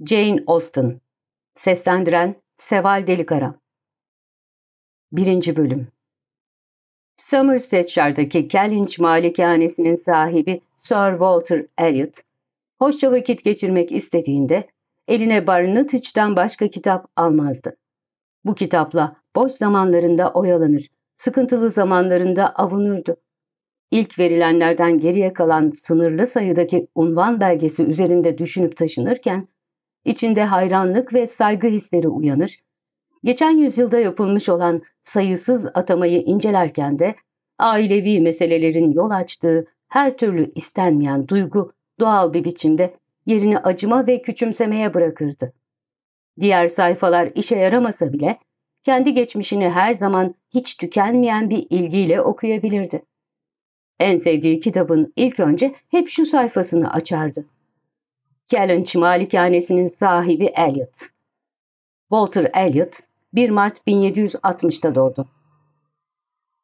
Jane Austen Seslendiren Seval Delikara 1. Bölüm Somersetshire'daki Kellynch malikanesinin sahibi Sir Walter Elliot, hoşça vakit geçirmek istediğinde eline Barnettich'ten başka kitap almazdı. Bu kitapla boş zamanlarında oyalanır, sıkıntılı zamanlarında avunurdu. İlk verilenlerden geriye kalan sınırlı sayıdaki unvan belgesi üzerinde düşünüp taşınırken, İçinde hayranlık ve saygı hisleri uyanır. Geçen yüzyılda yapılmış olan sayısız atamayı incelerken de ailevi meselelerin yol açtığı her türlü istenmeyen duygu doğal bir biçimde yerini acıma ve küçümsemeye bırakırdı. Diğer sayfalar işe yaramasa bile kendi geçmişini her zaman hiç tükenmeyen bir ilgiyle okuyabilirdi. En sevdiği kitabın ilk önce hep şu sayfasını açardı. Kellynch malikanesinin sahibi Elliot. Walter Elliot 1 Mart 1760'da doğdu.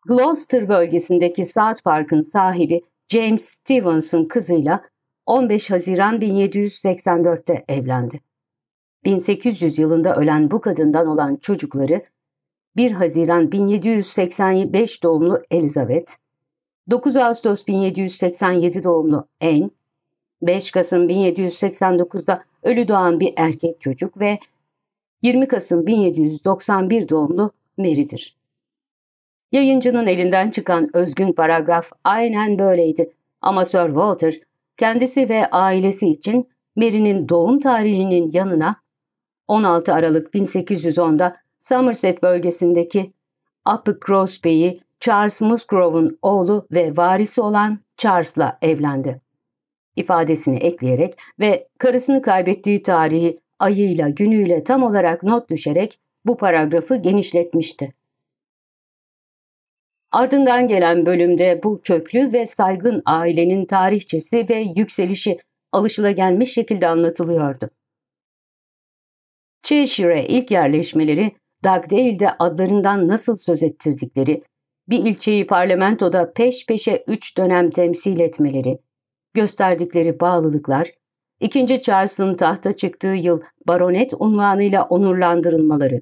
Gloucester bölgesindeki saat Park'ın sahibi James Stevenson kızıyla 15 Haziran 1784'te evlendi. 1800 yılında ölen bu kadından olan çocukları 1 Haziran 1785 doğumlu Elizabeth, 9 Ağustos 1787 doğumlu Anne, 5 Kasım 1789'da ölü doğan bir erkek çocuk ve 20 Kasım 1791 doğumlu Meridir. Yayıncının elinden çıkan özgün paragraf aynen böyleydi ama Sir Walter kendisi ve ailesi için Mary'nin doğum tarihinin yanına 16 Aralık 1810'da Somerset bölgesindeki Upper Crosby'yi Charles Musgrove'un oğlu ve varisi olan Charles'la evlendi ifadesini ekleyerek ve karısını kaybettiği tarihi ayıyla günüyle tam olarak not düşerek bu paragrafı genişletmişti. Ardından gelen bölümde bu köklü ve saygın ailenin tarihçesi ve yükselişi alışılagelmiş şekilde anlatılıyordu. Cheshire'e ilk yerleşmeleri, Dugdale'de adlarından nasıl söz ettirdikleri, bir ilçeyi parlamentoda peş peşe üç dönem temsil etmeleri, gösterdikleri bağlılıklar, 2. Charles'ın tahta çıktığı yıl baronet unvanıyla onurlandırılmaları,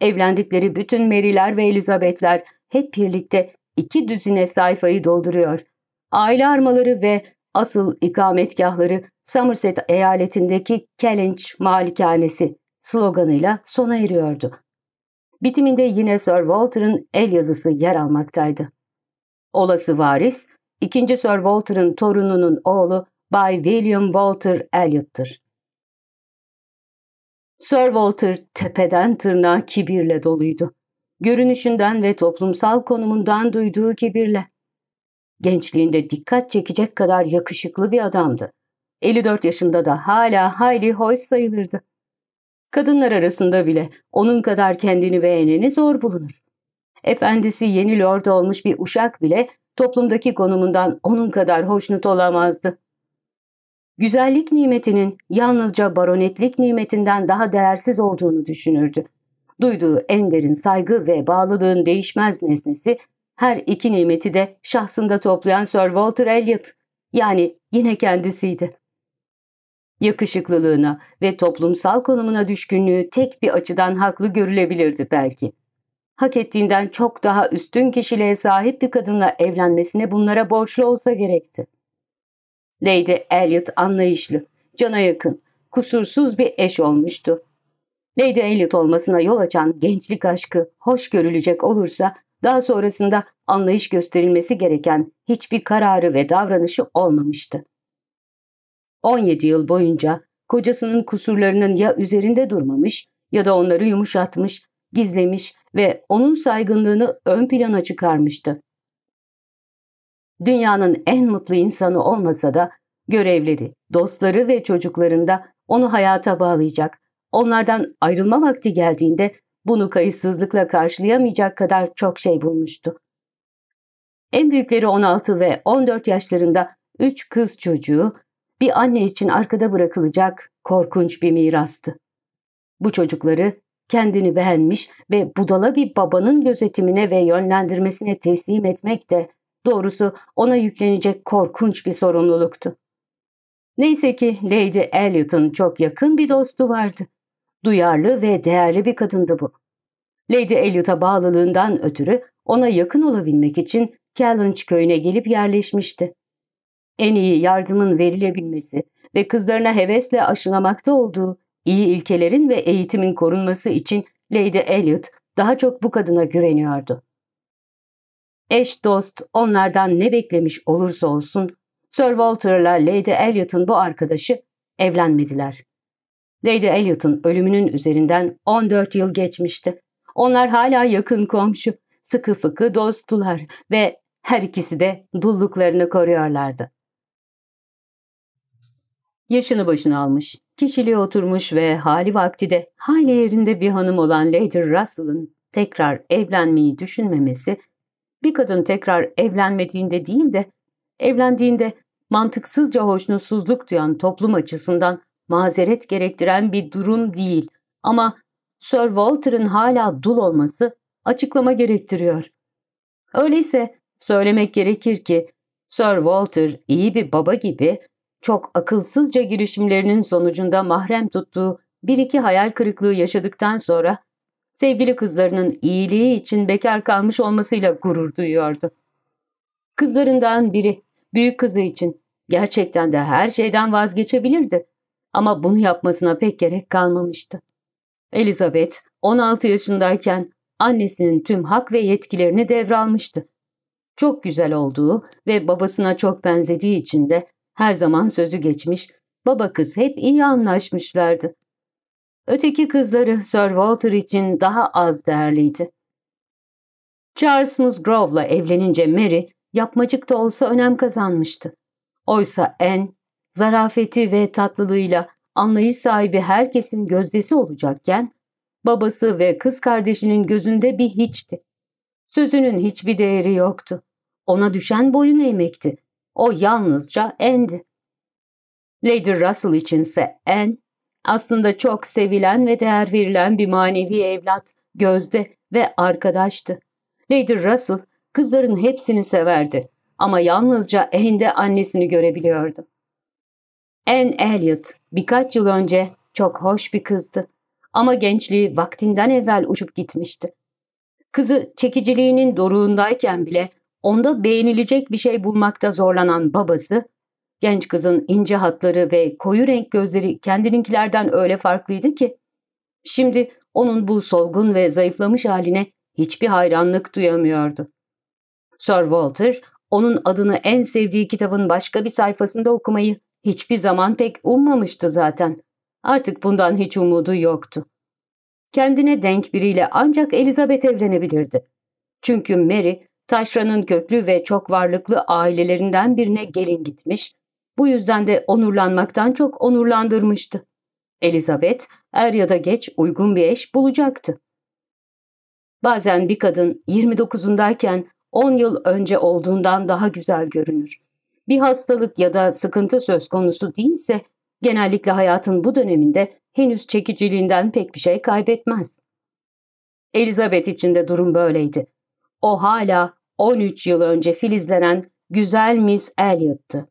evlendikleri bütün Mary'ler ve Elizabeth'ler hep birlikte iki düzine sayfayı dolduruyor. Aile armaları ve asıl ikametgahları Somerset eyaletindeki Kellynch Malikanesi sloganıyla sona eriyordu. Bitiminde yine Sir Walter'ın el yazısı yer almaktaydı. Olası varis, 2. Sir Walter'ın torununun oğlu Bay William Walter Elliot'tır. Sir Walter tepeden tırnağa kibirle doluydu. Görünüşünden ve toplumsal konumundan duyduğu kibirle. Gençliğinde dikkat çekecek kadar yakışıklı bir adamdı. 54 yaşında da hala hayli hoş sayılırdı. Kadınlar arasında bile onun kadar kendini beğeneni zor bulunur. Efendisi yeni lord olmuş bir uşak bile toplumdaki konumundan onun kadar hoşnut olamazdı. Güzellik nimetinin yalnızca baronetlik nimetinden daha değersiz olduğunu düşünürdü. Duyduğu en derin saygı ve bağlılığın değişmez nesnesi her iki nimeti de şahsında toplayan Sir Walter Elliot yani yine kendisiydi. Yakışıklılığına ve toplumsal konumuna düşkünlüğü tek bir açıdan haklı görülebilirdi belki hak ettiğinden çok daha üstün kişiliğe sahip bir kadınla evlenmesine bunlara borçlu olsa gerekti. Lady Elliot anlayışlı, cana yakın, kusursuz bir eş olmuştu. Lady Elliot olmasına yol açan gençlik aşkı hoş görülecek olursa daha sonrasında anlayış gösterilmesi gereken hiçbir kararı ve davranışı olmamıştı. 17 yıl boyunca kocasının kusurlarının ya üzerinde durmamış ya da onları yumuşatmış, gizlemiş ve onun saygınlığını ön plana çıkarmıştı. Dünyanın en mutlu insanı olmasa da görevleri, dostları ve çocuklarında onu hayata bağlayacak, onlardan ayrılma vakti geldiğinde bunu kayıtsızlıkla karşılayamayacak kadar çok şey bulmuştu. En büyükleri 16 ve 14 yaşlarında 3 kız çocuğu bir anne için arkada bırakılacak korkunç bir mirastı. Bu çocukları kendini beğenmiş ve budala bir babanın gözetimine ve yönlendirmesine teslim etmek de doğrusu ona yüklenecek korkunç bir sorumluluktu. Neyse ki Lady Elliot'ın çok yakın bir dostu vardı. Duyarlı ve değerli bir kadındı bu. Lady Elliot'a bağlılığından ötürü ona yakın olabilmek için Kellynch köyüne gelip yerleşmişti. En iyi yardımın verilebilmesi ve kızlarına hevesle aşılamakta olduğu İyi ilkelerin ve eğitimin korunması için Lady Elliot daha çok bu kadına güveniyordu. Eş dost onlardan ne beklemiş olursa olsun Sir Walter'la Lady Elliot'ın bu arkadaşı evlenmediler. Lady Elliot'ın ölümünün üzerinden 14 yıl geçmişti. Onlar hala yakın komşu, sıkı fıkı dosttular ve her ikisi de dulluklarını koruyorlardı. Yaşını başına almış, kişiliği oturmuş ve hali vakti de hali yerinde bir hanım olan Lady Russell'ın tekrar evlenmeyi düşünmemesi, bir kadın tekrar evlenmediğinde değil de evlendiğinde mantıksızca hoşnutsuzluk duyan toplum açısından mazeret gerektiren bir durum değil ama Sir Walter'ın hala dul olması açıklama gerektiriyor. Öyleyse söylemek gerekir ki Sir Walter iyi bir baba gibi çok akılsızca girişimlerinin sonucunda mahrem tuttuğu bir iki hayal kırıklığı yaşadıktan sonra sevgili kızlarının iyiliği için bekar kalmış olmasıyla gurur duyuyordu. Kızlarından biri büyük kızı için gerçekten de her şeyden vazgeçebilirdi ama bunu yapmasına pek gerek kalmamıştı. Elizabeth 16 yaşındayken annesinin tüm hak ve yetkilerini devralmıştı. Çok güzel olduğu ve babasına çok benzediği için de her zaman sözü geçmiş, baba kız hep iyi anlaşmışlardı. Öteki kızları Sir Walter için daha az değerliydi. Charles Musgrove'la evlenince Mary yapmacık da olsa önem kazanmıştı. Oysa Anne, zarafeti ve tatlılığıyla anlayış sahibi herkesin gözdesi olacakken, babası ve kız kardeşinin gözünde bir hiçti. Sözünün hiçbir değeri yoktu. Ona düşen boyun eğmekti o yalnızca Andy. Lady Russell içinse Anne, aslında çok sevilen ve değer verilen bir manevi evlat, gözde ve arkadaştı. Lady Russell kızların hepsini severdi ama yalnızca Anne'de annesini görebiliyordu. Anne Elliot birkaç yıl önce çok hoş bir kızdı ama gençliği vaktinden evvel uçup gitmişti. Kızı çekiciliğinin doruğundayken bile onda beğenilecek bir şey bulmakta zorlanan babası, genç kızın ince hatları ve koyu renk gözleri kendininkilerden öyle farklıydı ki, şimdi onun bu solgun ve zayıflamış haline hiçbir hayranlık duyamıyordu. Sir Walter, onun adını en sevdiği kitabın başka bir sayfasında okumayı hiçbir zaman pek ummamıştı zaten. Artık bundan hiç umudu yoktu. Kendine denk biriyle ancak Elizabeth evlenebilirdi. Çünkü Mary Taşra'nın köklü ve çok varlıklı ailelerinden birine gelin gitmiş, bu yüzden de onurlanmaktan çok onurlandırmıştı. Elizabeth er ya da geç uygun bir eş bulacaktı. Bazen bir kadın 29'undayken 10 yıl önce olduğundan daha güzel görünür. Bir hastalık ya da sıkıntı söz konusu değilse genellikle hayatın bu döneminde henüz çekiciliğinden pek bir şey kaybetmez. Elizabeth için de durum böyleydi. O hala 13 yıl önce filizlenen güzel Miss Elliot'tı.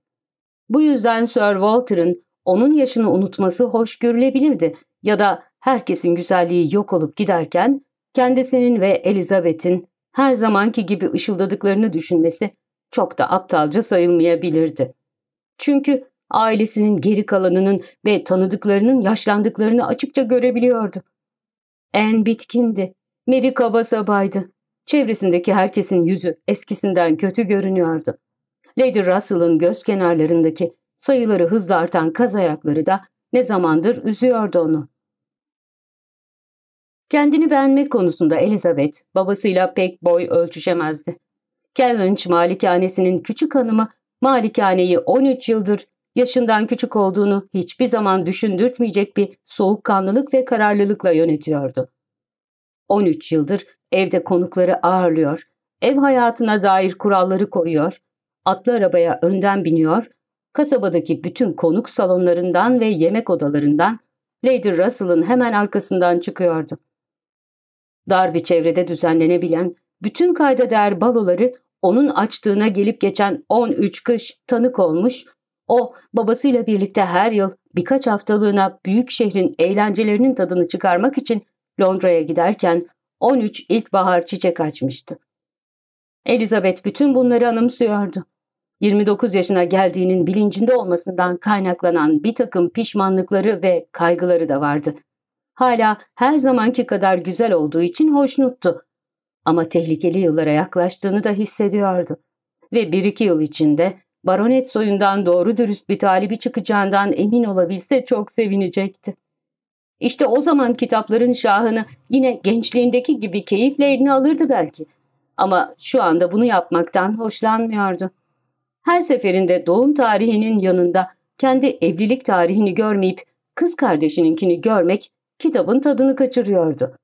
Bu yüzden Sir Walter'ın onun yaşını unutması hoş görülebilirdi ya da herkesin güzelliği yok olup giderken kendisinin ve Elizabeth'in her zamanki gibi ışıldadıklarını düşünmesi çok da aptalca sayılmayabilirdi. Çünkü ailesinin geri kalanının ve tanıdıklarının yaşlandıklarını açıkça görebiliyordu. En bitkindi, Mary sabaydı. Çevresindeki herkesin yüzü eskisinden kötü görünüyordu. Lady Russell'ın göz kenarlarındaki sayıları hızla artan kaz ayakları da ne zamandır üzüyordu onu. Kendini beğenmek konusunda Elizabeth babasıyla pek boy ölçüşemezdi. Kellynch malikanesinin küçük hanımı malikaneyi 13 yıldır yaşından küçük olduğunu hiçbir zaman düşündürtmeyecek bir soğukkanlılık ve kararlılıkla yönetiyordu. 13 yıldır evde konukları ağırlıyor, ev hayatına dair kuralları koyuyor, atlı arabaya önden biniyor, kasabadaki bütün konuk salonlarından ve yemek odalarından Lady Russell'ın hemen arkasından çıkıyordu. Dar bir çevrede düzenlenebilen bütün kayda değer baloları onun açtığına gelip geçen 13 kış tanık olmuş, o babasıyla birlikte her yıl birkaç haftalığına büyük şehrin eğlencelerinin tadını çıkarmak için Londra'ya giderken 13 ilkbahar çiçek açmıştı. Elizabeth bütün bunları anımsıyordu. 29 yaşına geldiğinin bilincinde olmasından kaynaklanan bir takım pişmanlıkları ve kaygıları da vardı. Hala her zamanki kadar güzel olduğu için hoşnuttu. Ama tehlikeli yıllara yaklaştığını da hissediyordu. Ve bir iki yıl içinde baronet soyundan doğru dürüst bir talibi çıkacağından emin olabilse çok sevinecekti. İşte o zaman kitapların şahını yine gençliğindeki gibi keyifle eline alırdı belki. Ama şu anda bunu yapmaktan hoşlanmıyordu. Her seferinde doğum tarihinin yanında kendi evlilik tarihini görmeyip kız kardeşininkini görmek kitabın tadını kaçırıyordu.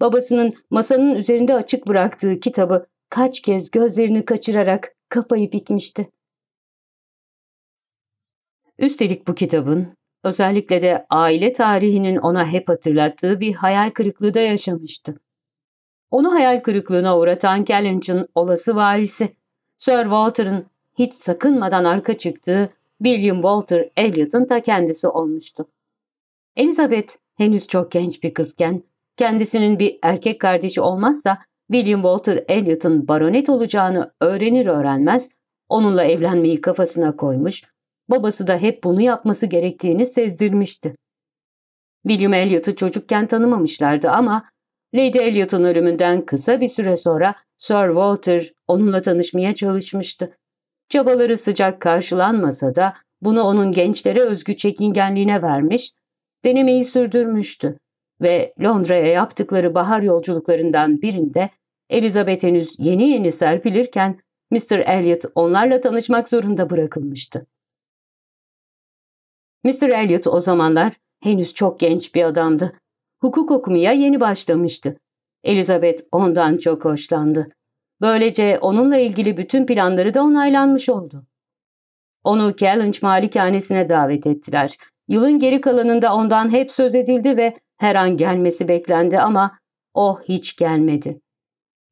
Babasının masanın üzerinde açık bıraktığı kitabı kaç kez gözlerini kaçırarak kapayıp bitmişti. Üstelik bu kitabın Özellikle de aile tarihinin ona hep hatırlattığı bir hayal kırıklığı da yaşamıştı. Onu hayal kırıklığına uğratan Callaghan'ın olası varisi, Sir Walter'ın hiç sakınmadan arka çıktığı William Walter Elliot'ın ta kendisi olmuştu. Elizabeth henüz çok genç bir kızken, kendisinin bir erkek kardeşi olmazsa William Walter Elliot'ın baronet olacağını öğrenir öğrenmez onunla evlenmeyi kafasına koymuş Babası da hep bunu yapması gerektiğini sezdirmişti. William Elliot'ı çocukken tanımamışlardı ama Lady Elliot'ın ölümünden kısa bir süre sonra Sir Walter onunla tanışmaya çalışmıştı. Çabaları sıcak karşılanmasa da bunu onun gençlere özgü çekingenliğine vermiş, denemeyi sürdürmüştü ve Londra'ya yaptıkları bahar yolculuklarından birinde Elizabeth henüz yeni yeni serpilirken Mr. Elliot onlarla tanışmak zorunda bırakılmıştı. Mr. Elliot o zamanlar henüz çok genç bir adamdı. Hukuk okumaya yeni başlamıştı. Elizabeth ondan çok hoşlandı. Böylece onunla ilgili bütün planları da onaylanmış oldu. Onu Kellynch malikanesine davet ettiler. Yılın geri kalanında ondan hep söz edildi ve her an gelmesi beklendi ama o hiç gelmedi.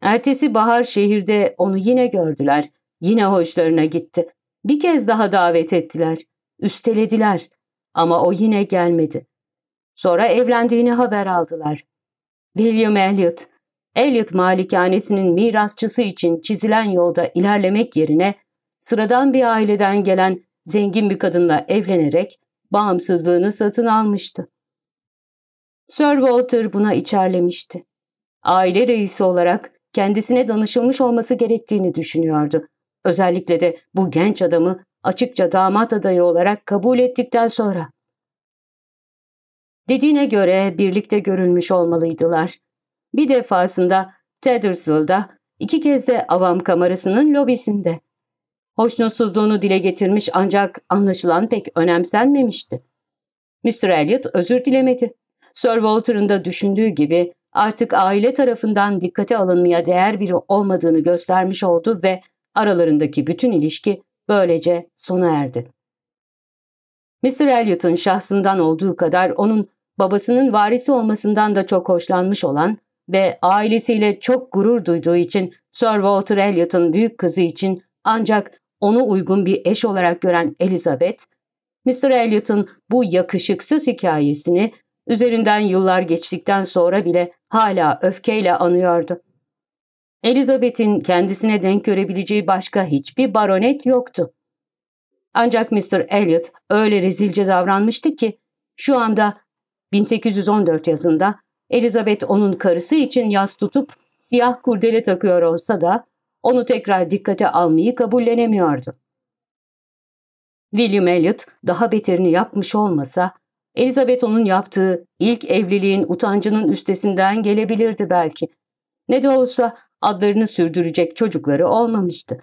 Ertesi bahar şehirde onu yine gördüler. Yine hoşlarına gitti. Bir kez daha davet ettiler. Üstelediler. Ama o yine gelmedi. Sonra evlendiğini haber aldılar. William Elliot, Elliot malikanesinin mirasçısı için çizilen yolda ilerlemek yerine sıradan bir aileden gelen zengin bir kadınla evlenerek bağımsızlığını satın almıştı. Sir Walter buna içerlemişti. Aile reisi olarak kendisine danışılmış olması gerektiğini düşünüyordu. Özellikle de bu genç adamı açıkça damat adayı olarak kabul ettikten sonra. Dediğine göre birlikte görülmüş olmalıydılar. Bir defasında Tattersall'da, iki kez de avam kamerasının lobisinde. Hoşnutsuzluğunu dile getirmiş ancak anlaşılan pek önemsenmemişti. Mr. Elliot özür dilemedi. Sir Walter'ın da düşündüğü gibi artık aile tarafından dikkate alınmaya değer biri olmadığını göstermiş oldu ve aralarındaki bütün ilişki böylece sona erdi. Mr. Elliot'ın şahsından olduğu kadar onun babasının varisi olmasından da çok hoşlanmış olan ve ailesiyle çok gurur duyduğu için Sir Walter Elliot'ın büyük kızı için ancak onu uygun bir eş olarak gören Elizabeth, Mr. Elliot'ın bu yakışıksız hikayesini üzerinden yıllar geçtikten sonra bile hala öfkeyle anıyordu. Elizabeth'in kendisine denk görebileceği başka hiçbir baronet yoktu. Ancak Mr. Elliot öyle rezilce davranmıştı ki şu anda 1814 yazında Elizabeth onun karısı için yas tutup siyah kurdele takıyor olsa da onu tekrar dikkate almayı kabullenemiyordu. William Elliot daha beterini yapmış olmasa Elizabeth onun yaptığı ilk evliliğin utancının üstesinden gelebilirdi belki. Ne de olsa adlarını sürdürecek çocukları olmamıştı.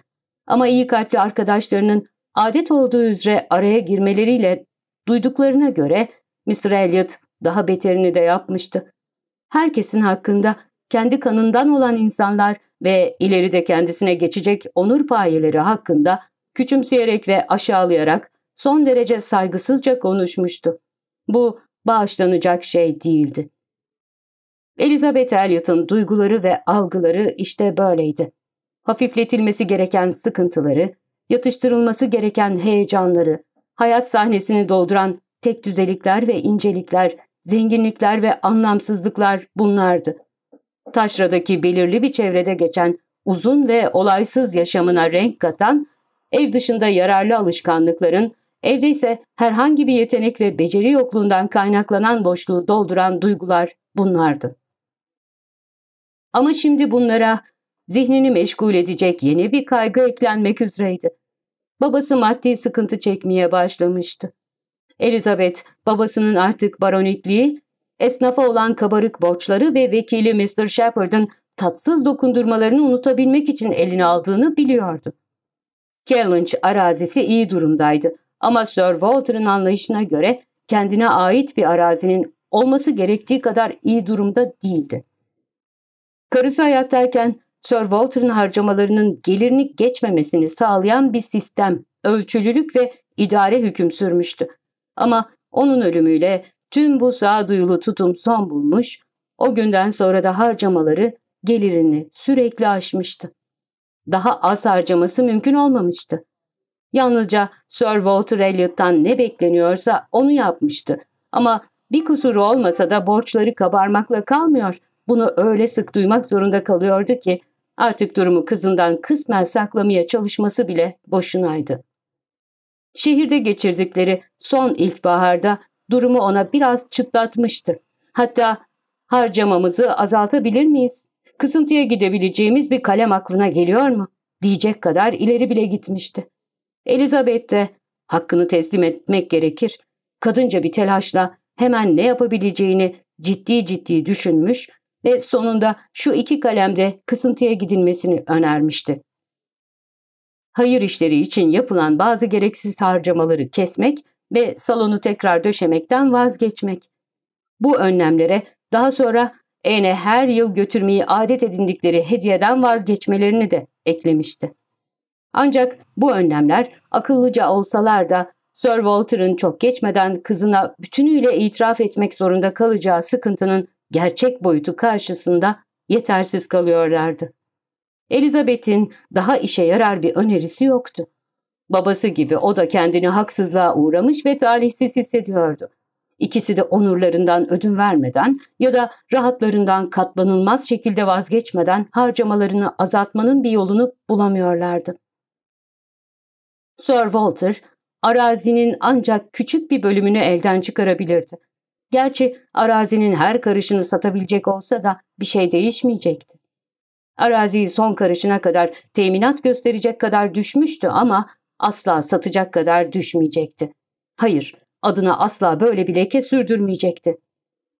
Ama iyi kalpli arkadaşlarının adet olduğu üzere araya girmeleriyle duyduklarına göre Mr. Elliot daha beterini de yapmıştı. Herkesin hakkında kendi kanından olan insanlar ve ileride kendisine geçecek onur payeleri hakkında küçümseyerek ve aşağılayarak son derece saygısızca konuşmuştu. Bu bağışlanacak şey değildi. Elizabeth Elliot'ın duyguları ve algıları işte böyleydi. Hafifletilmesi gereken sıkıntıları, yatıştırılması gereken heyecanları, hayat sahnesini dolduran tek düzelikler ve incelikler, zenginlikler ve anlamsızlıklar bunlardı. Taşra'daki belirli bir çevrede geçen uzun ve olaysız yaşamına renk katan, ev dışında yararlı alışkanlıkların, evde ise herhangi bir yetenek ve beceri yokluğundan kaynaklanan boşluğu dolduran duygular bunlardı. Ama şimdi bunlara zihnini meşgul edecek yeni bir kaygı eklenmek üzereydi. Babası maddi sıkıntı çekmeye başlamıştı. Elizabeth, babasının artık baronitliği, esnafa olan kabarık borçları ve vekili Mr. Shepard'ın tatsız dokundurmalarını unutabilmek için eline aldığını biliyordu. Kellynch arazisi iyi durumdaydı ama Sir Walter'ın anlayışına göre kendine ait bir arazinin olması gerektiği kadar iyi durumda değildi. Karısı hayattayken Sir Walter'ın harcamalarının gelirini geçmemesini sağlayan bir sistem, ölçülülük ve idare hüküm sürmüştü. Ama onun ölümüyle tüm bu sağduyulu tutum son bulmuş, o günden sonra da harcamaları gelirini sürekli aşmıştı. Daha az harcaması mümkün olmamıştı. Yalnızca Sir Walter Elliot'tan ne bekleniyorsa onu yapmıştı. Ama bir kusuru olmasa da borçları kabarmakla kalmıyor. Bunu öyle sık duymak zorunda kalıyordu ki artık durumu kızından kısmen saklamaya çalışması bile boşunaydı. Şehirde geçirdikleri son ilkbaharda durumu ona biraz çıtlatmıştı. Hatta harcamamızı azaltabilir miyiz? Kısıntıya gidebileceğimiz bir kalem aklına geliyor mu? Diyecek kadar ileri bile gitmişti. Elizabeth de hakkını teslim etmek gerekir. Kadınca bir telaşla hemen ne yapabileceğini ciddi ciddi düşünmüş ve sonunda şu iki kalemde kısıntıya gidilmesini önermişti. Hayır işleri için yapılan bazı gereksiz harcamaları kesmek ve salonu tekrar döşemekten vazgeçmek. Bu önlemlere daha sonra Ene her yıl götürmeyi adet edindikleri hediyeden vazgeçmelerini de eklemişti. Ancak bu önlemler akıllıca olsalar da Sir Walter'ın çok geçmeden kızına bütünüyle itiraf etmek zorunda kalacağı sıkıntının gerçek boyutu karşısında yetersiz kalıyorlardı. Elizabeth'in daha işe yarar bir önerisi yoktu. Babası gibi o da kendini haksızlığa uğramış ve talihsiz hissediyordu. İkisi de onurlarından ödün vermeden ya da rahatlarından katlanılmaz şekilde vazgeçmeden harcamalarını azaltmanın bir yolunu bulamıyorlardı. Sir Walter, arazinin ancak küçük bir bölümünü elden çıkarabilirdi. Gerçi arazinin her karışını satabilecek olsa da bir şey değişmeyecekti. Araziyi son karışına kadar teminat gösterecek kadar düşmüştü ama asla satacak kadar düşmeyecekti. Hayır, adına asla böyle bir leke sürdürmeyecekti.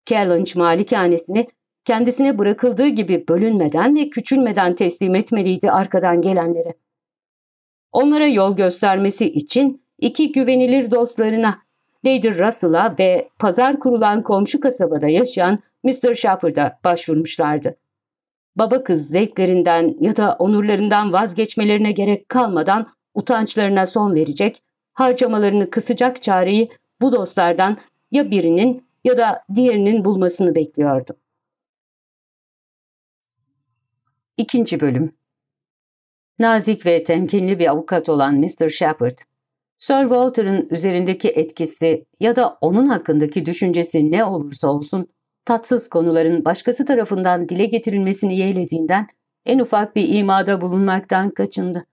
Kellynch malikanesini kendisine bırakıldığı gibi bölünmeden ve küçülmeden teslim etmeliydi arkadan gelenlere. Onlara yol göstermesi için iki güvenilir dostlarına Dader Russell'a ve pazar kurulan komşu kasabada yaşayan Mr. Shepard'a başvurmuşlardı. Baba kız zevklerinden ya da onurlarından vazgeçmelerine gerek kalmadan utançlarına son verecek, harcamalarını kısacak çareyi bu dostlardan ya birinin ya da diğerinin bulmasını bekliyordu. İkinci Bölüm Nazik ve temkinli bir avukat olan Mr. Shepard, Sir Walter'ın üzerindeki etkisi ya da onun hakkındaki düşüncesi ne olursa olsun tatsız konuların başkası tarafından dile getirilmesini yeğlediğinden en ufak bir imada bulunmaktan kaçındı.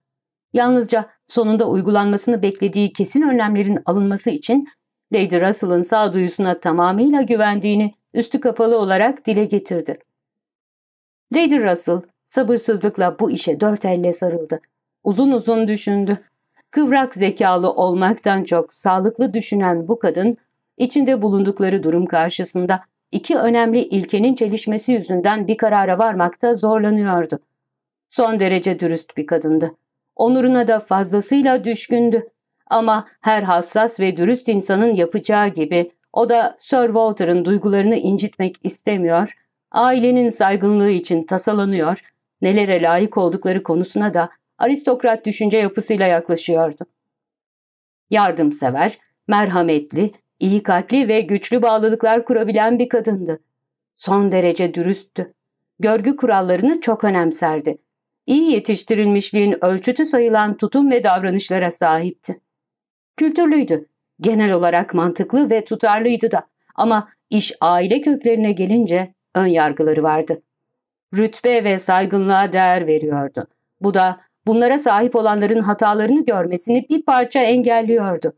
Yalnızca sonunda uygulanmasını beklediği kesin önlemlerin alınması için Lady Russell'ın sağduyusuna tamamıyla güvendiğini üstü kapalı olarak dile getirdi. Lady Russell sabırsızlıkla bu işe dört elle sarıldı. Uzun uzun düşündü Kıvrak zekalı olmaktan çok sağlıklı düşünen bu kadın, içinde bulundukları durum karşısında iki önemli ilkenin çelişmesi yüzünden bir karara varmakta zorlanıyordu. Son derece dürüst bir kadındı. Onuruna da fazlasıyla düşkündü. Ama her hassas ve dürüst insanın yapacağı gibi o da Sir Walter'ın duygularını incitmek istemiyor, ailenin saygınlığı için tasalanıyor, nelere layık oldukları konusuna da aristokrat düşünce yapısıyla yaklaşıyordu. Yardımsever, merhametli, iyi kalpli ve güçlü bağlılıklar kurabilen bir kadındı. Son derece dürüsttü. Görgü kurallarını çok önemserdi. İyi yetiştirilmişliğin ölçütü sayılan tutum ve davranışlara sahipti. Kültürlüydü. Genel olarak mantıklı ve tutarlıydı da ama iş aile köklerine gelince ön yargıları vardı. Rütbe ve saygınlığa değer veriyordu. Bu da bunlara sahip olanların hatalarını görmesini bir parça engelliyordu.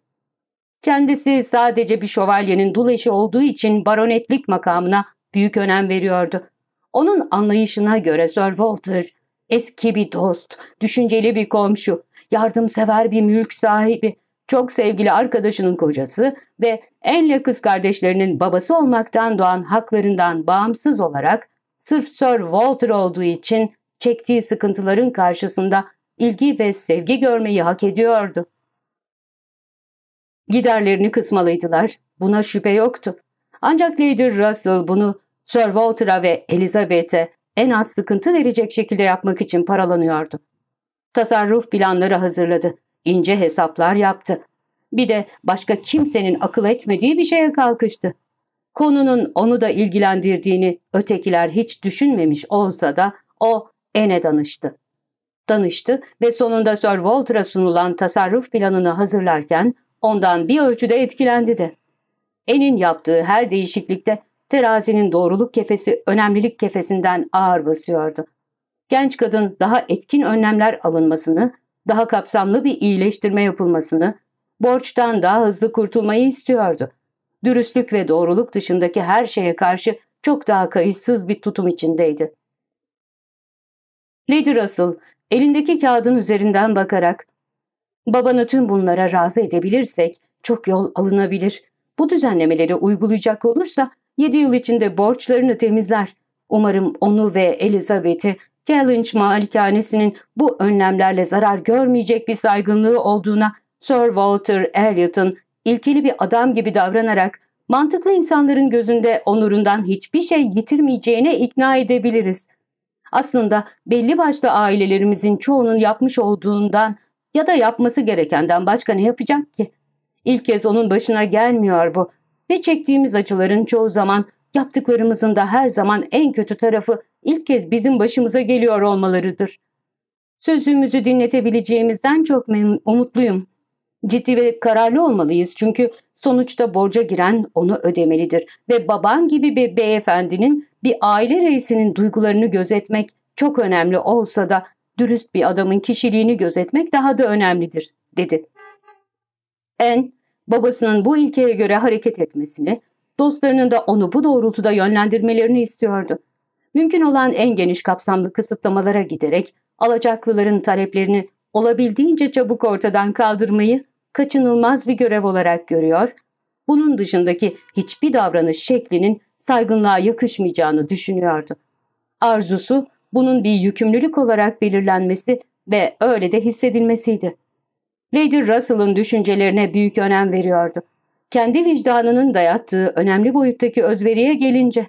Kendisi sadece bir şövalyenin dul eşi olduğu için baronetlik makamına büyük önem veriyordu. Onun anlayışına göre Sir Walter eski bir dost, düşünceli bir komşu, yardımsever bir mülk sahibi, çok sevgili arkadaşının kocası ve Enle kız kardeşlerinin babası olmaktan doğan haklarından bağımsız olarak sırf Sir Walter olduğu için çektiği sıkıntıların karşısında ilgi ve sevgi görmeyi hak ediyordu. Giderlerini kısmalıydılar. Buna şüphe yoktu. Ancak Lady Russell bunu Sir Walter'a ve Elizabeth'e en az sıkıntı verecek şekilde yapmak için paralanıyordu. Tasarruf planları hazırladı. ince hesaplar yaptı. Bir de başka kimsenin akıl etmediği bir şeye kalkıştı. Konunun onu da ilgilendirdiğini ötekiler hiç düşünmemiş olsa da o ene danıştı danıştı ve sonunda Sir Walter'a sunulan tasarruf planını hazırlarken ondan bir ölçüde etkilendi de. Enin yaptığı her değişiklikte terazinin doğruluk kefesi önemlilik kefesinden ağır basıyordu. Genç kadın daha etkin önlemler alınmasını, daha kapsamlı bir iyileştirme yapılmasını, borçtan daha hızlı kurtulmayı istiyordu. Dürüstlük ve doğruluk dışındaki her şeye karşı çok daha kayıtsız bir tutum içindeydi. Lady Russell, Elindeki kağıdın üzerinden bakarak ''Babanı tüm bunlara razı edebilirsek çok yol alınabilir. Bu düzenlemeleri uygulayacak olursa 7 yıl içinde borçlarını temizler. Umarım onu ve Elizabeth'i Kellynch malikanesinin bu önlemlerle zarar görmeyecek bir saygınlığı olduğuna Sir Walter Elliot'ın ilkeli bir adam gibi davranarak mantıklı insanların gözünde onurundan hiçbir şey yitirmeyeceğine ikna edebiliriz. Aslında belli başlı ailelerimizin çoğunun yapmış olduğundan ya da yapması gerekenden başka ne yapacak ki? İlk kez onun başına gelmiyor bu ve çektiğimiz acıların çoğu zaman yaptıklarımızın da her zaman en kötü tarafı ilk kez bizim başımıza geliyor olmalarıdır. Sözümüzü dinletebileceğimizden çok umutluyum. Ciddi ve kararlı olmalıyız çünkü sonuçta borca giren onu ödemelidir ve baban gibi bir beyefendinin bir aile reisinin duygularını gözetmek çok önemli olsa da dürüst bir adamın kişiliğini gözetmek daha da önemlidir, dedi. En, babasının bu ilkeye göre hareket etmesini, dostlarının da onu bu doğrultuda yönlendirmelerini istiyordu. Mümkün olan en geniş kapsamlı kısıtlamalara giderek alacaklıların taleplerini olabildiğince çabuk ortadan kaldırmayı kaçınılmaz bir görev olarak görüyor, bunun dışındaki hiçbir davranış şeklinin saygınlığa yakışmayacağını düşünüyordu. Arzusu bunun bir yükümlülük olarak belirlenmesi ve öyle de hissedilmesiydi. Lady Russell'ın düşüncelerine büyük önem veriyordu. Kendi vicdanının dayattığı önemli boyuttaki özveriye gelince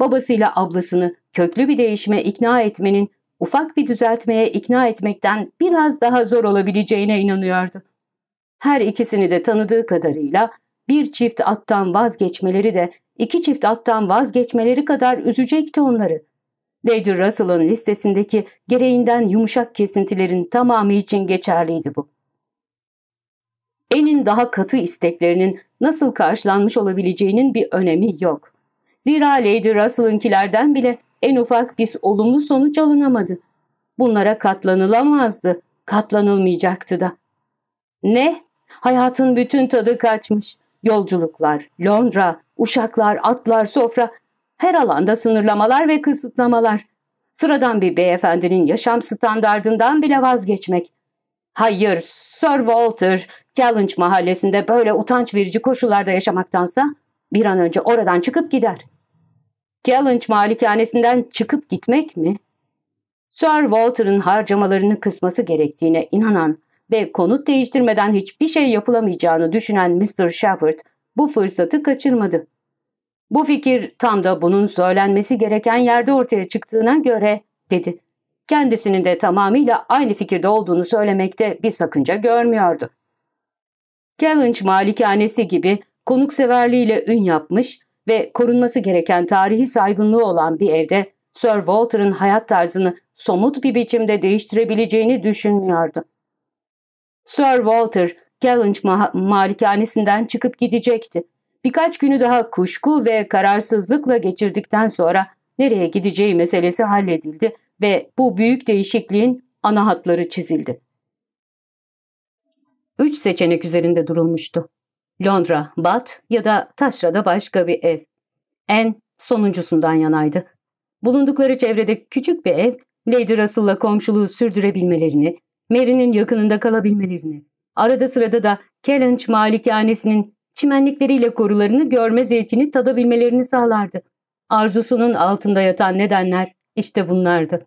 babasıyla ablasını köklü bir değişime ikna etmenin ufak bir düzeltmeye ikna etmekten biraz daha zor olabileceğine inanıyordu. Her ikisini de tanıdığı kadarıyla bir çift attan vazgeçmeleri de iki çift attan vazgeçmeleri kadar üzecekti onları. Lady Russell'ın listesindeki gereğinden yumuşak kesintilerin tamamı için geçerliydi bu. Enin daha katı isteklerinin nasıl karşılanmış olabileceğinin bir önemi yok. Zira Lady Russell'ınkilerden bile en ufak bir olumlu sonuç alınamadı. Bunlara katlanılamazdı, katlanılmayacaktı da. Ne? Hayatın bütün tadı kaçmış. Yolculuklar, Londra, uşaklar, atlar, sofra, her alanda sınırlamalar ve kısıtlamalar. Sıradan bir beyefendinin yaşam standardından bile vazgeçmek. Hayır, Sir Walter, Kellynch mahallesinde böyle utanç verici koşullarda yaşamaktansa bir an önce oradan çıkıp gider.'' Gallant malikanesinden çıkıp gitmek mi? Sir Walter'ın harcamalarını kısması gerektiğine inanan ve konut değiştirmeden hiçbir şey yapılamayacağını düşünen Mr. Shepherd bu fırsatı kaçırmadı. Bu fikir tam da bunun söylenmesi gereken yerde ortaya çıktığına göre dedi. Kendisinin de tamamıyla aynı fikirde olduğunu söylemekte bir sakınca görmüyordu. Gallant malikanesi gibi konukseverliğiyle ün yapmış ve korunması gereken tarihi saygınlığı olan bir evde Sir Walter'ın hayat tarzını somut bir biçimde değiştirebileceğini düşünmüyordu. Sir Walter, Gallant ma malikanesinden çıkıp gidecekti. Birkaç günü daha kuşku ve kararsızlıkla geçirdikten sonra nereye gideceği meselesi halledildi ve bu büyük değişikliğin ana hatları çizildi. Üç seçenek üzerinde durulmuştu. Londra, Bat ya da Taşra'da başka bir ev. En sonuncusundan yanaydı. Bulundukları çevrede küçük bir ev, Lady Russell'la komşuluğu sürdürebilmelerini, Mary'nin yakınında kalabilmelerini, arada sırada da Kellynch malikanesinin çimenlikleriyle korularını görme zevkini tadabilmelerini sağlardı. Arzusunun altında yatan nedenler işte bunlardı.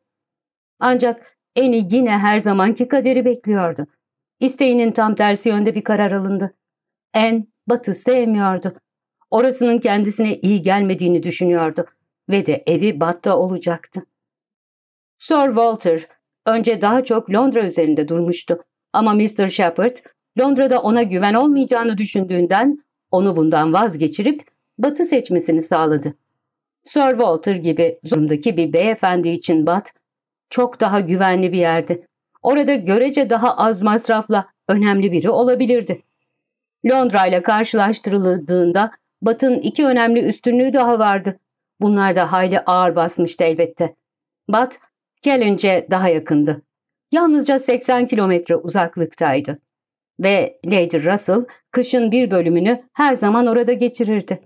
Ancak Eni yine her zamanki kaderi bekliyordu. İsteğinin tam tersi yönde bir karar alındı. En Batı sevmiyordu. Orasının kendisine iyi gelmediğini düşünüyordu ve de evi Batta olacaktı. Sir Walter önce daha çok Londra üzerinde durmuştu ama Mr. Shepard Londra'da ona güven olmayacağını düşündüğünden onu bundan vazgeçirip Batı seçmesini sağladı. Sir Walter gibi zorundaki bir beyefendi için Bat çok daha güvenli bir yerdi. Orada görece daha az masrafla önemli biri olabilirdi. Londra ile karşılaştırıldığında Batın iki önemli üstünlüğü daha vardı. Bunlar da hayli ağır basmıştı elbette. Bat, gelince daha yakındı. Yalnızca 80 kilometre uzaklıktaydı. Ve Lady Russell kışın bir bölümünü her zaman orada geçirirdi.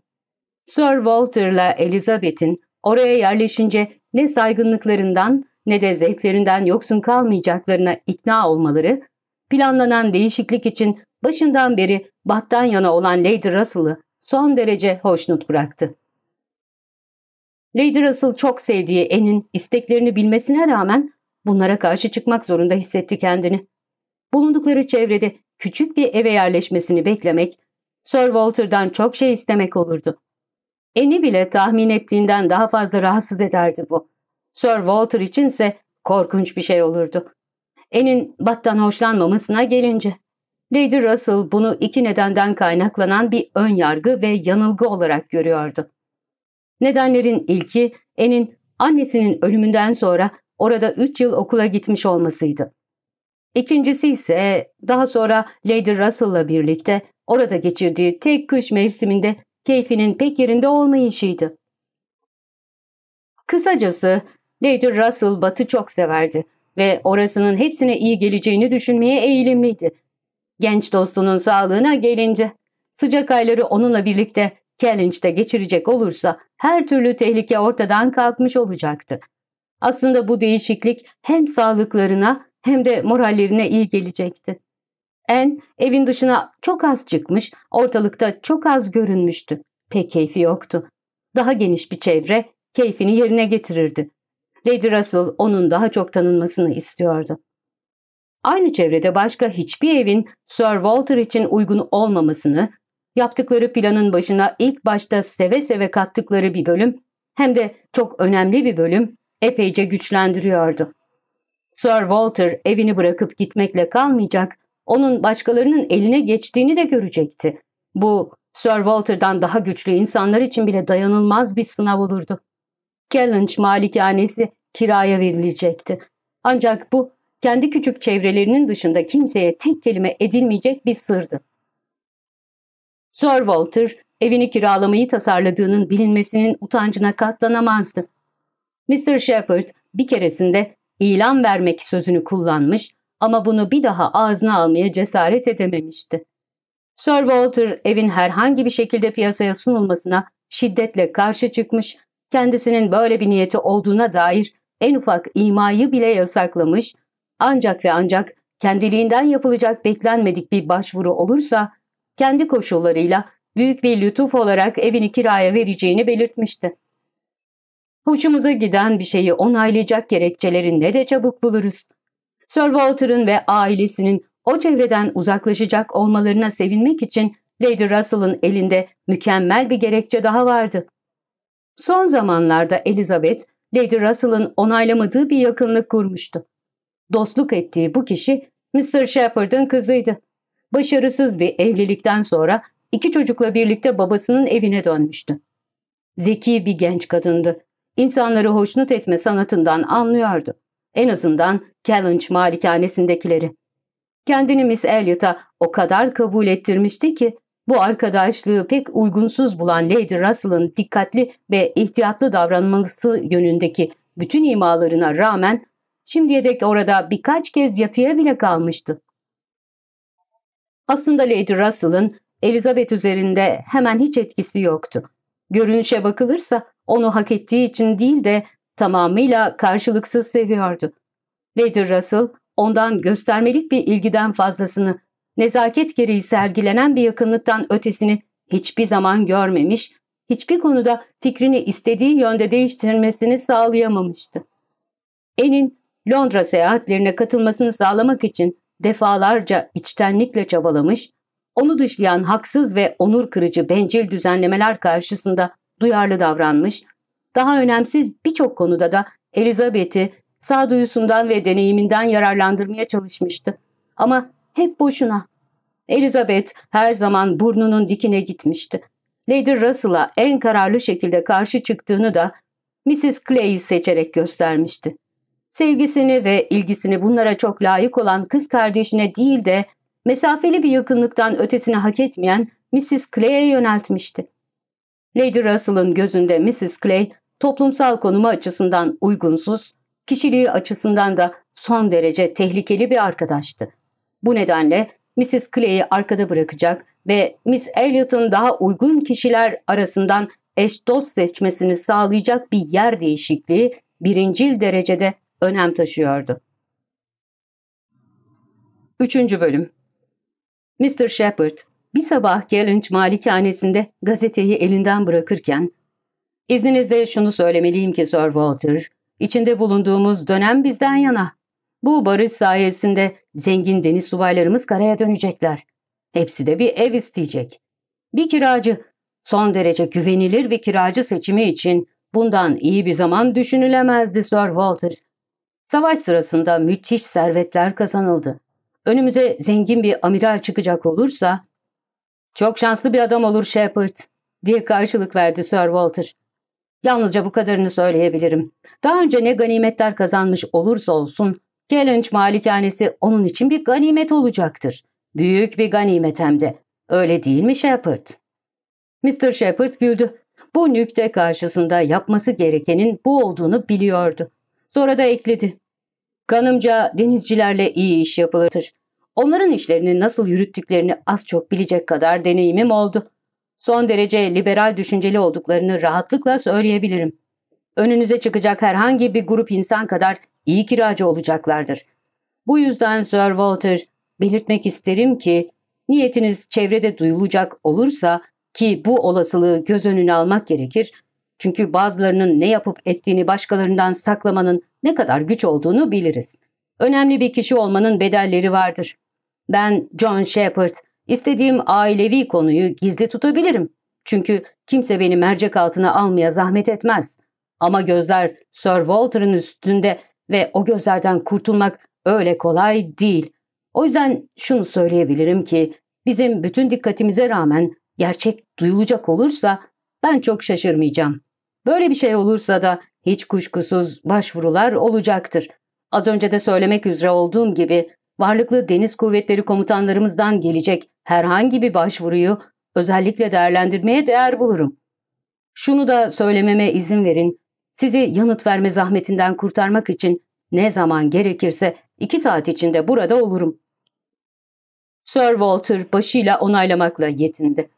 Sir Walter Walter'la Elizabeth'in oraya yerleşince ne saygınlıklarından ne de zevklerinden yoksun kalmayacaklarına ikna olmaları, planlanan değişiklik için başından beri Bat'tan yana olan Lady Russell'ı son derece hoşnut bıraktı. Lady Russell çok sevdiği Anne'in isteklerini bilmesine rağmen bunlara karşı çıkmak zorunda hissetti kendini. Bulundukları çevrede küçük bir eve yerleşmesini beklemek, Sir Walter'dan çok şey istemek olurdu. Eni bile tahmin ettiğinden daha fazla rahatsız ederdi bu. Sir Walter içinse korkunç bir şey olurdu. Enin battan hoşlanmamasına gelince. Lady Russell bunu iki nedenden kaynaklanan bir ön yargı ve yanılgı olarak görüyordu. Nedenlerin ilki En'in annesinin ölümünden sonra orada üç yıl okula gitmiş olmasıydı. İkincisi ise daha sonra Lady Russell'la birlikte orada geçirdiği tek kış mevsiminde keyfinin pek yerinde olmayışıydı. Kısacası Lady Russell batı çok severdi ve orasının hepsine iyi geleceğini düşünmeye eğilimliydi. Genç dostunun sağlığına gelince, sıcak ayları onunla birlikte Kellynch'te geçirecek olursa her türlü tehlike ortadan kalkmış olacaktı. Aslında bu değişiklik hem sağlıklarına hem de morallerine iyi gelecekti. En evin dışına çok az çıkmış, ortalıkta çok az görünmüştü. Pek keyfi yoktu. Daha geniş bir çevre keyfini yerine getirirdi. Lady Russell onun daha çok tanınmasını istiyordu aynı çevrede başka hiçbir evin Sir Walter için uygun olmamasını, yaptıkları planın başına ilk başta seve seve kattıkları bir bölüm hem de çok önemli bir bölüm epeyce güçlendiriyordu. Sir Walter evini bırakıp gitmekle kalmayacak, onun başkalarının eline geçtiğini de görecekti. Bu Sir Walter'dan daha güçlü insanlar için bile dayanılmaz bir sınav olurdu. Kellynch malikanesi kiraya verilecekti. Ancak bu kendi küçük çevrelerinin dışında kimseye tek kelime edilmeyecek bir sırdı. Sir Walter evini kiralamayı tasarladığının bilinmesinin utancına katlanamazdı. Mr. Shepard bir keresinde ilan vermek sözünü kullanmış ama bunu bir daha ağzına almaya cesaret edememişti. Sir Walter evin herhangi bir şekilde piyasaya sunulmasına şiddetle karşı çıkmış, kendisinin böyle bir niyeti olduğuna dair en ufak imayı bile yasaklamış ancak ve ancak kendiliğinden yapılacak beklenmedik bir başvuru olursa kendi koşullarıyla büyük bir lütuf olarak evini kiraya vereceğini belirtmişti. Hoşumuza giden bir şeyi onaylayacak gerekçeleri ne de çabuk buluruz. Sir Walter'ın ve ailesinin o çevreden uzaklaşacak olmalarına sevinmek için Lady Russell'ın elinde mükemmel bir gerekçe daha vardı. Son zamanlarda Elizabeth, Lady Russell'ın onaylamadığı bir yakınlık kurmuştu. Dostluk ettiği bu kişi Mr. Shepard'ın kızıydı. Başarısız bir evlilikten sonra iki çocukla birlikte babasının evine dönmüştü. Zeki bir genç kadındı. İnsanları hoşnut etme sanatından anlıyordu. En azından Kellynch malikanesindekileri. Kendini Miss Elliot'a o kadar kabul ettirmişti ki bu arkadaşlığı pek uygunsuz bulan Lady Russell'ın dikkatli ve ihtiyatlı davranması yönündeki bütün imalarına rağmen Şimdiye dek orada birkaç kez yatıya bile kalmıştı. Aslında Lady Russell'ın Elizabeth üzerinde hemen hiç etkisi yoktu. Görünüşe bakılırsa onu hak ettiği için değil de tamamıyla karşılıksız seviyordu. Lady Russell ondan göstermelik bir ilgiden fazlasını, nezaket gereği sergilenen bir yakınlıktan ötesini hiçbir zaman görmemiş, hiçbir konuda fikrini istediği yönde değiştirmesini sağlayamamıştı. Enin Londra seyahatlerine katılmasını sağlamak için defalarca içtenlikle çabalamış, onu dışlayan haksız ve onur kırıcı bencil düzenlemeler karşısında duyarlı davranmış, daha önemsiz birçok konuda da Elizabeth'i sağduyusundan ve deneyiminden yararlandırmaya çalışmıştı. Ama hep boşuna. Elizabeth her zaman burnunun dikine gitmişti. Lady Russell'a en kararlı şekilde karşı çıktığını da Mrs. Clay'i seçerek göstermişti. Sevgisini ve ilgisini bunlara çok layık olan kız kardeşine değil de mesafeli bir yakınlıktan ötesini hak etmeyen Mrs. Clay'e yöneltmişti. Lady Russell'ın gözünde Mrs. Clay, toplumsal konumu açısından uygunsuz, kişiliği açısından da son derece tehlikeli bir arkadaştı. Bu nedenle Mrs. Clay'i arkada bırakacak ve Miss Elliot'ın daha uygun kişiler arasından eş dost seçmesini sağlayacak bir yer değişikliği birincil derecede önem taşıyordu. 3. Bölüm Mr. Shepard bir sabah Gallagher malikanesinde gazeteyi elinden bırakırken ''İzninizle şunu söylemeliyim ki Sir Walter, içinde bulunduğumuz dönem bizden yana. Bu barış sayesinde zengin deniz subaylarımız karaya dönecekler. Hepsi de bir ev isteyecek. Bir kiracı, son derece güvenilir bir kiracı seçimi için bundan iyi bir zaman düşünülemezdi Sir Walter.'' Savaş sırasında müthiş servetler kazanıldı. Önümüze zengin bir amiral çıkacak olursa ''Çok şanslı bir adam olur Shepard.'' diye karşılık verdi Sir Walter. Yalnızca bu kadarını söyleyebilirim. Daha önce ne ganimetler kazanmış olursa olsun, Kellynch malikanesi onun için bir ganimet olacaktır. Büyük bir ganimet hem de. Öyle değil mi Shepard? Mr. Shepard güldü. Bu nükte karşısında yapması gerekenin bu olduğunu biliyordu. Sonra da ekledi. Kanımca denizcilerle iyi iş yapılır. Onların işlerini nasıl yürüttüklerini az çok bilecek kadar deneyimim oldu. Son derece liberal düşünceli olduklarını rahatlıkla söyleyebilirim. Önünüze çıkacak herhangi bir grup insan kadar iyi kiracı olacaklardır. Bu yüzden Sir Walter, belirtmek isterim ki niyetiniz çevrede duyulacak olursa ki bu olasılığı göz önüne almak gerekir, çünkü bazılarının ne yapıp ettiğini başkalarından saklamanın ne kadar güç olduğunu biliriz. Önemli bir kişi olmanın bedelleri vardır. Ben John Shepard, istediğim ailevi konuyu gizli tutabilirim. Çünkü kimse beni mercek altına almaya zahmet etmez. Ama gözler Sir Walter'ın üstünde ve o gözlerden kurtulmak öyle kolay değil. O yüzden şunu söyleyebilirim ki bizim bütün dikkatimize rağmen gerçek duyulacak olursa ben çok şaşırmayacağım. Böyle bir şey olursa da hiç kuşkusuz başvurular olacaktır. Az önce de söylemek üzere olduğum gibi varlıklı deniz kuvvetleri komutanlarımızdan gelecek herhangi bir başvuruyu özellikle değerlendirmeye değer bulurum. Şunu da söylememe izin verin. Sizi yanıt verme zahmetinden kurtarmak için ne zaman gerekirse iki saat içinde burada olurum. Sir Walter başıyla onaylamakla yetindi.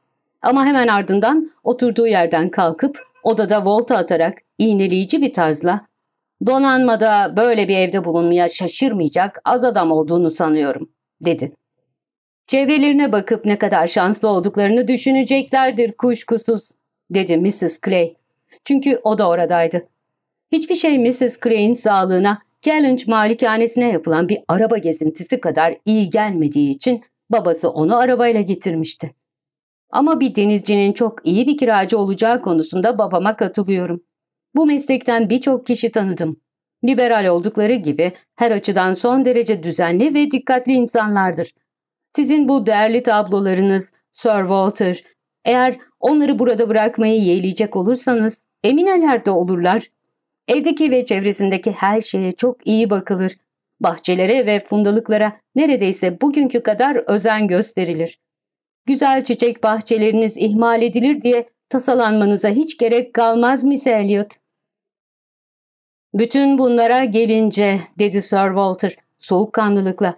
Ama hemen ardından oturduğu yerden kalkıp Odada volta atarak iğneleyici bir tarzla ''Donanmada böyle bir evde bulunmaya şaşırmayacak az adam olduğunu sanıyorum.'' dedi. Çevrelerine bakıp ne kadar şanslı olduklarını düşüneceklerdir kuşkusuz, dedi Mrs. Clay. Çünkü o da oradaydı. Hiçbir şey Mrs. Clay'in sağlığına, Kellynch malikanesine yapılan bir araba gezintisi kadar iyi gelmediği için babası onu arabayla getirmişti. Ama bir denizcinin çok iyi bir kiracı olacağı konusunda babama katılıyorum. Bu meslekten birçok kişi tanıdım. Liberal oldukları gibi her açıdan son derece düzenli ve dikkatli insanlardır. Sizin bu değerli tablolarınız, Sir Walter, eğer onları burada bırakmayı yeğleyecek olursanız eminelerde olurlar. Evdeki ve çevresindeki her şeye çok iyi bakılır. Bahçelere ve fundalıklara neredeyse bugünkü kadar özen gösterilir güzel çiçek bahçeleriniz ihmal edilir diye tasalanmanıza hiç gerek kalmaz Miss Elliot. Bütün bunlara gelince, dedi Sir Walter soğukkanlılıkla.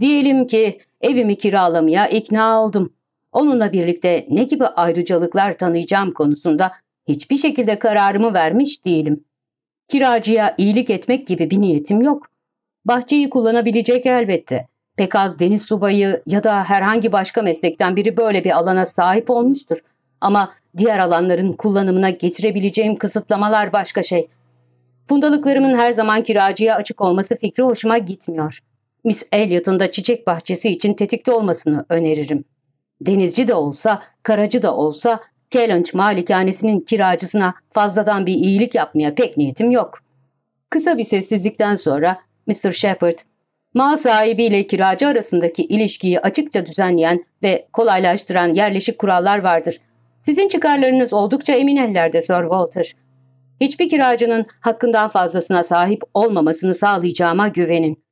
Diyelim ki evimi kiralamaya ikna oldum. Onunla birlikte ne gibi ayrıcalıklar tanıyacağım konusunda hiçbir şekilde kararımı vermiş değilim. Kiracıya iyilik etmek gibi bir niyetim yok. Bahçeyi kullanabilecek elbette Pek az deniz subayı ya da herhangi başka meslekten biri böyle bir alana sahip olmuştur. Ama diğer alanların kullanımına getirebileceğim kısıtlamalar başka şey. Fundalıklarımın her zaman kiracıya açık olması fikri hoşuma gitmiyor. Miss Elliot'ın da çiçek bahçesi için tetikte olmasını öneririm. Denizci de olsa, karacı da olsa Kellynch malikanesinin kiracısına fazladan bir iyilik yapmaya pek niyetim yok. Kısa bir sessizlikten sonra Mr. Shepard Mal sahibi ile kiracı arasındaki ilişkiyi açıkça düzenleyen ve kolaylaştıran yerleşik kurallar vardır. Sizin çıkarlarınız oldukça emin ellerde Sir Walter. Hiçbir kiracının hakkından fazlasına sahip olmamasını sağlayacağıma güvenin.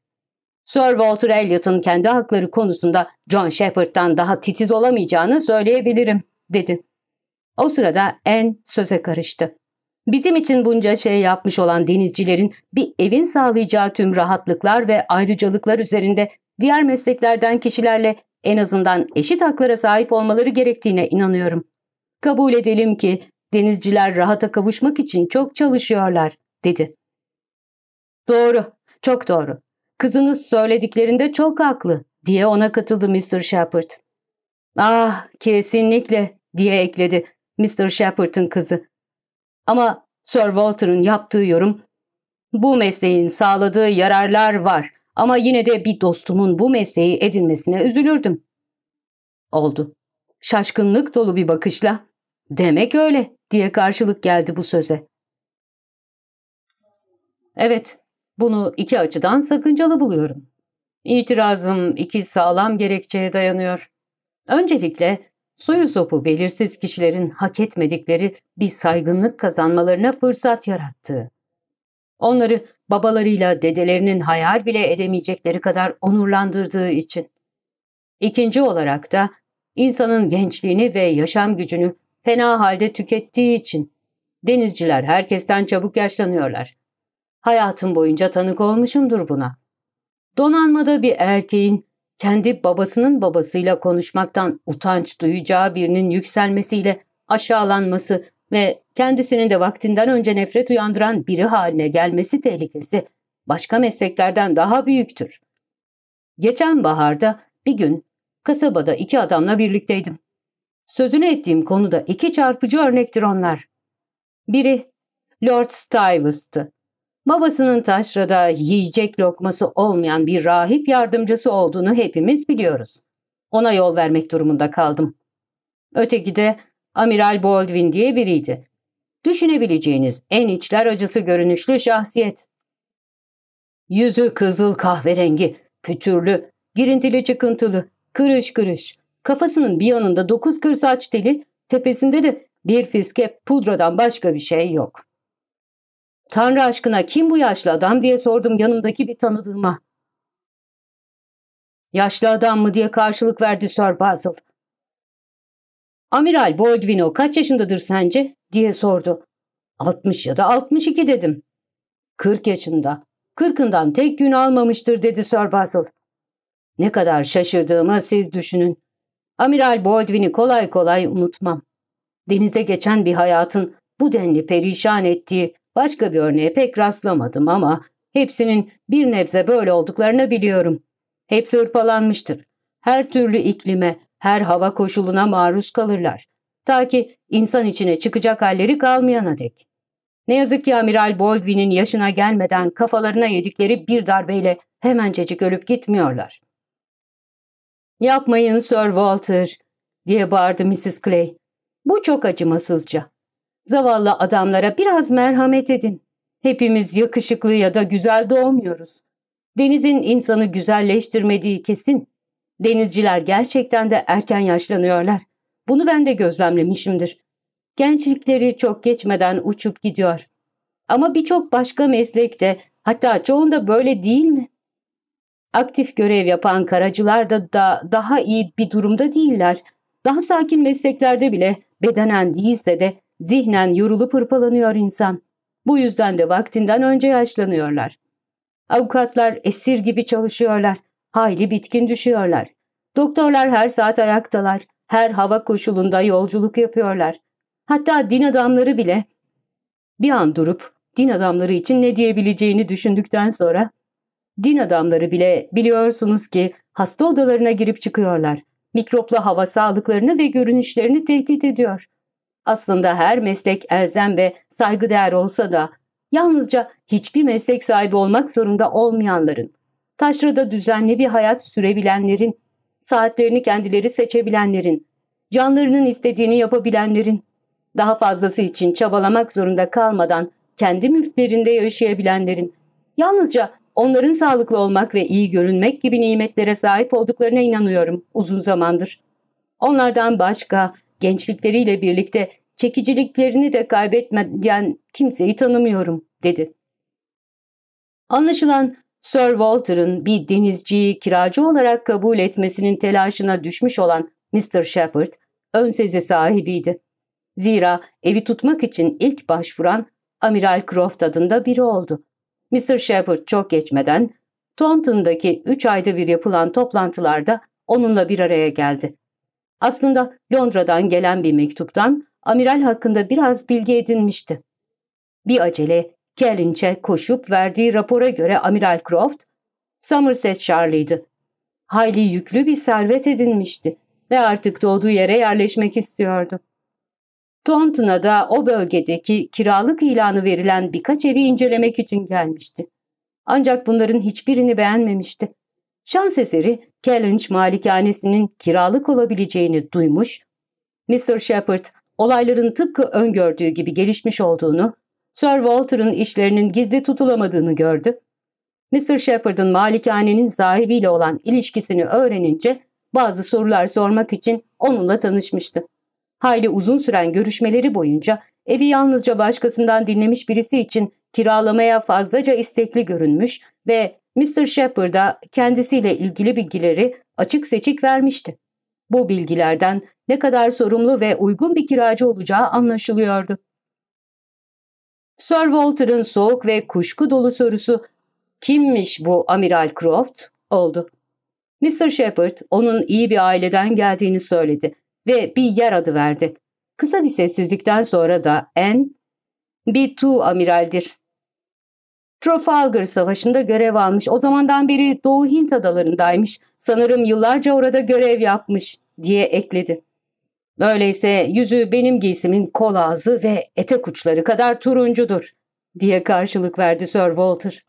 Sir Walter Elliot'ın kendi hakları konusunda John Shepard'dan daha titiz olamayacağını söyleyebilirim, dedi. O sırada Anne söze karıştı. Bizim için bunca şey yapmış olan denizcilerin bir evin sağlayacağı tüm rahatlıklar ve ayrıcalıklar üzerinde diğer mesleklerden kişilerle en azından eşit haklara sahip olmaları gerektiğine inanıyorum. Kabul edelim ki denizciler rahata kavuşmak için çok çalışıyorlar, dedi. Doğru, çok doğru. Kızınız söylediklerinde çok haklı, diye ona katıldı Mr. Shepard. Ah, kesinlikle, diye ekledi Mr. Shepard'ın kızı. Ama Sir Walter'ın yaptığı yorum bu mesleğin sağladığı yararlar var ama yine de bir dostumun bu mesleği edinmesine üzülürdüm. Oldu. Şaşkınlık dolu bir bakışla demek öyle diye karşılık geldi bu söze. Evet, bunu iki açıdan sakıncalı buluyorum. İtirazım iki sağlam gerekçeye dayanıyor. Öncelikle Soyu sopu belirsiz kişilerin hak etmedikleri bir saygınlık kazanmalarına fırsat yarattı. Onları babalarıyla dedelerinin hayal bile edemeyecekleri kadar onurlandırdığı için. İkinci olarak da insanın gençliğini ve yaşam gücünü fena halde tükettiği için. Denizciler herkesten çabuk yaşlanıyorlar. Hayatım boyunca tanık olmuşumdur buna. Donanmada bir erkeğin kendi babasının babasıyla konuşmaktan utanç duyacağı birinin yükselmesiyle aşağılanması ve kendisinin de vaktinden önce nefret uyandıran biri haline gelmesi tehlikesi başka mesleklerden daha büyüktür. Geçen baharda bir gün kasabada iki adamla birlikteydim. Sözünü ettiğim konuda iki çarpıcı örnektir onlar. Biri Lord Stuyvesant'tı. Babasının taşrada yiyecek lokması olmayan bir rahip yardımcısı olduğunu hepimiz biliyoruz. Ona yol vermek durumunda kaldım. Öteki de Amiral Baldwin diye biriydi. Düşünebileceğiniz en içler acısı görünüşlü şahsiyet. Yüzü kızıl kahverengi, pütürlü, girintili çıkıntılı, kırış kırış. Kafasının bir yanında dokuz kırsaç teli, tepesinde de bir fiske pudradan başka bir şey yok.'' Tanrı aşkına kim bu yaşlı adam diye sordum yanındaki bir tanıdığıma. Yaşlı adam mı diye karşılık verdi Sir Basil. Amiral Boldvino kaç yaşındadır sence diye sordu. 60 ya da 62 dedim. 40 yaşında. 40'ından tek gün almamıştır dedi Sir Basil. Ne kadar şaşırdığımı siz düşünün. Amiral Baldwin'i kolay kolay unutmam. Denize geçen bir hayatın bu denli perişan ettiği, Başka bir örneğe pek rastlamadım ama hepsinin bir nebze böyle olduklarını biliyorum. Hepsi hırpalanmıştır. Her türlü iklime, her hava koşuluna maruz kalırlar. Ta ki insan içine çıkacak halleri kalmayana dek. Ne yazık ki Amiral Baldwin'in yaşına gelmeden kafalarına yedikleri bir darbeyle hemencecik ölüp gitmiyorlar. ''Yapmayın Sir Walter'' diye bağırdı Mrs. Clay. Bu çok acımasızca. Zavallı adamlara biraz merhamet edin. Hepimiz yakışıklı ya da güzel doğmuyoruz. Denizin insanı güzelleştirmediği kesin. Denizciler gerçekten de erken yaşlanıyorlar. Bunu ben de gözlemlemişimdir. Gençlikleri çok geçmeden uçup gidiyor. Ama birçok başka meslekte, hatta çoğunda böyle değil mi? Aktif görev yapan karacılar da, da daha iyi bir durumda değiller. Daha sakin mesleklerde bile bedenen değilse de Zihnen yorulup hırpalanıyor insan. Bu yüzden de vaktinden önce yaşlanıyorlar. Avukatlar esir gibi çalışıyorlar. Hayli bitkin düşüyorlar. Doktorlar her saat ayaktalar. Her hava koşulunda yolculuk yapıyorlar. Hatta din adamları bile. Bir an durup din adamları için ne diyebileceğini düşündükten sonra din adamları bile biliyorsunuz ki hasta odalarına girip çıkıyorlar. Mikropla hava sağlıklarını ve görünüşlerini tehdit ediyor. Aslında her meslek elzem ve saygıdeğer olsa da yalnızca hiçbir meslek sahibi olmak zorunda olmayanların, taşrada düzenli bir hayat sürebilenlerin, saatlerini kendileri seçebilenlerin, canlarının istediğini yapabilenlerin, daha fazlası için çabalamak zorunda kalmadan kendi mülklerinde yaşayabilenlerin, yalnızca onların sağlıklı olmak ve iyi görünmek gibi nimetlere sahip olduklarına inanıyorum uzun zamandır. Onlardan başka Gençlikleriyle birlikte çekiciliklerini de kaybetmeyen kimseyi tanımıyorum, dedi. Anlaşılan Sir Walter'ın bir denizciyi kiracı olarak kabul etmesinin telaşına düşmüş olan Mr. Shepard, ön sahibiydi. Zira evi tutmak için ilk başvuran Amiral Croft adında biri oldu. Mr. Shepard çok geçmeden Taunton'daki üç ayda bir yapılan toplantılarda onunla bir araya geldi. Aslında Londra'dan gelen bir mektuptan amiral hakkında biraz bilgi edinmişti. Bir acele Kellinç'e koşup verdiği rapora göre Amiral Croft, Somersetşarlıydı. Hayli yüklü bir servet edinmişti ve artık doğduğu yere yerleşmek istiyordu. Taunton'a da o bölgedeki kiralık ilanı verilen birkaç evi incelemek için gelmişti. Ancak bunların hiçbirini beğenmemişti. Şans eseri Kellynch malikanesinin kiralık olabileceğini duymuş, Mr. Shepard olayların tıpkı öngördüğü gibi gelişmiş olduğunu, Sir Walter'ın işlerinin gizli tutulamadığını gördü. Mr. Shepard'ın malikanenin sahibiyle olan ilişkisini öğrenince bazı sorular sormak için onunla tanışmıştı. Hayli uzun süren görüşmeleri boyunca evi yalnızca başkasından dinlemiş birisi için kiralamaya fazlaca istekli görünmüş ve Mr. Shepard da kendisiyle ilgili bilgileri açık seçik vermişti. Bu bilgilerden ne kadar sorumlu ve uygun bir kiracı olacağı anlaşılıyordu. Sir Walter'ın soğuk ve kuşku dolu sorusu kimmiş bu Amiral Croft oldu. Mr. Shepard onun iyi bir aileden geldiğini söyledi ve bir yer adı verdi. Kısa bir sessizlikten sonra da en bir tu amiraldir Trafalgar Savaşı'nda görev almış. O zamandan beri Doğu Hint adalarındaymış. Sanırım yıllarca orada görev yapmış diye ekledi. Öyleyse yüzü benim giysimin kol ağzı ve etek uçları kadar turuncudur diye karşılık verdi Sir Walter.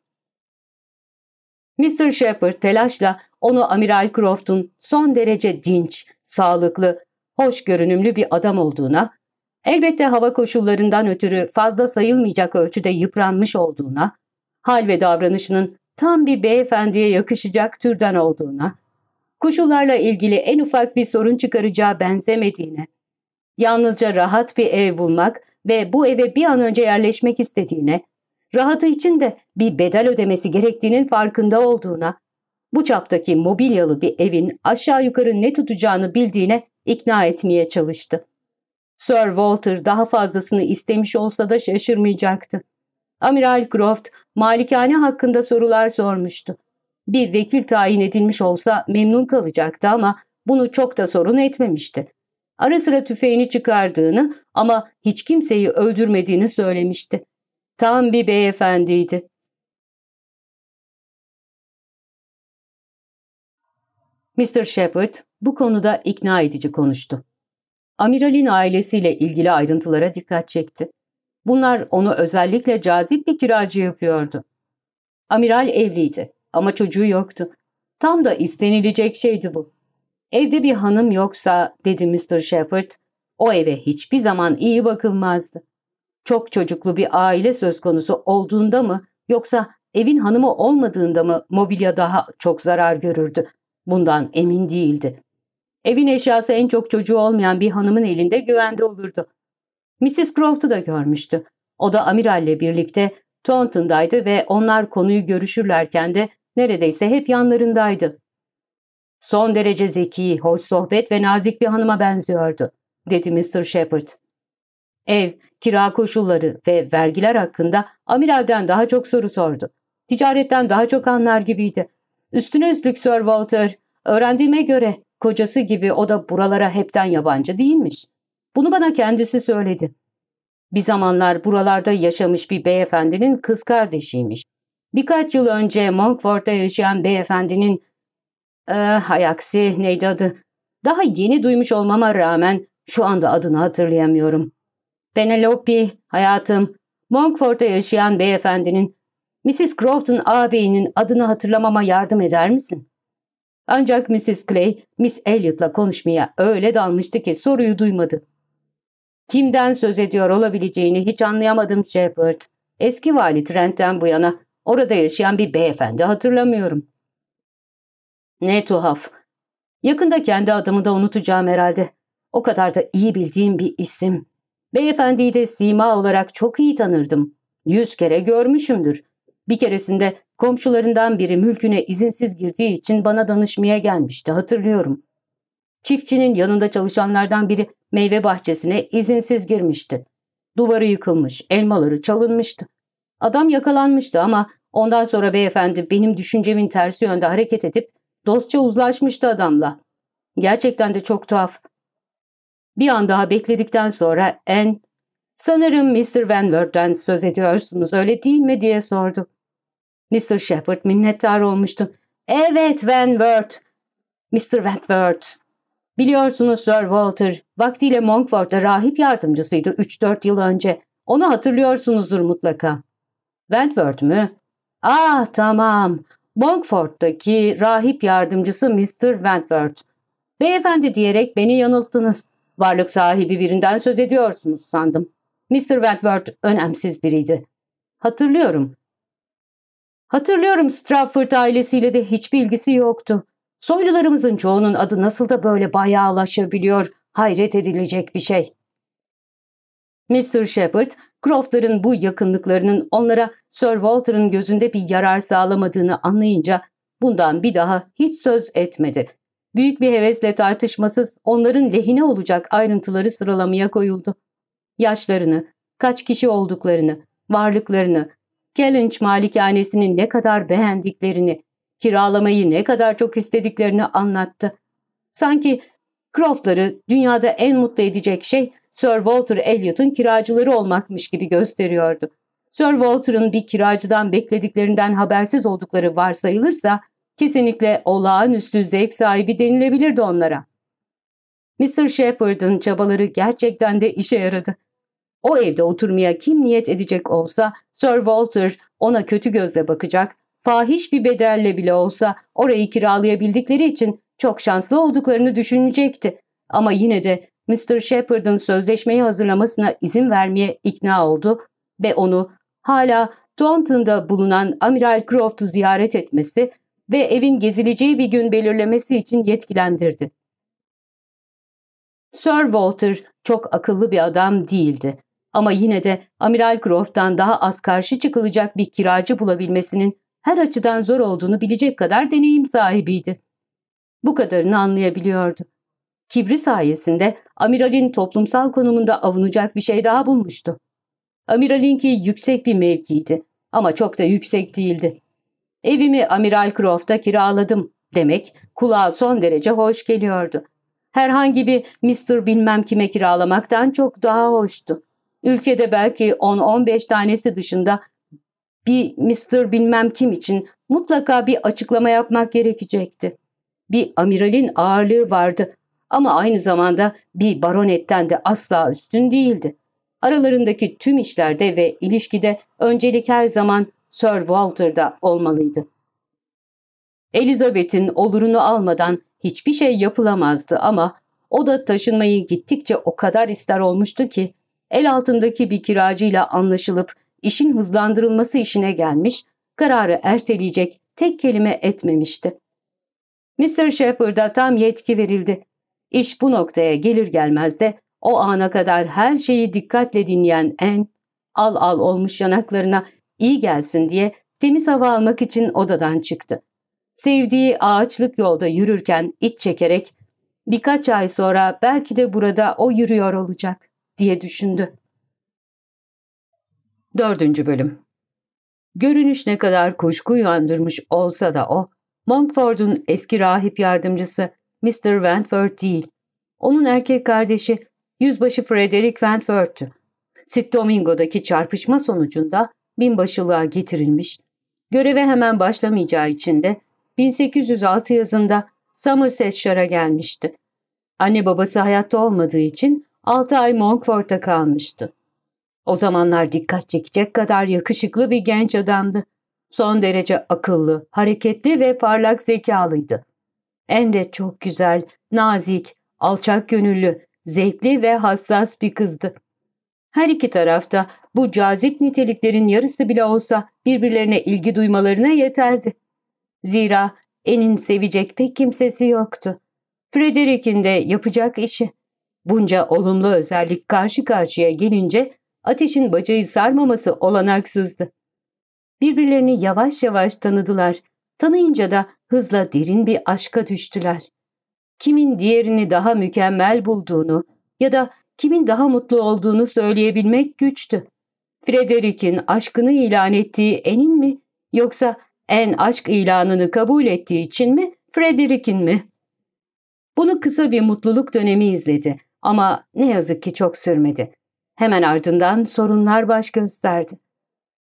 Mr. Shepard telaşla onu Amiral Croft'un son derece dinç, sağlıklı, hoş görünümlü bir adam olduğuna, elbette hava koşullarından ötürü fazla sayılmayacak ölçüde yıpranmış olduğuna, hal ve davranışının tam bir beyefendiye yakışacak türden olduğuna, kuşularla ilgili en ufak bir sorun çıkaracağı benzemediğine, yalnızca rahat bir ev bulmak ve bu eve bir an önce yerleşmek istediğine, rahatı için de bir bedel ödemesi gerektiğinin farkında olduğuna, bu çaptaki mobilyalı bir evin aşağı yukarı ne tutacağını bildiğine ikna etmeye çalıştı. Sir Walter daha fazlasını istemiş olsa da şaşırmayacaktı. Amiral Croft malikane hakkında sorular sormuştu. Bir vekil tayin edilmiş olsa memnun kalacaktı ama bunu çok da sorun etmemişti. Ara sıra tüfeğini çıkardığını ama hiç kimseyi öldürmediğini söylemişti. Tam bir beyefendiydi. Mr. Shepard bu konuda ikna edici konuştu. Amiral'in ailesiyle ilgili ayrıntılara dikkat çekti. Bunlar onu özellikle cazip bir kiracı yapıyordu. Amiral evliydi ama çocuğu yoktu. Tam da istenilecek şeydi bu. Evde bir hanım yoksa dedi Mr. Shepard, o eve hiçbir zaman iyi bakılmazdı. Çok çocuklu bir aile söz konusu olduğunda mı yoksa evin hanımı olmadığında mı mobilya daha çok zarar görürdü? Bundan emin değildi. Evin eşyası en çok çocuğu olmayan bir hanımın elinde güvende olurdu. Mrs. Croft'u da görmüştü. O da amiralle birlikte Taunton'daydı ve onlar konuyu görüşürlerken de neredeyse hep yanlarındaydı. Son derece zeki, hoş sohbet ve nazik bir hanıma benziyordu, dedi Mr. Shepard. Ev, kira koşulları ve vergiler hakkında amiralden daha çok soru sordu. Ticaretten daha çok anlar gibiydi. Üstüne üstlük Sir Walter, öğrendiğime göre kocası gibi o da buralara hepten yabancı değilmiş. Bunu bana kendisi söyledi. Bir zamanlar buralarda yaşamış bir beyefendinin kız kardeşiymiş. Birkaç yıl önce Monkford'da yaşayan beyefendinin e, hayaksi neydi adı? Daha yeni duymuş olmama rağmen şu anda adını hatırlayamıyorum. Penelope, hayatım, Monkford'da yaşayan beyefendinin Mrs. Crofton ağabeyinin adını hatırlamama yardım eder misin? Ancak Mrs. Clay, Miss Elliot'la konuşmaya öyle dalmıştı ki soruyu duymadı. Kimden söz ediyor olabileceğini hiç anlayamadım Shepard. Eski vali Trent'ten bu yana orada yaşayan bir beyefendi hatırlamıyorum. Ne tuhaf. Yakında kendi adımı da unutacağım herhalde. O kadar da iyi bildiğim bir isim. Beyefendiyi de sima olarak çok iyi tanırdım. Yüz kere görmüşümdür. Bir keresinde komşularından biri mülküne izinsiz girdiği için bana danışmaya gelmişti hatırlıyorum. Çiftçinin yanında çalışanlardan biri meyve bahçesine izinsiz girmişti. Duvarı yıkılmış, elmaları çalınmıştı. Adam yakalanmıştı ama ondan sonra beyefendi benim düşüncemin tersi yönde hareket edip dostça uzlaşmıştı adamla. Gerçekten de çok tuhaf. Bir an daha bekledikten sonra en ''Sanırım Mr. Van Word'den söz ediyorsunuz öyle değil mi?'' diye sordu. Mr. Shepard minnettar olmuştu. ''Evet Van Word.'' ''Mr. Van Word.'' Biliyorsunuz Sir Walter, vaktiyle Monkford'da rahip yardımcısıydı 3-4 yıl önce. Onu hatırlıyorsunuzdur mutlaka. Wentworth mü? Ah tamam. Monkford'daki rahip yardımcısı Mr. Wentworth. Beyefendi diyerek beni yanılttınız. Varlık sahibi birinden söz ediyorsunuz sandım. Mr. Wentworth önemsiz biriydi. Hatırlıyorum. Hatırlıyorum Strafford ailesiyle de hiçbir ilgisi yoktu. Soylularımızın çoğunun adı nasıl da böyle bayağılaşabiliyor, hayret edilecek bir şey. Mr. Shepard, Croft'ların bu yakınlıklarının onlara Sir Walter'ın gözünde bir yarar sağlamadığını anlayınca bundan bir daha hiç söz etmedi. Büyük bir hevesle tartışmasız onların lehine olacak ayrıntıları sıralamaya koyuldu. Yaşlarını, kaç kişi olduklarını, varlıklarını, Kellynch malikanesini ne kadar beğendiklerini, kiralamayı ne kadar çok istediklerini anlattı. Sanki Croft'ları dünyada en mutlu edecek şey Sir Walter Elliot'ın kiracıları olmakmış gibi gösteriyordu. Sir Walter'ın bir kiracıdan beklediklerinden habersiz oldukları varsayılırsa kesinlikle olağanüstü zevk sahibi denilebilirdi onlara. Mr. Shepard'ın çabaları gerçekten de işe yaradı. O evde oturmaya kim niyet edecek olsa Sir Walter ona kötü gözle bakacak, fahiş bir bedelle bile olsa orayı kiralayabildikleri için çok şanslı olduklarını düşünecekti. Ama yine de Mr. Shepard'ın sözleşmeyi hazırlamasına izin vermeye ikna oldu ve onu hala Taunton'da bulunan Amiral Croft'u ziyaret etmesi ve evin gezileceği bir gün belirlemesi için yetkilendirdi. Sir Walter çok akıllı bir adam değildi ama yine de Amiral Croft'tan daha az karşı çıkılacak bir kiracı bulabilmesinin her açıdan zor olduğunu bilecek kadar deneyim sahibiydi. Bu kadarını anlayabiliyordu. Kibri sayesinde amiralin toplumsal konumunda avunacak bir şey daha bulmuştu. Amiralinki yüksek bir mevkiydi ama çok da yüksek değildi. Evimi Amiral Croft'a kiraladım demek kulağa son derece hoş geliyordu. Herhangi bir Mr. bilmem kime kiralamaktan çok daha hoştu. Ülkede belki 10-15 tanesi dışında bir Mr. bilmem kim için mutlaka bir açıklama yapmak gerekecekti. Bir amiralin ağırlığı vardı ama aynı zamanda bir baronetten de asla üstün değildi. Aralarındaki tüm işlerde ve ilişkide öncelik her zaman Sir Walter'da olmalıydı. Elizabeth'in olurunu almadan hiçbir şey yapılamazdı ama o da taşınmayı gittikçe o kadar ister olmuştu ki el altındaki bir kiracıyla anlaşılıp işin hızlandırılması işine gelmiş, kararı erteleyecek tek kelime etmemişti. Mr. Shepard'a tam yetki verildi. İş bu noktaya gelir gelmez de o ana kadar her şeyi dikkatle dinleyen En, al al olmuş yanaklarına iyi gelsin diye temiz hava almak için odadan çıktı. Sevdiği ağaçlık yolda yürürken iç çekerek birkaç ay sonra belki de burada o yürüyor olacak diye düşündü. 4. Bölüm Görünüş ne kadar kuşku uyandırmış olsa da o, Monkford'un eski rahip yardımcısı Mr. Wentworth değil. Onun erkek kardeşi Yüzbaşı Frederick Wentworth'tü. St. Domingo'daki çarpışma sonucunda binbaşılığa getirilmiş, göreve hemen başlamayacağı için de 1806 yazında Somersetshire gelmişti. Anne babası hayatta olmadığı için 6 ay Monkford'da kalmıştı. O zamanlar dikkat çekecek kadar yakışıklı bir genç adamdı. Son derece akıllı, hareketli ve parlak zekalıydı. En de çok güzel, nazik, alçak gönüllü, zevkli ve hassas bir kızdı. Her iki tarafta bu cazip niteliklerin yarısı bile olsa birbirlerine ilgi duymalarına yeterdi. Zira En'in sevecek pek kimsesi yoktu. Frederick'in de yapacak işi. Bunca olumlu özellik karşı karşıya gelince ateşin bacayı sarmaması olanaksızdı. Birbirlerini yavaş yavaş tanıdılar. Tanıyınca da hızla derin bir aşka düştüler. Kimin diğerini daha mükemmel bulduğunu ya da kimin daha mutlu olduğunu söyleyebilmek güçtü. Frederick'in aşkını ilan ettiği En'in mi yoksa En aşk ilanını kabul ettiği için mi Frederick'in mi? Bunu kısa bir mutluluk dönemi izledi ama ne yazık ki çok sürmedi. Hemen ardından sorunlar baş gösterdi.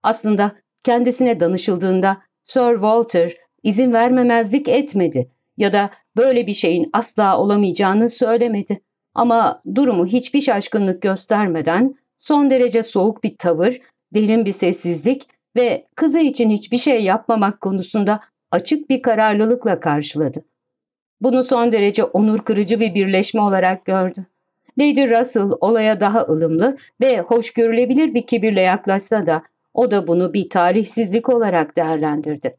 Aslında kendisine danışıldığında Sir Walter izin vermemezlik etmedi ya da böyle bir şeyin asla olamayacağını söylemedi. Ama durumu hiçbir şaşkınlık göstermeden son derece soğuk bir tavır, derin bir sessizlik ve kızı için hiçbir şey yapmamak konusunda açık bir kararlılıkla karşıladı. Bunu son derece onur kırıcı bir birleşme olarak gördü. Lady Russell olaya daha ılımlı ve hoşgörülebilir bir kibirle yaklaşsa da o da bunu bir talihsizlik olarak değerlendirdi.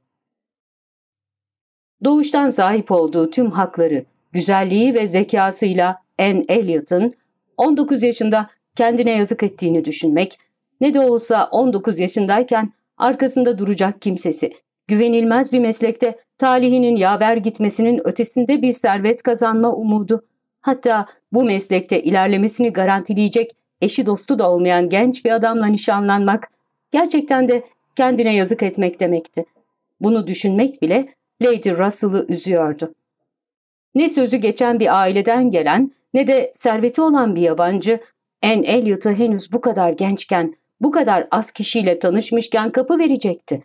Doğuştan sahip olduğu tüm hakları, güzelliği ve zekasıyla Anne Elliot'ın 19 yaşında kendine yazık ettiğini düşünmek, ne de olsa 19 yaşındayken arkasında duracak kimsesi, güvenilmez bir meslekte talihinin yaver gitmesinin ötesinde bir servet kazanma umudu, hatta bu meslekte ilerlemesini garantileyecek eşi dostu da olmayan genç bir adamla nişanlanmak gerçekten de kendine yazık etmek demekti. Bunu düşünmek bile Lady Russell'ı üzüyordu. Ne sözü geçen bir aileden gelen ne de serveti olan bir yabancı Anne Elliot'ı henüz bu kadar gençken, bu kadar az kişiyle tanışmışken kapı verecekti.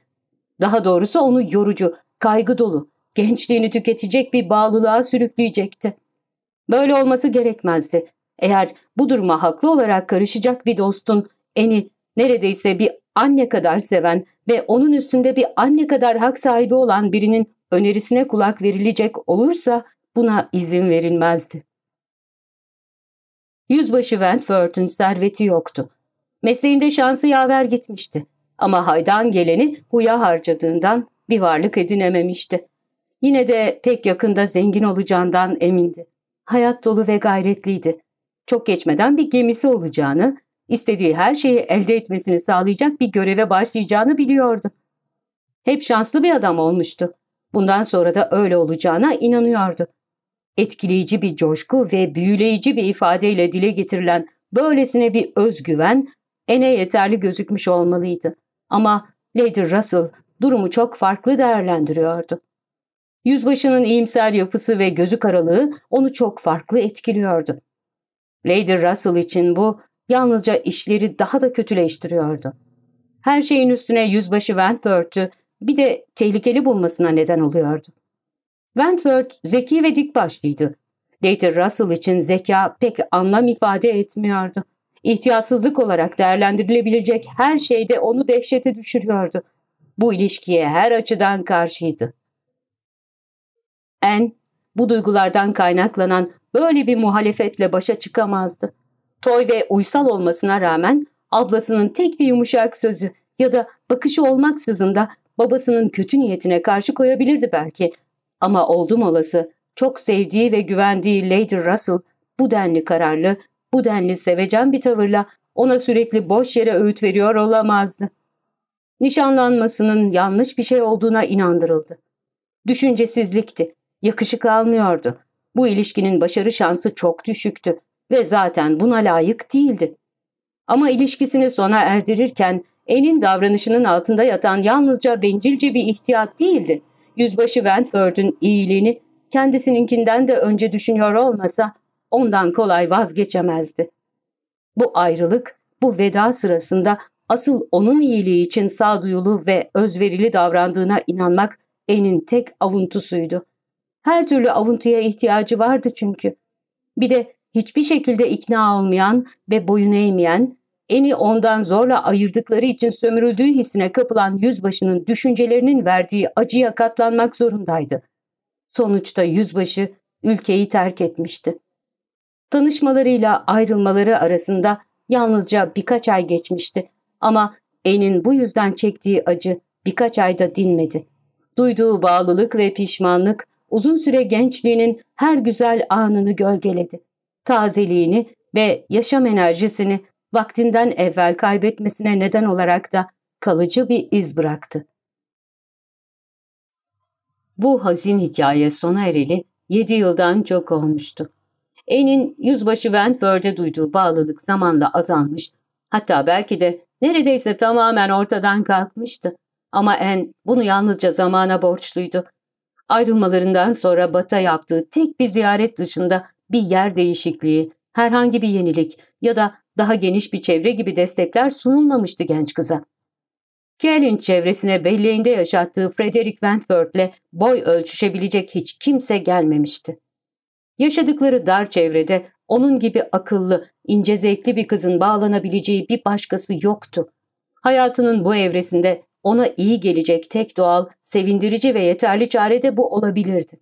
Daha doğrusu onu yorucu, kaygı dolu, gençliğini tüketecek bir bağlılığa sürükleyecekti. Böyle olması gerekmezdi. Eğer bu duruma haklı olarak karışacak bir dostun eni neredeyse bir anne kadar seven ve onun üstünde bir anne kadar hak sahibi olan birinin önerisine kulak verilecek olursa buna izin verilmezdi. Yüzbaşı Wentworth'un serveti yoktu. Mesleğinde şansı yaver gitmişti. Ama haydan geleni huya harcadığından bir varlık edinememişti. Yine de pek yakında zengin olacağından emindi hayat dolu ve gayretliydi. Çok geçmeden bir gemisi olacağını, istediği her şeyi elde etmesini sağlayacak bir göreve başlayacağını biliyordu. Hep şanslı bir adam olmuştu. Bundan sonra da öyle olacağına inanıyordu. Etkileyici bir coşku ve büyüleyici bir ifadeyle dile getirilen böylesine bir özgüven ene yeterli gözükmüş olmalıydı. Ama Lady Russell durumu çok farklı değerlendiriyordu. Yüzbaşının iyimser yapısı ve gözü karalığı onu çok farklı etkiliyordu. Lady Russell için bu yalnızca işleri daha da kötüleştiriyordu. Her şeyin üstüne yüzbaşı Wentworth'ü bir de tehlikeli bulmasına neden oluyordu. Wentworth zeki ve dik başlıydı. Lady Russell için zeka pek anlam ifade etmiyordu. İhtiyatsızlık olarak değerlendirilebilecek her şeyde onu dehşete düşürüyordu. Bu ilişkiye her açıdan karşıydı. En bu duygulardan kaynaklanan böyle bir muhalefetle başa çıkamazdı. Toy ve uysal olmasına rağmen ablasının tek bir yumuşak sözü ya da bakışı olmaksızın da babasının kötü niyetine karşı koyabilirdi belki. Ama oldum olası çok sevdiği ve güvendiği Lady Russell bu denli kararlı, bu denli sevecen bir tavırla ona sürekli boş yere öğüt veriyor olamazdı. Nişanlanmasının yanlış bir şey olduğuna inandırıldı. Düşüncesizlikti. Yakışık almıyordu. Bu ilişkinin başarı şansı çok düşüktü ve zaten buna layık değildi. Ama ilişkisini sona erdirirken En'in davranışının altında yatan yalnızca bencilce bir ihtiyat değildi. Yüzbaşı Wentford'un iyiliğini kendisininkinden de önce düşünüyor olmasa ondan kolay vazgeçemezdi. Bu ayrılık, bu veda sırasında asıl onun iyiliği için sağduyulu ve özverili davrandığına inanmak En'in tek avuntusuydu. Her türlü avuntuya ihtiyacı vardı çünkü. Bir de hiçbir şekilde ikna olmayan ve boyun eğmeyen, eni ondan zorla ayırdıkları için sömürüldüğü hissine kapılan yüzbaşının düşüncelerinin verdiği acıya katlanmak zorundaydı. Sonuçta yüzbaşı ülkeyi terk etmişti. Tanışmalarıyla ayrılmaları arasında yalnızca birkaç ay geçmişti ama En'in bu yüzden çektiği acı birkaç ayda dinmedi. Duyduğu bağlılık ve pişmanlık uzun süre gençliğinin her güzel anını gölgeledi. Tazeliğini ve yaşam enerjisini vaktinden evvel kaybetmesine neden olarak da kalıcı bir iz bıraktı. Bu hazin hikaye sona ereli 7 yıldan çok olmuştu. En'in yüzbaşı Wentworth'e duyduğu bağlılık zamanla azalmış, hatta belki de neredeyse tamamen ortadan kalkmıştı. Ama En bunu yalnızca zamana borçluydu. Ayrılmalarından sonra Bat'a yaptığı tek bir ziyaret dışında bir yer değişikliği, herhangi bir yenilik ya da daha geniş bir çevre gibi destekler sunulmamıştı genç kıza. Kelin çevresine belleğinde yaşattığı Frederick Wentworth'le boy ölçüşebilecek hiç kimse gelmemişti. Yaşadıkları dar çevrede onun gibi akıllı, ince zevkli bir kızın bağlanabileceği bir başkası yoktu. Hayatının bu evresinde ona iyi gelecek tek doğal, sevindirici ve yeterli çare de bu olabilirdi.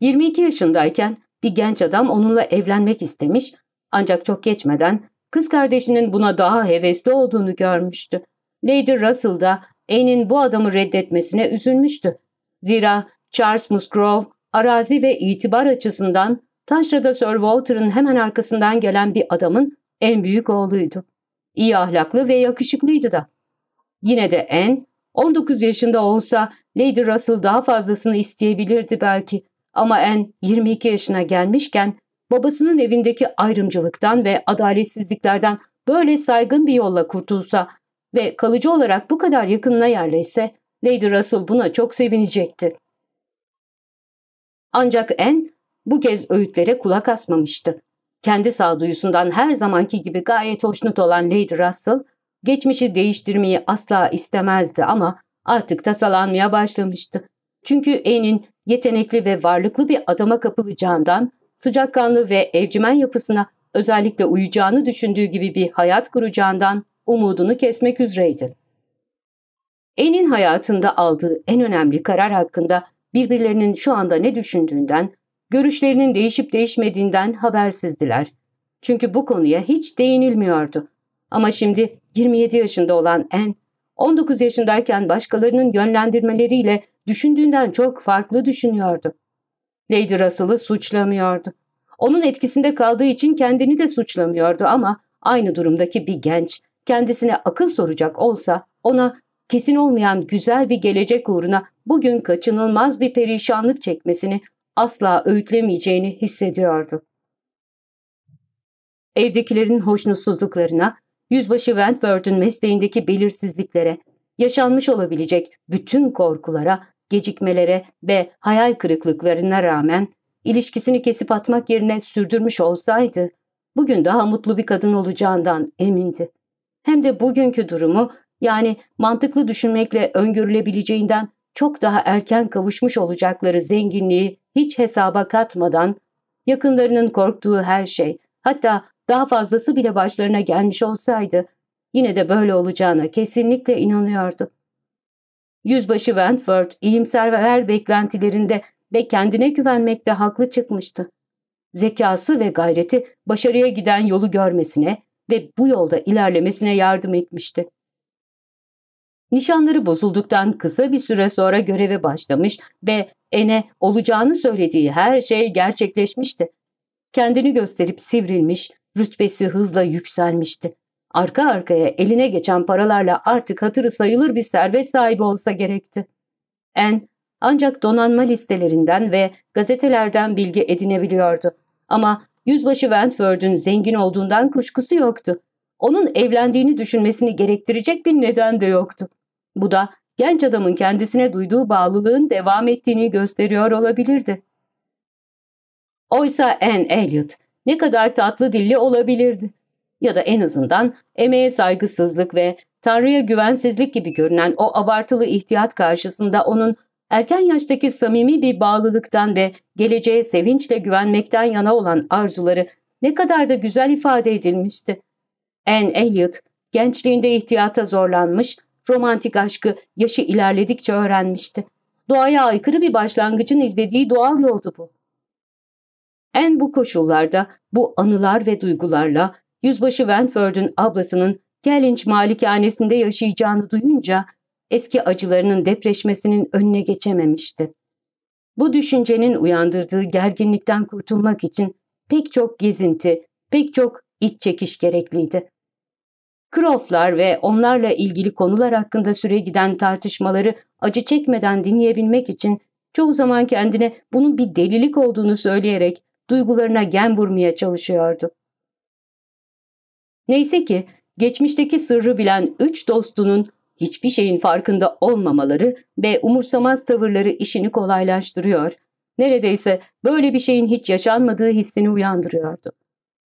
22 yaşındayken bir genç adam onunla evlenmek istemiş ancak çok geçmeden kız kardeşinin buna daha hevesli olduğunu görmüştü. Lady Russell da Anne'in bu adamı reddetmesine üzülmüştü. Zira Charles Musgrove arazi ve itibar açısından Taşra'da Sir Walter'ın hemen arkasından gelen bir adamın en büyük oğluydu. İyi ahlaklı ve yakışıklıydı da. Yine de En, 19 yaşında olsa Lady Russell daha fazlasını isteyebilirdi belki. Ama En, 22 yaşına gelmişken babasının evindeki ayrımcılıktan ve adaletsizliklerden böyle saygın bir yolla kurtulsa ve kalıcı olarak bu kadar yakınına yerleşse Lady Russell buna çok sevinecekti. Ancak En, bu kez öğütlere kulak asmamıştı. Kendi sağduyusundan her zamanki gibi gayet hoşnut olan Lady Russell Geçmişi değiştirmeyi asla istemezdi ama artık tasalanmaya başlamıştı. Çünkü E'nin yetenekli ve varlıklı bir adama kapılacağından, sıcakkanlı ve evcimen yapısına özellikle uyacağını düşündüğü gibi bir hayat kuracağından umudunu kesmek üzereydi. E'nin hayatında aldığı en önemli karar hakkında birbirlerinin şu anda ne düşündüğünden, görüşlerinin değişip değişmediğinden habersizdiler. Çünkü bu konuya hiç değinilmiyordu. Ama şimdi 27 yaşında olan En, 19 yaşındayken başkalarının yönlendirmeleriyle düşündüğünden çok farklı düşünüyordu. Lady Russell'ı suçlamıyordu. Onun etkisinde kaldığı için kendini de suçlamıyordu ama aynı durumdaki bir genç kendisine akıl soracak olsa ona kesin olmayan güzel bir gelecek uğruna bugün kaçınılmaz bir perişanlık çekmesini asla öğütlemeyeceğini hissediyordu. Evdekilerin hoşnutsuzluklarına, Yüzbaşı Wentworth'un mesleğindeki belirsizliklere, yaşanmış olabilecek bütün korkulara, gecikmelere ve hayal kırıklıklarına rağmen ilişkisini kesip atmak yerine sürdürmüş olsaydı, bugün daha mutlu bir kadın olacağından emindi. Hem de bugünkü durumu yani mantıklı düşünmekle öngörülebileceğinden çok daha erken kavuşmuş olacakları zenginliği hiç hesaba katmadan, yakınlarının korktuğu her şey, hatta daha fazlası bile başlarına gelmiş olsaydı yine de böyle olacağına kesinlikle inanıyordu. Yüzbaşı Wentworth iyimser ve her beklentilerinde ve kendine güvenmekte haklı çıkmıştı. Zekası ve gayreti başarıya giden yolu görmesine ve bu yolda ilerlemesine yardım etmişti. Nişanları bozulduktan kısa bir süre sonra göreve başlamış ve Ene olacağını söylediği her şey gerçekleşmişti. Kendini gösterip sivrilmiş, Rütbesi hızla yükselmişti. Arka arkaya eline geçen paralarla artık hatırı sayılır bir servet sahibi olsa gerekti. En ancak donanma listelerinden ve gazetelerden bilgi edinebiliyordu. Ama yüzbaşı Wentworth'un zengin olduğundan kuşkusu yoktu. Onun evlendiğini düşünmesini gerektirecek bir neden de yoktu. Bu da genç adamın kendisine duyduğu bağlılığın devam ettiğini gösteriyor olabilirdi. Oysa En Elliot ne kadar tatlı dilli olabilirdi. Ya da en azından emeğe saygısızlık ve Tanrı'ya güvensizlik gibi görünen o abartılı ihtiyat karşısında onun erken yaştaki samimi bir bağlılıktan ve geleceğe sevinçle güvenmekten yana olan arzuları ne kadar da güzel ifade edilmişti. En Elliot, gençliğinde ihtiyata zorlanmış, romantik aşkı yaşı ilerledikçe öğrenmişti. Doğaya aykırı bir başlangıcın izlediği doğal yoldu bu. En bu koşullarda, bu anılar ve duygularla Yüzbaşı Wentford'un ablasının Gelinç malikanesinde yaşayacağını duyunca eski acılarının depreşmesinin önüne geçememişti. Bu düşüncenin uyandırdığı gerginlikten kurtulmak için pek çok gezinti, pek çok iç çekiş gerekliydi. Croft'lar ve onlarla ilgili konular hakkında süre giden tartışmaları acı çekmeden dinleyebilmek için çoğu zaman kendine bunun bir delilik olduğunu söyleyerek duygularına gem vurmaya çalışıyordu. Neyse ki geçmişteki sırrı bilen üç dostunun hiçbir şeyin farkında olmamaları ve umursamaz tavırları işini kolaylaştırıyor, neredeyse böyle bir şeyin hiç yaşanmadığı hissini uyandırıyordu.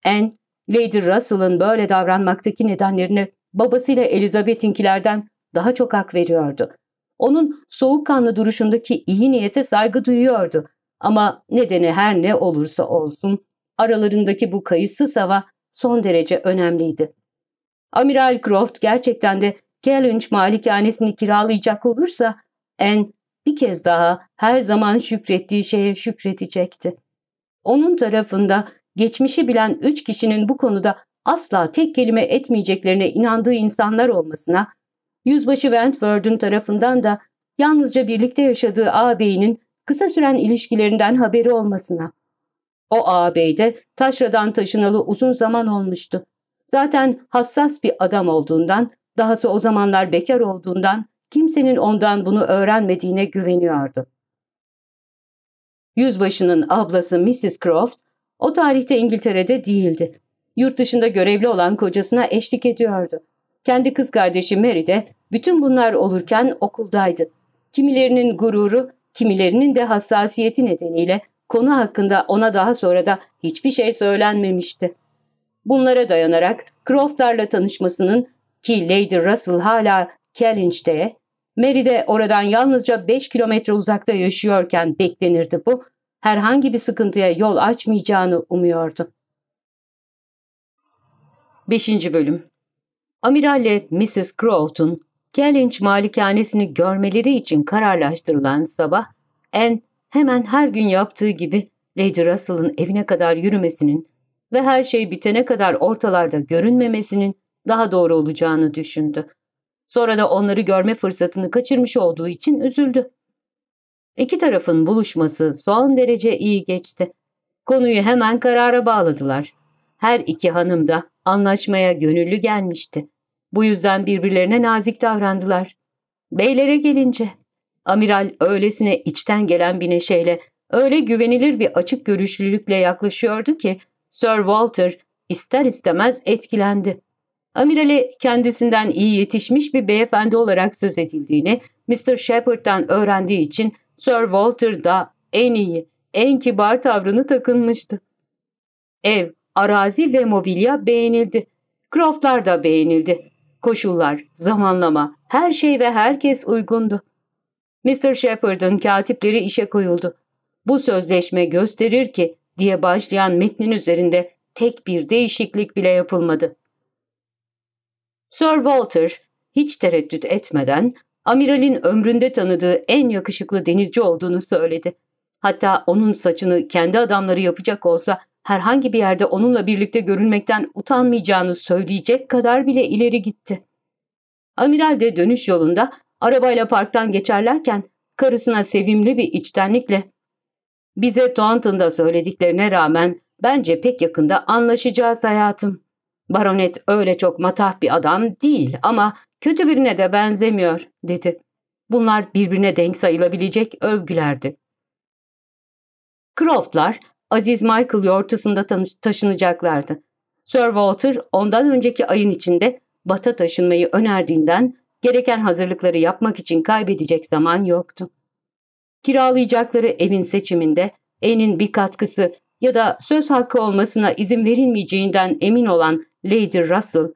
En, Lady Russell'ın böyle davranmaktaki nedenlerini babasıyla Elizabeth'inkilerden daha çok hak veriyordu. Onun soğukkanlı duruşundaki iyi niyete saygı duyuyordu ama nedeni her ne olursa olsun aralarındaki bu kayıtsız hava son derece önemliydi. Amiral Croft gerçekten de Kellynch malikanesini kiralayacak olursa en bir kez daha her zaman şükrettiği şeye şükredecekti. Onun tarafında geçmişi bilen üç kişinin bu konuda asla tek kelime etmeyeceklerine inandığı insanlar olmasına, Yüzbaşı Wentworth'un tarafından da yalnızca birlikte yaşadığı ağabeyinin kısa süren ilişkilerinden haberi olmasına. O de taşradan taşınalı uzun zaman olmuştu. Zaten hassas bir adam olduğundan, dahası o zamanlar bekar olduğundan kimsenin ondan bunu öğrenmediğine güveniyordu. Yüzbaşının ablası Mrs. Croft o tarihte İngiltere'de değildi. Yurt dışında görevli olan kocasına eşlik ediyordu. Kendi kız kardeşi Mary de bütün bunlar olurken okuldaydı. Kimilerinin gururu kimilerinin de hassasiyeti nedeniyle konu hakkında ona daha sonra da hiçbir şey söylenmemişti. Bunlara dayanarak Croftlar'la tanışmasının ki Lady Russell hala Kellynch'te, Mary de oradan yalnızca 5 kilometre uzakta yaşıyorken beklenirdi bu, herhangi bir sıkıntıya yol açmayacağını umuyordu. 5. Bölüm Amiralle Mrs. Crofton Kellynch malikanesini görmeleri için kararlaştırılan sabah, en hemen her gün yaptığı gibi Lady Russell'ın evine kadar yürümesinin ve her şey bitene kadar ortalarda görünmemesinin daha doğru olacağını düşündü. Sonra da onları görme fırsatını kaçırmış olduğu için üzüldü. İki tarafın buluşması son derece iyi geçti. Konuyu hemen karara bağladılar. Her iki hanım da anlaşmaya gönüllü gelmişti. Bu yüzden birbirlerine nazik davrandılar. Beylere gelince, amiral öylesine içten gelen bir neşeyle, öyle güvenilir bir açık görüşlülükle yaklaşıyordu ki, Sir Walter ister istemez etkilendi. Amiral'i kendisinden iyi yetişmiş bir beyefendi olarak söz edildiğini Mr. Shepard'dan öğrendiği için Sir Walter da en iyi, en kibar tavrını takınmıştı. Ev, arazi ve mobilya beğenildi. Croftlar da beğenildi koşullar, zamanlama, her şey ve herkes uygundu. Mr. Shepard'ın katipleri işe koyuldu. Bu sözleşme gösterir ki diye başlayan metnin üzerinde tek bir değişiklik bile yapılmadı. Sir Walter hiç tereddüt etmeden amiralin ömründe tanıdığı en yakışıklı denizci olduğunu söyledi. Hatta onun saçını kendi adamları yapacak olsa herhangi bir yerde onunla birlikte görünmekten utanmayacağını söyleyecek kadar bile ileri gitti. Amiral de dönüş yolunda arabayla parktan geçerlerken karısına sevimli bir içtenlikle ''Bize Taunton'da söylediklerine rağmen bence pek yakında anlaşacağız hayatım. Baronet öyle çok matah bir adam değil ama kötü birine de benzemiyor.'' dedi. Bunlar birbirine denk sayılabilecek övgülerdi. Croftlar Aziz Michael yortasında taşınacaklardı. Sir Walter ondan önceki ayın içinde bata taşınmayı önerdiğinden gereken hazırlıkları yapmak için kaybedecek zaman yoktu. Kiralayacakları evin seçiminde enin bir katkısı ya da söz hakkı olmasına izin verilmeyeceğinden emin olan Lady Russell,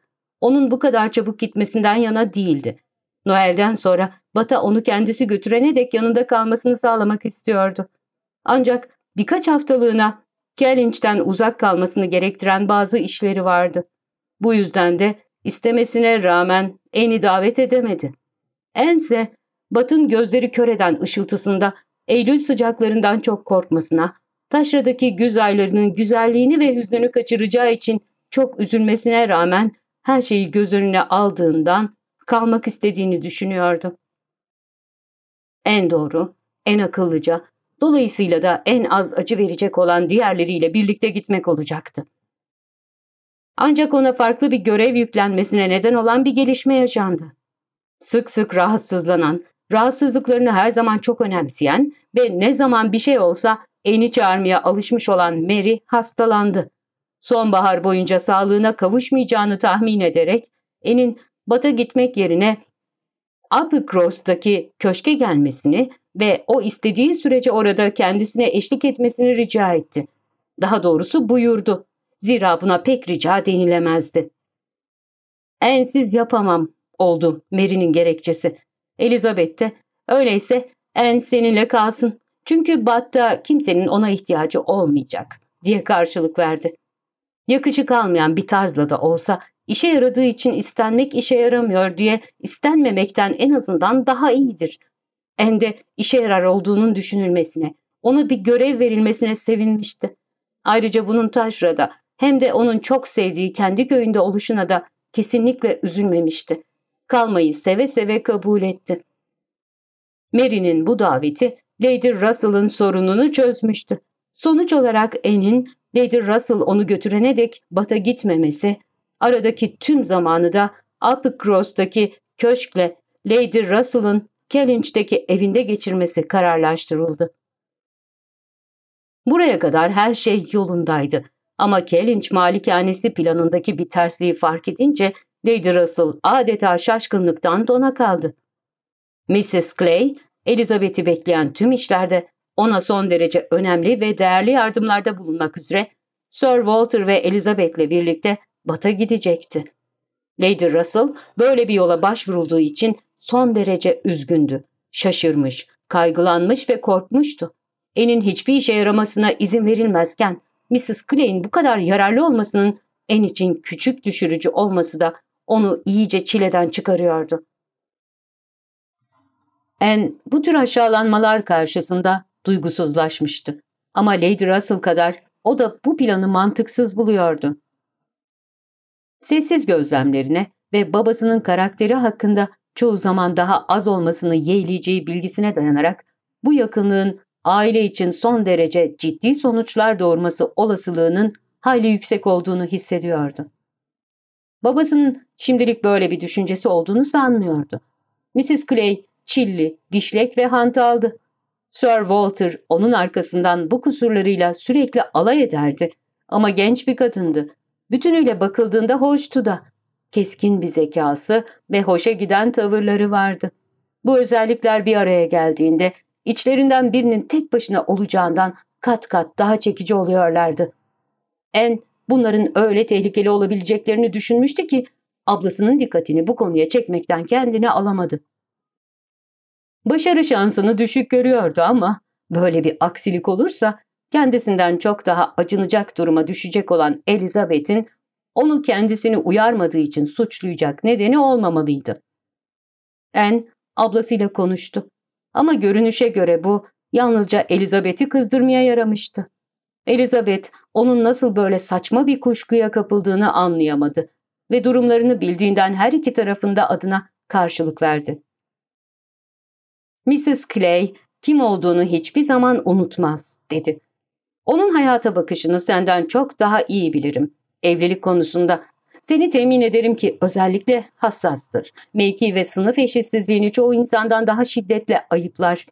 onun bu kadar çabuk gitmesinden yana değildi. Noel'den sonra Bata onu kendisi götürene dek yanında kalmasını sağlamak istiyordu. Ancak birkaç haftalığına Kellinç'ten uzak kalmasını gerektiren bazı işleri vardı. Bu yüzden de istemesine rağmen Anne'i davet edemedi. Ense, Bat'ın gözleri kör eden ışıltısında Eylül sıcaklarından çok korkmasına, taşradaki güz aylarının güzelliğini ve hüznünü kaçıracağı için çok üzülmesine rağmen her şeyi göz önüne aldığından kalmak istediğini düşünüyordu. En doğru, en akıllıca, Dolayısıyla da en az acı verecek olan diğerleriyle birlikte gitmek olacaktı. Ancak ona farklı bir görev yüklenmesine neden olan bir gelişme yaşandı. Sık sık rahatsızlanan, rahatsızlıklarını her zaman çok önemseyen ve ne zaman bir şey olsa eni çağırmaya alışmış olan Mary hastalandı. Sonbahar boyunca sağlığına kavuşmayacağını tahmin ederek enin bata gitmek yerine Abercross'taki köşke gelmesini ve o istediği sürece orada kendisine eşlik etmesini rica etti. Daha doğrusu buyurdu. Zira buna pek rica denilemezdi. Ensiz yapamam oldu Mary'nin gerekçesi. Elizabeth de öyleyse en seninle kalsın. Çünkü Bat'ta kimsenin ona ihtiyacı olmayacak diye karşılık verdi. Yakışık almayan bir tarzla da olsa İşe yaradığı için istenmek işe yaramıyor diye istenmemekten en azından daha iyidir. En de işe yarar olduğunun düşünülmesine, ona bir görev verilmesine sevinmişti. Ayrıca bunun taşrada hem de onun çok sevdiği kendi köyünde oluşuna da kesinlikle üzülmemişti. Kalmayı seve seve kabul etti. Mary'nin bu daveti Lady Russell'ın sorununu çözmüştü. Sonuç olarak En'in Lady Russell onu götürene dek bata gitmemesi, Aradaki tüm zamanı da Upper köşkle Lady Russell'ın Kellynch'teki evinde geçirmesi kararlaştırıldı. Buraya kadar her şey yolundaydı. Ama Kellynch malikanesi planındaki bir tersliği fark edince Lady Russell adeta şaşkınlıktan dona kaldı. Mrs. Clay, Elizabeth'i bekleyen tüm işlerde ona son derece önemli ve değerli yardımlarda bulunmak üzere Sir Walter ve Elizabeth'le birlikte bata gidecekti. Lady Russell böyle bir yola başvurulduğu için son derece üzgündü. Şaşırmış, kaygılanmış ve korkmuştu. Enin hiçbir işe yaramasına izin verilmezken Mrs. Clay'in bu kadar yararlı olmasının en için küçük düşürücü olması da onu iyice çileden çıkarıyordu. En bu tür aşağılanmalar karşısında duygusuzlaşmıştı. Ama Lady Russell kadar o da bu planı mantıksız buluyordu. Sessiz gözlemlerine ve babasının karakteri hakkında çoğu zaman daha az olmasını yeğleyeceği bilgisine dayanarak bu yakınlığın aile için son derece ciddi sonuçlar doğurması olasılığının hayli yüksek olduğunu hissediyordu. Babasının şimdilik böyle bir düşüncesi olduğunu sanmıyordu. Mrs. Clay çilli, dişlek ve hantaldı. Sir Walter onun arkasından bu kusurlarıyla sürekli alay ederdi ama genç bir kadındı Bütünüyle bakıldığında hoştu da. Keskin bir zekası ve hoşa giden tavırları vardı. Bu özellikler bir araya geldiğinde içlerinden birinin tek başına olacağından kat kat daha çekici oluyorlardı. En bunların öyle tehlikeli olabileceklerini düşünmüştü ki ablasının dikkatini bu konuya çekmekten kendini alamadı. Başarı şansını düşük görüyordu ama böyle bir aksilik olursa kendisinden çok daha acınacak duruma düşecek olan Elizabeth'in onu kendisini uyarmadığı için suçlayacak nedeni olmamalıydı. En ablasıyla konuştu. Ama görünüşe göre bu yalnızca Elizabeth'i kızdırmaya yaramıştı. Elizabeth onun nasıl böyle saçma bir kuşkuya kapıldığını anlayamadı ve durumlarını bildiğinden her iki tarafında adına karşılık verdi. Mrs. Clay kim olduğunu hiçbir zaman unutmaz dedi. Onun hayata bakışını senden çok daha iyi bilirim. Evlilik konusunda seni temin ederim ki özellikle hassastır. Mevki ve sınıf eşitsizliğini çoğu insandan daha şiddetle ayıplar.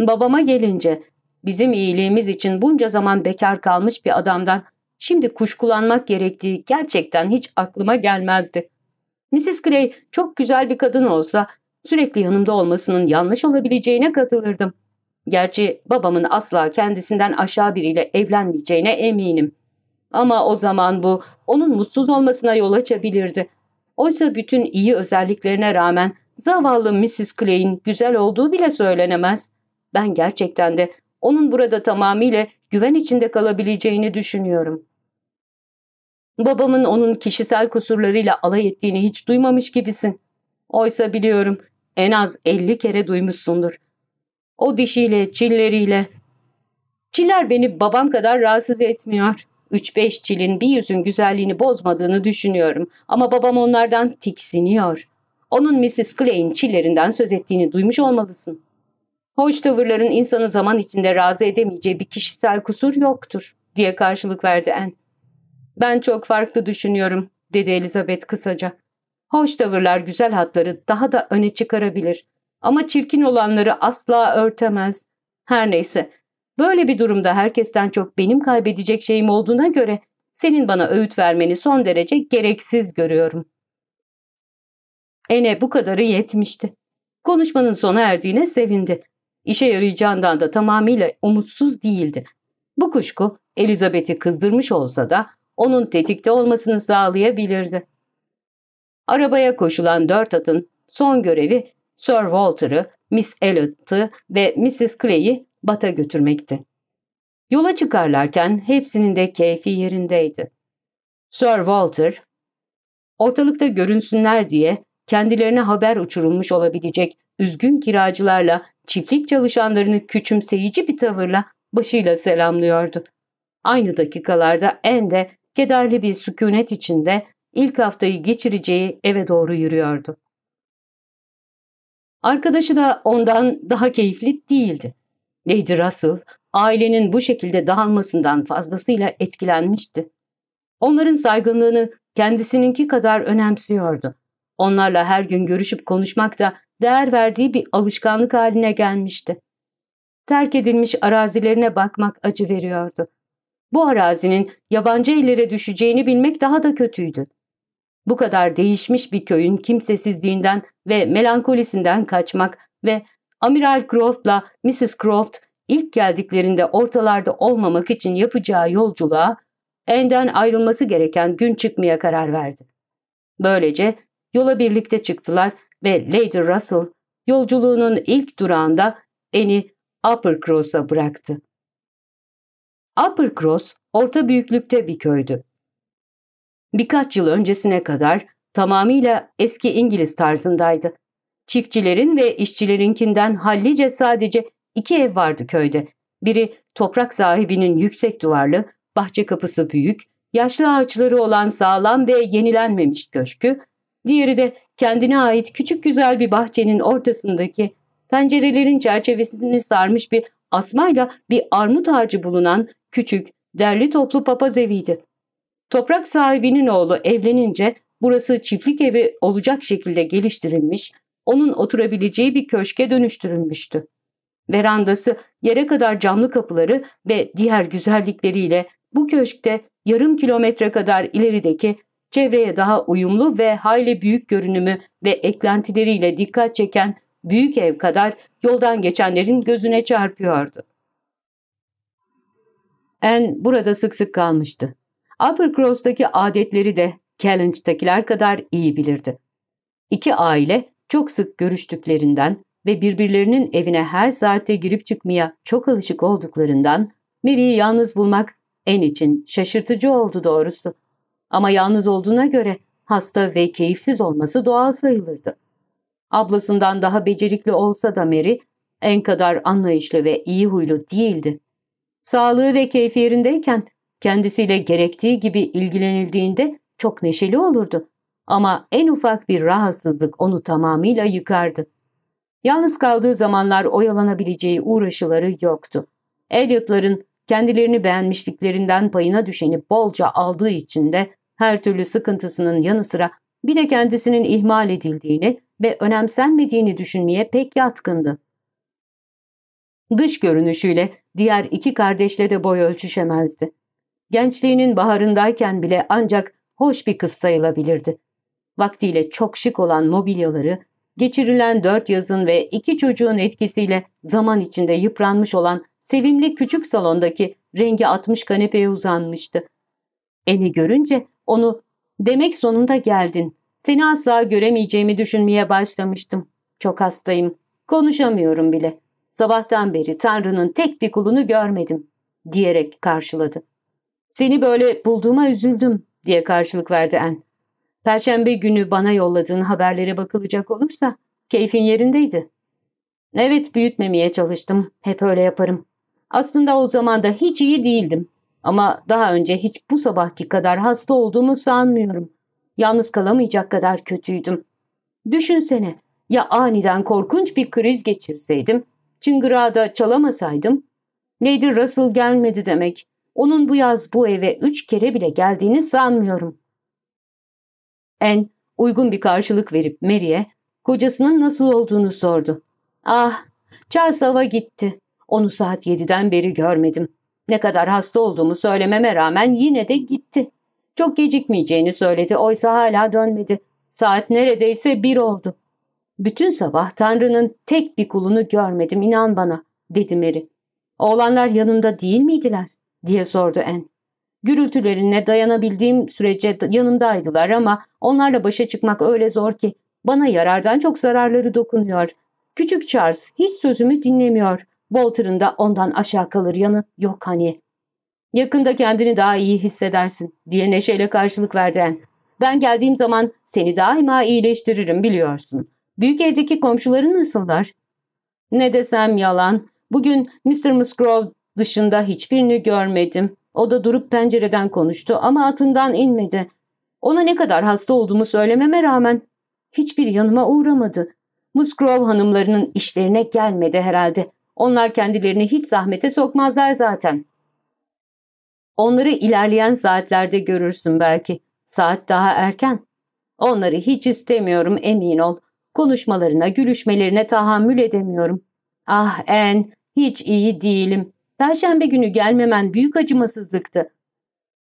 Babama gelince bizim iyiliğimiz için bunca zaman bekar kalmış bir adamdan şimdi kuşkulanmak gerektiği gerçekten hiç aklıma gelmezdi. Mrs. Gray çok güzel bir kadın olsa sürekli yanımda olmasının yanlış olabileceğine katılırdım. Gerçi babamın asla kendisinden aşağı biriyle evlenmeyeceğine eminim. Ama o zaman bu onun mutsuz olmasına yol açabilirdi. Oysa bütün iyi özelliklerine rağmen zavallı Mrs. Clay'in güzel olduğu bile söylenemez. Ben gerçekten de onun burada tamamıyla güven içinde kalabileceğini düşünüyorum. Babamın onun kişisel kusurlarıyla alay ettiğini hiç duymamış gibisin. Oysa biliyorum en az 50 kere duymuşsundur. O dişiyle, çilleriyle. Çiller beni babam kadar rahatsız etmiyor. Üç beş çilin bir yüzün güzelliğini bozmadığını düşünüyorum. Ama babam onlardan tiksiniyor. Onun Mrs. Clay'in çillerinden söz ettiğini duymuş olmalısın. Hoş tavırların insanı zaman içinde razı edemeyeceği bir kişisel kusur yoktur diye karşılık verdi en. Ben çok farklı düşünüyorum dedi Elizabeth kısaca. Hoş tavırlar güzel hatları daha da öne çıkarabilir. Ama çirkin olanları asla örtemez. Her neyse, böyle bir durumda herkesten çok benim kaybedecek şeyim olduğuna göre senin bana öğüt vermeni son derece gereksiz görüyorum. Ene bu kadarı yetmişti. Konuşmanın sona erdiğine sevindi. İşe yarayacağından da tamamıyla umutsuz değildi. Bu kuşku Elizabeth'i kızdırmış olsa da onun tetikte olmasını sağlayabilirdi. Arabaya koşulan dört atın son görevi Sir Walter'ı, Miss Elliot'ı ve Mrs. Clay'i bata götürmekti. Yola çıkarlarken hepsinin de keyfi yerindeydi. Sir Walter, ortalıkta görünsünler diye kendilerine haber uçurulmuş olabilecek üzgün kiracılarla çiftlik çalışanlarını küçümseyici bir tavırla başıyla selamlıyordu. Aynı dakikalarda en de kederli bir sükunet içinde ilk haftayı geçireceği eve doğru yürüyordu. Arkadaşı da ondan daha keyifli değildi. Lady Russell ailenin bu şekilde dağılmasından fazlasıyla etkilenmişti. Onların saygınlığını kendisininki kadar önemsiyordu. Onlarla her gün görüşüp konuşmak da değer verdiği bir alışkanlık haline gelmişti. Terk edilmiş arazilerine bakmak acı veriyordu. Bu arazinin yabancı ellere düşeceğini bilmek daha da kötüydü. Bu kadar değişmiş bir köyün kimsesizliğinden ve melankolisinden kaçmak ve Amiral Croft'la Mrs. Croft ilk geldiklerinde ortalarda olmamak için yapacağı yolculuğa Enden ayrılması gereken gün çıkmaya karar verdi. Böylece yola birlikte çıktılar ve Lady Russell yolculuğunun ilk durağında Eni Upper Cross'a bıraktı. Upper Cross orta büyüklükte bir köydü. Birkaç yıl öncesine kadar tamamıyla eski İngiliz tarzındaydı. Çiftçilerin ve işçilerinkinden hallice sadece iki ev vardı köyde. Biri toprak sahibinin yüksek duvarlı, bahçe kapısı büyük, yaşlı ağaçları olan sağlam ve yenilenmemiş köşkü, diğeri de kendine ait küçük güzel bir bahçenin ortasındaki pencerelerin çerçevesini sarmış bir asmayla bir armut ağacı bulunan küçük, derli toplu papaz eviydi. Toprak sahibinin oğlu evlenince burası çiftlik evi olacak şekilde geliştirilmiş, onun oturabileceği bir köşke dönüştürülmüştü. Verandası, yere kadar camlı kapıları ve diğer güzellikleriyle bu köşkte yarım kilometre kadar ilerideki çevreye daha uyumlu ve hayli büyük görünümü ve eklentileriyle dikkat çeken büyük ev kadar yoldan geçenlerin gözüne çarpıyordu. En burada sık sık kalmıştı. Abercross'taki adetleri de Challenge'dakiler kadar iyi bilirdi. İki aile çok sık görüştüklerinden ve birbirlerinin evine her saatte girip çıkmaya çok alışık olduklarından Mary'i yalnız bulmak en için şaşırtıcı oldu doğrusu. Ama yalnız olduğuna göre hasta ve keyifsiz olması doğal sayılırdı. Ablasından daha becerikli olsa da Mary en kadar anlayışlı ve iyi huylu değildi. Sağlığı ve keyfi yerindeyken Kendisiyle gerektiği gibi ilgilenildiğinde çok neşeli olurdu. Ama en ufak bir rahatsızlık onu tamamıyla yıkardı. Yalnız kaldığı zamanlar oyalanabileceği uğraşıları yoktu. Elliot'ların kendilerini beğenmişliklerinden payına düşeni bolca aldığı için de her türlü sıkıntısının yanı sıra bir de kendisinin ihmal edildiğini ve önemsenmediğini düşünmeye pek yatkındı. Dış görünüşüyle diğer iki kardeşle de boy ölçüşemezdi. Gençliğinin baharındayken bile ancak hoş bir kız sayılabilirdi. Vaktiyle çok şık olan mobilyaları, geçirilen dört yazın ve iki çocuğun etkisiyle zaman içinde yıpranmış olan sevimli küçük salondaki rengi atmış kanepeye uzanmıştı. Eni görünce onu ''Demek sonunda geldin. Seni asla göremeyeceğimi düşünmeye başlamıştım. Çok hastayım. Konuşamıyorum bile. Sabahtan beri Tanrı'nın tek bir kulunu görmedim.'' diyerek karşıladı. Seni böyle bulduğuma üzüldüm diye karşılık verdi En. Perşembe günü bana yolladığın haberlere bakılacak olursa keyfin yerindeydi. Evet büyütmemeye çalıştım. Hep öyle yaparım. Aslında o zaman da hiç iyi değildim. Ama daha önce hiç bu sabahki kadar hasta olduğumu sanmıyorum. Yalnız kalamayacak kadar kötüydüm. Düşünsene ya aniden korkunç bir kriz geçirseydim, çıngırağı da çalamasaydım. Lady Russell gelmedi demek onun bu yaz bu eve üç kere bile geldiğini sanmıyorum. En uygun bir karşılık verip Mary'e kocasının nasıl olduğunu sordu. Ah, Charles hava gitti. Onu saat yediden beri görmedim. Ne kadar hasta olduğumu söylememe rağmen yine de gitti. Çok gecikmeyeceğini söyledi oysa hala dönmedi. Saat neredeyse bir oldu. Bütün sabah Tanrı'nın tek bir kulunu görmedim inan bana dedi Mary. Oğlanlar yanında değil miydiler? diye sordu En. Gürültülerine dayanabildiğim sürece yanımdaydılar ama onlarla başa çıkmak öyle zor ki bana yarardan çok zararları dokunuyor. Küçük Charles hiç sözümü dinlemiyor. Walter'ın da ondan aşağı kalır yanı yok hani. Yakında kendini daha iyi hissedersin diye neşeyle karşılık verdi En. Ben geldiğim zaman seni daima iyileştiririm biliyorsun. Büyük evdeki komşuların nasıllar? Ne desem yalan. Bugün Mr. Musgrove Dışında hiçbirini görmedim. O da durup pencereden konuştu ama atından inmedi. Ona ne kadar hasta olduğumu söylememe rağmen hiçbir yanıma uğramadı. Musgrove hanımlarının işlerine gelmedi herhalde. Onlar kendilerini hiç zahmete sokmazlar zaten. Onları ilerleyen saatlerde görürsün belki. Saat daha erken. Onları hiç istemiyorum emin ol. Konuşmalarına, gülüşmelerine tahammül edemiyorum. Ah en, hiç iyi değilim. Perşembe günü gelmemen büyük acımasızlıktı.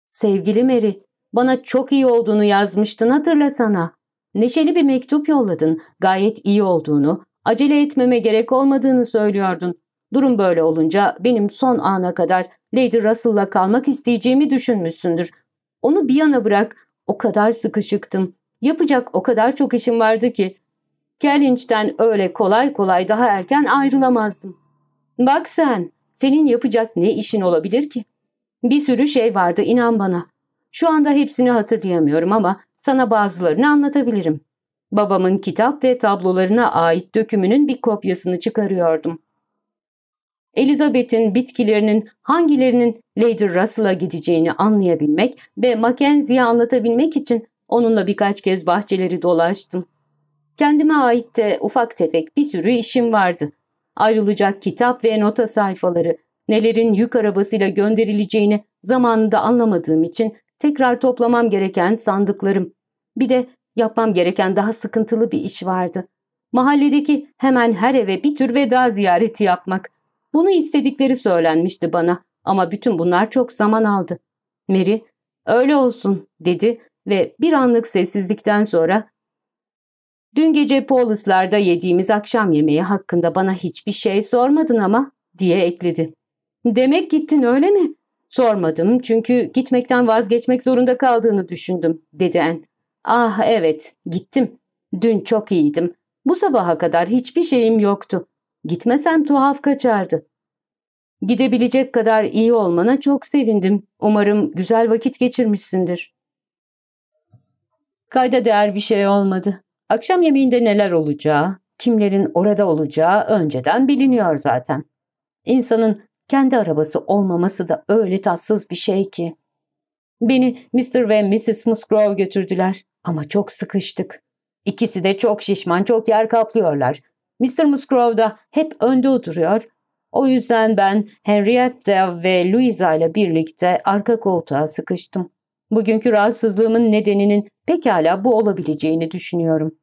Sevgili Mary, bana çok iyi olduğunu yazmıştın hatırlasana. Neşeli bir mektup yolladın, gayet iyi olduğunu, acele etmeme gerek olmadığını söylüyordun. Durum böyle olunca benim son ana kadar Lady Russell'la kalmak isteyeceğimi düşünmüşsündür. Onu bir yana bırak, o kadar sıkışıktım. Yapacak o kadar çok işim vardı ki. Kellinç'ten öyle kolay kolay daha erken ayrılamazdım. Bak sen, senin yapacak ne işin olabilir ki? Bir sürü şey vardı inan bana. Şu anda hepsini hatırlayamıyorum ama sana bazılarını anlatabilirim. Babamın kitap ve tablolarına ait dökümünün bir kopyasını çıkarıyordum. Elizabeth'in bitkilerinin hangilerinin Lady Russell'a gideceğini anlayabilmek ve Mackenzie'ye anlatabilmek için onunla birkaç kez bahçeleri dolaştım. Kendime ait de ufak tefek bir sürü işim vardı. Ayrılacak kitap ve nota sayfaları, nelerin yük arabasıyla gönderileceğini zamanında anlamadığım için tekrar toplamam gereken sandıklarım. Bir de yapmam gereken daha sıkıntılı bir iş vardı. Mahalledeki hemen her eve bir tür veda ziyareti yapmak. Bunu istedikleri söylenmişti bana ama bütün bunlar çok zaman aldı. Mary, öyle olsun dedi ve bir anlık sessizlikten sonra Dün gece Paulus'larda yediğimiz akşam yemeği hakkında bana hiçbir şey sormadın ama diye ekledi. Demek gittin öyle mi? Sormadım çünkü gitmekten vazgeçmek zorunda kaldığını düşündüm dedi En. Ah evet gittim. Dün çok iyiydim. Bu sabaha kadar hiçbir şeyim yoktu. Gitmesem tuhaf kaçardı. Gidebilecek kadar iyi olmana çok sevindim. Umarım güzel vakit geçirmişsindir. Kayda değer bir şey olmadı. Akşam yemeğinde neler olacağı, kimlerin orada olacağı önceden biliniyor zaten. İnsanın kendi arabası olmaması da öyle tatsız bir şey ki. Beni Mr. ve Mrs. Musgrove götürdüler ama çok sıkıştık. İkisi de çok şişman, çok yer kaplıyorlar. Mr. Musgrove da hep önde oturuyor. O yüzden ben Henrietta ve Louisa ile birlikte arka koltuğa sıkıştım. Bugünkü rahatsızlığımın nedeninin pekala bu olabileceğini düşünüyorum.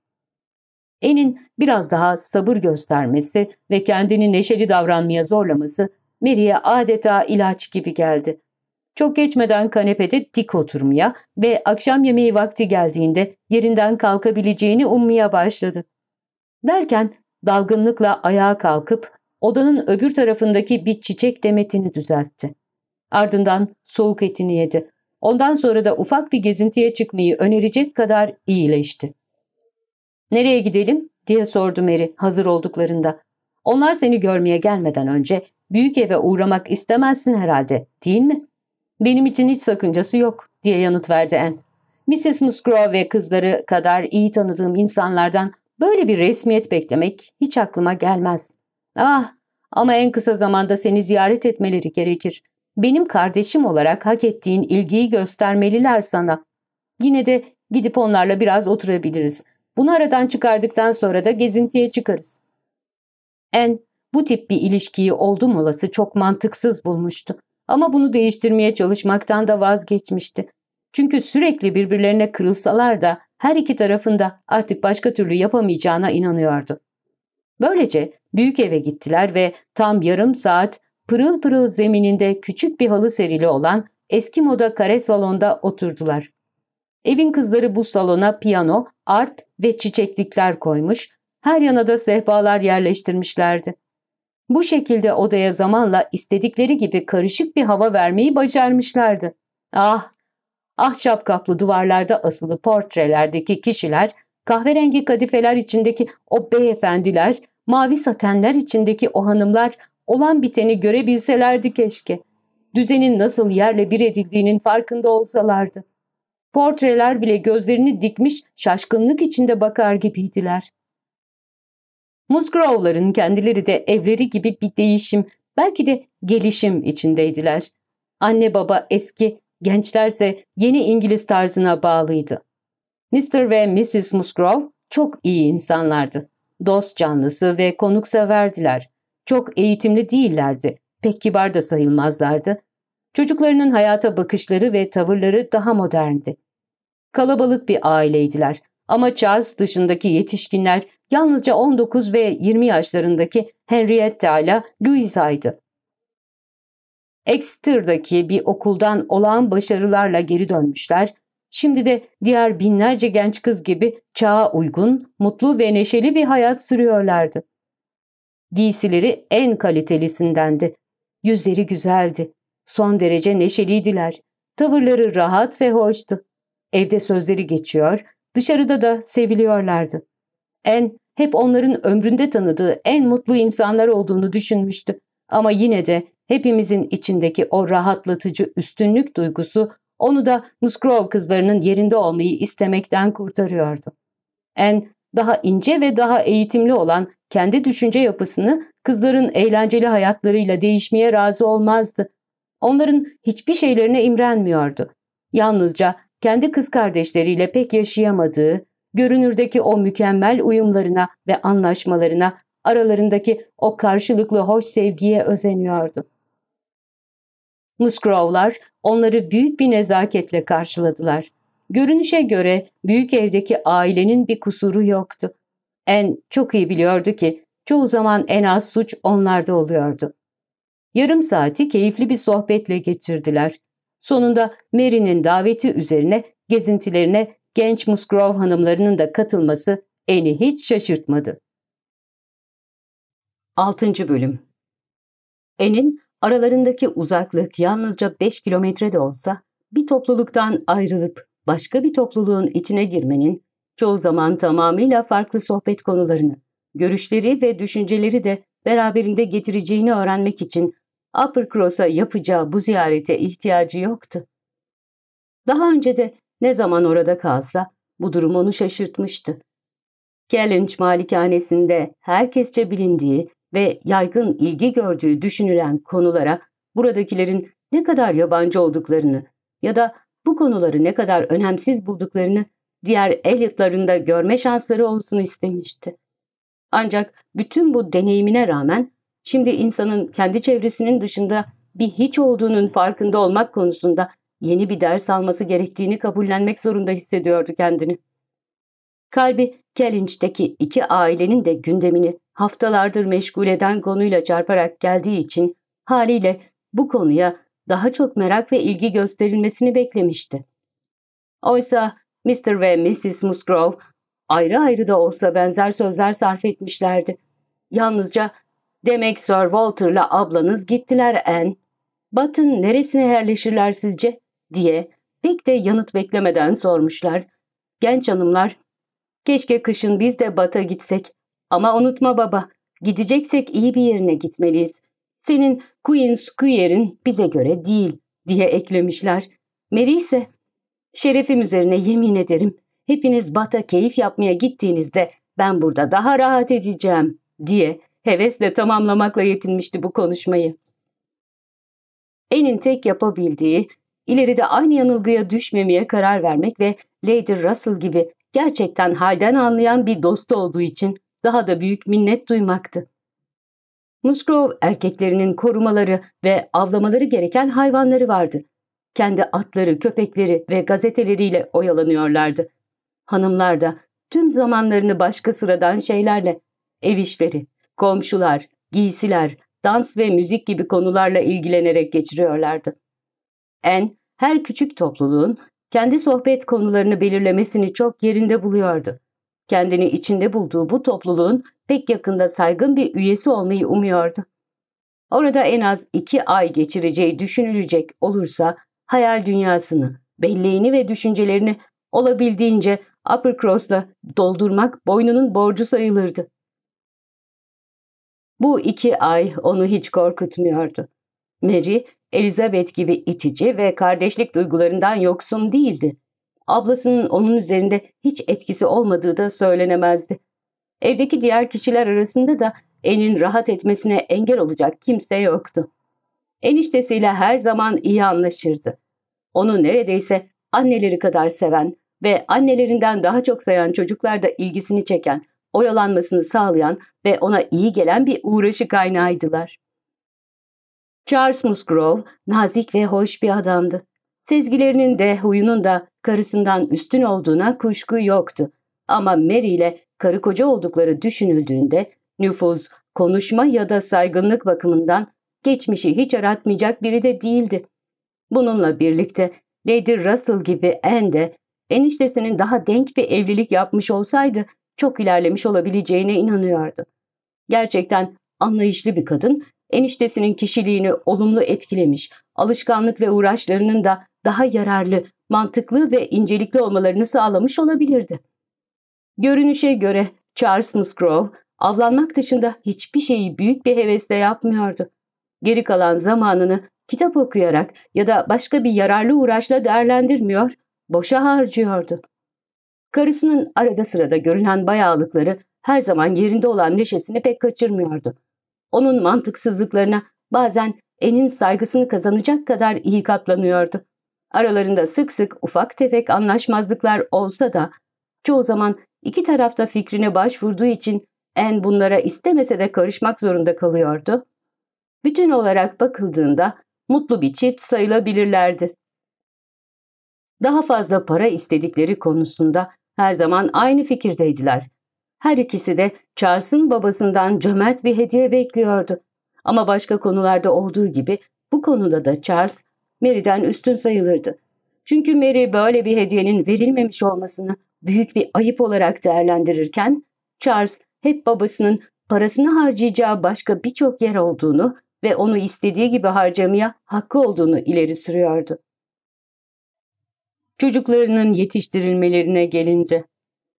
Enin biraz daha sabır göstermesi ve kendini neşeli davranmaya zorlaması Mary'e adeta ilaç gibi geldi. Çok geçmeden kanepede dik oturmaya ve akşam yemeği vakti geldiğinde yerinden kalkabileceğini ummaya başladı. Derken dalgınlıkla ayağa kalkıp odanın öbür tarafındaki bir çiçek demetini düzeltti. Ardından soğuk etini yedi. Ondan sonra da ufak bir gezintiye çıkmayı önerecek kadar iyileşti. ''Nereye gidelim?'' diye sordu Mary hazır olduklarında. ''Onlar seni görmeye gelmeden önce büyük eve uğramak istemezsin herhalde değil mi?'' ''Benim için hiç sakıncası yok.'' diye yanıt verdi en. Mrs. Musgrove ve kızları kadar iyi tanıdığım insanlardan böyle bir resmiyet beklemek hiç aklıma gelmez. Ah ama en kısa zamanda seni ziyaret etmeleri gerekir benim kardeşim olarak hak ettiğin ilgiyi göstermeliler sana. Yine de gidip onlarla biraz oturabiliriz. Bunu aradan çıkardıktan sonra da gezintiye çıkarız. En bu tip bir ilişkiyi oldum olası çok mantıksız bulmuştu. Ama bunu değiştirmeye çalışmaktan da vazgeçmişti. Çünkü sürekli birbirlerine kırılsalar da her iki tarafında artık başka türlü yapamayacağına inanıyordu. Böylece büyük eve gittiler ve tam yarım saat pırıl pırıl zemininde küçük bir halı serili olan eski moda kare salonda oturdular. Evin kızları bu salona piyano, arp ve çiçeklikler koymuş, her yana da sehpalar yerleştirmişlerdi. Bu şekilde odaya zamanla istedikleri gibi karışık bir hava vermeyi başarmışlardı. Ah! Ahşap kaplı duvarlarda asılı portrelerdeki kişiler, kahverengi kadifeler içindeki o beyefendiler, mavi satenler içindeki o hanımlar Olan biteni görebilselerdi keşke. Düzenin nasıl yerle bir edildiğinin farkında olsalardı. Portreler bile gözlerini dikmiş şaşkınlık içinde bakar gibiydiler. Musgrove'ların kendileri de evleri gibi bir değişim, belki de gelişim içindeydiler. Anne baba eski, gençlerse yeni İngiliz tarzına bağlıydı. Mr. ve Mrs. Musgrove çok iyi insanlardı. Dost canlısı ve konukseverdiler. Çok eğitimli değillerdi, pek kibar da sayılmazlardı. Çocuklarının hayata bakışları ve tavırları daha moderndi. Kalabalık bir aileydiler ama Charles dışındaki yetişkinler yalnızca 19 ve 20 yaşlarındaki Henrietta ile Louisa'ydı. Exeter'daki bir okuldan olağan başarılarla geri dönmüşler, şimdi de diğer binlerce genç kız gibi çağa uygun, mutlu ve neşeli bir hayat sürüyorlardı. Giysileri en kalitelisindendi. Yüzleri güzeldi. Son derece neşeliydiler. Tavırları rahat ve hoştu. Evde sözleri geçiyor, dışarıda da seviliyorlardı. En, hep onların ömründe tanıdığı en mutlu insanlar olduğunu düşünmüştü. Ama yine de hepimizin içindeki o rahatlatıcı üstünlük duygusu onu da Musgrove kızlarının yerinde olmayı istemekten kurtarıyordu. En daha ince ve daha eğitimli olan kendi düşünce yapısını kızların eğlenceli hayatlarıyla değişmeye razı olmazdı. Onların hiçbir şeylerine imrenmiyordu. Yalnızca kendi kız kardeşleriyle pek yaşayamadığı, görünürdeki o mükemmel uyumlarına ve anlaşmalarına, aralarındaki o karşılıklı hoş sevgiye özeniyordu. Musgrove'lar onları büyük bir nezaketle karşıladılar. Görünüşe göre büyük evdeki ailenin bir kusuru yoktu. En çok iyi biliyordu ki çoğu zaman en az suç onlarda oluyordu. Yarım saati keyifli bir sohbetle geçirdiler. Sonunda Mary'nin daveti üzerine gezintilerine genç Musgrove hanımlarının da katılması Eni hiç şaşırtmadı. 6. Bölüm En'in aralarındaki uzaklık yalnızca 5 kilometre de olsa bir topluluktan ayrılıp başka bir topluluğun içine girmenin çoğu zaman tamamıyla farklı sohbet konularını, görüşleri ve düşünceleri de beraberinde getireceğini öğrenmek için Upper Cross'a yapacağı bu ziyarete ihtiyacı yoktu. Daha önce de ne zaman orada kalsa bu durum onu şaşırtmıştı. Kellynch malikanesinde herkesçe bilindiği ve yaygın ilgi gördüğü düşünülen konulara buradakilerin ne kadar yabancı olduklarını ya da bu konuları ne kadar önemsiz bulduklarını diğer Elliot'larında görme şansları olsun istemişti. Ancak bütün bu deneyimine rağmen şimdi insanın kendi çevresinin dışında bir hiç olduğunun farkında olmak konusunda yeni bir ders alması gerektiğini kabullenmek zorunda hissediyordu kendini. Kalbi Kellynch'teki iki ailenin de gündemini haftalardır meşgul eden konuyla çarparak geldiği için haliyle bu konuya daha çok merak ve ilgi gösterilmesini beklemişti. Oysa Mr. ve Mrs. Musgrove ayrı ayrı da olsa benzer sözler sarf etmişlerdi. Yalnızca ''Demek Sir Walter'la ablanız gittiler en. Batın neresine yerleşirler sizce?'' diye pek de yanıt beklemeden sormuşlar. Genç hanımlar ''Keşke kışın biz de Bat'a gitsek ama unutma baba, gideceksek iyi bir yerine gitmeliyiz. Senin Queen Square'in bize göre değil diye eklemişler. Mary ise şerefim üzerine yemin ederim hepiniz bata keyif yapmaya gittiğinizde ben burada daha rahat edeceğim diye hevesle tamamlamakla yetinmişti bu konuşmayı. En'in tek yapabildiği ileride aynı yanılgıya düşmemeye karar vermek ve Lady Russell gibi gerçekten halden anlayan bir dostu olduğu için daha da büyük minnet duymaktı. Musgrove erkeklerinin korumaları ve avlamaları gereken hayvanları vardı. Kendi atları, köpekleri ve gazeteleriyle oyalanıyorlardı. Hanımlar da tüm zamanlarını başka sıradan şeylerle, ev işleri, komşular, giysiler, dans ve müzik gibi konularla ilgilenerek geçiriyorlardı. En her küçük topluluğun kendi sohbet konularını belirlemesini çok yerinde buluyordu. Kendini içinde bulduğu bu topluluğun pek yakında saygın bir üyesi olmayı umuyordu. Orada en az iki ay geçireceği düşünülecek olursa hayal dünyasını, belleğini ve düşüncelerini olabildiğince Uppercross'la doldurmak boynunun borcu sayılırdı. Bu iki ay onu hiç korkutmuyordu. Mary, Elizabeth gibi itici ve kardeşlik duygularından yoksun değildi ablasının onun üzerinde hiç etkisi olmadığı da söylenemezdi. Evdeki diğer kişiler arasında da En'in rahat etmesine engel olacak kimse yoktu. Eniştesiyle her zaman iyi anlaşırdı. Onu neredeyse anneleri kadar seven ve annelerinden daha çok sayan çocuklar da ilgisini çeken, oyalanmasını sağlayan ve ona iyi gelen bir uğraşı kaynağıydılar. Charles Musgrove nazik ve hoş bir adamdı. Sezgilerinin de huyunun da karısından üstün olduğuna kuşku yoktu. Ama Mary ile karı koca oldukları düşünüldüğünde nüfuz, konuşma ya da saygınlık bakımından geçmişi hiç aratmayacak biri de değildi. Bununla birlikte Lady Russell gibi Anne de eniştesinin daha denk bir evlilik yapmış olsaydı çok ilerlemiş olabileceğine inanıyordu. Gerçekten anlayışlı bir kadın, eniştesinin kişiliğini olumlu etkilemiş, alışkanlık ve uğraşlarının da daha yararlı, mantıklı ve incelikli olmalarını sağlamış olabilirdi. Görünüşe göre Charles Musgrove avlanmak dışında hiçbir şeyi büyük bir hevesle yapmıyordu. Geri kalan zamanını kitap okuyarak ya da başka bir yararlı uğraşla değerlendirmiyor, boşa harcıyordu. Karısının arada sırada görünen bayağılıkları her zaman yerinde olan neşesini pek kaçırmıyordu. Onun mantıksızlıklarına bazen En'in saygısını kazanacak kadar iyi katlanıyordu. Aralarında sık sık ufak tefek anlaşmazlıklar olsa da çoğu zaman iki tarafta fikrine başvurduğu için en bunlara istemese de karışmak zorunda kalıyordu. Bütün olarak bakıldığında mutlu bir çift sayılabilirlerdi. Daha fazla para istedikleri konusunda her zaman aynı fikirdeydiler. Her ikisi de Charles'ın babasından cömert bir hediye bekliyordu. Ama başka konularda olduğu gibi bu konuda da Charles Mary'den üstün sayılırdı. Çünkü Mary böyle bir hediyenin verilmemiş olmasını büyük bir ayıp olarak değerlendirirken Charles hep babasının parasını harcayacağı başka birçok yer olduğunu ve onu istediği gibi harcamaya hakkı olduğunu ileri sürüyordu. Çocuklarının yetiştirilmelerine gelince,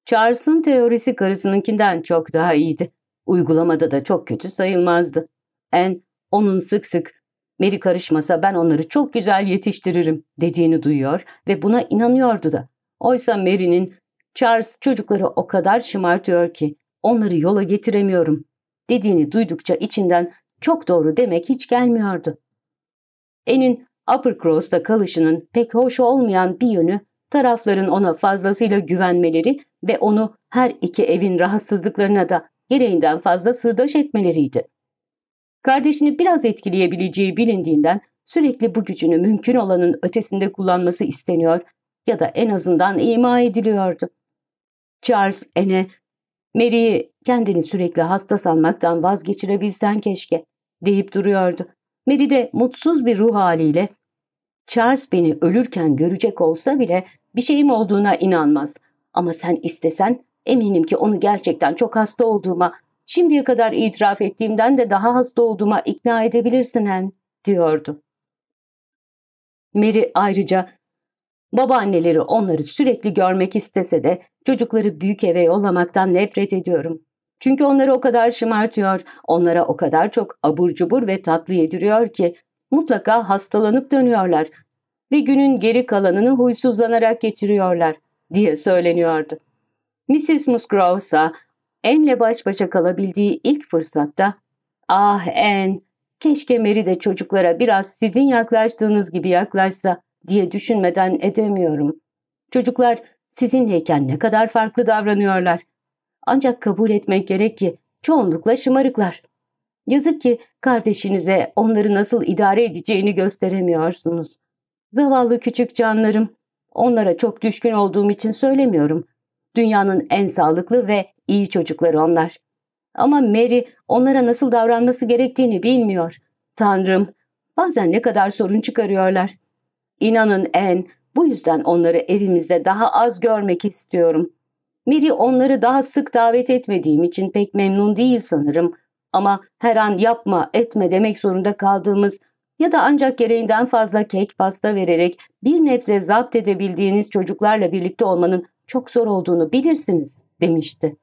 Charles'ın teorisi karısınınkinden çok daha iyiydi. Uygulamada da çok kötü sayılmazdı. En onun sık sık Mary karışmasa ben onları çok güzel yetiştiririm dediğini duyuyor ve buna inanıyordu da. Oysa Mary'nin Charles çocukları o kadar şımartıyor ki onları yola getiremiyorum dediğini duydukça içinden çok doğru demek hiç gelmiyordu. Enin Uppercross'ta kalışının pek hoş olmayan bir yönü tarafların ona fazlasıyla güvenmeleri ve onu her iki evin rahatsızlıklarına da gereğinden fazla sırdaş etmeleriydi. Kardeşini biraz etkileyebileceği bilindiğinden sürekli bu gücünü mümkün olanın ötesinde kullanması isteniyor ya da en azından ima ediliyordu. Charles Ene, Mary'i kendini sürekli hasta sanmaktan vazgeçirebilsen keşke deyip duruyordu. Mary de mutsuz bir ruh haliyle Charles beni ölürken görecek olsa bile bir şeyim olduğuna inanmaz. Ama sen istesen eminim ki onu gerçekten çok hasta olduğuma Şimdiye kadar itiraf ettiğimden de daha hasta olduğuma ikna edebilirsin Hen, diyordu. Mary ayrıca babaanneleri onları sürekli görmek istese de çocukları büyük eve yollamaktan nefret ediyorum. Çünkü onları o kadar şımartıyor, onlara o kadar çok abur cubur ve tatlı yediriyor ki mutlaka hastalanıp dönüyorlar ve günün geri kalanını huysuzlanarak geçiriyorlar diye söyleniyordu. Mrs. Musgrove ise En'le baş başa kalabildiği ilk fırsatta ''Ah En, keşke Meri de çocuklara biraz sizin yaklaştığınız gibi yaklaşsa.'' diye düşünmeden edemiyorum. Çocuklar sizinleyken ne kadar farklı davranıyorlar. Ancak kabul etmek gerek ki çoğunlukla şımarıklar. Yazık ki kardeşinize onları nasıl idare edeceğini gösteremiyorsunuz. Zavallı küçük canlarım. Onlara çok düşkün olduğum için söylemiyorum. Dünyanın en sağlıklı ve iyi çocukları onlar. Ama Mary onlara nasıl davranması gerektiğini bilmiyor. Tanrım, bazen ne kadar sorun çıkarıyorlar. İnanın en, bu yüzden onları evimizde daha az görmek istiyorum. Mary onları daha sık davet etmediğim için pek memnun değil sanırım. Ama her an yapma etme demek zorunda kaldığımız ya da ancak gereğinden fazla kek pasta vererek bir nebze zapt edebildiğiniz çocuklarla birlikte olmanın çok zor olduğunu bilirsiniz demişti.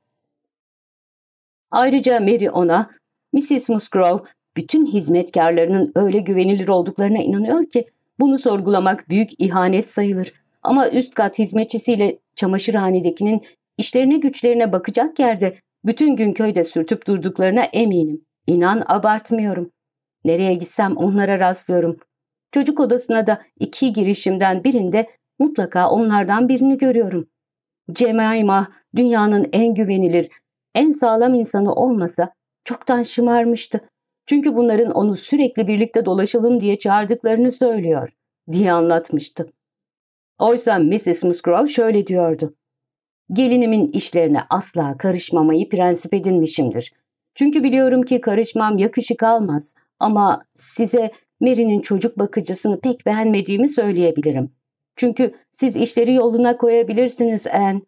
Ayrıca Mary ona Mrs. Musgrove bütün hizmetkarlarının öyle güvenilir olduklarına inanıyor ki bunu sorgulamak büyük ihanet sayılır. Ama üst kat hizmetçisiyle çamaşırhanedekinin işlerine güçlerine bakacak yerde bütün gün köyde sürtüp durduklarına eminim. İnan abartmıyorum. Nereye gitsem onlara rastlıyorum. Çocuk odasına da iki girişimden birinde mutlaka onlardan birini görüyorum. Cemayma dünyanın en güvenilir, en sağlam insanı olmasa çoktan şımarmıştı. Çünkü bunların onu sürekli birlikte dolaşalım diye çağırdıklarını söylüyor diye anlatmıştı. Oysa Mrs. Musgrove şöyle diyordu. Gelinimin işlerine asla karışmamayı prensip edinmişimdir. Çünkü biliyorum ki karışmam yakışık almaz ama size Mary'nin çocuk bakıcısını pek beğenmediğimi söyleyebilirim. Çünkü siz işleri yoluna koyabilirsiniz en.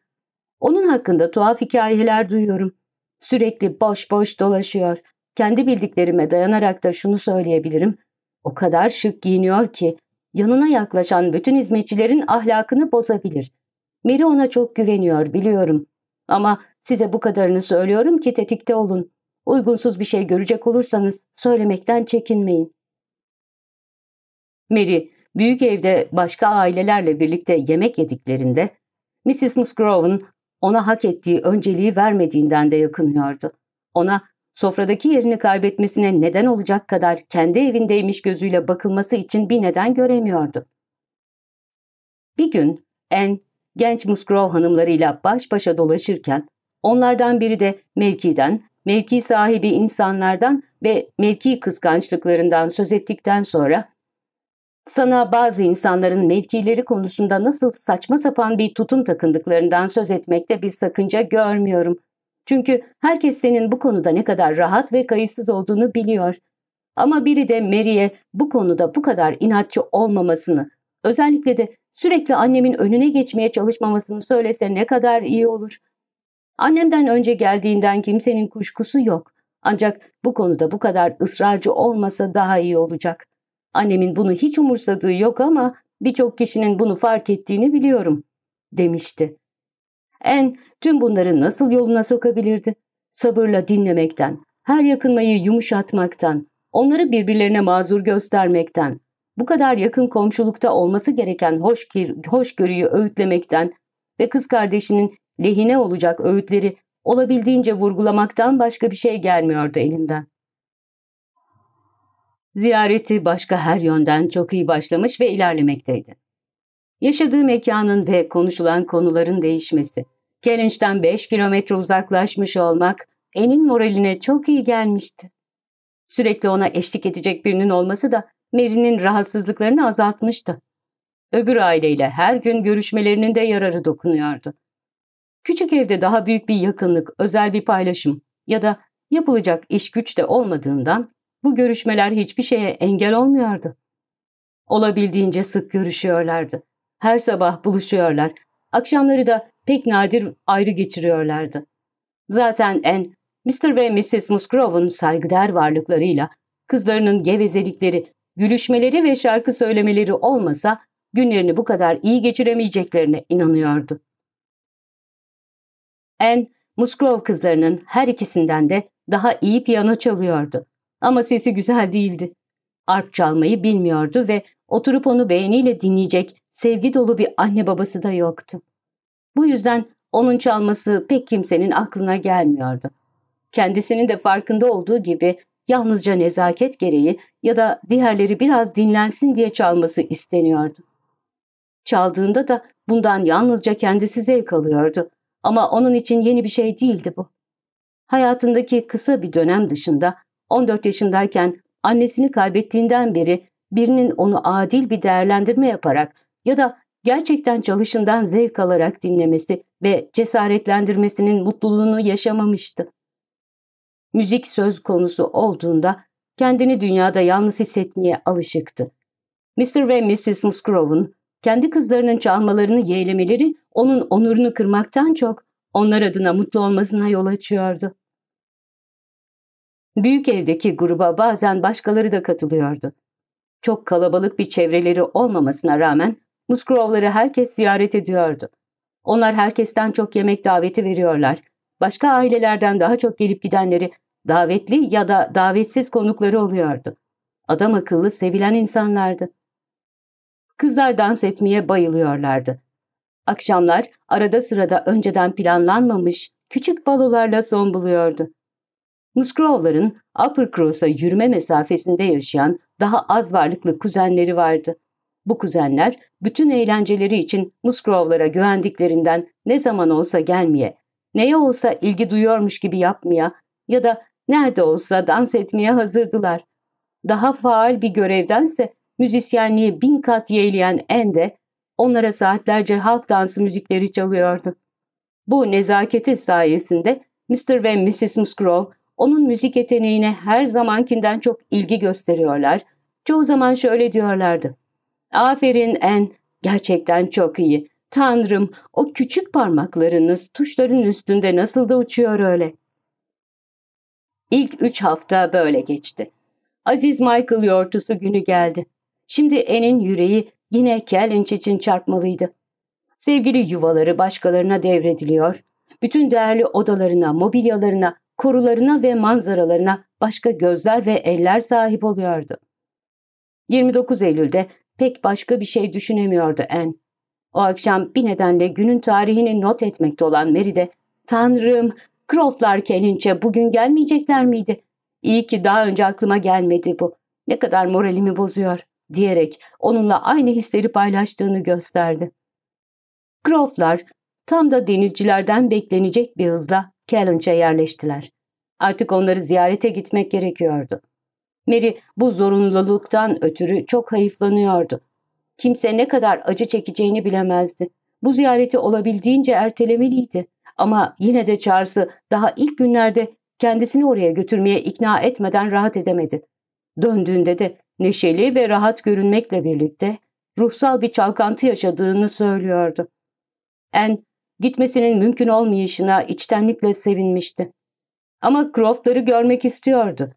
Onun hakkında tuhaf hikayeler duyuyorum. Sürekli boş boş dolaşıyor. Kendi bildiklerime dayanarak da şunu söyleyebilirim. O kadar şık giyiniyor ki yanına yaklaşan bütün hizmetçilerin ahlakını bozabilir. Mary ona çok güveniyor biliyorum. Ama size bu kadarını söylüyorum ki tetikte olun. Uygunsuz bir şey görecek olursanız söylemekten çekinmeyin. Mary büyük evde başka ailelerle birlikte yemek yediklerinde Mrs. Musgrove'ın ona hak ettiği önceliği vermediğinden de yakınıyordu. Ona sofradaki yerini kaybetmesine neden olacak kadar kendi evindeymiş gözüyle bakılması için bir neden göremiyordu. Bir gün En genç Musgrove hanımlarıyla baş başa dolaşırken onlardan biri de mevkiden, mevki sahibi insanlardan ve mevki kıskançlıklarından söz ettikten sonra sana bazı insanların mevkileri konusunda nasıl saçma sapan bir tutum takındıklarından söz etmekte bir sakınca görmüyorum. Çünkü herkes senin bu konuda ne kadar rahat ve kayıtsız olduğunu biliyor. Ama biri de Mary'e bu konuda bu kadar inatçı olmamasını, özellikle de sürekli annemin önüne geçmeye çalışmamasını söylese ne kadar iyi olur. Annemden önce geldiğinden kimsenin kuşkusu yok. Ancak bu konuda bu kadar ısrarcı olmasa daha iyi olacak.'' Annemin bunu hiç umursadığı yok ama birçok kişinin bunu fark ettiğini biliyorum, demişti. En tüm bunları nasıl yoluna sokabilirdi? Sabırla dinlemekten, her yakınmayı yumuşatmaktan, onları birbirlerine mazur göstermekten, bu kadar yakın komşulukta olması gereken hoş hoşgörüyü öğütlemekten ve kız kardeşinin lehine olacak öğütleri olabildiğince vurgulamaktan başka bir şey gelmiyordu elinden. Ziyareti başka her yönden çok iyi başlamış ve ilerlemekteydi. Yaşadığı mekanın ve konuşulan konuların değişmesi, Kelinç'ten 5 kilometre uzaklaşmış olmak En'in moraline çok iyi gelmişti. Sürekli ona eşlik edecek birinin olması da Mary'nin rahatsızlıklarını azaltmıştı. Öbür aileyle her gün görüşmelerinin de yararı dokunuyordu. Küçük evde daha büyük bir yakınlık, özel bir paylaşım ya da yapılacak iş güç de olmadığından bu görüşmeler hiçbir şeye engel olmuyordu. Olabildiğince sık görüşüyorlardı. Her sabah buluşuyorlar. Akşamları da pek nadir ayrı geçiriyorlardı. Zaten en Mr. ve Mrs. Musgrove'un saygıdeğer varlıklarıyla kızlarının gevezelikleri, gülüşmeleri ve şarkı söylemeleri olmasa günlerini bu kadar iyi geçiremeyeceklerine inanıyordu. En Musgrove kızlarının her ikisinden de daha iyi piyano çalıyordu. Ama sesi güzel değildi. Arp çalmayı bilmiyordu ve oturup onu beğeniyle dinleyecek sevgi dolu bir anne babası da yoktu. Bu yüzden onun çalması pek kimsenin aklına gelmiyordu. Kendisinin de farkında olduğu gibi yalnızca nezaket gereği ya da diğerleri biraz dinlensin diye çalması isteniyordu. Çaldığında da bundan yalnızca kendisi zevk alıyordu. Ama onun için yeni bir şey değildi bu. Hayatındaki kısa bir dönem dışında 14 yaşındayken annesini kaybettiğinden beri birinin onu adil bir değerlendirme yaparak ya da gerçekten çalışından zevk alarak dinlemesi ve cesaretlendirmesinin mutluluğunu yaşamamıştı. Müzik söz konusu olduğunda kendini dünyada yalnız hissetmeye alışıktı. Mr. ve Mrs. Musgrove'un kendi kızlarının çalmalarını yeğlemeleri onun onurunu kırmaktan çok onlar adına mutlu olmasına yol açıyordu. Büyük evdeki gruba bazen başkaları da katılıyordu. Çok kalabalık bir çevreleri olmamasına rağmen Musgrove'ları herkes ziyaret ediyordu. Onlar herkesten çok yemek daveti veriyorlar. Başka ailelerden daha çok gelip gidenleri davetli ya da davetsiz konukları oluyordu. Adam akıllı sevilen insanlardı. Kızlar dans etmeye bayılıyorlardı. Akşamlar arada sırada önceden planlanmamış küçük balolarla son buluyordu. Musgrove'ların Upper Cross'a yürüme mesafesinde yaşayan daha az varlıklı kuzenleri vardı. Bu kuzenler bütün eğlenceleri için Musgrove'lara güvendiklerinden ne zaman olsa gelmeye, neye olsa ilgi duyuyormuş gibi yapmaya ya da nerede olsa dans etmeye hazırdılar. Daha faal bir görevdense müzisyenliği bin kat yeğleyen Ende onlara saatlerce halk dansı müzikleri çalıyordu. Bu nezaketi sayesinde Mr. ve Mrs. Musgrove onun müzik yeteneğine her zamankinden çok ilgi gösteriyorlar. Çoğu zaman şöyle diyorlardı. Aferin En, gerçekten çok iyi. Tanrım, o küçük parmaklarınız tuşların üstünde nasıl da uçuyor öyle. İlk üç hafta böyle geçti. Aziz Michael yortusu günü geldi. Şimdi En'in yüreği yine Kellinç için çarpmalıydı. Sevgili yuvaları başkalarına devrediliyor, bütün değerli odalarına, mobilyalarına, korularına ve manzaralarına başka gözler ve eller sahip oluyordu. 29 Eylül'de pek başka bir şey düşünemiyordu En. O akşam bir nedenle günün tarihini not etmekte olan Mary de ''Tanrım, Croftlar gelince bugün gelmeyecekler miydi? İyi ki daha önce aklıma gelmedi bu. Ne kadar moralimi bozuyor.'' diyerek onunla aynı hisleri paylaştığını gösterdi. Croftlar tam da denizcilerden beklenecek bir hızla Callaghan'a yerleştiler. Artık onları ziyarete gitmek gerekiyordu. Mary bu zorunluluktan ötürü çok hayıflanıyordu. Kimse ne kadar acı çekeceğini bilemezdi. Bu ziyareti olabildiğince ertelemeliydi. Ama yine de Charles'ı daha ilk günlerde kendisini oraya götürmeye ikna etmeden rahat edemedi. Döndüğünde de neşeli ve rahat görünmekle birlikte ruhsal bir çalkantı yaşadığını söylüyordu. En gitmesinin mümkün olmayışına içtenlikle sevinmişti. Ama Croft'ları görmek istiyordu.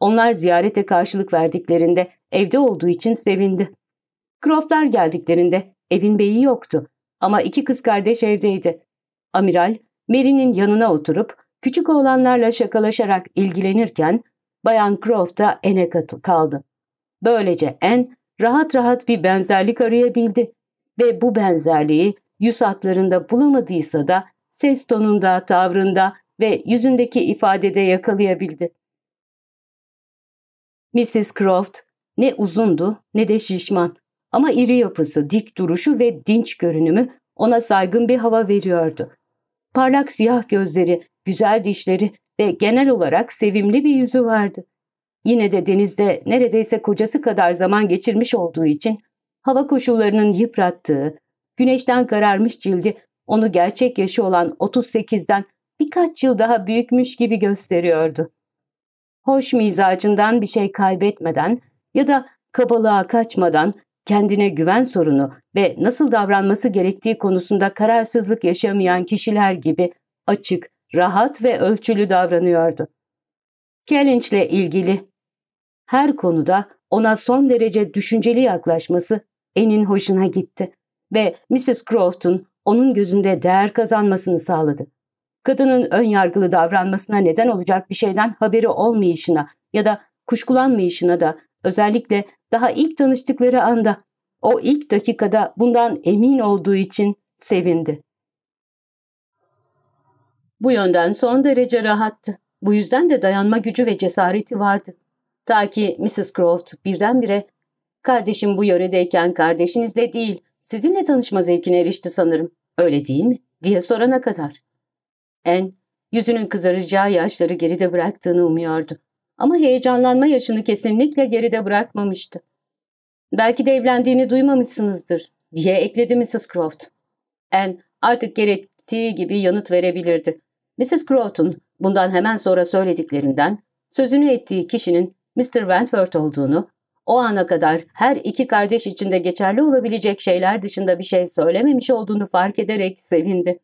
Onlar ziyarete karşılık verdiklerinde evde olduğu için sevindi. Croft'lar geldiklerinde evin beyi yoktu ama iki kız kardeş evdeydi. Amiral, Mary'nin yanına oturup küçük oğlanlarla şakalaşarak ilgilenirken Bayan Croft da Anne kaldı. Böylece En rahat rahat bir benzerlik arayabildi ve bu benzerliği yüz hatlarında bulamadıysa da ses tonunda, tavrında ve yüzündeki ifadede yakalayabildi. Mrs. Croft ne uzundu ne de şişman ama iri yapısı, dik duruşu ve dinç görünümü ona saygın bir hava veriyordu. Parlak siyah gözleri, güzel dişleri ve genel olarak sevimli bir yüzü vardı. Yine de denizde neredeyse kocası kadar zaman geçirmiş olduğu için hava koşullarının yıprattığı, Güneşten kararmış cildi onu gerçek yaşı olan 38'den birkaç yıl daha büyükmüş gibi gösteriyordu. Hoş mizacından bir şey kaybetmeden ya da kabalığa kaçmadan kendine güven sorunu ve nasıl davranması gerektiği konusunda kararsızlık yaşamayan kişiler gibi açık, rahat ve ölçülü davranıyordu. Kellinch ile ilgili her konuda ona son derece düşünceli yaklaşması En'in hoşuna gitti ve Mrs. Croft'un onun gözünde değer kazanmasını sağladı. Kadının ön yargılı davranmasına neden olacak bir şeyden haberi olmayışına ya da kuşkulanmayışına da özellikle daha ilk tanıştıkları anda o ilk dakikada bundan emin olduğu için sevindi. Bu yönden son derece rahattı. Bu yüzden de dayanma gücü ve cesareti vardı. Ta ki Mrs. Croft birdenbire ''Kardeşim bu yöredeyken kardeşinizle değil, Sizinle tanışma zevkine erişti sanırım. Öyle değil mi? diye sorana kadar. En, yüzünün kızaracağı yaşları geride bıraktığını umuyordu. Ama heyecanlanma yaşını kesinlikle geride bırakmamıştı. Belki de evlendiğini duymamışsınızdır diye ekledi Mrs. Croft. En artık gerektiği gibi yanıt verebilirdi. Mrs. Croft'un bundan hemen sonra söylediklerinden sözünü ettiği kişinin Mr. Wentworth olduğunu o ana kadar her iki kardeş içinde geçerli olabilecek şeyler dışında bir şey söylememiş olduğunu fark ederek sevindi.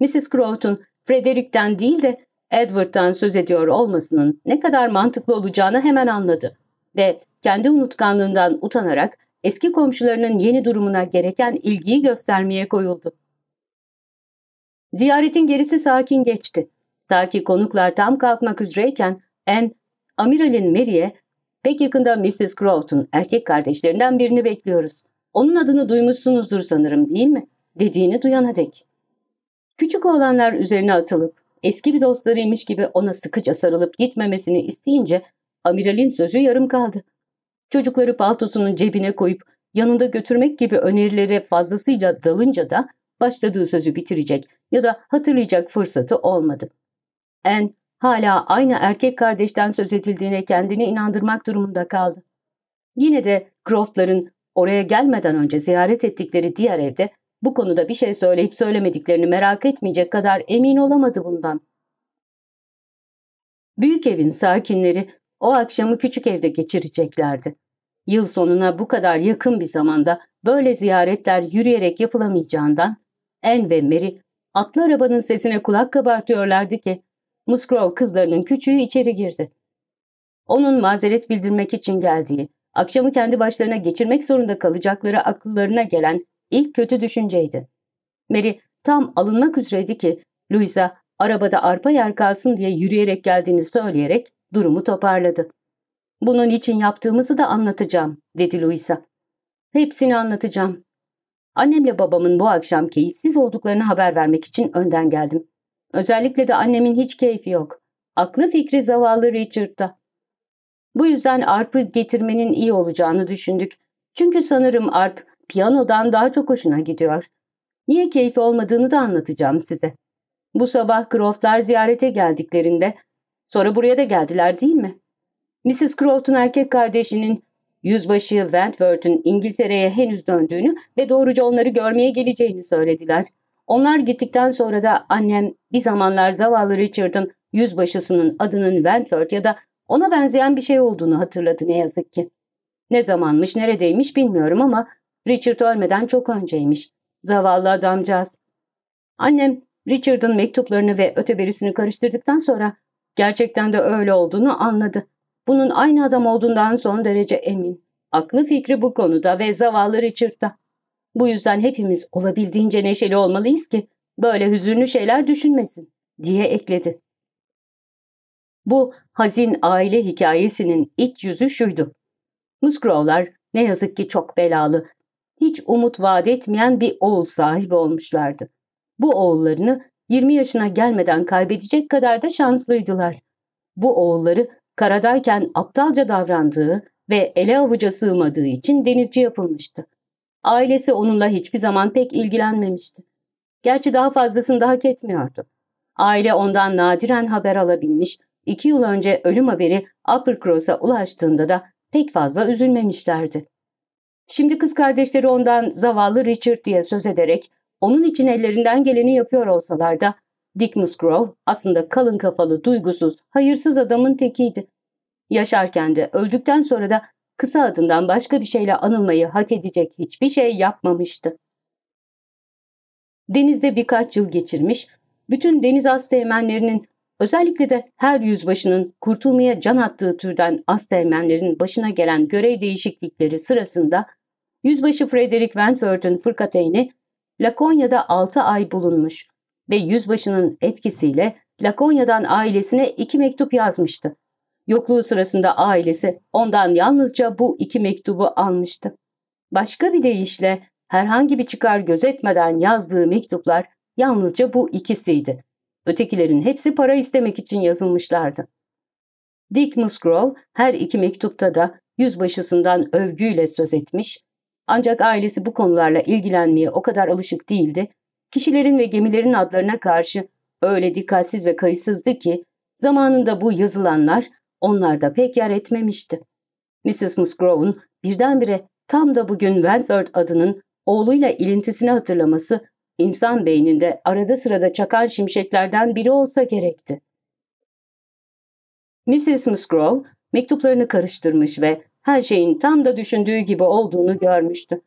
Mrs. Crowton, Frederick'ten değil de Edward'dan söz ediyor olmasının ne kadar mantıklı olacağını hemen anladı ve kendi unutkanlığından utanarak eski komşularının yeni durumuna gereken ilgiyi göstermeye koyuldu. Ziyaretin gerisi sakin geçti. Ta ki konuklar tam kalkmak üzereyken en Amiral'in Mary'e Pek yakında Mrs. Crowton erkek kardeşlerinden birini bekliyoruz. Onun adını duymuşsunuzdur sanırım değil mi? Dediğini duyana dek. Küçük oğlanlar üzerine atılıp eski bir dostlarıymış gibi ona sıkıca sarılıp gitmemesini isteyince amiralin sözü yarım kaldı. Çocukları paltosunun cebine koyup yanında götürmek gibi önerilere fazlasıyla dalınca da başladığı sözü bitirecek ya da hatırlayacak fırsatı olmadı. En hala aynı erkek kardeşten söz edildiğine kendini inandırmak durumunda kaldı. Yine de Croft'ların oraya gelmeden önce ziyaret ettikleri diğer evde bu konuda bir şey söyleyip söylemediklerini merak etmeyecek kadar emin olamadı bundan. Büyük evin sakinleri o akşamı küçük evde geçireceklerdi. Yıl sonuna bu kadar yakın bir zamanda böyle ziyaretler yürüyerek yapılamayacağından En ve Mary atlı arabanın sesine kulak kabartıyorlardı ki Musgrove kızlarının küçüğü içeri girdi. Onun mazeret bildirmek için geldiği, akşamı kendi başlarına geçirmek zorunda kalacakları akıllarına gelen ilk kötü düşünceydi. Mary tam alınmak üzereydi ki Louisa arabada arpa yer kalsın diye yürüyerek geldiğini söyleyerek durumu toparladı. Bunun için yaptığımızı da anlatacağım, dedi Louisa. Hepsini anlatacağım. Annemle babamın bu akşam keyifsiz olduklarını haber vermek için önden geldim. Özellikle de annemin hiç keyfi yok. Aklı fikri zavallı Richard'da. Bu yüzden arpı getirmenin iyi olacağını düşündük. Çünkü sanırım arp piyanodan daha çok hoşuna gidiyor. Niye keyfi olmadığını da anlatacağım size. Bu sabah Croft'lar ziyarete geldiklerinde, sonra buraya da geldiler değil mi? Mrs. Croft'un erkek kardeşinin Yüzbaşı Wentworth'un İngiltere'ye henüz döndüğünü ve doğruca onları görmeye geleceğini söylediler. Onlar gittikten sonra da annem bir zamanlar zavallı Richard'ın yüzbaşısının adının Wentworth ya da ona benzeyen bir şey olduğunu hatırladı ne yazık ki. Ne zamanmış, neredeymiş bilmiyorum ama Richard ölmeden çok önceymiş. Zavallı adamcağız. Annem Richard'ın mektuplarını ve öteberisini karıştırdıktan sonra gerçekten de öyle olduğunu anladı. Bunun aynı adam olduğundan son derece emin. Aklı fikri bu konuda ve zavallı Richard'da. Bu yüzden hepimiz olabildiğince neşeli olmalıyız ki böyle hüzünlü şeyler düşünmesin diye ekledi. Bu hazin aile hikayesinin iç yüzü şuydu. Musgrove'lar ne yazık ki çok belalı, hiç umut vaat etmeyen bir oğul sahibi olmuşlardı. Bu oğullarını 20 yaşına gelmeden kaybedecek kadar da şanslıydılar. Bu oğulları karadayken aptalca davrandığı ve ele avuca sığmadığı için denizci yapılmıştı. Ailesi onunla hiçbir zaman pek ilgilenmemişti. Gerçi daha fazlasını da hak etmiyordu. Aile ondan nadiren haber alabilmiş, iki yıl önce ölüm haberi Uppercross'a ulaştığında da pek fazla üzülmemişlerdi. Şimdi kız kardeşleri ondan zavallı Richard diye söz ederek onun için ellerinden geleni yapıyor olsalar da Dick Musgrove aslında kalın kafalı, duygusuz, hayırsız adamın tekiydi. Yaşarken de öldükten sonra da kısa adından başka bir şeyle anılmayı hak edecek hiçbir şey yapmamıştı. Denizde birkaç yıl geçirmiş, bütün deniz teğmenlerinin Özellikle de her yüzbaşının kurtulmaya can attığı türden asteğmenlerin başına gelen görev değişiklikleri sırasında yüzbaşı Frederick Wentworth'un fırkateyni Lakonya'da 6 ay bulunmuş ve yüzbaşının etkisiyle Lakonya'dan ailesine iki mektup yazmıştı. Yokluğu sırasında ailesi ondan yalnızca bu iki mektubu almıştı. Başka bir deyişle herhangi bir çıkar gözetmeden yazdığı mektuplar yalnızca bu ikisiydi. Ötekilerin hepsi para istemek için yazılmışlardı. Dick Musgrove her iki mektupta da yüzbaşısından övgüyle söz etmiş, ancak ailesi bu konularla ilgilenmeye o kadar alışık değildi, kişilerin ve gemilerin adlarına karşı öyle dikkatsiz ve kayıtsızdı ki zamanında bu yazılanlar onlar da pek yer etmemişti. Mrs. Musgrove'un birdenbire tam da bugün Wentworth adının oğluyla ilintisini hatırlaması insan beyninde arada sırada çakan şimşeklerden biri olsa gerekti. Mrs. Musgrove mektuplarını karıştırmış ve her şeyin tam da düşündüğü gibi olduğunu görmüştü.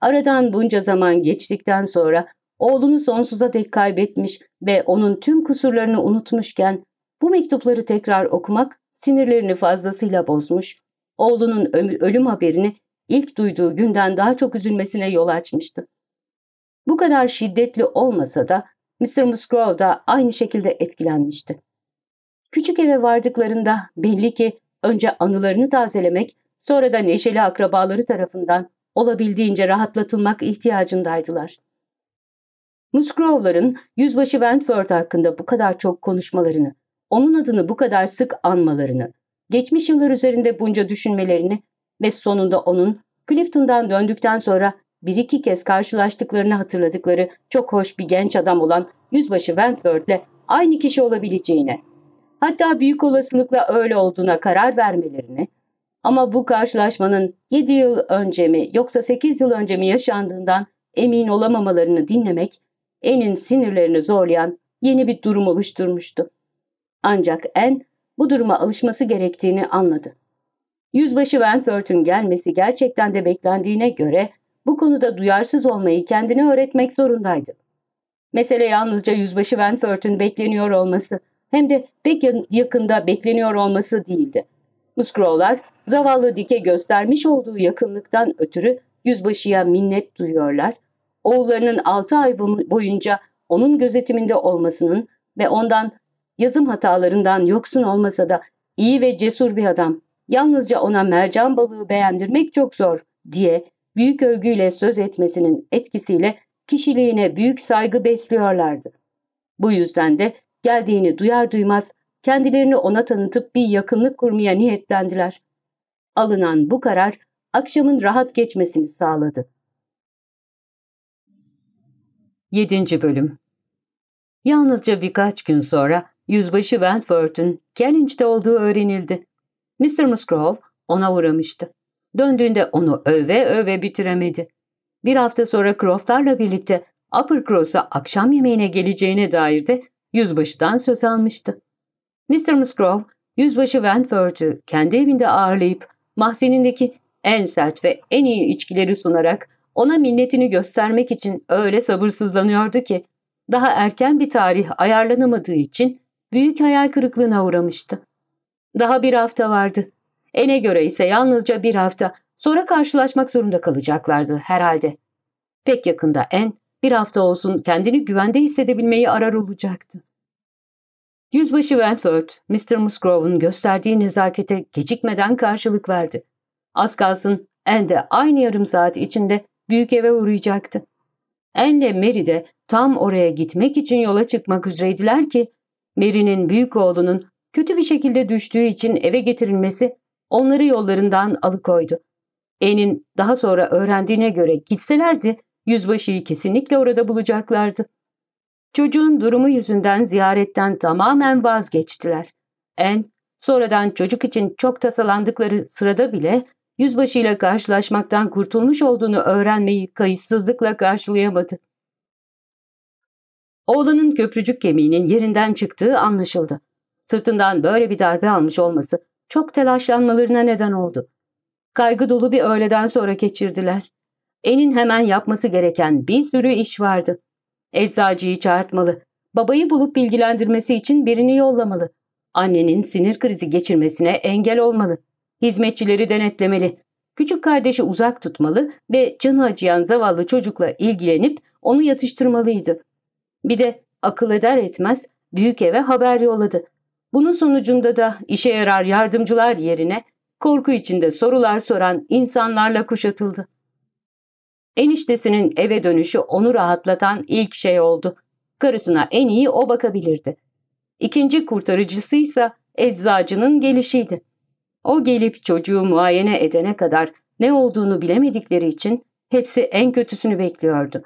Aradan bunca zaman geçtikten sonra oğlunu sonsuza dek kaybetmiş ve onun tüm kusurlarını unutmuşken bu mektupları tekrar okumak sinirlerini fazlasıyla bozmuş, oğlunun ölüm haberini ilk duyduğu günden daha çok üzülmesine yol açmıştı. Bu kadar şiddetli olmasa da Mr. Musgrove da aynı şekilde etkilenmişti. Küçük eve vardıklarında belli ki önce anılarını tazelemek, sonra da neşeli akrabaları tarafından olabildiğince rahatlatılmak ihtiyacındaydılar. Musgrove'ların Yüzbaşı Wentworth hakkında bu kadar çok konuşmalarını, onun adını bu kadar sık anmalarını, geçmiş yıllar üzerinde bunca düşünmelerini ve sonunda onun Clifton'dan döndükten sonra bir iki kez karşılaştıklarını hatırladıkları çok hoş bir genç adam olan Yüzbaşı Wentworth'le aynı kişi olabileceğine, hatta büyük olasılıkla öyle olduğuna karar vermelerini ama bu karşılaşmanın 7 yıl önce mi yoksa 8 yıl önce mi yaşandığından emin olamamalarını dinlemek En'in sinirlerini zorlayan yeni bir durum oluşturmuştu. Ancak en bu duruma alışması gerektiğini anladı. Yüzbaşı Wentworth'un gelmesi gerçekten de beklendiğine göre bu konuda duyarsız olmayı kendine öğretmek zorundaydı. Mesele yalnızca Yüzbaşı Wentworth'un bekleniyor olması hem de pek yakında bekleniyor olması değildi. Muskrolar zavallı dike göstermiş olduğu yakınlıktan ötürü yüzbaşıya minnet duyuyorlar, oğullarının 6 ay boyunca onun gözetiminde olmasının ve ondan Yazım hatalarından yoksun olmasa da iyi ve cesur bir adam. Yalnızca ona mercan balığı beğendirmek çok zor diye büyük övgüyle söz etmesinin etkisiyle kişiliğine büyük saygı besliyorlardı. Bu yüzden de geldiğini duyar duymaz kendilerini ona tanıtıp bir yakınlık kurmaya niyetlendiler. Alınan bu karar akşamın rahat geçmesini sağladı. 7. Bölüm Yalnızca birkaç gün sonra Yüzbaşı Wentworth'ün Kellynch'te olduğu öğrenildi. Mr. Musgrove ona uğramıştı. Döndüğünde onu öve öve bitiremedi. Bir hafta sonra Croft'larla birlikte Upper Cross'a akşam yemeğine geleceğine dair de yüzbaşıdan söz almıştı. Mr. Musgrove, yüzbaşı Wentworth'u kendi evinde ağırlayıp mahzenindeki en sert ve en iyi içkileri sunarak ona minnetini göstermek için öyle sabırsızlanıyordu ki daha erken bir tarih ayarlanamadığı için büyük hayal kırıklığına uğramıştı. Daha bir hafta vardı. Ene göre ise yalnızca bir hafta. Sonra karşılaşmak zorunda kalacaklardı herhalde. Pek yakında En bir hafta olsun kendini güvende hissedebilmeyi arar olacaktı. Yüzbaşı Wentworth, Mr. Musgrove'un gösterdiği nezakete gecikmeden karşılık verdi. Az kalsın En de aynı yarım saat içinde büyük eve uğrayacaktı. En ile Mary de tam oraya gitmek için yola çıkmak üzereydiler ki Mary'nin büyük oğlunun kötü bir şekilde düştüğü için eve getirilmesi onları yollarından alıkoydu. En'in daha sonra öğrendiğine göre gitselerdi yüzbaşıyı kesinlikle orada bulacaklardı. Çocuğun durumu yüzünden ziyaretten tamamen vazgeçtiler. En sonradan çocuk için çok tasalandıkları sırada bile yüzbaşıyla karşılaşmaktan kurtulmuş olduğunu öğrenmeyi kayıtsızlıkla karşılayamadı. Oğlanın köprücük kemiğinin yerinden çıktığı anlaşıldı. Sırtından böyle bir darbe almış olması çok telaşlanmalarına neden oldu. Kaygı dolu bir öğleden sonra geçirdiler. En'in hemen yapması gereken bir sürü iş vardı. Eczacıyı çağırtmalı, babayı bulup bilgilendirmesi için birini yollamalı, annenin sinir krizi geçirmesine engel olmalı, hizmetçileri denetlemeli, küçük kardeşi uzak tutmalı ve canı acıyan zavallı çocukla ilgilenip onu yatıştırmalıydı. Bir de akıl eder etmez büyük eve haber yolladı. Bunun sonucunda da işe yarar yardımcılar yerine korku içinde sorular soran insanlarla kuşatıldı. Eniştesinin eve dönüşü onu rahatlatan ilk şey oldu. Karısına en iyi o bakabilirdi. İkinci kurtarıcısıysa eczacının gelişiydi. O gelip çocuğu muayene edene kadar ne olduğunu bilemedikleri için hepsi en kötüsünü bekliyordu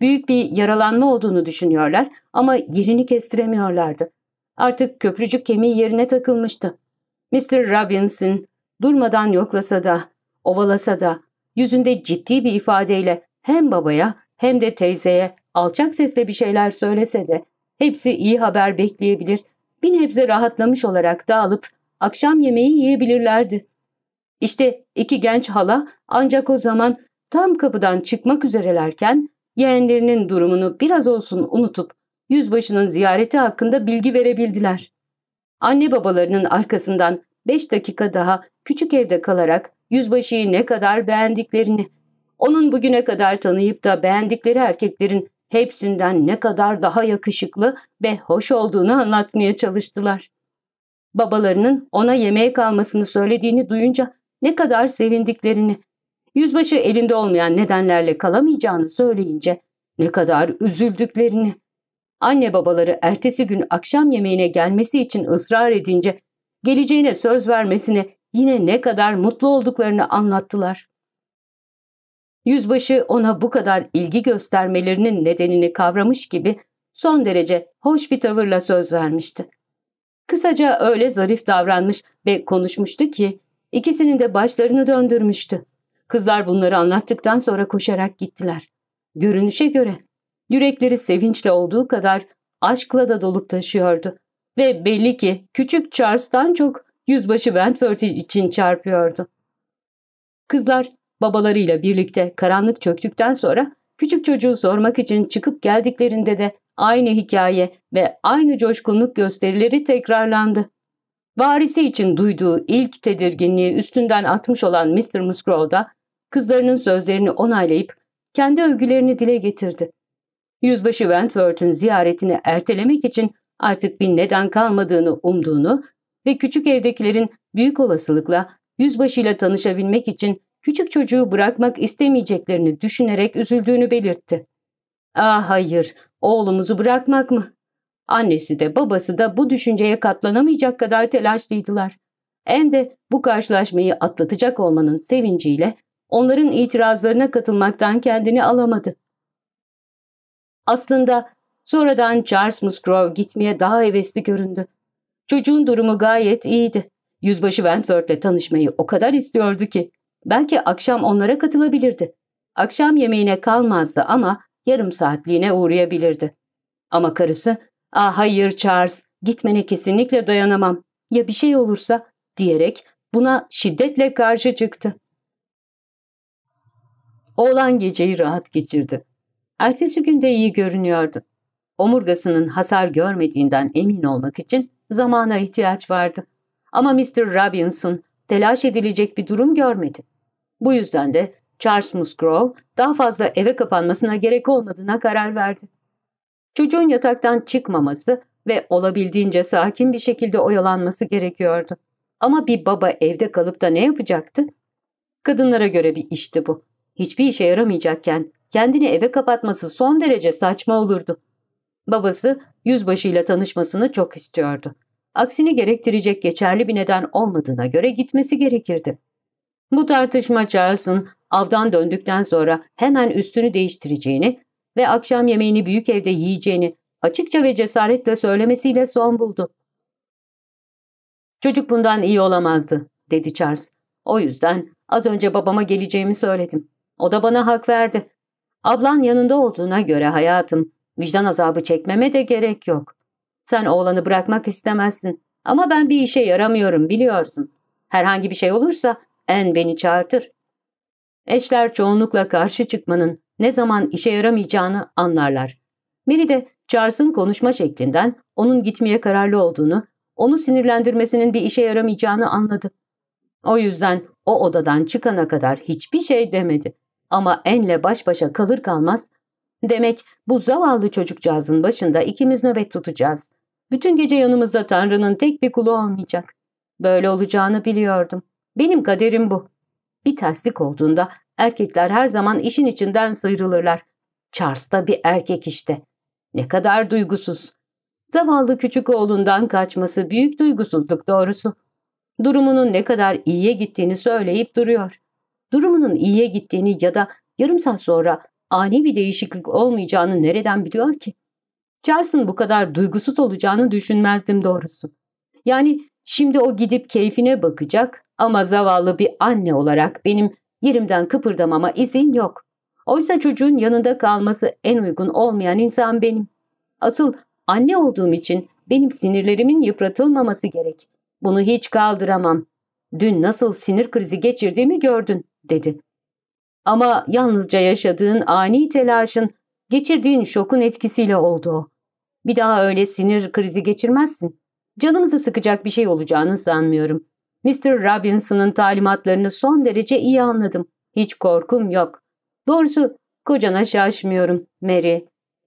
büyük bir yaralanma olduğunu düşünüyorlar ama yerini kestiremiyorlardı. Artık köprücük kemiği yerine takılmıştı. Mr. Robinson durmadan yoklasa da, ovalasa da, yüzünde ciddi bir ifadeyle hem babaya hem de teyzeye alçak sesle bir şeyler söylese de hepsi iyi haber bekleyebilir, bir nebze rahatlamış olarak dağılıp akşam yemeği yiyebilirlerdi. İşte iki genç hala ancak o zaman tam kapıdan çıkmak üzerelerken yeğenlerinin durumunu biraz olsun unutup yüzbaşının ziyareti hakkında bilgi verebildiler. Anne babalarının arkasından beş dakika daha küçük evde kalarak yüzbaşıyı ne kadar beğendiklerini, onun bugüne kadar tanıyıp da beğendikleri erkeklerin hepsinden ne kadar daha yakışıklı ve hoş olduğunu anlatmaya çalıştılar. Babalarının ona yemeğe kalmasını söylediğini duyunca ne kadar sevindiklerini, Yüzbaşı elinde olmayan nedenlerle kalamayacağını söyleyince ne kadar üzüldüklerini, anne babaları ertesi gün akşam yemeğine gelmesi için ısrar edince geleceğine söz vermesine yine ne kadar mutlu olduklarını anlattılar. Yüzbaşı ona bu kadar ilgi göstermelerinin nedenini kavramış gibi son derece hoş bir tavırla söz vermişti. Kısaca öyle zarif davranmış ve konuşmuştu ki ikisinin de başlarını döndürmüştü. Kızlar bunları anlattıktan sonra koşarak gittiler. Görünüşe göre yürekleri sevinçle olduğu kadar aşkla da dolup taşıyordu. Ve belli ki küçük Charles'tan çok yüzbaşı Wentworth için çarpıyordu. Kızlar babalarıyla birlikte karanlık çöktükten sonra küçük çocuğu sormak için çıkıp geldiklerinde de aynı hikaye ve aynı coşkunluk gösterileri tekrarlandı. Varisi için duyduğu ilk tedirginliği üstünden atmış olan Mr. Musgrove da kızlarının sözlerini onaylayıp kendi övgülerini dile getirdi. Yüzbaşı Wentworth'un ziyaretini ertelemek için artık bir neden kalmadığını umduğunu ve küçük evdekilerin büyük olasılıkla yüzbaşıyla tanışabilmek için küçük çocuğu bırakmak istemeyeceklerini düşünerek üzüldüğünü belirtti. Ah hayır, oğlumuzu bırakmak mı? Annesi de babası da bu düşünceye katlanamayacak kadar telaşlıydılar. En de bu karşılaşmayı atlatacak olmanın sevinciyle onların itirazlarına katılmaktan kendini alamadı. Aslında sonradan Charles Musgrove gitmeye daha hevesli göründü. Çocuğun durumu gayet iyiydi. Yüzbaşı Wentworth'le tanışmayı o kadar istiyordu ki. Belki akşam onlara katılabilirdi. Akşam yemeğine kalmazdı ama yarım saatliğine uğrayabilirdi. Ama karısı, ''Ah hayır Charles, gitmene kesinlikle dayanamam. Ya bir şey olursa?'' diyerek buna şiddetle karşı çıktı. Oğlan geceyi rahat geçirdi. Ertesi günde iyi görünüyordu. Omurgasının hasar görmediğinden emin olmak için zamana ihtiyaç vardı. Ama Mr. Robinson telaş edilecek bir durum görmedi. Bu yüzden de Charles Musgrove daha fazla eve kapanmasına gerek olmadığına karar verdi. Çocuğun yataktan çıkmaması ve olabildiğince sakin bir şekilde oyalanması gerekiyordu. Ama bir baba evde kalıp da ne yapacaktı? Kadınlara göre bir işti bu hiçbir işe yaramayacakken kendini eve kapatması son derece saçma olurdu. Babası yüzbaşıyla tanışmasını çok istiyordu. Aksini gerektirecek geçerli bir neden olmadığına göre gitmesi gerekirdi. Bu tartışma Charles'ın avdan döndükten sonra hemen üstünü değiştireceğini ve akşam yemeğini büyük evde yiyeceğini açıkça ve cesaretle söylemesiyle son buldu. Çocuk bundan iyi olamazdı, dedi Charles. O yüzden az önce babama geleceğimi söyledim. O da bana hak verdi. Ablan yanında olduğuna göre hayatım, vicdan azabı çekmeme de gerek yok. Sen oğlanı bırakmak istemezsin ama ben bir işe yaramıyorum biliyorsun. Herhangi bir şey olursa en beni çağırtır. Eşler çoğunlukla karşı çıkmanın ne zaman işe yaramayacağını anlarlar. Mary de Charles'ın konuşma şeklinden onun gitmeye kararlı olduğunu, onu sinirlendirmesinin bir işe yaramayacağını anladı. O yüzden o odadan çıkana kadar hiçbir şey demedi. Ama En'le baş başa kalır kalmaz Demek bu zavallı çocukcağızın başında ikimiz nöbet tutacağız. Bütün gece yanımızda Tanrı'nın tek bir kulu olmayacak. Böyle olacağını biliyordum. Benim kaderim bu. Bir terslik olduğunda erkekler her zaman işin içinden sıyrılırlar. Charles da bir erkek işte. Ne kadar duygusuz. Zavallı küçük oğlundan kaçması büyük duygusuzluk doğrusu. Durumunun ne kadar iyiye gittiğini söyleyip duruyor durumunun iyiye gittiğini ya da yarım saat sonra ani bir değişiklik olmayacağını nereden biliyor ki? Charles'ın bu kadar duygusuz olacağını düşünmezdim doğrusu. Yani şimdi o gidip keyfine bakacak ama zavallı bir anne olarak benim yerimden kıpırdamama izin yok. Oysa çocuğun yanında kalması en uygun olmayan insan benim. Asıl anne olduğum için benim sinirlerimin yıpratılmaması gerek. Bunu hiç kaldıramam. Dün nasıl sinir krizi geçirdiğimi gördün dedi. Ama yalnızca yaşadığın ani telaşın, geçirdiğin şokun etkisiyle oldu Bir daha öyle sinir krizi geçirmezsin. Canımızı sıkacak bir şey olacağını sanmıyorum. Mr. Robinson'ın talimatlarını son derece iyi anladım. Hiç korkum yok. Doğrusu kocana şaşmıyorum Mary.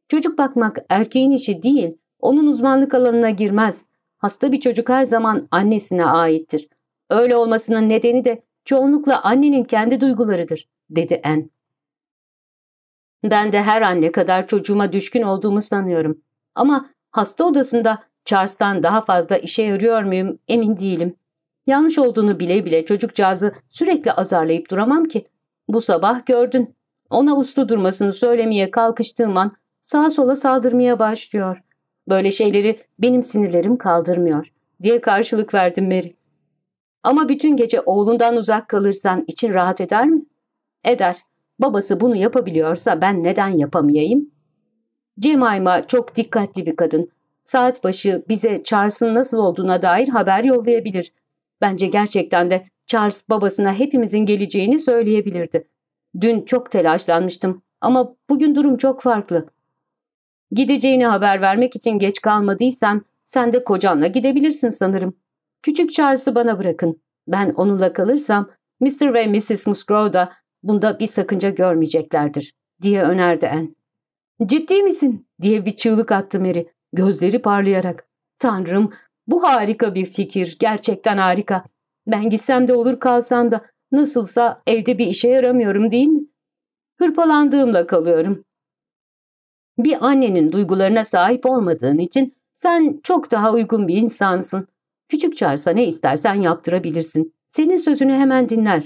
Çocuk bakmak erkeğin işi değil, onun uzmanlık alanına girmez. Hasta bir çocuk her zaman annesine aittir. Öyle olmasının nedeni de çoğunlukla annenin kendi duygularıdır, dedi Anne. Ben de her anne kadar çocuğuma düşkün olduğumu sanıyorum. Ama hasta odasında Charles'tan daha fazla işe yarıyor muyum emin değilim. Yanlış olduğunu bile bile çocukcağızı sürekli azarlayıp duramam ki. Bu sabah gördün. Ona uslu durmasını söylemeye kalkıştığım an sağa sola saldırmaya başlıyor. Böyle şeyleri benim sinirlerim kaldırmıyor diye karşılık verdim Mary. Ama bütün gece oğlundan uzak kalırsan için rahat eder mi? Eder. Babası bunu yapabiliyorsa ben neden yapamayayım? Cemayma çok dikkatli bir kadın. Saat başı bize Charles'ın nasıl olduğuna dair haber yollayabilir. Bence gerçekten de Charles babasına hepimizin geleceğini söyleyebilirdi. Dün çok telaşlanmıştım ama bugün durum çok farklı. Gideceğini haber vermek için geç kalmadıysan sen de kocanla gidebilirsin sanırım. Küçük Charles'ı bana bırakın. Ben onunla kalırsam Mr. ve Mrs. Musgrove da bunda bir sakınca görmeyeceklerdir diye önerdi en. Ciddi misin diye bir çığlık attı Mary gözleri parlayarak. Tanrım bu harika bir fikir gerçekten harika. Ben gitsem de olur kalsam da nasılsa evde bir işe yaramıyorum değil mi? Hırpalandığımla kalıyorum. Bir annenin duygularına sahip olmadığın için sen çok daha uygun bir insansın. Küçük çarsa ne istersen yaptırabilirsin. Senin sözünü hemen dinler.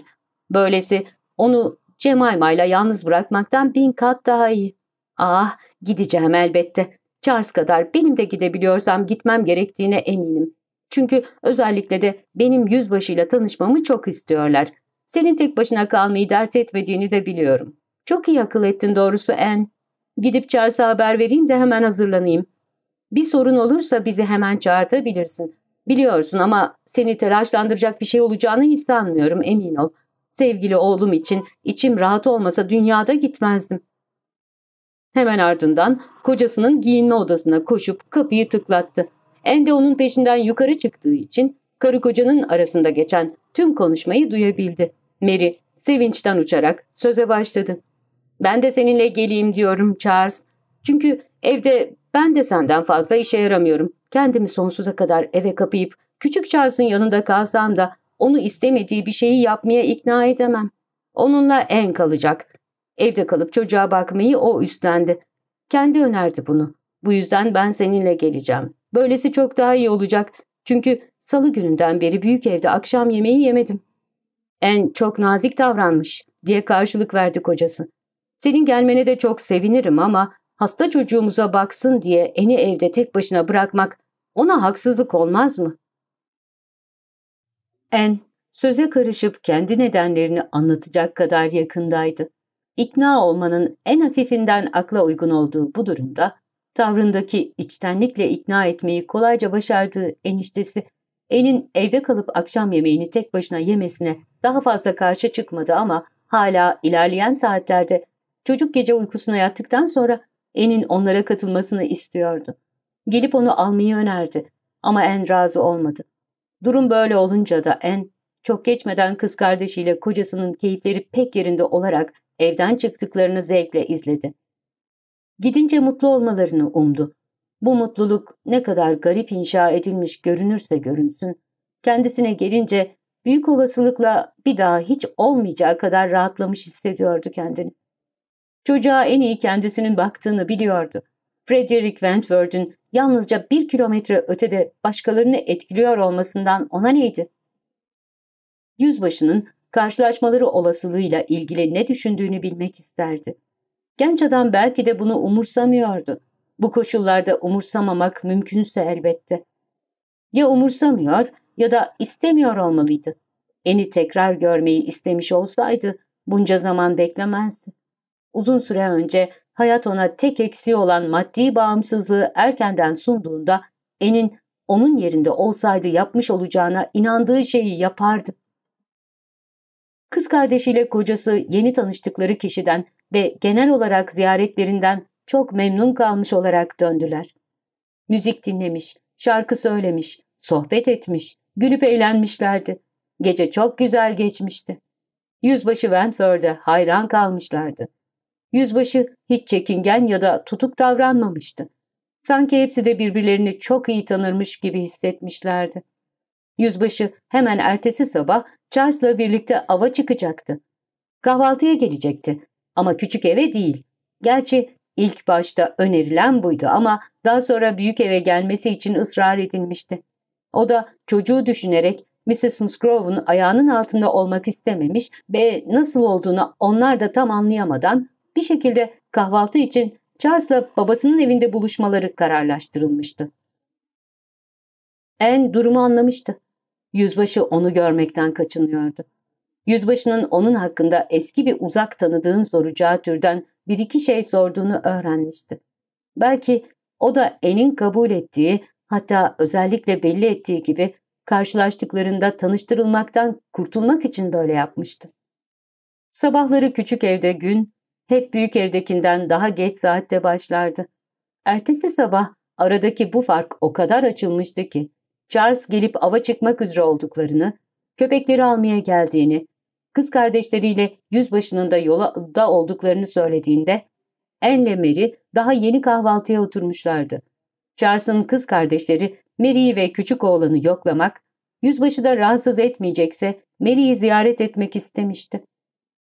Böylesi onu Cemayma'yla yalnız bırakmaktan bin kat daha iyi. Ah gideceğim elbette. Charles kadar benim de gidebiliyorsam gitmem gerektiğine eminim. Çünkü özellikle de benim yüzbaşıyla tanışmamı çok istiyorlar. Senin tek başına kalmayı dert etmediğini de biliyorum. Çok iyi akıl ettin doğrusu En. Gidip Charles'a haber vereyim de hemen hazırlanayım. Bir sorun olursa bizi hemen çağırtabilirsin. Biliyorsun ama seni telaşlandıracak bir şey olacağını hiç sanmıyorum emin ol. Sevgili oğlum için içim rahat olmasa dünyada gitmezdim. Hemen ardından kocasının giyinme odasına koşup kapıyı tıklattı. Ende onun peşinden yukarı çıktığı için karı kocanın arasında geçen tüm konuşmayı duyabildi. Mary sevinçten uçarak söze başladı. Ben de seninle geleyim diyorum Charles. Çünkü evde ben de senden fazla işe yaramıyorum. Kendimi sonsuza kadar eve kapayıp küçük Charles'ın yanında kalsam da onu istemediği bir şeyi yapmaya ikna edemem. Onunla en kalacak. Evde kalıp çocuğa bakmayı o üstlendi. Kendi önerdi bunu. Bu yüzden ben seninle geleceğim. Böylesi çok daha iyi olacak. Çünkü salı gününden beri büyük evde akşam yemeği yemedim. En çok nazik davranmış diye karşılık verdi kocası. Senin gelmene de çok sevinirim ama hasta çocuğumuza baksın diye eni evde tek başına bırakmak ona haksızlık olmaz mı? En, söze karışıp kendi nedenlerini anlatacak kadar yakındaydı. İkna olmanın en hafifinden akla uygun olduğu bu durumda, tavrındaki içtenlikle ikna etmeyi kolayca başardığı eniştesi, En'in evde kalıp akşam yemeğini tek başına yemesine daha fazla karşı çıkmadı ama hala ilerleyen saatlerde çocuk gece uykusuna yattıktan sonra En'in onlara katılmasını istiyordu. Gelip onu almayı önerdi ama En razı olmadı. Durum böyle olunca da En, çok geçmeden kız kardeşiyle kocasının keyifleri pek yerinde olarak evden çıktıklarını zevkle izledi. Gidince mutlu olmalarını umdu. Bu mutluluk ne kadar garip inşa edilmiş görünürse görünsün, kendisine gelince büyük olasılıkla bir daha hiç olmayacağı kadar rahatlamış hissediyordu kendini. Çocuğa en iyi kendisinin baktığını biliyordu. Frederick Wentworth'un yalnızca bir kilometre ötede başkalarını etkiliyor olmasından ona neydi? Yüzbaşının karşılaşmaları olasılığıyla ilgili ne düşündüğünü bilmek isterdi. Genç adam belki de bunu umursamıyordu. Bu koşullarda umursamamak mümkünse elbette. Ya umursamıyor ya da istemiyor olmalıydı. Eni tekrar görmeyi istemiş olsaydı bunca zaman beklemezdi. Uzun süre önce hayat ona tek eksiği olan maddi bağımsızlığı erkenden sunduğunda En'in onun yerinde olsaydı yapmış olacağına inandığı şeyi yapardı. Kız kardeşiyle kocası yeni tanıştıkları kişiden ve genel olarak ziyaretlerinden çok memnun kalmış olarak döndüler. Müzik dinlemiş, şarkı söylemiş, sohbet etmiş, gülüp eğlenmişlerdi. Gece çok güzel geçmişti. Yüzbaşı Wentworth'e hayran kalmışlardı. Yüzbaşı hiç çekingen ya da tutuk davranmamıştı. Sanki hepsi de birbirlerini çok iyi tanırmış gibi hissetmişlerdi. Yüzbaşı hemen ertesi sabah Charles'la birlikte ava çıkacaktı. Kahvaltıya gelecekti ama küçük eve değil. Gerçi ilk başta önerilen buydu ama daha sonra büyük eve gelmesi için ısrar edilmişti. O da çocuğu düşünerek Mrs. Musgrove'un ayağının altında olmak istememiş ve nasıl olduğunu onlar da tam anlayamadan bir şekilde kahvaltı için Charles'la babasının evinde buluşmaları kararlaştırılmıştı. En durumu anlamıştı. Yüzbaşı onu görmekten kaçınıyordu. Yüzbaşının onun hakkında eski bir uzak tanıdığın soracağı türden bir iki şey sorduğunu öğrenmişti. Belki o da En'in kabul ettiği hatta özellikle belli ettiği gibi karşılaştıklarında tanıştırılmaktan kurtulmak için böyle yapmıştı. Sabahları küçük evde gün hep büyük evdekinden daha geç saatte başlardı. Ertesi sabah aradaki bu fark o kadar açılmıştı ki Charles gelip ava çıkmak üzere olduklarını, köpekleri almaya geldiğini, kız kardeşleriyle yüzbaşının da yola da olduklarını söylediğinde Anne'le Mary daha yeni kahvaltıya oturmuşlardı. Charles'ın kız kardeşleri Mary'i ve küçük oğlanı yoklamak, yüzbaşı da rahatsız etmeyecekse Mary'i ziyaret etmek istemişti.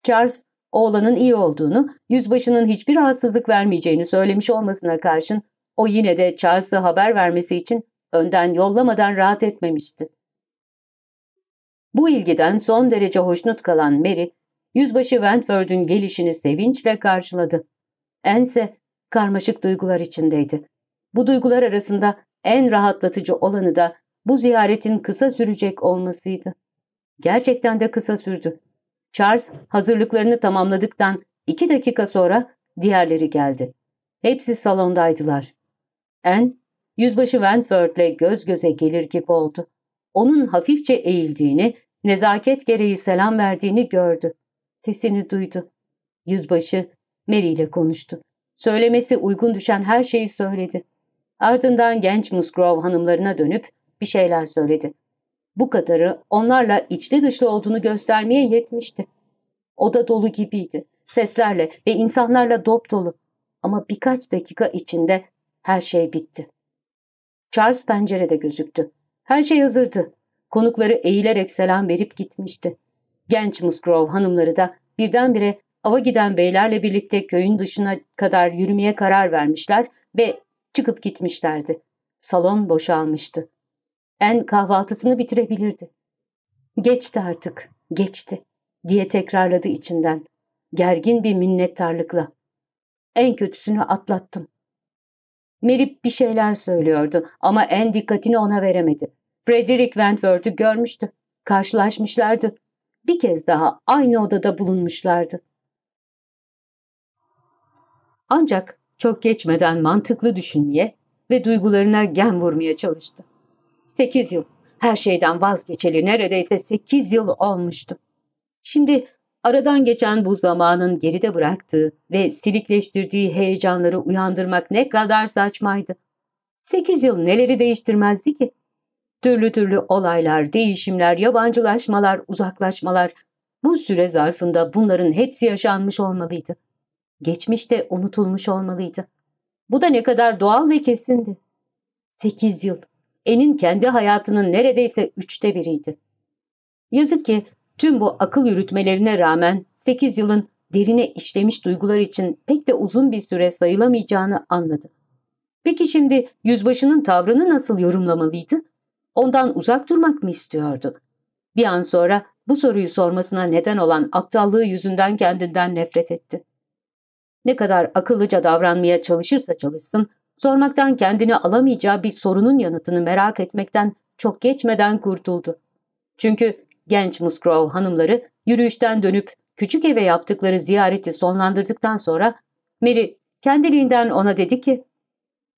Charles oğlanın iyi olduğunu, yüzbaşının hiçbir rahatsızlık vermeyeceğini söylemiş olmasına karşın o yine de Charles'a haber vermesi için önden yollamadan rahat etmemişti. Bu ilgiden son derece hoşnut kalan Mary, yüzbaşı Wentworth'un gelişini sevinçle karşıladı. Ense karmaşık duygular içindeydi. Bu duygular arasında en rahatlatıcı olanı da bu ziyaretin kısa sürecek olmasıydı. Gerçekten de kısa sürdü. Charles hazırlıklarını tamamladıktan iki dakika sonra diğerleri geldi. Hepsi salondaydılar. Anne, yüzbaşı Wentworth'le göz göze gelir gibi oldu. Onun hafifçe eğildiğini, nezaket gereği selam verdiğini gördü. Sesini duydu. Yüzbaşı Mary ile konuştu. Söylemesi uygun düşen her şeyi söyledi. Ardından genç Musgrove hanımlarına dönüp bir şeyler söyledi. Bu kadarı onlarla içli dışlı olduğunu göstermeye yetmişti. Oda dolu gibiydi. Seslerle ve insanlarla dop dolu. Ama birkaç dakika içinde her şey bitti. Charles pencerede gözüktü. Her şey hazırdı. Konukları eğilerek selam verip gitmişti. Genç Musgrove hanımları da birdenbire ava giden beylerle birlikte köyün dışına kadar yürümeye karar vermişler ve çıkıp gitmişlerdi. Salon boşalmıştı. En kahvaltısını bitirebilirdi. Geçti artık, geçti diye tekrarladı içinden. Gergin bir minnettarlıkla. En kötüsünü atlattım. Merip bir şeyler söylüyordu ama en dikkatini ona veremedi. Frederick Wentworth'u görmüştü. Karşılaşmışlardı. Bir kez daha aynı odada bulunmuşlardı. Ancak çok geçmeden mantıklı düşünmeye ve duygularına gem vurmaya çalıştı. Sekiz yıl. Her şeyden vazgeçeli neredeyse sekiz yıl olmuştu. Şimdi aradan geçen bu zamanın geride bıraktığı ve silikleştirdiği heyecanları uyandırmak ne kadar saçmaydı. Sekiz yıl neleri değiştirmezdi ki? Türlü türlü olaylar, değişimler, yabancılaşmalar, uzaklaşmalar. Bu süre zarfında bunların hepsi yaşanmış olmalıydı. Geçmişte unutulmuş olmalıydı. Bu da ne kadar doğal ve kesindi. Sekiz yıl. En'in kendi hayatının neredeyse üçte biriydi. Yazık ki tüm bu akıl yürütmelerine rağmen 8 yılın derine işlemiş duygular için pek de uzun bir süre sayılamayacağını anladı. Peki şimdi yüzbaşının tavrını nasıl yorumlamalıydı? Ondan uzak durmak mı istiyordu? Bir an sonra bu soruyu sormasına neden olan aptallığı yüzünden kendinden nefret etti. Ne kadar akıllıca davranmaya çalışırsa çalışsın, sormaktan kendini alamayacağı bir sorunun yanıtını merak etmekten çok geçmeden kurtuldu. Çünkü genç Musgrove hanımları yürüyüşten dönüp küçük eve yaptıkları ziyareti sonlandırdıktan sonra Mary kendiliğinden ona dedi ki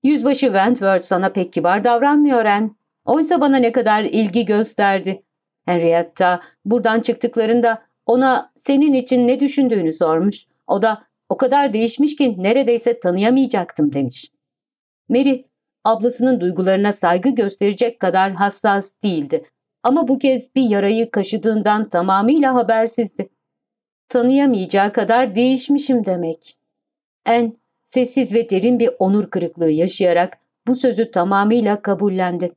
''Yüzbaşı Wentworth sana pek kibar davranmıyor en. Oysa bana ne kadar ilgi gösterdi. Henrietta buradan çıktıklarında ona senin için ne düşündüğünü sormuş. O da o kadar değişmiş ki neredeyse tanıyamayacaktım demiş.'' Mary ablasının duygularına saygı gösterecek kadar hassas değildi. Ama bu kez bir yarayı kaşıdığından tamamıyla habersizdi. Tanıyamayacağı kadar değişmişim demek. En sessiz ve derin bir onur kırıklığı yaşayarak bu sözü tamamıyla kabullendi.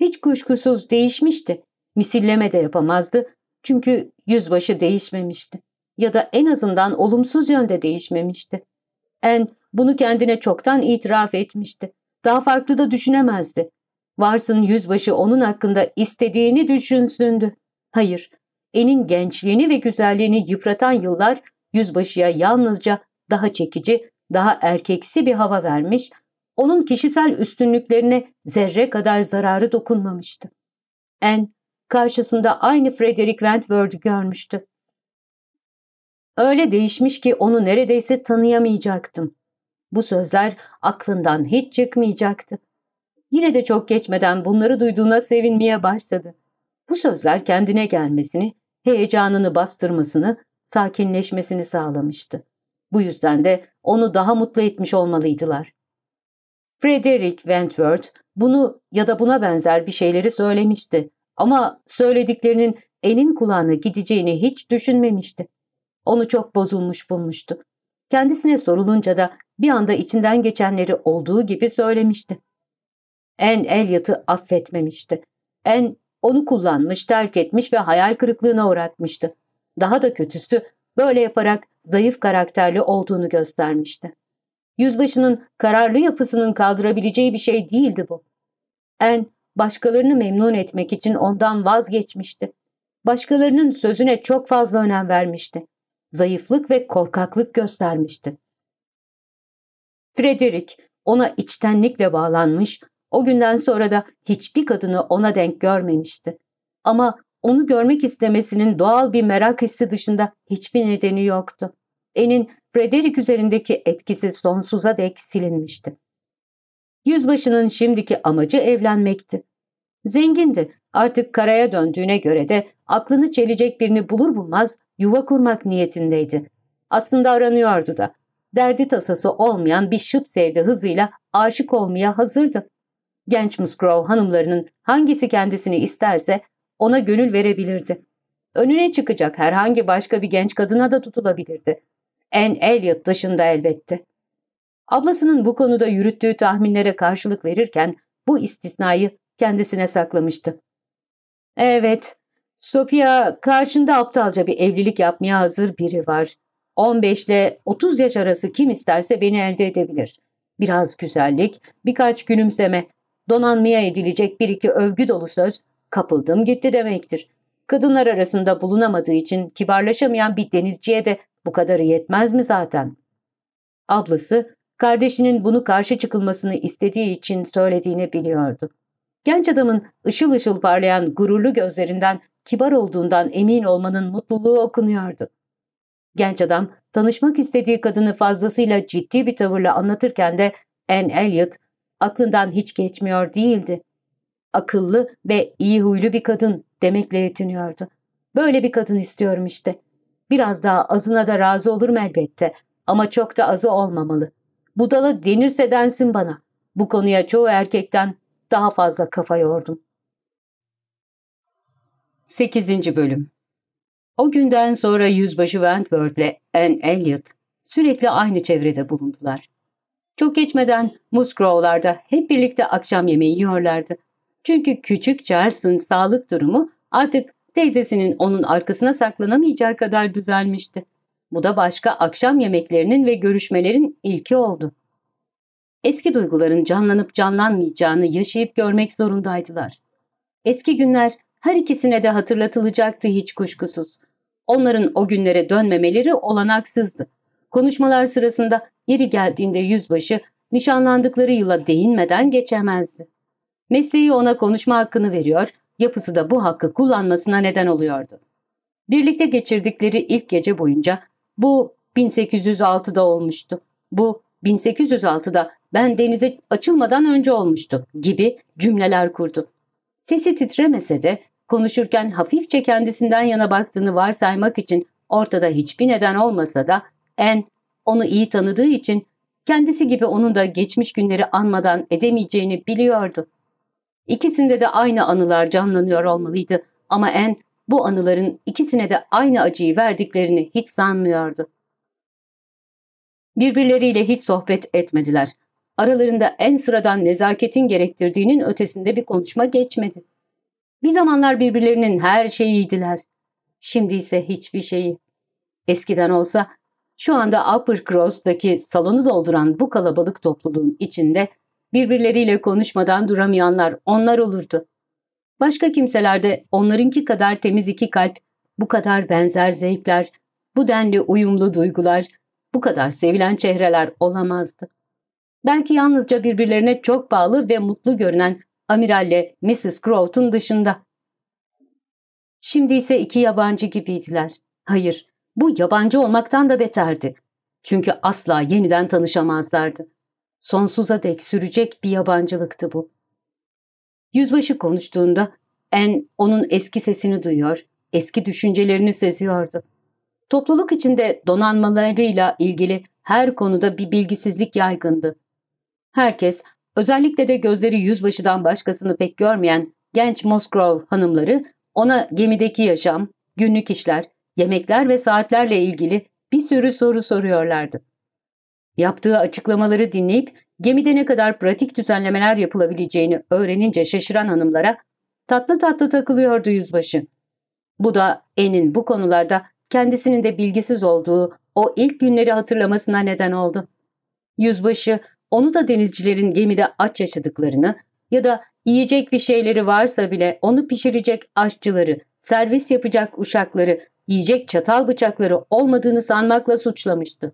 Hiç kuşkusuz değişmişti. Misilleme de yapamazdı. Çünkü yüzbaşı değişmemişti. Ya da en azından olumsuz yönde değişmemişti. En bunu kendine çoktan itiraf etmişti. Daha farklı da düşünemezdi. Varsın yüzbaşı onun hakkında istediğini düşünsündü. Hayır, En'in gençliğini ve güzelliğini yıpratan yıllar yüzbaşıya yalnızca daha çekici, daha erkeksi bir hava vermiş, onun kişisel üstünlüklerine zerre kadar zararı dokunmamıştı. En karşısında aynı Frederick Wentworth'u görmüştü. Öyle değişmiş ki onu neredeyse tanıyamayacaktım. Bu sözler aklından hiç çıkmayacaktı. Yine de çok geçmeden bunları duyduğuna sevinmeye başladı. Bu sözler kendine gelmesini, heyecanını bastırmasını, sakinleşmesini sağlamıştı. Bu yüzden de onu daha mutlu etmiş olmalıydılar. Frederick Wentworth bunu ya da buna benzer bir şeyleri söylemişti ama söylediklerinin elin kulağına gideceğini hiç düşünmemişti. Onu çok bozulmuş bulmuştu. Kendisine sorulunca da bir anda içinden geçenleri olduğu gibi söylemişti. En Elliot'ı affetmemişti. En onu kullanmış, terk etmiş ve hayal kırıklığına uğratmıştı. Daha da kötüsü böyle yaparak zayıf karakterli olduğunu göstermişti. Yüzbaşının kararlı yapısının kaldırabileceği bir şey değildi bu. En başkalarını memnun etmek için ondan vazgeçmişti. Başkalarının sözüne çok fazla önem vermişti zayıflık ve korkaklık göstermişti. Frederick ona içtenlikle bağlanmış, o günden sonra da hiçbir kadını ona denk görmemişti. Ama onu görmek istemesinin doğal bir merak hissi dışında hiçbir nedeni yoktu. Enin Frederick üzerindeki etkisi sonsuza dek silinmişti. Yüzbaşının şimdiki amacı evlenmekti. Zengindi. Artık karaya döndüğüne göre de aklını çelecek birini bulur bulmaz yuva kurmak niyetindeydi. Aslında aranıyordu da. Derdi tasası olmayan bir şıp sevdi hızıyla aşık olmaya hazırdı. Genç Musgrove hanımlarının hangisi kendisini isterse ona gönül verebilirdi. Önüne çıkacak herhangi başka bir genç kadına da tutulabilirdi. En Elliot dışında elbette. Ablasının bu konuda yürüttüğü tahminlere karşılık verirken bu istisnayı kendisine saklamıştı. Evet, Sofia, karşında aptalca bir evlilik yapmaya hazır biri var. 15 ile 30 yaş arası kim isterse beni elde edebilir. Biraz güzellik, birkaç gülümseme, donanmaya edilecek bir iki övgü dolu söz, kapıldım gitti demektir. Kadınlar arasında bulunamadığı için kibarlaşamayan bir denizciye de bu kadarı yetmez mi zaten? Ablası, kardeşinin bunu karşı çıkılmasını istediği için söylediğini biliyordu. Genç adamın ışıl ışıl parlayan gururlu gözlerinden kibar olduğundan emin olmanın mutluluğu okunuyordu. Genç adam tanışmak istediği kadını fazlasıyla ciddi bir tavırla anlatırken de Anne Elliot aklından hiç geçmiyor değildi. Akıllı ve iyi huylu bir kadın demekle yetiniyordu. Böyle bir kadın istiyorum işte. Biraz daha azına da razı olurum elbette ama çok da azı olmamalı. Budala denirse densin bana. Bu konuya çoğu erkekten daha fazla kafa yordum. 8. Bölüm O günden sonra Yüzbaşı Wentworth ile Anne Elliot sürekli aynı çevrede bulundular. Çok geçmeden Musgrove'larda hep birlikte akşam yemeği yiyorlardı. Çünkü küçük Charles'ın sağlık durumu artık teyzesinin onun arkasına saklanamayacağı kadar düzelmişti. Bu da başka akşam yemeklerinin ve görüşmelerin ilki oldu. Eski duyguların canlanıp canlanmayacağını yaşayıp görmek zorundaydılar. Eski günler her ikisine de hatırlatılacaktı hiç kuşkusuz. Onların o günlere dönmemeleri olanaksızdı. Konuşmalar sırasında yeri geldiğinde yüzbaşı nişanlandıkları yıla değinmeden geçemezdi. Mesleği ona konuşma hakkını veriyor, yapısı da bu hakkı kullanmasına neden oluyordu. Birlikte geçirdikleri ilk gece boyunca bu 1806'da olmuştu. Bu 1806'da ben denize açılmadan önce olmuştu gibi cümleler kurdu. Sesi titremese de konuşurken hafifçe kendisinden yana baktığını varsaymak için ortada hiçbir neden olmasa da en onu iyi tanıdığı için kendisi gibi onun da geçmiş günleri anmadan edemeyeceğini biliyordu. İkisinde de aynı anılar canlanıyor olmalıydı ama en bu anıların ikisine de aynı acıyı verdiklerini hiç sanmıyordu. Birbirleriyle hiç sohbet etmediler. Aralarında en sıradan nezaketin gerektirdiğinin ötesinde bir konuşma geçmedi. Bir zamanlar birbirlerinin her şeyiydiler. Şimdi ise hiçbir şeyi. Eskiden olsa şu anda Upper Cross'daki salonu dolduran bu kalabalık topluluğun içinde birbirleriyle konuşmadan duramayanlar onlar olurdu. Başka kimselerde onlarınki kadar temiz iki kalp, bu kadar benzer zevkler, bu denli uyumlu duygular, bu kadar sevilen çehreler olamazdı. Belki yalnızca birbirlerine çok bağlı ve mutlu görünen Amiralle Mrs. Croft'un dışında. Şimdi ise iki yabancı gibiydiler. Hayır, bu yabancı olmaktan da beterdi. Çünkü asla yeniden tanışamazlardı. Sonsuza dek sürecek bir yabancılıktı bu. Yüzbaşı konuştuğunda en onun eski sesini duyuyor, eski düşüncelerini seziyordu. Topluluk içinde donanmalarıyla ilgili her konuda bir bilgisizlik yaygındı. Herkes Özellikle de gözleri yüzbaşıdan başkasını pek görmeyen genç Mosgrove hanımları ona gemideki yaşam, günlük işler, yemekler ve saatlerle ilgili bir sürü soru soruyorlardı. Yaptığı açıklamaları dinleyip gemide ne kadar pratik düzenlemeler yapılabileceğini öğrenince şaşıran hanımlara tatlı tatlı takılıyordu yüzbaşı. Bu da En'in bu konularda kendisinin de bilgisiz olduğu o ilk günleri hatırlamasına neden oldu. Yüzbaşı onu da denizcilerin gemide aç yaşadıklarını ya da yiyecek bir şeyleri varsa bile onu pişirecek aşçıları, servis yapacak uşakları, yiyecek çatal bıçakları olmadığını sanmakla suçlamıştı.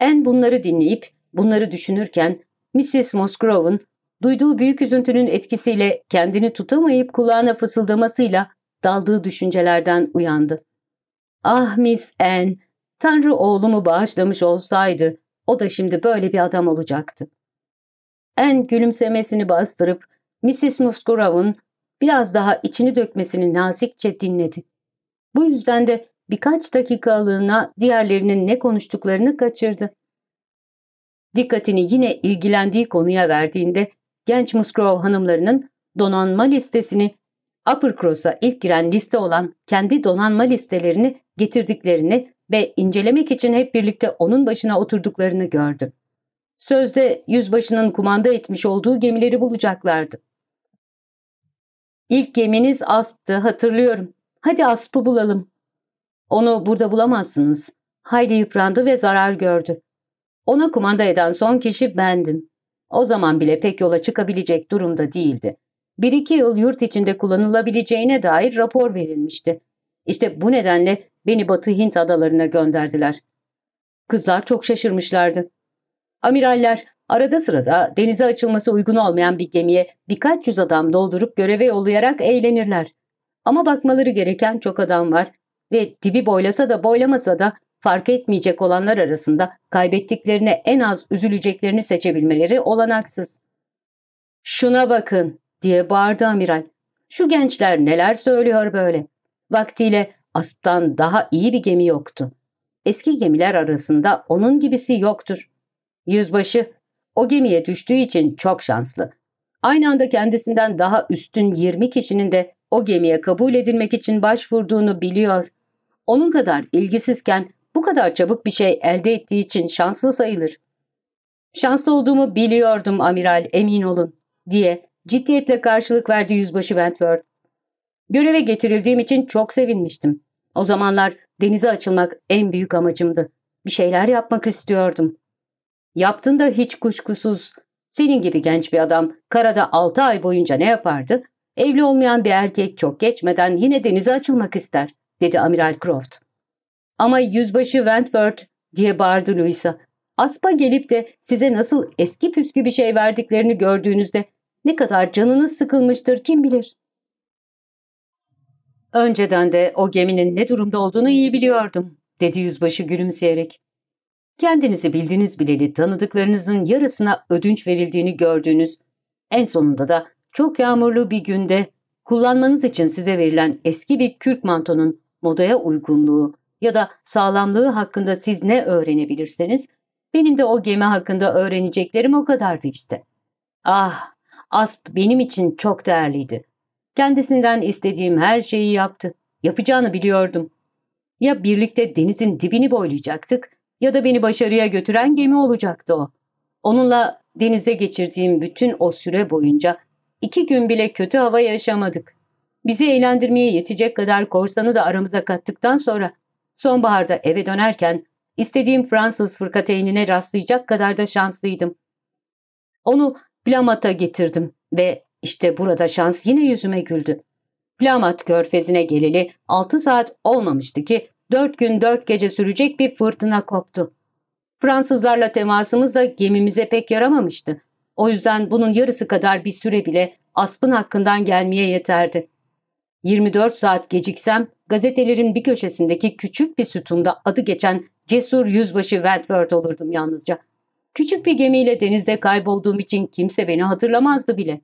En bunları dinleyip, bunları düşünürken Mrs. Musgrove'ın duyduğu büyük üzüntünün etkisiyle kendini tutamayıp kulağına fısıldamasıyla daldığı düşüncelerden uyandı. Ah Miss Anne, Tanrı oğlumu bağışlamış olsaydı, o da şimdi böyle bir adam olacaktı. En gülümsemesini bastırıp Mrs. Musgrove'un biraz daha içini dökmesini nazikçe dinledi. Bu yüzden de birkaç dakikalığına diğerlerinin ne konuştuklarını kaçırdı. Dikkatini yine ilgilendiği konuya verdiğinde genç Musgrove hanımlarının donanma listesini Upper ilk giren liste olan kendi donanma listelerini getirdiklerini ve incelemek için hep birlikte onun başına oturduklarını gördüm. Sözde yüzbaşının kumanda etmiş olduğu gemileri bulacaklardı. İlk geminiz Asp'tı hatırlıyorum. Hadi Asp'ı bulalım. Onu burada bulamazsınız. Hayli yıprandı ve zarar gördü. Ona kumanda eden son kişi bendim. O zaman bile pek yola çıkabilecek durumda değildi. Bir iki yıl yurt içinde kullanılabileceğine dair rapor verilmişti. İşte bu nedenle Beni Batı Hint adalarına gönderdiler. Kızlar çok şaşırmışlardı. Amiraller arada sırada denize açılması uygun olmayan bir gemiye birkaç yüz adam doldurup göreve yollayarak eğlenirler. Ama bakmaları gereken çok adam var ve dibi boylasa da boylamasa da fark etmeyecek olanlar arasında kaybettiklerine en az üzüleceklerini seçebilmeleri olanaksız. ''Şuna bakın!'' diye bağırdı amiral. ''Şu gençler neler söylüyor böyle? Vaktiyle Asp'tan daha iyi bir gemi yoktu. Eski gemiler arasında onun gibisi yoktur. Yüzbaşı o gemiye düştüğü için çok şanslı. Aynı anda kendisinden daha üstün 20 kişinin de o gemiye kabul edilmek için başvurduğunu biliyor. Onun kadar ilgisizken bu kadar çabuk bir şey elde ettiği için şanslı sayılır. Şanslı olduğumu biliyordum amiral emin olun diye ciddiyetle karşılık verdi yüzbaşı Wentworth. Göreve getirildiğim için çok sevinmiştim. O zamanlar denize açılmak en büyük amacımdı. Bir şeyler yapmak istiyordum. Yaptın hiç kuşkusuz. Senin gibi genç bir adam karada 6 ay boyunca ne yapardı? Evli olmayan bir erkek çok geçmeden yine denize açılmak ister, dedi Amiral Croft. Ama yüzbaşı Wentworth diye bağırdı Louisa. Aspa gelip de size nasıl eski püskü bir şey verdiklerini gördüğünüzde ne kadar canınız sıkılmıştır kim bilir. Önceden de o geminin ne durumda olduğunu iyi biliyordum, dedi yüzbaşı gülümseyerek. Kendinizi bildiğiniz bileli tanıdıklarınızın yarısına ödünç verildiğini gördüğünüz, en sonunda da çok yağmurlu bir günde kullanmanız için size verilen eski bir kürk mantonun modaya uygunluğu ya da sağlamlığı hakkında siz ne öğrenebilirseniz, benim de o gemi hakkında öğreneceklerim o kadardı işte. Ah, Asp benim için çok değerliydi. Kendisinden istediğim her şeyi yaptı. Yapacağını biliyordum. Ya birlikte denizin dibini boylayacaktık ya da beni başarıya götüren gemi olacaktı o. Onunla denizde geçirdiğim bütün o süre boyunca iki gün bile kötü hava yaşamadık. Bizi eğlendirmeye yetecek kadar korsanı da aramıza kattıktan sonra sonbaharda eve dönerken istediğim Fransız fırkateynine rastlayacak kadar da şanslıydım. Onu Plamat'a getirdim ve işte burada şans yine yüzüme güldü. Plamat körfezine geleli 6 saat olmamıştı ki 4 gün 4 gece sürecek bir fırtına koptu. Fransızlarla temasımız da gemimize pek yaramamıştı. O yüzden bunun yarısı kadar bir süre bile Asp'ın hakkından gelmeye yeterdi. 24 saat geciksem gazetelerin bir köşesindeki küçük bir sütunda adı geçen cesur yüzbaşı Wentworth olurdum yalnızca. Küçük bir gemiyle denizde kaybolduğum için kimse beni hatırlamazdı bile.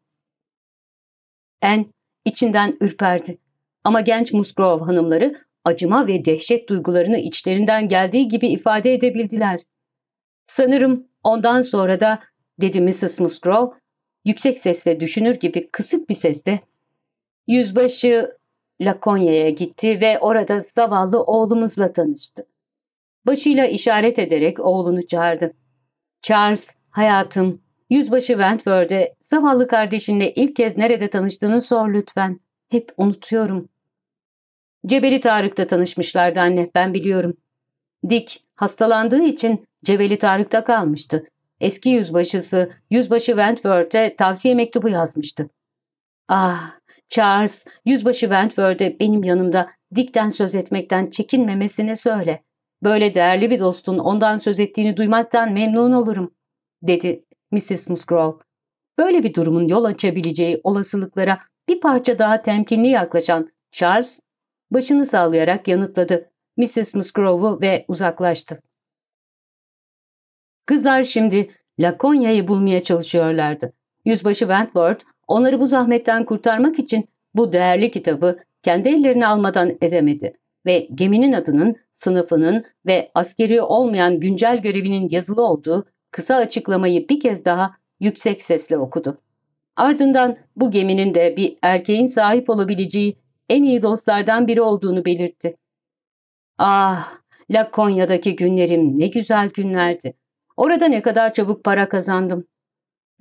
En içinden ürperdi. Ama genç Musgrove hanımları acıma ve dehşet duygularını içlerinden geldiği gibi ifade edebildiler. Sanırım ondan sonra da dedi Mrs. Musgrove yüksek sesle düşünür gibi kısık bir sesle yüzbaşı Lakonya'ya gitti ve orada zavallı oğlumuzla tanıştı. Başıyla işaret ederek oğlunu çağırdı. Charles, hayatım, Yüzbaşı Wentworth'e zavallı kardeşinle ilk kez nerede tanıştığını sor lütfen. Hep unutuyorum. Cebeli Tarık'ta tanışmışlardı anne, ben biliyorum. Dik hastalandığı için Cebeli Tarık'ta kalmıştı. Eski yüzbaşısı Yüzbaşı Wentworth'e tavsiye mektubu yazmıştı. Ah, Charles, Yüzbaşı Wentworth'e benim yanımda Dik'ten söz etmekten çekinmemesini söyle. Böyle değerli bir dostun ondan söz ettiğini duymaktan memnun olurum, dedi Mrs. Musgrove. Böyle bir durumun yol açabileceği olasılıklara bir parça daha temkinli yaklaşan Charles başını sallayarak yanıtladı. Mrs. Musgrove'u ve uzaklaştı. Kızlar şimdi Lakonya'yı bulmaya çalışıyorlardı. Yüzbaşı Wentworth onları bu zahmetten kurtarmak için bu değerli kitabı kendi ellerine almadan edemedi ve geminin adının, sınıfının ve askeri olmayan güncel görevinin yazılı olduğu kısa açıklamayı bir kez daha yüksek sesle okudu. Ardından bu geminin de bir erkeğin sahip olabileceği en iyi dostlardan biri olduğunu belirtti. Ah, Lakonya'daki günlerim ne güzel günlerdi. Orada ne kadar çabuk para kazandım.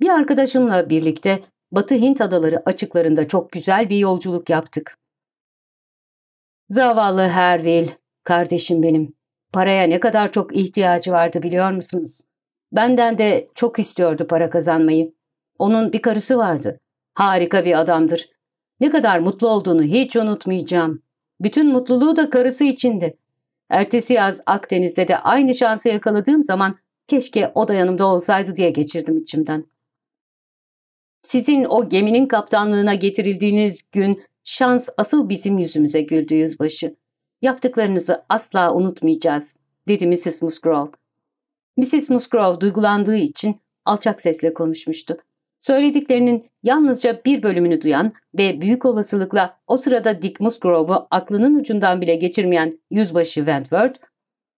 Bir arkadaşımla birlikte Batı Hint adaları açıklarında çok güzel bir yolculuk yaptık. Zavallı Hervil, kardeşim benim. Paraya ne kadar çok ihtiyacı vardı biliyor musunuz? Benden de çok istiyordu para kazanmayı. Onun bir karısı vardı. Harika bir adamdır. Ne kadar mutlu olduğunu hiç unutmayacağım. Bütün mutluluğu da karısı içindi. Ertesi yaz Akdeniz'de de aynı şansı yakaladığım zaman keşke o da yanımda olsaydı diye geçirdim içimden. Sizin o geminin kaptanlığına getirildiğiniz gün şans asıl bizim yüzümüze güldü yüzbaşı. Yaptıklarınızı asla unutmayacağız, dedi Mrs. Musgrove. Mrs. Musgrove duygulandığı için alçak sesle konuşmuştu. Söylediklerinin yalnızca bir bölümünü duyan ve büyük olasılıkla o sırada Dick Musgrove'u aklının ucundan bile geçirmeyen yüzbaşı Wentworth,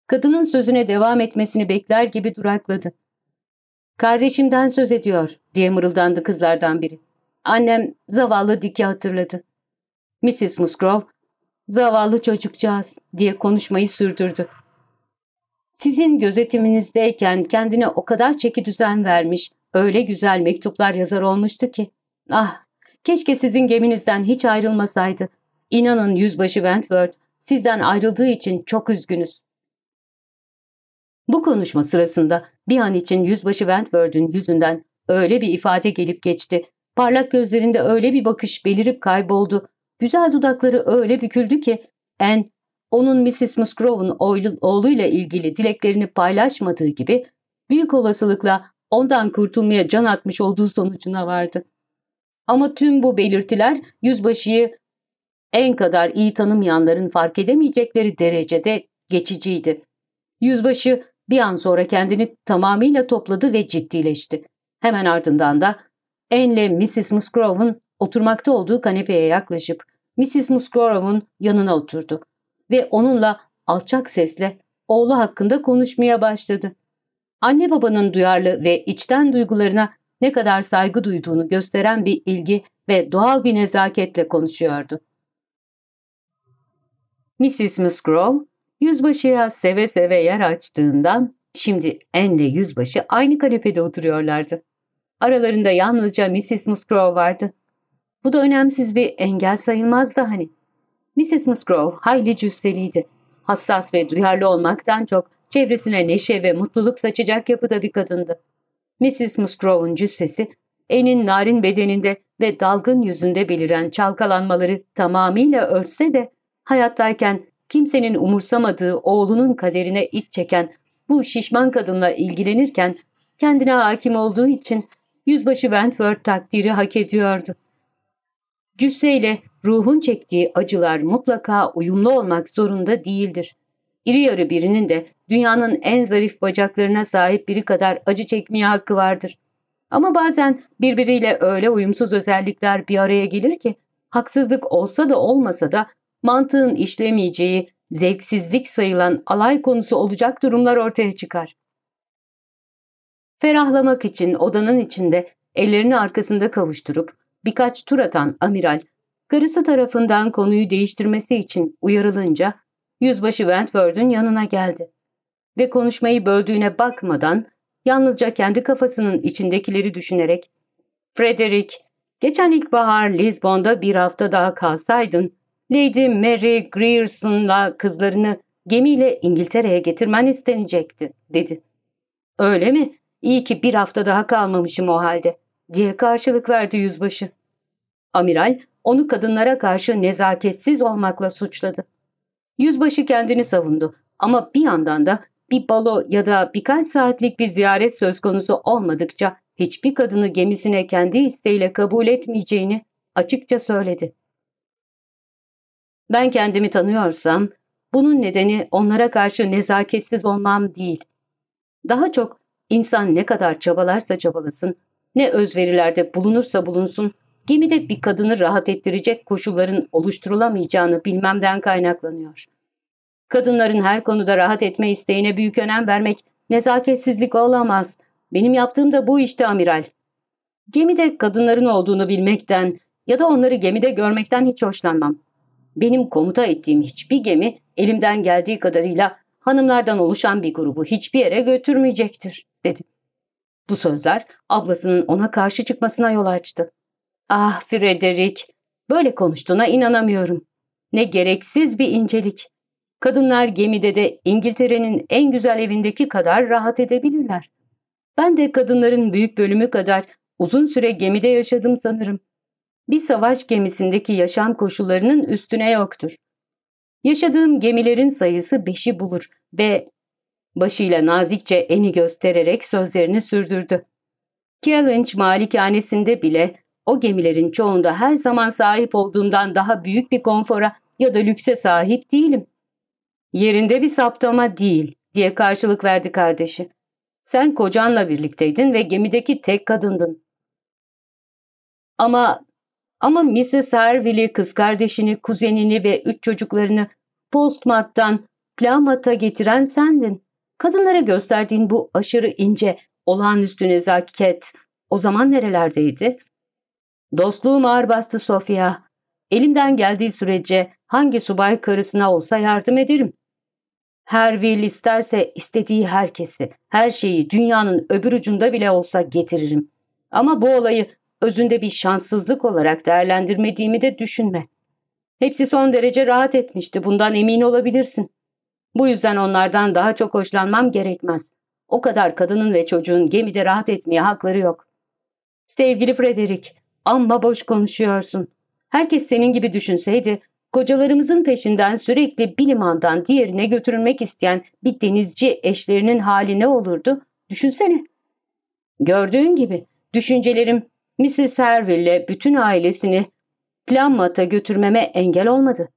kadının sözüne devam etmesini bekler gibi durakladı. ''Kardeşimden söz ediyor.'' diye mırıldandı kızlardan biri. Annem zavallı Dick'i hatırladı. Mrs. Musgrove, ''Zavallı çocukcağız.'' diye konuşmayı sürdürdü. Sizin gözetiminizdeyken kendine o kadar çeki düzen vermiş, öyle güzel mektuplar yazar olmuştu ki. Ah, keşke sizin geminizden hiç ayrılmasaydı. İnanın yüzbaşı Wentworth, sizden ayrıldığı için çok üzgünüz. Bu konuşma sırasında bir an için yüzbaşı Wentworth'un yüzünden öyle bir ifade gelip geçti. Parlak gözlerinde öyle bir bakış belirip kayboldu. Güzel dudakları öyle büküldü ki en onun Mrs. Musgrove'un oğluyla ilgili dileklerini paylaşmadığı gibi büyük olasılıkla ondan kurtulmaya can atmış olduğu sonucuna vardı. Ama tüm bu belirtiler yüzbaşıyı en kadar iyi tanımayanların fark edemeyecekleri derecede geçiciydi. Yüzbaşı bir an sonra kendini tamamıyla topladı ve ciddileşti. Hemen ardından da Anne'le Mrs. Musgrove'un oturmakta olduğu kanepeye yaklaşıp Mrs. Musgrove'un yanına oturdu ve onunla alçak sesle oğlu hakkında konuşmaya başladı. Anne babanın duyarlı ve içten duygularına ne kadar saygı duyduğunu gösteren bir ilgi ve doğal bir nezaketle konuşuyordu. Mrs. Musgrove, yüzbaşıya seve seve yer açtığından şimdi Anne yüzbaşı aynı kanepede oturuyorlardı. Aralarında yalnızca Mrs. Musgrove vardı. Bu da önemsiz bir engel sayılmazdı hani. Mrs. Musgrove hayli cüsseliydi. Hassas ve duyarlı olmaktan çok çevresine neşe ve mutluluk saçacak yapıda bir kadındı. Mrs. Musgrove'un cüssesi, enin narin bedeninde ve dalgın yüzünde beliren çalkalanmaları tamamıyla örtse de, hayattayken kimsenin umursamadığı oğlunun kaderine iç çeken bu şişman kadınla ilgilenirken, kendine hakim olduğu için yüzbaşı Wentworth takdiri hak ediyordu. Cüsseyle ruhun çektiği acılar mutlaka uyumlu olmak zorunda değildir. İri yarı birinin de dünyanın en zarif bacaklarına sahip biri kadar acı çekmeye hakkı vardır. Ama bazen birbiriyle öyle uyumsuz özellikler bir araya gelir ki haksızlık olsa da olmasa da mantığın işlemeyeceği, zevksizlik sayılan alay konusu olacak durumlar ortaya çıkar. Ferahlamak için odanın içinde ellerini arkasında kavuşturup birkaç tur atan amiral Karısı tarafından konuyu değiştirmesi için uyarılınca yüzbaşı Wentworth'un yanına geldi ve konuşmayı böldüğüne bakmadan yalnızca kendi kafasının içindekileri düşünerek ''Frederick, geçen ilkbahar Lisbon'da bir hafta daha kalsaydın, Lady Mary Grierson'la kızlarını gemiyle İngiltere'ye getirmen istenecekti.'' dedi. ''Öyle mi? İyi ki bir hafta daha kalmamışım o halde.'' diye karşılık verdi yüzbaşı. Amiral onu kadınlara karşı nezaketsiz olmakla suçladı. Yüzbaşı kendini savundu ama bir yandan da bir balo ya da birkaç saatlik bir ziyaret söz konusu olmadıkça hiçbir kadını gemisine kendi isteğiyle kabul etmeyeceğini açıkça söyledi. Ben kendimi tanıyorsam bunun nedeni onlara karşı nezaketsiz olmam değil. Daha çok insan ne kadar çabalarsa çabalasın, ne özverilerde bulunursa bulunsun gemide bir kadını rahat ettirecek koşulların oluşturulamayacağını bilmemden kaynaklanıyor. Kadınların her konuda rahat etme isteğine büyük önem vermek nezaketsizlik olamaz. Benim yaptığım da bu işte amiral. Gemide kadınların olduğunu bilmekten ya da onları gemide görmekten hiç hoşlanmam. Benim komuta ettiğim hiçbir gemi elimden geldiği kadarıyla hanımlardan oluşan bir grubu hiçbir yere götürmeyecektir, Dedim. Bu sözler ablasının ona karşı çıkmasına yol açtı. Ah Frederick, böyle konuştuğuna inanamıyorum. Ne gereksiz bir incelik. Kadınlar gemide de İngiltere'nin en güzel evindeki kadar rahat edebilirler. Ben de kadınların büyük bölümü kadar uzun süre gemide yaşadım sanırım. Bir savaş gemisindeki yaşam koşullarının üstüne yoktur. Yaşadığım gemilerin sayısı beşi bulur ve başıyla nazikçe eni göstererek sözlerini sürdürdü. Kellynch malikanesinde bile o gemilerin çoğunda her zaman sahip olduğumdan daha büyük bir konfora ya da lükse sahip değilim. Yerinde bir saptama değil diye karşılık verdi kardeşi. Sen kocanla birlikteydin ve gemideki tek kadındın. Ama ama Mrs. Harville kız kardeşini, kuzenini ve üç çocuklarını Postmat'tan Plamat'a getiren sendin. Kadınlara gösterdiğin bu aşırı ince, olağanüstü nezaket o zaman nerelerdeydi? Dostluğum ağır bastı Sofia. Elimden geldiği sürece hangi subay karısına olsa yardım ederim. Her vil isterse istediği herkesi, her şeyi dünyanın öbür ucunda bile olsa getiririm. Ama bu olayı özünde bir şanssızlık olarak değerlendirmediğimi de düşünme. Hepsi son derece rahat etmişti, bundan emin olabilirsin. Bu yüzden onlardan daha çok hoşlanmam gerekmez. O kadar kadının ve çocuğun gemide rahat etmeye hakları yok. Sevgili Frederick, Amma boş konuşuyorsun. Herkes senin gibi düşünseydi kocalarımızın peşinden sürekli bir limandan diğerine götürülmek isteyen bir denizci eşlerinin hali ne olurdu? Düşünsene. Gördüğün gibi düşüncelerim Mrs. Herville'le bütün ailesini Planmat'a götürmeme engel olmadı.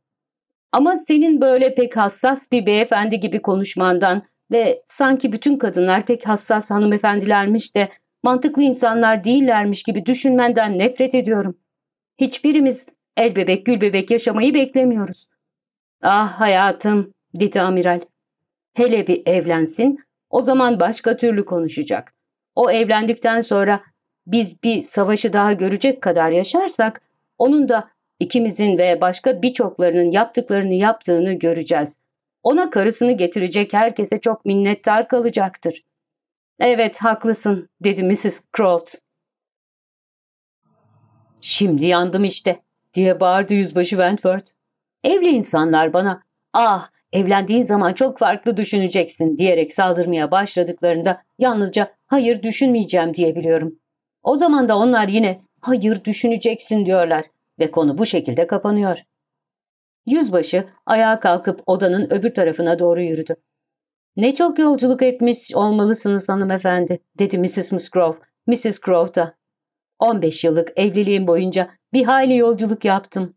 Ama senin böyle pek hassas bir beyefendi gibi konuşmandan ve sanki bütün kadınlar pek hassas hanımefendilermiş de mantıklı insanlar değillermiş gibi düşünmenden nefret ediyorum. Hiçbirimiz el bebek gül bebek yaşamayı beklemiyoruz. Ah hayatım dedi amiral. Hele bir evlensin o zaman başka türlü konuşacak. O evlendikten sonra biz bir savaşı daha görecek kadar yaşarsak onun da ikimizin ve başka birçoklarının yaptıklarını yaptığını göreceğiz. Ona karısını getirecek herkese çok minnettar kalacaktır. Evet haklısın dedi Mrs. Crolt. Şimdi yandım işte diye bağırdı yüzbaşı Wentworth. Evli insanlar bana ah evlendiğin zaman çok farklı düşüneceksin diyerek saldırmaya başladıklarında yalnızca hayır düşünmeyeceğim diyebiliyorum. O zaman da onlar yine hayır düşüneceksin diyorlar ve konu bu şekilde kapanıyor. Yüzbaşı ayağa kalkıp odanın öbür tarafına doğru yürüdü. ''Ne çok yolculuk etmiş olmalısınız hanımefendi.'' dedi Mrs. Musgrove. Mrs. Grove da. ''15 yıllık evliliğim boyunca bir hayli yolculuk yaptım.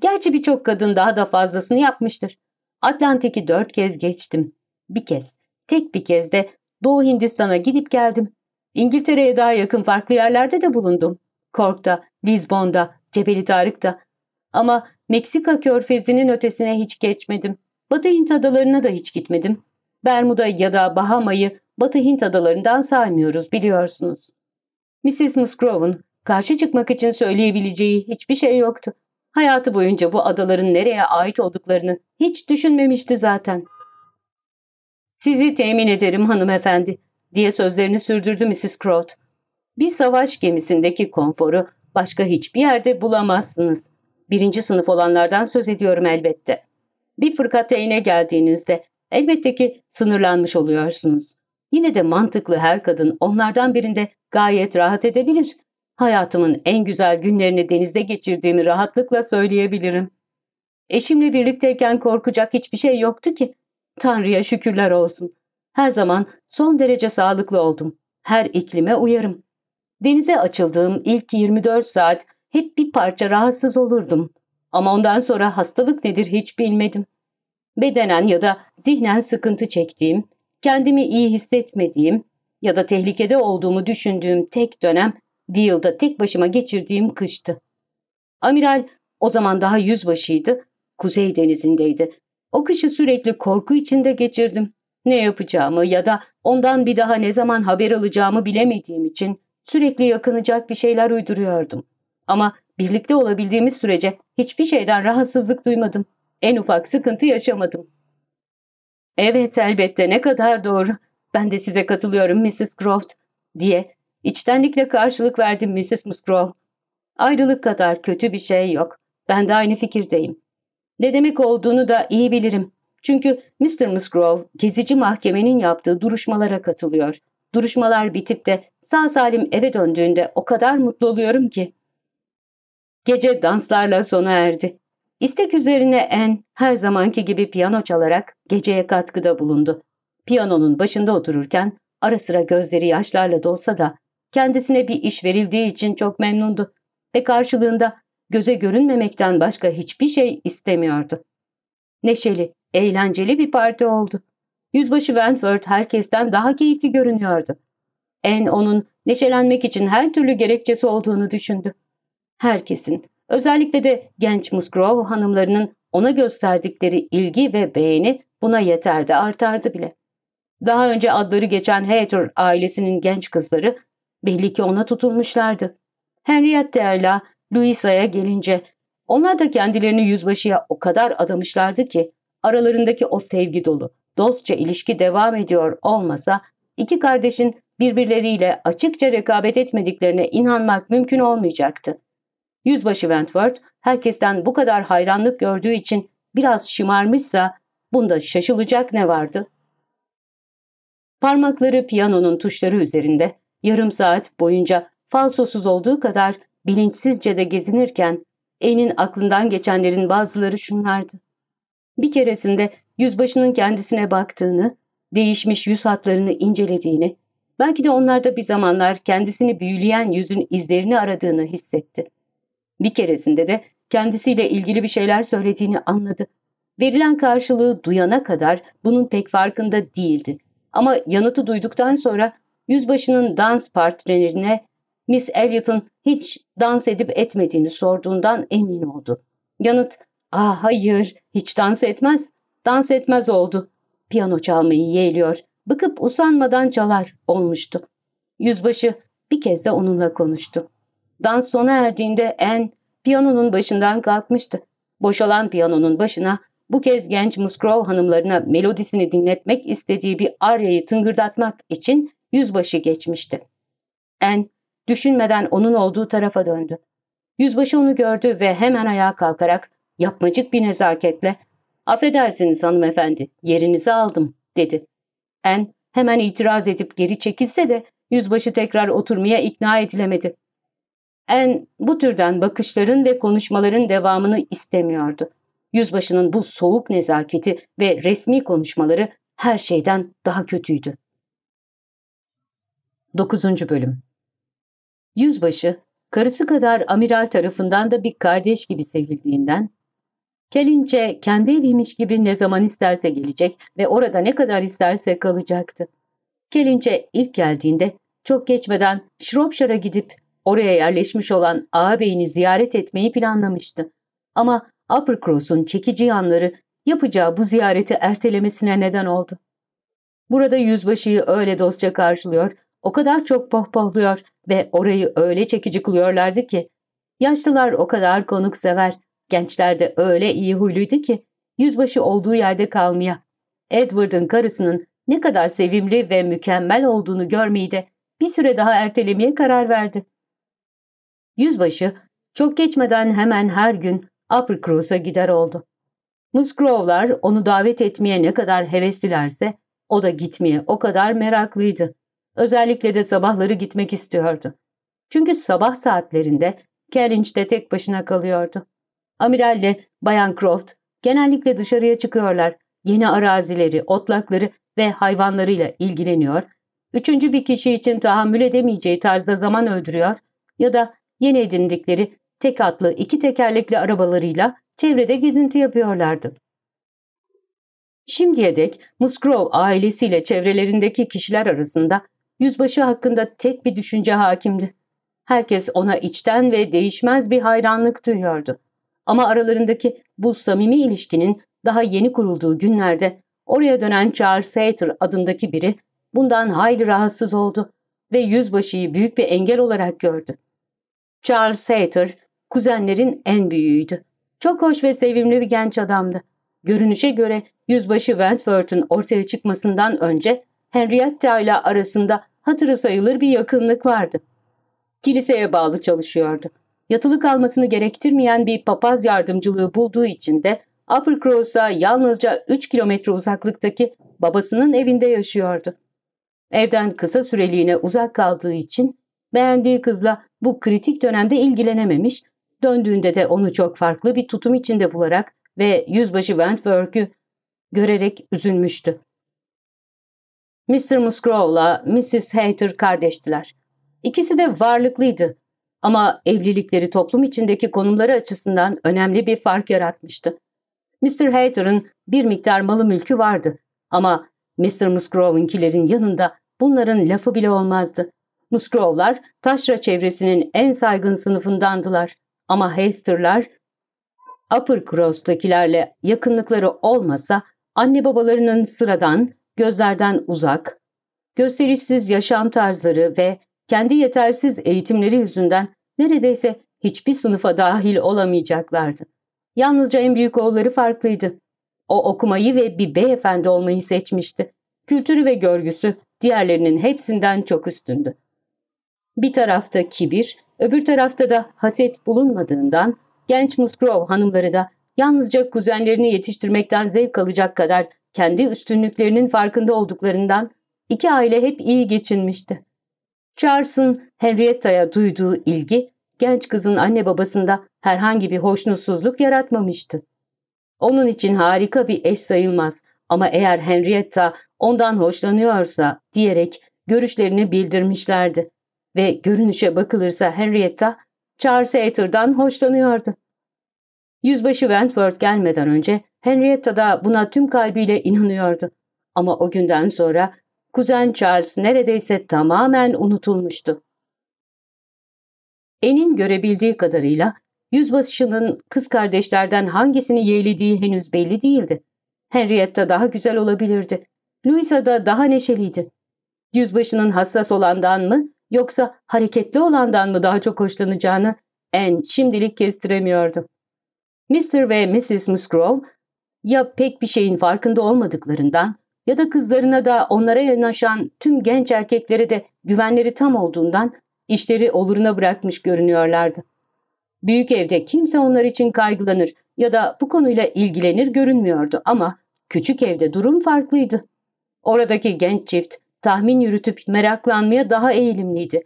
Gerçi birçok kadın daha da fazlasını yapmıştır. Atlantik'i dört kez geçtim. Bir kez, tek bir kez de Doğu Hindistan'a gidip geldim. İngiltere'ye daha yakın farklı yerlerde de bulundum. Kork'ta, Lisbon'da, Cebeli Tarık'ta. Ama Meksika körfezinin ötesine hiç geçmedim. Batı Hint adalarına da hiç gitmedim. Bermuda ya da Bahama'yı Batı Hint adalarından saymıyoruz biliyorsunuz. Mrs. Musgrove'un karşı çıkmak için söyleyebileceği hiçbir şey yoktu. Hayatı boyunca bu adaların nereye ait olduklarını hiç düşünmemişti zaten. Sizi temin ederim hanımefendi diye sözlerini sürdürdü Mrs. Croft. Bir savaş gemisindeki konforu başka hiçbir yerde bulamazsınız. Birinci sınıf olanlardan söz ediyorum elbette. Bir fırkateyne geldiğinizde Elbette ki sınırlanmış oluyorsunuz. Yine de mantıklı her kadın onlardan birinde gayet rahat edebilir. Hayatımın en güzel günlerini denizde geçirdiğimi rahatlıkla söyleyebilirim. Eşimle birlikteyken korkacak hiçbir şey yoktu ki. Tanrı'ya şükürler olsun. Her zaman son derece sağlıklı oldum. Her iklime uyarım. Denize açıldığım ilk 24 saat hep bir parça rahatsız olurdum. Ama ondan sonra hastalık nedir hiç bilmedim bedenen ya da zihnen sıkıntı çektiğim, kendimi iyi hissetmediğim ya da tehlikede olduğumu düşündüğüm tek dönem Deal'da tek başıma geçirdiğim kıştı. Amiral o zaman daha yüzbaşıydı, Kuzey Denizi'ndeydi. O kışı sürekli korku içinde geçirdim. Ne yapacağımı ya da ondan bir daha ne zaman haber alacağımı bilemediğim için sürekli yakınacak bir şeyler uyduruyordum. Ama birlikte olabildiğimiz sürece hiçbir şeyden rahatsızlık duymadım. En ufak sıkıntı yaşamadım. Evet elbette ne kadar doğru. Ben de size katılıyorum Mrs. Croft diye içtenlikle karşılık verdim Mrs. Musgrove. Ayrılık kadar kötü bir şey yok. Ben de aynı fikirdeyim. Ne demek olduğunu da iyi bilirim. Çünkü Mr. Musgrove gezici mahkemenin yaptığı duruşmalara katılıyor. Duruşmalar bitip de sağ salim eve döndüğünde o kadar mutlu oluyorum ki. Gece danslarla sona erdi. İstek üzerine En her zamanki gibi piyano çalarak geceye katkıda bulundu. Piyanonun başında otururken ara sıra gözleri yaşlarla dolsa da kendisine bir iş verildiği için çok memnundu ve karşılığında göze görünmemekten başka hiçbir şey istemiyordu. Neşeli, eğlenceli bir parti oldu. Yüzbaşı Wentworth herkesten daha keyifli görünüyordu. En onun neşelenmek için her türlü gerekçesi olduğunu düşündü. Herkesin, Özellikle de genç Musgrove hanımlarının ona gösterdikleri ilgi ve beğeni buna yeterdi, artardı bile. Daha önce adları geçen Hatter ailesinin genç kızları belli ki ona tutulmuşlardı. Henriette Erla, Louisa'ya gelince onlar da kendilerini yüzbaşıya o kadar adamışlardı ki aralarındaki o sevgi dolu, dostça ilişki devam ediyor olmasa iki kardeşin birbirleriyle açıkça rekabet etmediklerine inanmak mümkün olmayacaktı. Yüzbaşı Wentworth herkesten bu kadar hayranlık gördüğü için biraz şımarmışsa bunda şaşılacak ne vardı? Parmakları piyanonun tuşları üzerinde yarım saat boyunca falsosuz olduğu kadar bilinçsizce de gezinirken E'nin aklından geçenlerin bazıları şunlardı. Bir keresinde yüzbaşının kendisine baktığını, değişmiş yüz hatlarını incelediğini, belki de onlarda bir zamanlar kendisini büyüleyen yüzün izlerini aradığını hissetti. Bir keresinde de kendisiyle ilgili bir şeyler söylediğini anladı. Verilen karşılığı duyana kadar bunun pek farkında değildi. Ama yanıtı duyduktan sonra yüzbaşının dans partnerine Miss Elliot'ın hiç dans edip etmediğini sorduğundan emin oldu. Yanıt, ''Aa hayır, hiç dans etmez. Dans etmez oldu. Piyano çalmayı yeğliyor. Bıkıp usanmadan çalar.'' olmuştu. Yüzbaşı bir kez de onunla konuştu. Dans sona erdiğinde en piyanonun başından kalkmıştı. Boşalan piyanonun başına bu kez genç muskrov hanımlarına melodisini dinletmek istediği bir aryayı tıngırdatmak için yüzbaşı geçmişti. En düşünmeden onun olduğu tarafa döndü. Yüzbaşı onu gördü ve hemen ayağa kalkarak yapmacık bir nezaketle ''Affedersiniz hanımefendi, yerinizi aldım.'' dedi. En hemen itiraz edip geri çekilse de yüzbaşı tekrar oturmaya ikna edilemedi. En bu türden bakışların ve konuşmaların devamını istemiyordu. Yüzbaşının bu soğuk nezaketi ve resmi konuşmaları her şeyden daha kötüydü. 9. Bölüm Yüzbaşı, karısı kadar amiral tarafından da bir kardeş gibi sevildiğinden, Kelinçe kendi evimiş gibi ne zaman isterse gelecek ve orada ne kadar isterse kalacaktı. Kelinçe ilk geldiğinde çok geçmeden Şropşar'a gidip Oraya yerleşmiş olan ağabeyini ziyaret etmeyi planlamıştı. Ama Uppercross'un çekici yanları yapacağı bu ziyareti ertelemesine neden oldu. Burada yüzbaşıyı öyle dostça karşılıyor, o kadar çok pohpohluyor ve orayı öyle çekici kılıyorlardı ki. Yaşlılar o kadar konuksever, gençler de öyle iyi huyluydu ki yüzbaşı olduğu yerde kalmaya. Edward'ın karısının ne kadar sevimli ve mükemmel olduğunu görmeyi de bir süre daha ertelemeye karar verdi. Yüzbaşı çok geçmeden hemen her gün Upper Cruise'a gider oldu. Musgrove'lar onu davet etmeye ne kadar heveslilerse o da gitmeye o kadar meraklıydı. Özellikle de sabahları gitmek istiyordu. Çünkü sabah saatlerinde de tek başına kalıyordu. Amiralle Bayan Croft genellikle dışarıya çıkıyorlar. Yeni arazileri, otlakları ve hayvanlarıyla ilgileniyor. Üçüncü bir kişi için tahammül edemeyeceği tarzda zaman öldürüyor ya da yeni edindikleri tek atlı iki tekerlekli arabalarıyla çevrede gezinti yapıyorlardı. Şimdiye dek Musgrove ailesiyle çevrelerindeki kişiler arasında yüzbaşı hakkında tek bir düşünce hakimdi. Herkes ona içten ve değişmez bir hayranlık duyuyordu. Ama aralarındaki bu samimi ilişkinin daha yeni kurulduğu günlerde oraya dönen Charles Hayter adındaki biri bundan hayli rahatsız oldu ve yüzbaşıyı büyük bir engel olarak gördü. Charles Hatter, kuzenlerin en büyüğüydü. Çok hoş ve sevimli bir genç adamdı. Görünüşe göre yüzbaşı Wentworth'un ortaya çıkmasından önce Henrietta ile arasında hatırı sayılır bir yakınlık vardı. Kiliseye bağlı çalışıyordu. Yatılı kalmasını gerektirmeyen bir papaz yardımcılığı bulduğu için de Upper Cross'a yalnızca 3 kilometre uzaklıktaki babasının evinde yaşıyordu. Evden kısa süreliğine uzak kaldığı için Beğendiği kızla bu kritik dönemde ilgilenememiş, döndüğünde de onu çok farklı bir tutum içinde bularak ve yüzbaşı Wentworth'ü görerek üzülmüştü. Mr. Musgrove'la Mrs. Hater kardeştiler. İkisi de varlıklıydı ama evlilikleri toplum içindeki konumları açısından önemli bir fark yaratmıştı. Mr. Hater'ın bir miktar malı mülkü vardı ama Mr. Musgrove'ınkilerin yanında bunların lafı bile olmazdı. Musgrovlar taşra çevresinin en saygın sınıfındandılar ama Haster'lar Upper Cross'takilerle yakınlıkları olmasa anne babalarının sıradan, gözlerden uzak, gösterişsiz yaşam tarzları ve kendi yetersiz eğitimleri yüzünden neredeyse hiçbir sınıfa dahil olamayacaklardı. Yalnızca en büyük oğulları farklıydı. O okumayı ve bir beyefendi olmayı seçmişti. Kültürü ve görgüsü diğerlerinin hepsinden çok üstündü. Bir tarafta kibir, öbür tarafta da haset bulunmadığından genç Musgrove hanımları da yalnızca kuzenlerini yetiştirmekten zevk alacak kadar kendi üstünlüklerinin farkında olduklarından iki aile hep iyi geçinmişti. Charles'ın Henrietta'ya duyduğu ilgi genç kızın anne babasında herhangi bir hoşnutsuzluk yaratmamıştı. Onun için harika bir eş sayılmaz ama eğer Henrietta ondan hoşlanıyorsa diyerek görüşlerini bildirmişlerdi ve görünüşe bakılırsa Henrietta, Charles Ether'dan hoşlanıyordu. Yüzbaşı Wentworth gelmeden önce Henrietta da buna tüm kalbiyle inanıyordu. Ama o günden sonra kuzen Charles neredeyse tamamen unutulmuştu. En'in görebildiği kadarıyla yüzbaşının kız kardeşlerden hangisini yeğlediği henüz belli değildi. Henrietta daha güzel olabilirdi. Louisa da daha neşeliydi. Yüzbaşının hassas olandan mı yoksa hareketli olandan mı daha çok hoşlanacağını en şimdilik kestiremiyordu. Mr. ve Mrs. Musgrove ya pek bir şeyin farkında olmadıklarından ya da kızlarına da onlara yanaşan tüm genç erkeklere de güvenleri tam olduğundan işleri oluruna bırakmış görünüyorlardı. Büyük evde kimse onlar için kaygılanır ya da bu konuyla ilgilenir görünmüyordu ama küçük evde durum farklıydı. Oradaki genç çift tahmin yürütüp meraklanmaya daha eğilimliydi.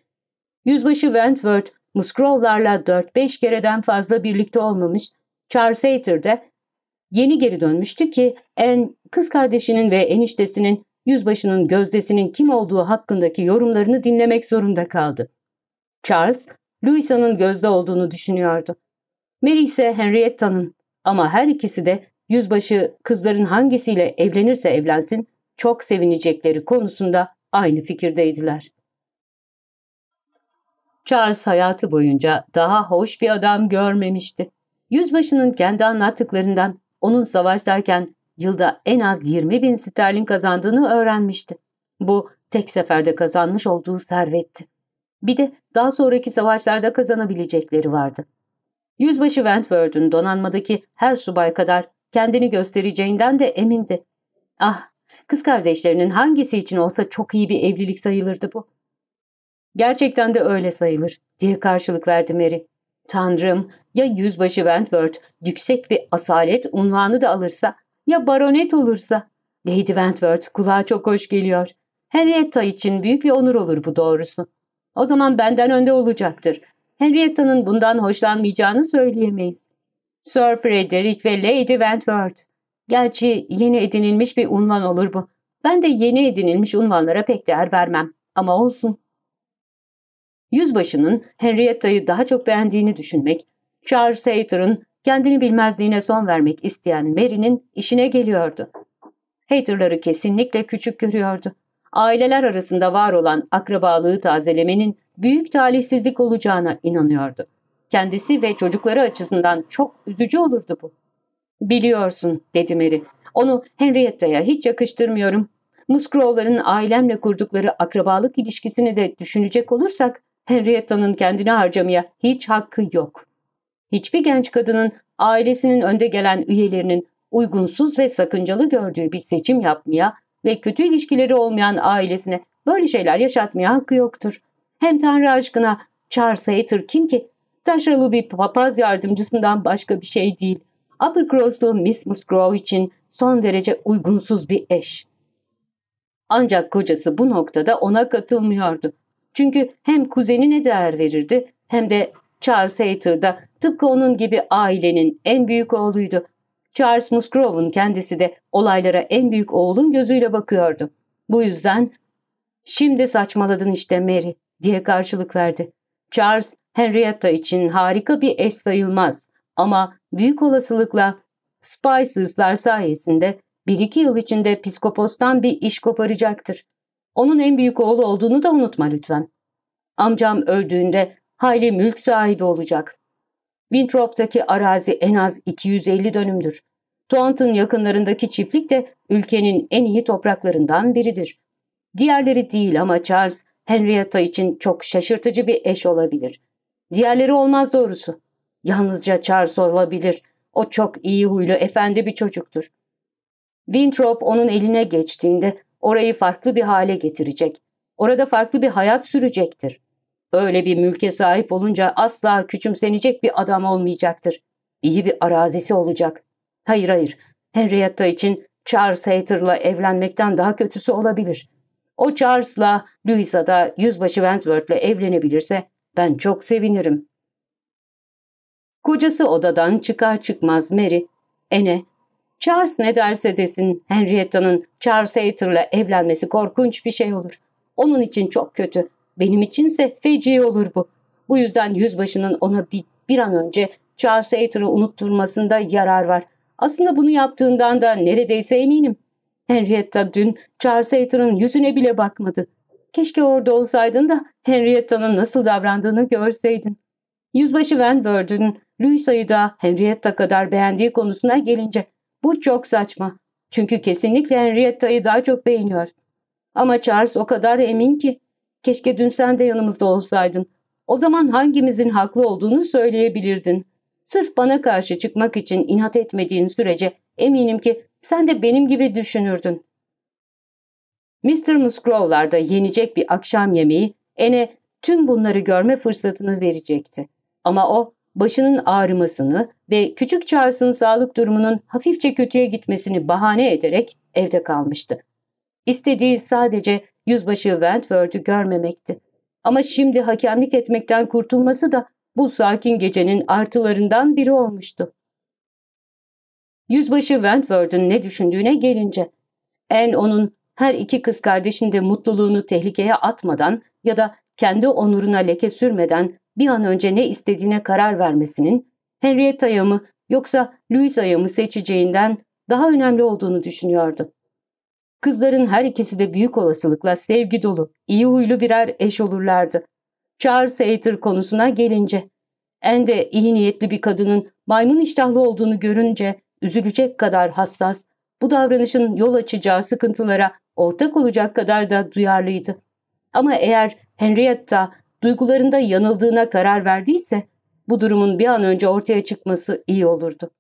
Yüzbaşı Wentworth, Musgrove'larla 4-5 kereden fazla birlikte olmamış, Charles Hayter de yeni geri dönmüştü ki en kız kardeşinin ve eniştesinin yüzbaşının gözdesinin kim olduğu hakkındaki yorumlarını dinlemek zorunda kaldı. Charles, Louisa'nın gözde olduğunu düşünüyordu. Mary ise Henrietta'nın ama her ikisi de yüzbaşı kızların hangisiyle evlenirse evlensin çok sevinecekleri konusunda aynı fikirdeydiler. Charles hayatı boyunca daha hoş bir adam görmemişti. Yüzbaşının kendi anlattıklarından onun savaştayken yılda en az 20 bin sterlin kazandığını öğrenmişti. Bu tek seferde kazanmış olduğu servetti. Bir de daha sonraki savaşlarda kazanabilecekleri vardı. Yüzbaşı Wentworth'un donanmadaki her subay kadar kendini göstereceğinden de emindi. Ah Kız kardeşlerinin hangisi için olsa çok iyi bir evlilik sayılırdı bu. Gerçekten de öyle sayılır diye karşılık verdi Mary. Tanrım ya yüzbaşı Wentworth yüksek bir asalet unvanı da alırsa ya baronet olursa. Lady Wentworth kulağa çok hoş geliyor. Henrietta için büyük bir onur olur bu doğrusu. O zaman benden önde olacaktır. Henrietta'nın bundan hoşlanmayacağını söyleyemeyiz. Sir Frederick ve Lady Wentworth. Gerçi yeni edinilmiş bir unvan olur bu. Ben de yeni edinilmiş unvanlara pek değer vermem. Ama olsun. Yüzbaşının Henrietta'yı daha çok beğendiğini düşünmek, Charles Hayter'ın kendini bilmezliğine son vermek isteyen Mary'nin işine geliyordu. Hayter'ları kesinlikle küçük görüyordu. Aileler arasında var olan akrabalığı tazelemenin büyük talihsizlik olacağına inanıyordu. Kendisi ve çocukları açısından çok üzücü olurdu bu. ''Biliyorsun'' dedi Mary. ''Onu Henrietta'ya hiç yakıştırmıyorum. Musgrove'ların ailemle kurdukları akrabalık ilişkisini de düşünecek olursak Henrietta'nın kendini harcamaya hiç hakkı yok. Hiçbir genç kadının ailesinin önde gelen üyelerinin uygunsuz ve sakıncalı gördüğü bir seçim yapmaya ve kötü ilişkileri olmayan ailesine böyle şeyler yaşatmaya hakkı yoktur. Hem Tanrı aşkına Charles Hater kim ki? Taşralı bir papaz yardımcısından başka bir şey değil. Upper Miss Musgrove için son derece uygunsuz bir eş. Ancak kocası bu noktada ona katılmıyordu. Çünkü hem kuzenine değer verirdi hem de Charles Hayter da tıpkı onun gibi ailenin en büyük oğluydu. Charles Musgrove'un kendisi de olaylara en büyük oğlun gözüyle bakıyordu. Bu yüzden ''Şimdi saçmaladın işte Mary'' diye karşılık verdi. Charles, Henrietta için harika bir eş sayılmaz ama büyük olasılıkla Spicers'lar sayesinde bir iki yıl içinde psikopostan bir iş koparacaktır. Onun en büyük oğlu olduğunu da unutma lütfen. Amcam öldüğünde hayli mülk sahibi olacak. Winthrop'taki arazi en az 250 dönümdür. Taunton yakınlarındaki çiftlik de ülkenin en iyi topraklarından biridir. Diğerleri değil ama Charles, Henrietta için çok şaşırtıcı bir eş olabilir. Diğerleri olmaz doğrusu. Yalnızca Charles olabilir. O çok iyi huylu, efendi bir çocuktur. Winthrop onun eline geçtiğinde orayı farklı bir hale getirecek. Orada farklı bir hayat sürecektir. Öyle bir mülke sahip olunca asla küçümsenecek bir adam olmayacaktır. İyi bir arazisi olacak. Hayır hayır, Henrietta için Charles Hayter'la evlenmekten daha kötüsü olabilir. O Charles'la Louisa'da Yüzbaşı Wentworth'le evlenebilirse ben çok sevinirim. Kocası odadan çıkar çıkmaz Mary, ene, Charles ne derse desin Henrietta'nın Charles Hayter'la evlenmesi korkunç bir şey olur. Onun için çok kötü. Benim içinse feci olur bu. Bu yüzden yüzbaşının ona bir, bir an önce Charles Hayter'ı unutturmasında yarar var. Aslında bunu yaptığından da neredeyse eminim. Henrietta dün Charles Hayter'ın yüzüne bile bakmadı. Keşke orada olsaydın da Henrietta'nın nasıl davrandığını görseydin. Yüzbaşı Van Word'ün Louisa'yı da Henrietta kadar beğendiği konusuna gelince bu çok saçma. Çünkü kesinlikle Henrietta'yı daha çok beğeniyor. Ama Charles o kadar emin ki. Keşke dün sen de yanımızda olsaydın. O zaman hangimizin haklı olduğunu söyleyebilirdin. Sırf bana karşı çıkmak için inat etmediğin sürece eminim ki sen de benim gibi düşünürdün. Mr. Musgrove'larda yenecek bir akşam yemeği Ene tüm bunları görme fırsatını verecekti. Ama o başının ağrımasını ve küçük Charles'ın sağlık durumunun hafifçe kötüye gitmesini bahane ederek evde kalmıştı. İstediği sadece yüzbaşı Wentworth'u görmemekti. Ama şimdi hakemlik etmekten kurtulması da bu sakin gecenin artılarından biri olmuştu. Yüzbaşı Wentworth'un ne düşündüğüne gelince, en onun her iki kız kardeşinde mutluluğunu tehlikeye atmadan ya da kendi onuruna leke sürmeden bir an önce ne istediğine karar vermesinin Henrietta'ya mı yoksa Louisa'ya mı seçeceğinden daha önemli olduğunu düşünüyordu. Kızların her ikisi de büyük olasılıkla sevgi dolu, iyi huylu birer eş olurlardı. Charles Hayter konusuna gelince, en de iyi niyetli bir kadının maymun iştahlı olduğunu görünce üzülecek kadar hassas, bu davranışın yol açacağı sıkıntılara ortak olacak kadar da duyarlıydı. Ama eğer Henrietta duygularında yanıldığına karar verdiyse bu durumun bir an önce ortaya çıkması iyi olurdu.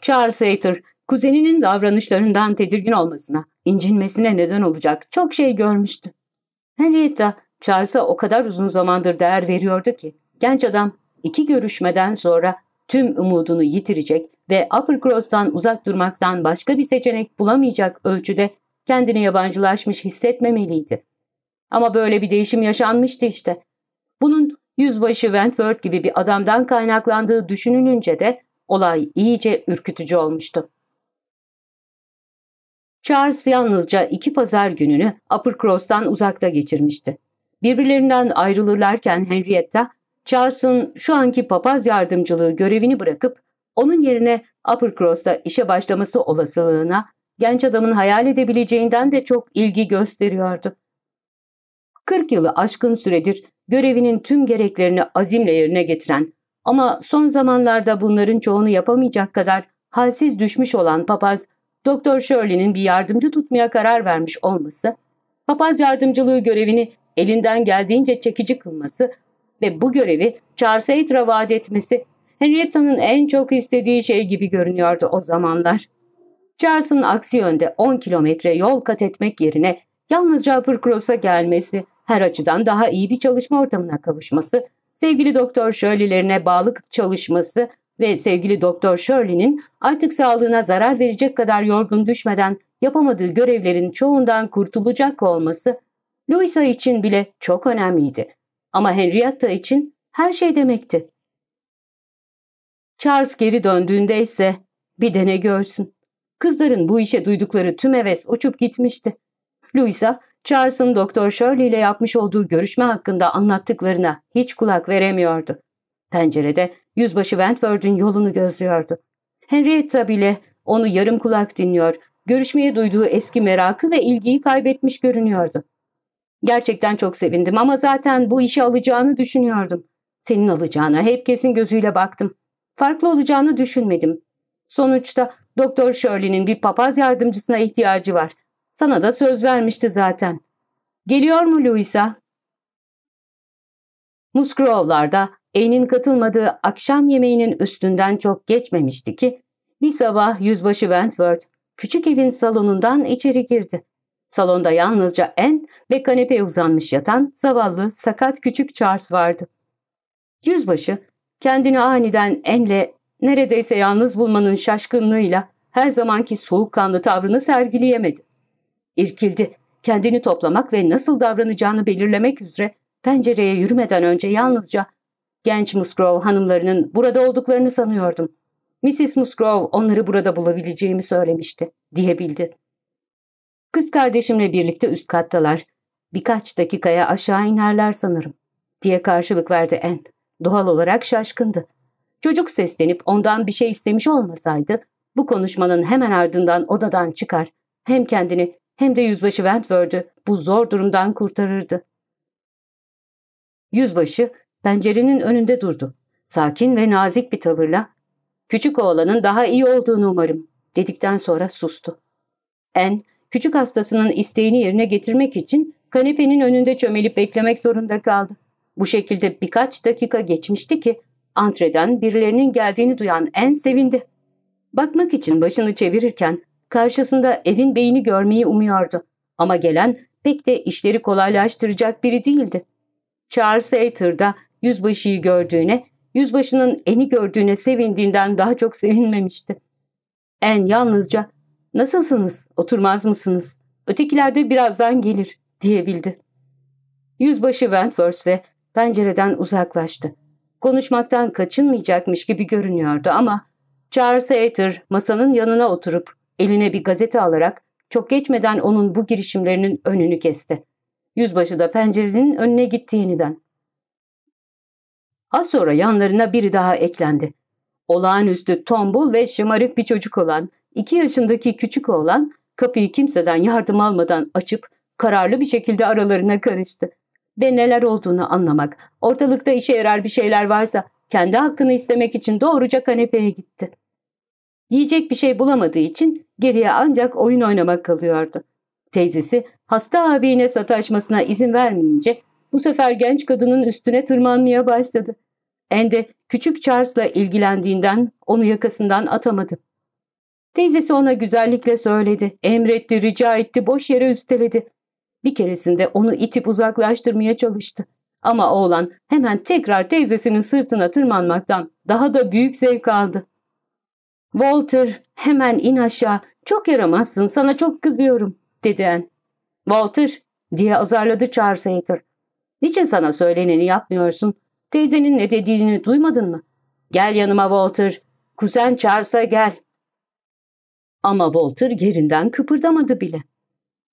Charles Hayter, kuzeninin davranışlarından tedirgin olmasına, incinmesine neden olacak çok şey görmüştü. Henrietta, Charles'a o kadar uzun zamandır değer veriyordu ki, genç adam iki görüşmeden sonra tüm umudunu yitirecek ve Upper Cross'tan uzak durmaktan başka bir seçenek bulamayacak ölçüde kendini yabancılaşmış hissetmemeliydi. Ama böyle bir değişim yaşanmıştı işte. Bunun yüzbaşı Wentworth gibi bir adamdan kaynaklandığı düşünülünce de olay iyice ürkütücü olmuştu. Charles yalnızca iki pazar gününü Upper Cross'tan uzakta geçirmişti. Birbirlerinden ayrılırlarken Henrietta, Charles'ın şu anki papaz yardımcılığı görevini bırakıp onun yerine Upper Cross'ta işe başlaması olasılığına genç adamın hayal edebileceğinden de çok ilgi gösteriyordu. 40 yılı aşkın süredir görevinin tüm gereklerini azimle yerine getiren ama son zamanlarda bunların çoğunu yapamayacak kadar halsiz düşmüş olan papaz, Doktor Shirley'nin bir yardımcı tutmaya karar vermiş olması, papaz yardımcılığı görevini elinden geldiğince çekici kılması ve bu görevi Charles Ait'ra vaat etmesi Henrietta'nın en çok istediği şey gibi görünüyordu o zamanlar. Charles'ın aksi yönde 10 kilometre yol kat etmek yerine Yalnızca Uppercross'a gelmesi, her açıdan daha iyi bir çalışma ortamına kavuşması, sevgili Doktor Shirley'lerine bağlı çalışması ve sevgili Doktor Shirley'nin artık sağlığına zarar verecek kadar yorgun düşmeden yapamadığı görevlerin çoğundan kurtulacak olması Louisa için bile çok önemliydi. Ama Henrietta için her şey demekti. Charles geri döndüğünde ise bir de görsün. Kızların bu işe duydukları tüm heves uçup gitmişti. Louisa, Charles'ın Doktor Shirley ile yapmış olduğu görüşme hakkında anlattıklarına hiç kulak veremiyordu. Pencerede yüzbaşı Wentworth'un yolunu gözlüyordu. Henrietta bile onu yarım kulak dinliyor, görüşmeye duyduğu eski merakı ve ilgiyi kaybetmiş görünüyordu. Gerçekten çok sevindim ama zaten bu işi alacağını düşünüyordum. Senin alacağına hep kesin gözüyle baktım. Farklı olacağını düşünmedim. Sonuçta Doktor Shirley'nin bir papaz yardımcısına ihtiyacı var. Sana da söz vermişti zaten. Geliyor mu Louisa? Musgrove'larda Eynin katılmadığı akşam yemeğinin üstünden çok geçmemişti ki bir sabah yüzbaşı Wentworth küçük evin salonundan içeri girdi. Salonda yalnızca en ve kanepeye uzanmış yatan zavallı sakat küçük Charles vardı. Yüzbaşı kendini aniden enle neredeyse yalnız bulmanın şaşkınlığıyla her zamanki soğukkanlı tavrını sergileyemedi. İrkildi. Kendini toplamak ve nasıl davranacağını belirlemek üzere pencereye yürümeden önce yalnızca genç Musgrove hanımlarının burada olduklarını sanıyordum. Mrs. Musgrove onları burada bulabileceğimi söylemişti diyebildi. Kız kardeşimle birlikte üst kattalar. Birkaç dakikaya aşağı inerler sanırım diye karşılık verdi en. Doğal olarak şaşkındı. Çocuk seslenip ondan bir şey istemiş olmasaydı bu konuşmanın hemen ardından odadan çıkar hem kendini hem de Yüzbaşı Wentworth'ü bu zor durumdan kurtarırdı. Yüzbaşı pencerenin önünde durdu. Sakin ve nazik bir tavırla ''Küçük oğlanın daha iyi olduğunu umarım.'' dedikten sonra sustu. En, küçük hastasının isteğini yerine getirmek için kanepenin önünde çömelip beklemek zorunda kaldı. Bu şekilde birkaç dakika geçmişti ki antreden birilerinin geldiğini duyan En sevindi. Bakmak için başını çevirirken Karşısında evin beyini görmeyi umuyordu ama gelen pek de işleri kolaylaştıracak biri değildi. Charles Hayter'da yüzbaşıyı gördüğüne, yüzbaşının eni gördüğüne sevindiğinden daha çok sevinmemişti. En yalnızca ''Nasılsınız, oturmaz mısınız? Ötekiler de birazdan gelir.'' diyebildi. Yüzbaşı Wentworth Wentworth'le pencereden uzaklaştı. Konuşmaktan kaçınmayacakmış gibi görünüyordu ama Charles Hayter masanın yanına oturup Eline bir gazete alarak çok geçmeden onun bu girişimlerinin önünü kesti. Yüzbaşı da pencerenin önüne gitti yeniden. Az sonra yanlarına biri daha eklendi. Olağanüstü tombul ve şımarık bir çocuk olan, iki yaşındaki küçük oğlan kapıyı kimseden yardım almadan açıp kararlı bir şekilde aralarına karıştı. Ve neler olduğunu anlamak, ortalıkta işe yarar bir şeyler varsa kendi hakkını istemek için doğruca kanepeye gitti.'' Yiyecek bir şey bulamadığı için geriye ancak oyun oynamak kalıyordu. Teyzesi hasta abine sataşmasına izin vermeyince bu sefer genç kadının üstüne tırmanmaya başladı. Ende küçük Charles'la ilgilendiğinden onu yakasından atamadı. Teyzesi ona güzellikle söyledi, emretti, rica etti, boş yere üsteledi. Bir keresinde onu itip uzaklaştırmaya çalıştı. Ama oğlan hemen tekrar teyzesinin sırtına tırmanmaktan daha da büyük zevk aldı. Walter hemen in aşağı. Çok yaramazsın sana çok kızıyorum dedi Anne. Walter diye azarladı Charles Hater. Niçin sana söyleneni yapmıyorsun? Teyzenin ne dediğini duymadın mı? Gel yanıma Walter. Kuzen Charles'a gel. Ama Walter yerinden kıpırdamadı bile.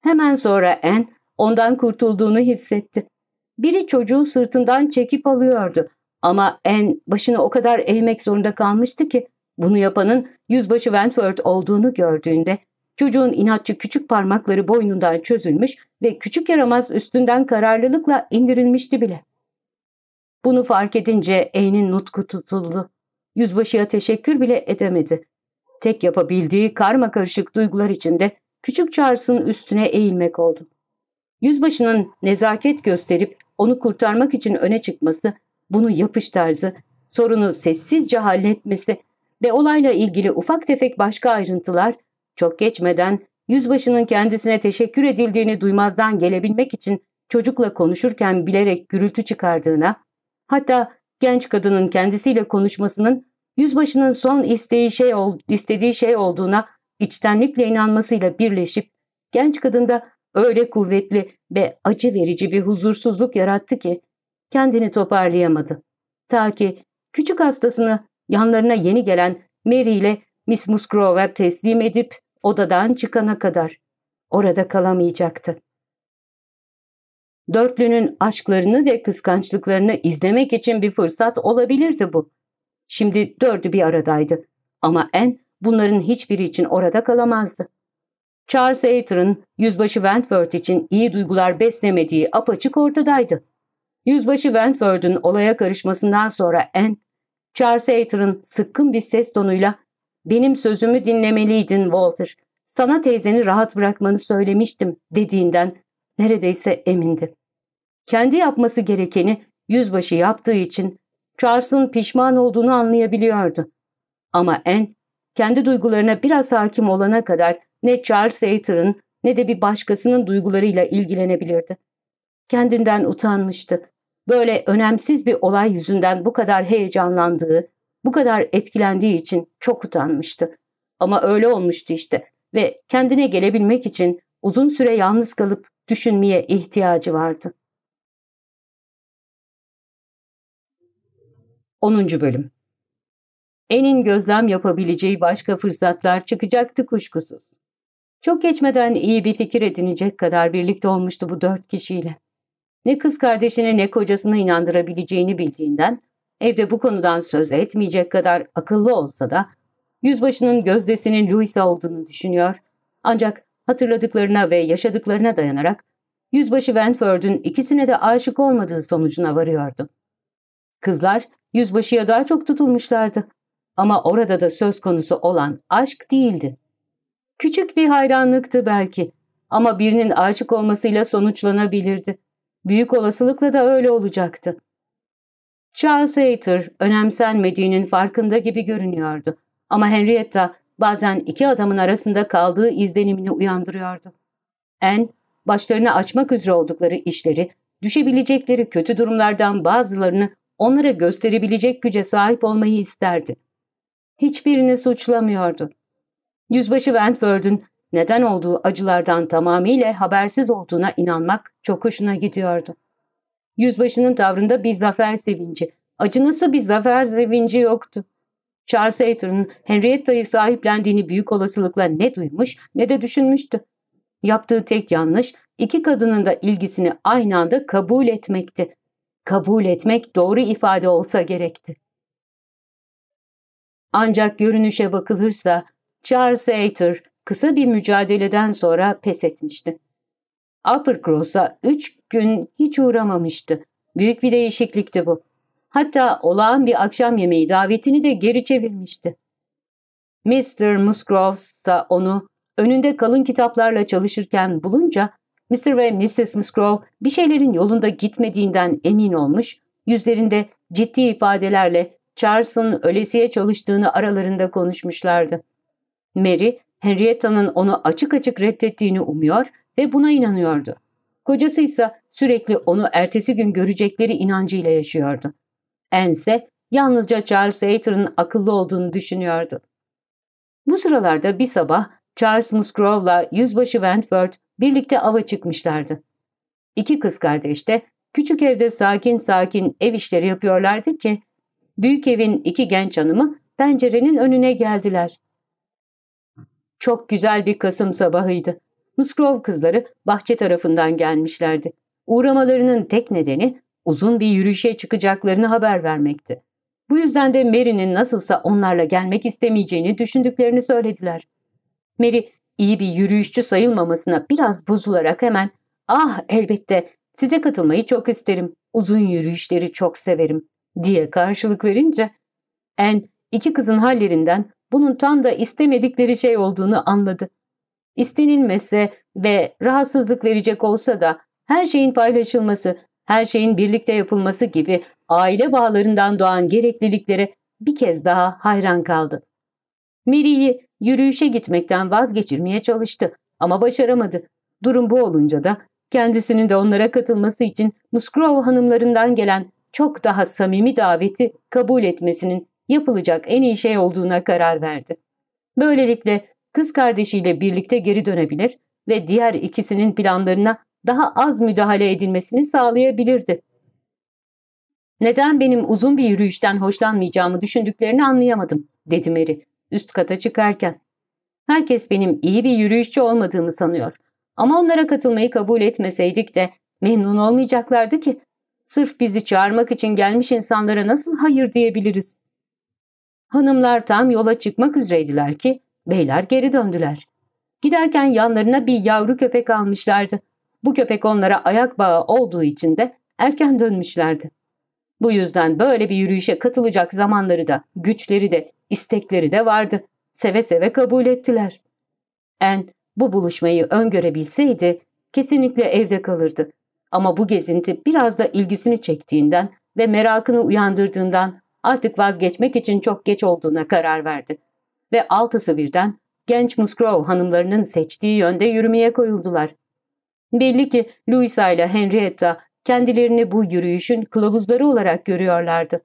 Hemen sonra Anne ondan kurtulduğunu hissetti. Biri çocuğu sırtından çekip alıyordu. Ama En başını o kadar eğmek zorunda kalmıştı ki bunu yapanın yüzbaşı Wentworth olduğunu gördüğünde çocuğun inatçı küçük parmakları boynundan çözülmüş ve küçük yaramaz üstünden kararlılıkla indirilmişti bile. Bunu fark edince Eyn'in nutku tutuldu. Yüzbaşıya teşekkür bile edemedi. Tek yapabildiği karma karışık duygular içinde küçük Charles'ın üstüne eğilmek oldu. Yüzbaşının nezaket gösterip onu kurtarmak için öne çıkması, bunu yapış tarzı, sorunu sessizce halletmesi ve olayla ilgili ufak tefek başka ayrıntılar çok geçmeden yüzbaşının kendisine teşekkür edildiğini duymazdan gelebilmek için çocukla konuşurken bilerek gürültü çıkardığına, hatta genç kadının kendisiyle konuşmasının yüzbaşının son isteği şey ol, istediği şey olduğuna içtenlikle inanmasıyla birleşip genç kadında öyle kuvvetli ve acı verici bir huzursuzluk yarattı ki kendini toparlayamadı. Ta ki küçük hastasını yanlarına yeni gelen Mary ile Miss Musgrove'a teslim edip odadan çıkana kadar orada kalamayacaktı. Dörtlünün aşklarını ve kıskançlıklarını izlemek için bir fırsat olabilirdi bu. Şimdi dördü bir aradaydı ama en bunların hiçbiri için orada kalamazdı. Charles Ayter'ın Yüzbaşı Wentworth için iyi duygular beslemediği apaçık ortadaydı. Yüzbaşı Wentworth'un olaya karışmasından sonra en Charles Hayter'ın sıkkın bir ses tonuyla ''Benim sözümü dinlemeliydin Walter. Sana teyzeni rahat bırakmanı söylemiştim.'' dediğinden neredeyse emindi. Kendi yapması gerekeni yüzbaşı yaptığı için Charles'ın pişman olduğunu anlayabiliyordu. Ama en kendi duygularına biraz hakim olana kadar ne Charles Hayter'ın ne de bir başkasının duygularıyla ilgilenebilirdi. Kendinden utanmıştı böyle önemsiz bir olay yüzünden bu kadar heyecanlandığı, bu kadar etkilendiği için çok utanmıştı. Ama öyle olmuştu işte ve kendine gelebilmek için uzun süre yalnız kalıp düşünmeye ihtiyacı vardı. 10. Bölüm En'in gözlem yapabileceği başka fırsatlar çıkacaktı kuşkusuz. Çok geçmeden iyi bir fikir edinecek kadar birlikte olmuştu bu dört kişiyle. Ne kız kardeşini ne kocasını inandırabileceğini bildiğinden evde bu konudan söz etmeyecek kadar akıllı olsa da yüzbaşının gözdesinin Louis olduğunu düşünüyor. Ancak hatırladıklarına ve yaşadıklarına dayanarak yüzbaşı Wentford'un ikisine de aşık olmadığı sonucuna varıyordu. Kızlar yüzbaşıya daha çok tutulmuşlardı. Ama orada da söz konusu olan aşk değildi. Küçük bir hayranlıktı belki ama birinin aşık olmasıyla sonuçlanabilirdi. Büyük olasılıkla da öyle olacaktı. Charles Hayter önemsenmediğinin farkında gibi görünüyordu. Ama Henrietta bazen iki adamın arasında kaldığı izlenimini uyandırıyordu. En, başlarını açmak üzere oldukları işleri, düşebilecekleri kötü durumlardan bazılarını onlara gösterebilecek güce sahip olmayı isterdi. Hiçbirini suçlamıyordu. Yüzbaşı Wentworth'un neden olduğu acılardan tamamıyla habersiz olduğuna inanmak çok hoşuna gidiyordu. Yüzbaşının tavrında bir zafer sevinci, acınası bir zafer sevinci yoktu. Charles Hayter'ın Henrietta'yı sahiplendiğini büyük olasılıkla ne duymuş ne de düşünmüştü. Yaptığı tek yanlış iki kadının da ilgisini aynı anda kabul etmekti. Kabul etmek doğru ifade olsa gerekti. Ancak görünüşe bakılırsa Charles Hayter kısa bir mücadeleden sonra pes etmişti. Upper Cross'a üç gün hiç uğramamıştı. Büyük bir değişiklikti bu. Hatta olağan bir akşam yemeği davetini de geri çevirmişti. Mr. Musgroves da onu önünde kalın kitaplarla çalışırken bulunca Mr. ve Mrs. Musgrove bir şeylerin yolunda gitmediğinden emin olmuş, yüzlerinde ciddi ifadelerle Charles'ın ölesiye çalıştığını aralarında konuşmuşlardı. Mary Henrietta'nın onu açık açık reddettiğini umuyor ve buna inanıyordu. Kocası ise sürekli onu ertesi gün görecekleri inancıyla yaşıyordu. Ense yalnızca Charles Ayter'ın akıllı olduğunu düşünüyordu. Bu sıralarda bir sabah Charles Musgrove'la Yüzbaşı Wentworth birlikte ava çıkmışlardı. İki kız kardeş de küçük evde sakin sakin ev işleri yapıyorlardı ki büyük evin iki genç hanımı pencerenin önüne geldiler. Çok güzel bir Kasım sabahıydı. Musgrove kızları bahçe tarafından gelmişlerdi. Uğramalarının tek nedeni uzun bir yürüyüşe çıkacaklarını haber vermekti. Bu yüzden de Mary'nin nasılsa onlarla gelmek istemeyeceğini düşündüklerini söylediler. Mary iyi bir yürüyüşçü sayılmamasına biraz bozularak hemen ''Ah elbette size katılmayı çok isterim, uzun yürüyüşleri çok severim.'' diye karşılık verince en iki kızın hallerinden bunun tam da istemedikleri şey olduğunu anladı. İstenilmese ve rahatsızlık verecek olsa da her şeyin paylaşılması, her şeyin birlikte yapılması gibi aile bağlarından doğan gerekliliklere bir kez daha hayran kaldı. Mary'i yürüyüşe gitmekten vazgeçirmeye çalıştı ama başaramadı. Durum bu olunca da kendisinin de onlara katılması için Musgrove hanımlarından gelen çok daha samimi daveti kabul etmesinin yapılacak en iyi şey olduğuna karar verdi. Böylelikle kız kardeşiyle birlikte geri dönebilir ve diğer ikisinin planlarına daha az müdahale edilmesini sağlayabilirdi. Neden benim uzun bir yürüyüşten hoşlanmayacağımı düşündüklerini anlayamadım, dedi Mary üst kata çıkarken. Herkes benim iyi bir yürüyüşçü olmadığımı sanıyor. Ama onlara katılmayı kabul etmeseydik de memnun olmayacaklardı ki. Sırf bizi çağırmak için gelmiş insanlara nasıl hayır diyebiliriz? Hanımlar tam yola çıkmak üzereydiler ki beyler geri döndüler. Giderken yanlarına bir yavru köpek almışlardı. Bu köpek onlara ayak bağı olduğu için de erken dönmüşlerdi. Bu yüzden böyle bir yürüyüşe katılacak zamanları da, güçleri de, istekleri de vardı. Seve seve kabul ettiler. En bu buluşmayı öngörebilseydi kesinlikle evde kalırdı. Ama bu gezinti biraz da ilgisini çektiğinden ve merakını uyandırdığından artık vazgeçmek için çok geç olduğuna karar verdi. Ve altısı birden genç Musgrove hanımlarının seçtiği yönde yürümeye koyuldular. Belli ki Louisa ile Henrietta kendilerini bu yürüyüşün kılavuzları olarak görüyorlardı.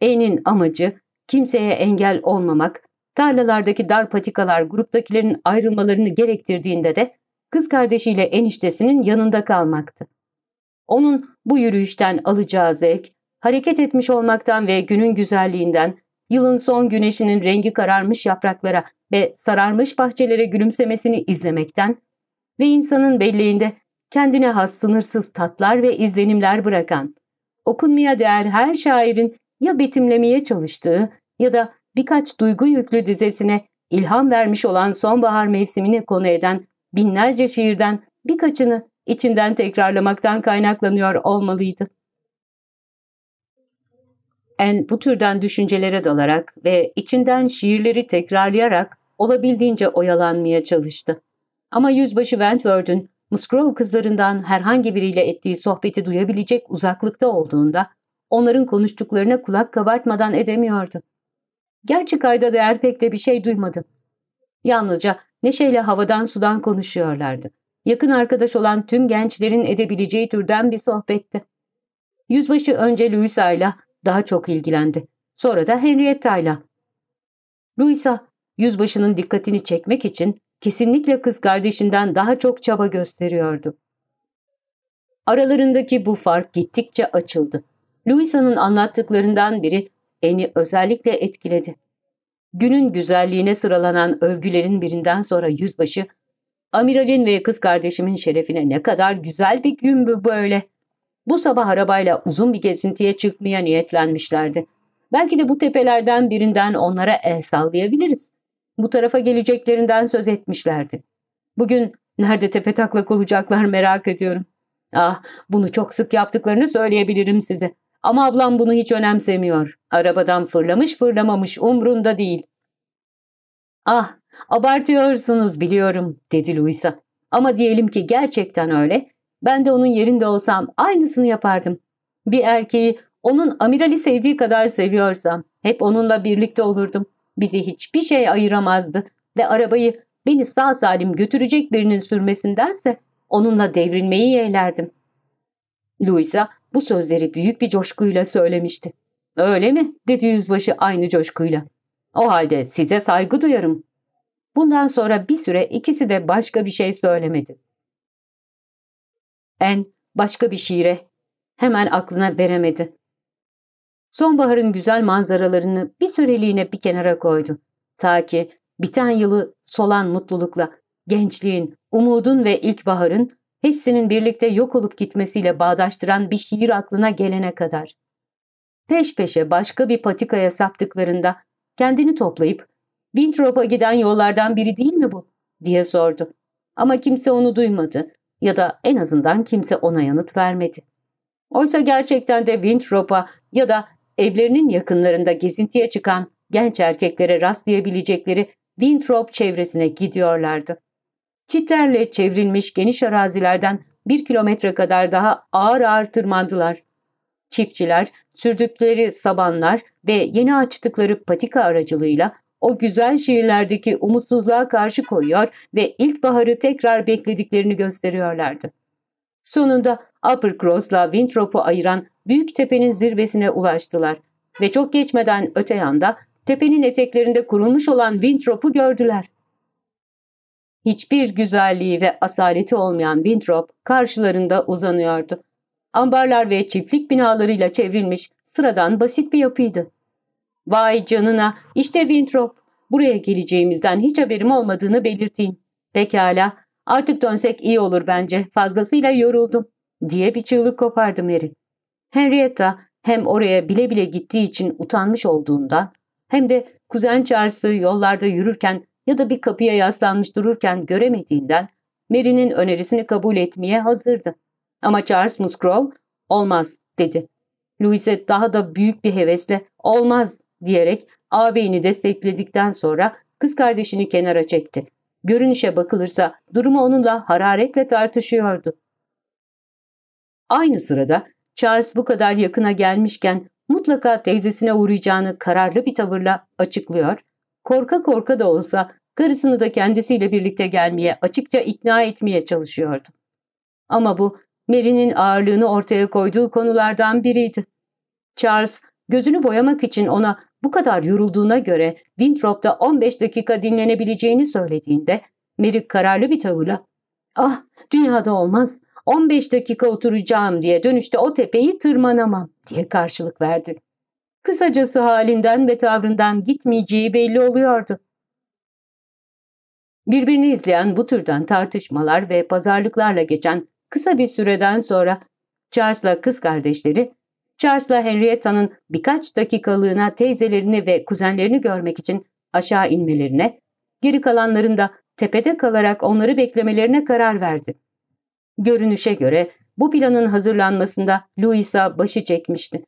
E'nin amacı kimseye engel olmamak, tarlalardaki dar patikalar gruptakilerin ayrılmalarını gerektirdiğinde de kız kardeşiyle eniştesinin yanında kalmaktı. Onun bu yürüyüşten alacağı zevk, hareket etmiş olmaktan ve günün güzelliğinden, yılın son güneşinin rengi kararmış yapraklara ve sararmış bahçelere gülümsemesini izlemekten ve insanın belleğinde kendine has sınırsız tatlar ve izlenimler bırakan, okunmaya değer her şairin ya betimlemeye çalıştığı ya da birkaç duygu yüklü dizesine ilham vermiş olan sonbahar mevsimini konu eden binlerce şiirden birkaçını içinden tekrarlamaktan kaynaklanıyor olmalıydı. En bu türden düşüncelere dalarak ve içinden şiirleri tekrarlayarak olabildiğince oyalanmaya çalıştı. Ama yüzbaşı Wentworth'un Musgrove kızlarından herhangi biriyle ettiği sohbeti duyabilecek uzaklıkta olduğunda onların konuştuklarına kulak kabartmadan edemiyordu. Gerçi kayda değer pek de bir şey duymadım. Yalnızca neşeyle havadan sudan konuşuyorlardı. Yakın arkadaş olan tüm gençlerin edebileceği türden bir sohbetti. Yüzbaşı önce Louisa ile daha çok ilgilendi. Sonra da Henrietta'yla. Luisa yüzbaşının dikkatini çekmek için kesinlikle kız kardeşinden daha çok çaba gösteriyordu. Aralarındaki bu fark gittikçe açıldı. Luisa'nın anlattıklarından biri Eni özellikle etkiledi. Günün güzelliğine sıralanan övgülerin birinden sonra yüzbaşı, ''Amiralin ve kız kardeşimin şerefine ne kadar güzel bir gün bu böyle.'' Bu sabah arabayla uzun bir gezintiye çıkmaya niyetlenmişlerdi. Belki de bu tepelerden birinden onlara el sallayabiliriz. Bu tarafa geleceklerinden söz etmişlerdi. Bugün nerede tepe taklak olacaklar merak ediyorum. Ah bunu çok sık yaptıklarını söyleyebilirim size. Ama ablam bunu hiç önemsemiyor. Arabadan fırlamış fırlamamış umrunda değil. Ah abartıyorsunuz biliyorum dedi Luisa. Ama diyelim ki gerçekten öyle. Ben de onun yerinde olsam aynısını yapardım. Bir erkeği onun amirali sevdiği kadar seviyorsam hep onunla birlikte olurdum. Bizi hiçbir şey ayıramazdı ve arabayı beni sağ salim götürecek birinin sürmesindense onunla devrilmeyi yeğlerdim. Louisa bu sözleri büyük bir coşkuyla söylemişti. Öyle mi? dedi yüzbaşı aynı coşkuyla. O halde size saygı duyarım. Bundan sonra bir süre ikisi de başka bir şey söylemedi en başka bir şiire hemen aklına veremedi. Sonbaharın güzel manzaralarını bir süreliğine bir kenara koydu. Ta ki biten yılı solan mutlulukla, gençliğin, umudun ve ilkbaharın hepsinin birlikte yok olup gitmesiyle bağdaştıran bir şiir aklına gelene kadar. Peş peşe başka bir patikaya saptıklarında kendini toplayıp Wintrop'a giden yollardan biri değil mi bu? diye sordu. Ama kimse onu duymadı ya da en azından kimse ona yanıt vermedi. Oysa gerçekten de Winthrop'a ya da evlerinin yakınlarında gezintiye çıkan genç erkeklere rastlayabilecekleri Winthrop çevresine gidiyorlardı. Çitlerle çevrilmiş geniş arazilerden bir kilometre kadar daha ağır ağır tırmandılar. Çiftçiler, sürdükleri sabanlar ve yeni açtıkları patika aracılığıyla o güzel şiirlerdeki umutsuzluğa karşı koyuyor ve ilkbaharı tekrar beklediklerini gösteriyorlardı. Sonunda Uppercross'la Winthrop'u ayıran büyük tepenin zirvesine ulaştılar ve çok geçmeden öte yanda tepenin eteklerinde kurulmuş olan Winthrop'u gördüler. Hiçbir güzelliği ve asaleti olmayan Winthrop karşılarında uzanıyordu. Ambarlar ve çiftlik binalarıyla çevrilmiş sıradan basit bir yapıydı. Vay canına, işte Winthrop. Buraya geleceğimizden hiç haberim olmadığını belirteyim. Pekala, artık dönsek iyi olur bence. Fazlasıyla yoruldum, diye bir çığlık kopardı Mary. Henrietta hem oraya bile bile gittiği için utanmış olduğundan hem de kuzen Charles'ı yollarda yürürken ya da bir kapıya yaslanmış dururken göremediğinden Mary'nin önerisini kabul etmeye hazırdı. Ama Charles Musgrove olmaz dedi. Louise daha da büyük bir hevesle olmaz diyerek ağabeyini destekledikten sonra kız kardeşini kenara çekti. Görünüşe bakılırsa durumu onunla hararetle tartışıyordu. Aynı sırada Charles bu kadar yakına gelmişken mutlaka teyzesine uğrayacağını kararlı bir tavırla açıklıyor. Korka korka da olsa karısını da kendisiyle birlikte gelmeye açıkça ikna etmeye çalışıyordu. Ama bu Mary'nin ağırlığını ortaya koyduğu konulardan biriydi. Charles Gözünü boyamak için ona bu kadar yorulduğuna göre Winthrop'ta 15 dakika dinlenebileceğini söylediğinde Merrick kararlı bir tavırla ''Ah dünyada olmaz 15 dakika oturacağım diye dönüşte o tepeyi tırmanamam.'' diye karşılık verdi. Kısacası halinden ve tavrından gitmeyeceği belli oluyordu. Birbirini izleyen bu türden tartışmalar ve pazarlıklarla geçen kısa bir süreden sonra Charles'la kız kardeşleri Charles'la Henrietta'nın birkaç dakikalığına teyzelerini ve kuzenlerini görmek için aşağı inmelerine, geri kalanların da tepede kalarak onları beklemelerine karar verdi. Görünüşe göre bu planın hazırlanmasında Louisa başı çekmişti.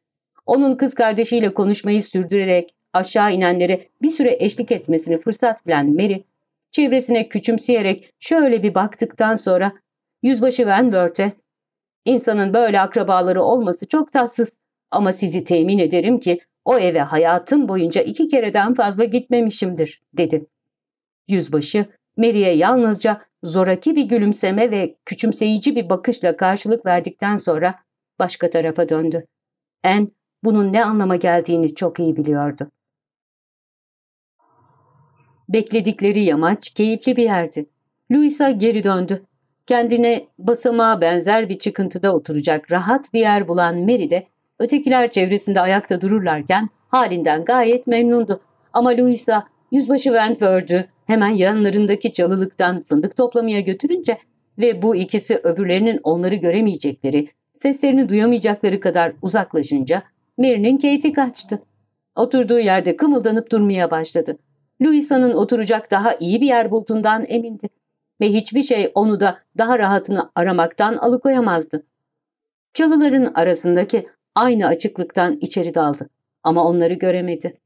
Onun kız kardeşiyle konuşmayı sürdürerek aşağı inenlere bir süre eşlik etmesini fırsat bilen Mary, çevresine küçümseyerek şöyle bir baktıktan sonra yüzbaşı Van Wörth'e İnsanın böyle akrabaları olması çok tatsız. Ama sizi temin ederim ki o eve hayatım boyunca iki kereden fazla gitmemişimdir, dedi. Yüzbaşı, Mary'e yalnızca zoraki bir gülümseme ve küçümseyici bir bakışla karşılık verdikten sonra başka tarafa döndü. En bunun ne anlama geldiğini çok iyi biliyordu. Bekledikleri yamaç keyifli bir yerdi. Louisa geri döndü. Kendine basamağa benzer bir çıkıntıda oturacak rahat bir yer bulan Mary de ötekiler çevresinde ayakta dururlarken halinden gayet memnundu. Ama Louisa yüzbaşı Wentworth'ü hemen yanlarındaki çalılıktan fındık toplamaya götürünce ve bu ikisi öbürlerinin onları göremeyecekleri, seslerini duyamayacakları kadar uzaklaşınca Mary'nin keyfi kaçtı. Oturduğu yerde kımıldanıp durmaya başladı. Louisa'nın oturacak daha iyi bir yer bulduğundan emindi ve hiçbir şey onu da daha rahatını aramaktan alıkoyamazdı. Çalıların arasındaki aynı açıklıktan içeri daldı ama onları göremedi.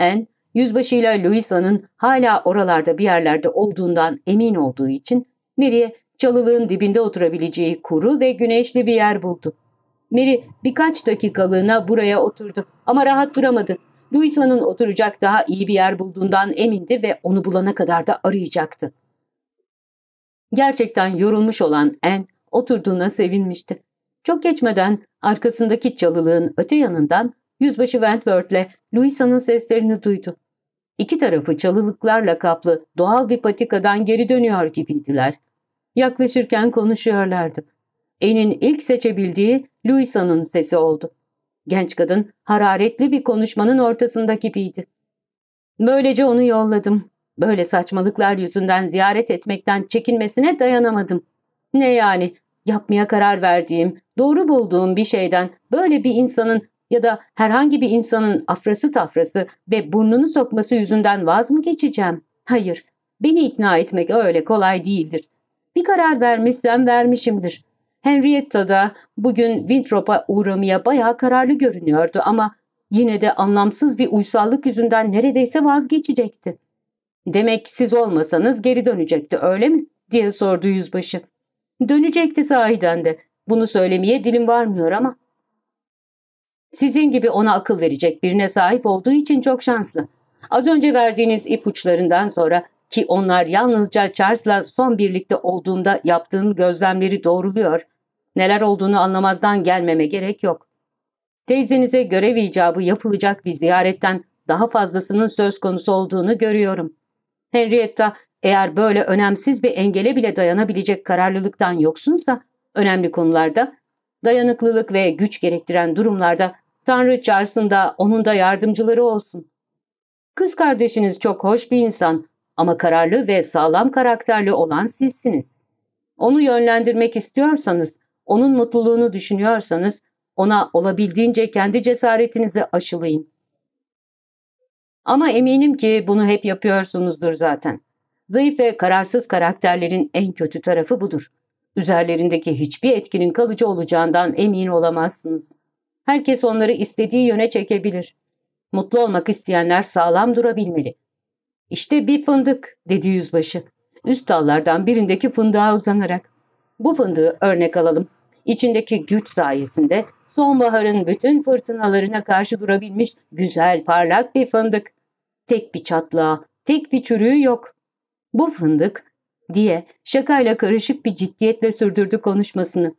En, yüzbaşıyla Luisa'nın hala oralarda bir yerlerde olduğundan emin olduğu için Mary'e çalılığın dibinde oturabileceği kuru ve güneşli bir yer buldu. Mary birkaç dakikalığına buraya oturdu ama rahat duramadı. Luisa'nın oturacak daha iyi bir yer bulduğundan emindi ve onu bulana kadar da arayacaktı. Gerçekten yorulmuş olan En oturduğuna sevinmişti. Çok geçmeden arkasındaki çalılığın öte yanından yüzbaşı Wentworth'le Louisa'nın seslerini duydu. İki tarafı çalılıklarla kaplı doğal bir patikadan geri dönüyor gibiydiler. Yaklaşırken konuşuyorlardı. En'in ilk seçebildiği Louisa'nın sesi oldu. Genç kadın hararetli bir konuşmanın ortasında gibiydi. Böylece onu yolladım Böyle saçmalıklar yüzünden ziyaret etmekten çekinmesine dayanamadım. Ne yani? Yapmaya karar verdiğim, doğru bulduğum bir şeyden böyle bir insanın ya da herhangi bir insanın afrası tafrası ve burnunu sokması yüzünden vaz mı geçeceğim? Hayır, beni ikna etmek öyle kolay değildir. Bir karar vermişsem vermişimdir. Henrietta da bugün Winthrop'a uğramaya bayağı kararlı görünüyordu ama yine de anlamsız bir uysallık yüzünden neredeyse vazgeçecekti. Demek siz olmasanız geri dönecekti öyle mi? diye sordu yüzbaşı. Dönecekti sahiden de. Bunu söylemeye dilim varmıyor ama. Sizin gibi ona akıl verecek birine sahip olduğu için çok şanslı. Az önce verdiğiniz ipuçlarından sonra ki onlar yalnızca Charles'la son birlikte olduğumda yaptığım gözlemleri doğruluyor. Neler olduğunu anlamazdan gelmeme gerek yok. Teyzenize görev icabı yapılacak bir ziyaretten daha fazlasının söz konusu olduğunu görüyorum. Henrietta eğer böyle önemsiz bir engele bile dayanabilecek kararlılıktan yoksunsa önemli konularda, dayanıklılık ve güç gerektiren durumlarda Tanrı çağırsın onun da yardımcıları olsun. Kız kardeşiniz çok hoş bir insan ama kararlı ve sağlam karakterli olan sizsiniz. Onu yönlendirmek istiyorsanız, onun mutluluğunu düşünüyorsanız ona olabildiğince kendi cesaretinizi aşılayın. Ama eminim ki bunu hep yapıyorsunuzdur zaten. Zayıf ve kararsız karakterlerin en kötü tarafı budur. Üzerlerindeki hiçbir etkinin kalıcı olacağından emin olamazsınız. Herkes onları istediği yöne çekebilir. Mutlu olmak isteyenler sağlam durabilmeli. İşte bir fındık dedi yüzbaşı. Üst dallardan birindeki fındığa uzanarak. Bu fındığı örnek alalım. İçindeki güç sayesinde sonbaharın bütün fırtınalarına karşı durabilmiş güzel parlak bir fındık tek bir çatlağı, tek bir çürüğü yok. Bu fındık diye şakayla karışık bir ciddiyetle sürdürdü konuşmasını.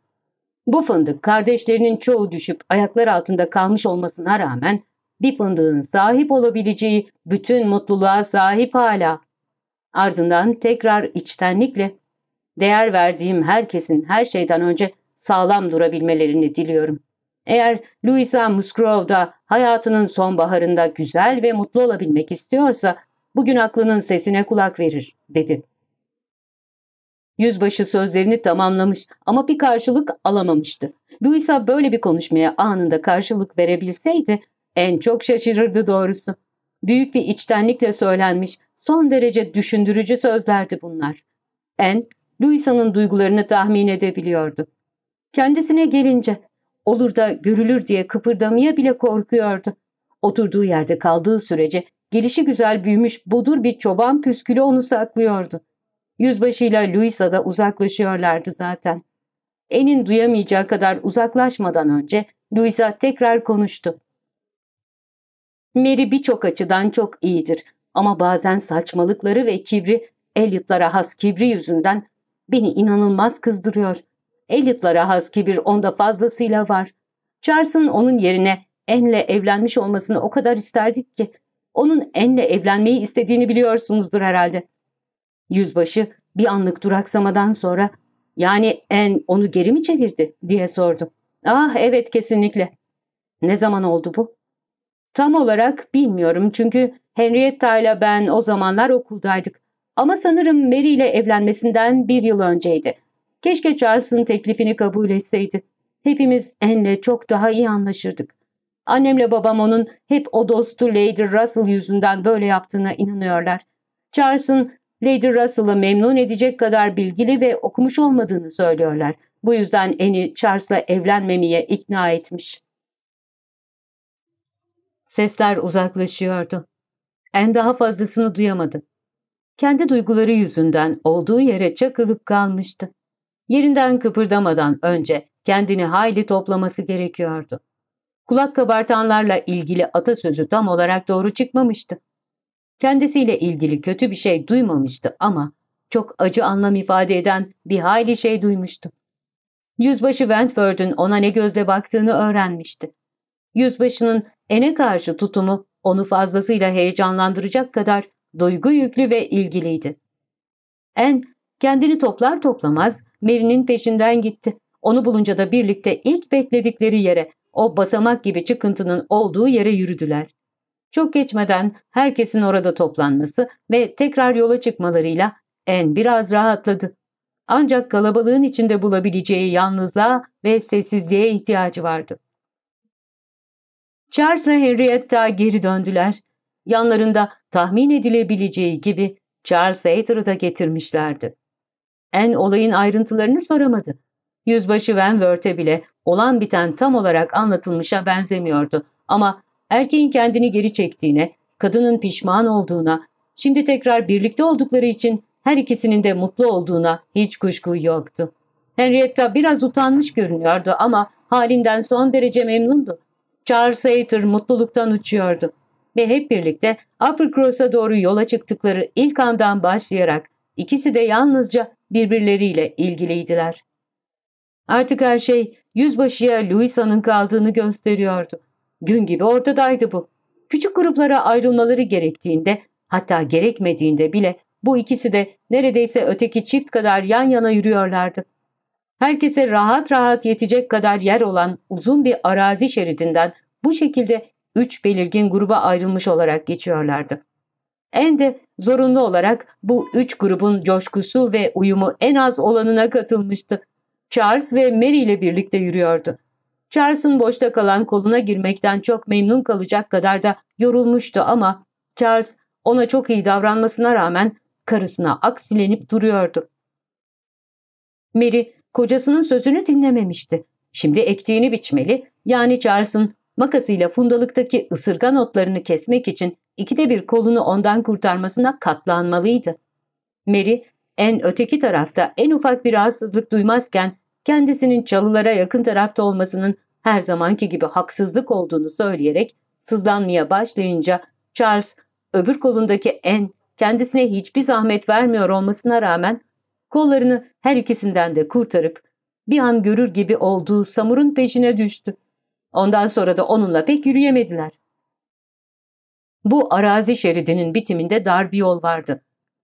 Bu fındık kardeşlerinin çoğu düşüp ayaklar altında kalmış olmasına rağmen bir fındığın sahip olabileceği bütün mutluluğa sahip hala. Ardından tekrar içtenlikle değer verdiğim herkesin her şeyden önce sağlam durabilmelerini diliyorum.'' Eğer Louisa Musgrove da hayatının sonbaharında güzel ve mutlu olabilmek istiyorsa bugün aklının sesine kulak verir, dedi. Yüzbaşı sözlerini tamamlamış ama bir karşılık alamamıştı. Louisa böyle bir konuşmaya anında karşılık verebilseydi en çok şaşırırdı doğrusu. Büyük bir içtenlikle söylenmiş, son derece düşündürücü sözlerdi bunlar. En, Louisa'nın duygularını tahmin edebiliyordu. Kendisine gelince Olur da görülür diye kıpırdamaya bile korkuyordu. Oturduğu yerde kaldığı sürece gelişi güzel büyümüş bodur bir çoban püskülü onu saklıyordu. Yüzbaşıyla Luisa da uzaklaşıyorlardı zaten. Enin duyamayacağı kadar uzaklaşmadan önce Luisa tekrar konuştu. Mary birçok açıdan çok iyidir ama bazen saçmalıkları ve kibri, Elliot'lara has kibri yüzünden beni inanılmaz kızdırıyor. Elliot'lara has kibir onda fazlasıyla var. Charles'ın onun yerine Anne'le evlenmiş olmasını o kadar isterdik ki. Onun Anne'le evlenmeyi istediğini biliyorsunuzdur herhalde. Yüzbaşı bir anlık duraksamadan sonra yani en onu geri mi çevirdi diye sordu. Ah evet kesinlikle. Ne zaman oldu bu? Tam olarak bilmiyorum çünkü Henrietta ile ben o zamanlar okuldaydık. Ama sanırım Mary ile evlenmesinden bir yıl önceydi. Keşke Charles'ın teklifini kabul etseydi. Hepimiz Anne'le çok daha iyi anlaşırdık. Annemle babam onun hep o dostu Lady Russell yüzünden böyle yaptığına inanıyorlar. Charles'ın Lady Russell'ı memnun edecek kadar bilgili ve okumuş olmadığını söylüyorlar. Bu yüzden Annie Charles'la evlenmemeye ikna etmiş. Sesler uzaklaşıyordu. En daha fazlasını duyamadı. Kendi duyguları yüzünden olduğu yere çakılıp kalmıştı. Yerinden kıpırdamadan önce kendini hayli toplaması gerekiyordu. Kulak kabartanlarla ilgili atasözü tam olarak doğru çıkmamıştı. Kendisiyle ilgili kötü bir şey duymamıştı ama çok acı anlam ifade eden bir hayli şey duymuştu. Yüzbaşı Wentworth'un ona ne gözle baktığını öğrenmişti. Yüzbaşının ene karşı tutumu onu fazlasıyla heyecanlandıracak kadar duygu yüklü ve ilgiliydi. En kendini toplar toplamaz Mary'nin peşinden gitti. Onu bulunca da birlikte ilk bekledikleri yere, o basamak gibi çıkıntının olduğu yere yürüdüler. Çok geçmeden herkesin orada toplanması ve tekrar yola çıkmalarıyla en biraz rahatladı. Ancak kalabalığın içinde bulabileceği yalnızlığa ve sessizliğe ihtiyacı vardı. Charles ve Henrietta geri döndüler. Yanlarında tahmin edilebileceği gibi Charles Hayter'ı da getirmişlerdi. En olayın ayrıntılarını soramadı. Yüzbaşı Van Wörth'e bile olan biten tam olarak anlatılmışa benzemiyordu. Ama erkeğin kendini geri çektiğine, kadının pişman olduğuna, şimdi tekrar birlikte oldukları için her ikisinin de mutlu olduğuna hiç kuşku yoktu. Henrietta biraz utanmış görünüyordu ama halinden son derece memnundu. Charles Hayter mutluluktan uçuyordu ve hep birlikte Upper Cross'a doğru yola çıktıkları ilk andan başlayarak ikisi de yalnızca birbirleriyle ilgiliydiler. Artık her şey yüzbaşıya Luisa'nın kaldığını gösteriyordu. Gün gibi ortadaydı bu. Küçük gruplara ayrılmaları gerektiğinde hatta gerekmediğinde bile bu ikisi de neredeyse öteki çift kadar yan yana yürüyorlardı. Herkese rahat rahat yetecek kadar yer olan uzun bir arazi şeridinden bu şekilde üç belirgin gruba ayrılmış olarak geçiyorlardı. En zorunlu olarak bu üç grubun coşkusu ve uyumu en az olanına katılmıştı. Charles ve Mary ile birlikte yürüyordu. Charles'ın boşta kalan koluna girmekten çok memnun kalacak kadar da yorulmuştu ama Charles ona çok iyi davranmasına rağmen karısına aksilenip duruyordu. Mary kocasının sözünü dinlememişti. Şimdi ektiğini biçmeli yani Charles'ın makasıyla fundalıktaki ısırgan otlarını kesmek için ikide bir kolunu ondan kurtarmasına katlanmalıydı. Mary, en öteki tarafta en ufak bir rahatsızlık duymazken kendisinin çalılara yakın tarafta olmasının her zamanki gibi haksızlık olduğunu söyleyerek sızlanmaya başlayınca Charles öbür kolundaki en kendisine hiçbir zahmet vermiyor olmasına rağmen kollarını her ikisinden de kurtarıp bir an görür gibi olduğu Samur'un peşine düştü. Ondan sonra da onunla pek yürüyemediler. Bu arazi şeridinin bitiminde dar bir yol vardı.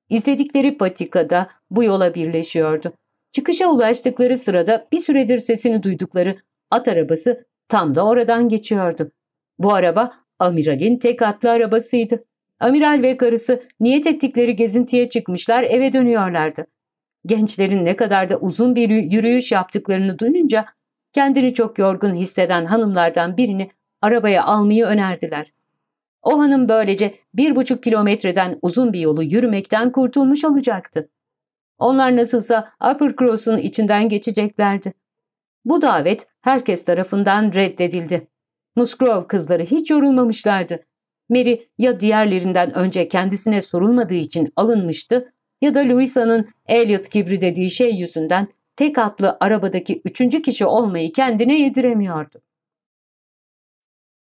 İzledikleri patikada bu yola birleşiyordu. Çıkışa ulaştıkları sırada bir süredir sesini duydukları at arabası tam da oradan geçiyordu. Bu araba amiralin tek atlı arabasıydı. Amiral ve karısı niyet ettikleri gezintiye çıkmışlar eve dönüyorlardı. Gençlerin ne kadar da uzun bir yürüyüş yaptıklarını duyunca kendini çok yorgun hisseden hanımlardan birini arabaya almayı önerdiler. O hanım böylece bir buçuk kilometreden uzun bir yolu yürümekten kurtulmuş olacaktı. Onlar nasılsa Upper Cross'un içinden geçeceklerdi. Bu davet herkes tarafından reddedildi. Musgrove kızları hiç yorulmamışlardı. Mary ya diğerlerinden önce kendisine sorulmadığı için alınmıştı ya da Louisa'nın Elliot kibri dediği şey yüzünden tek atlı arabadaki üçüncü kişi olmayı kendine yediremiyordu.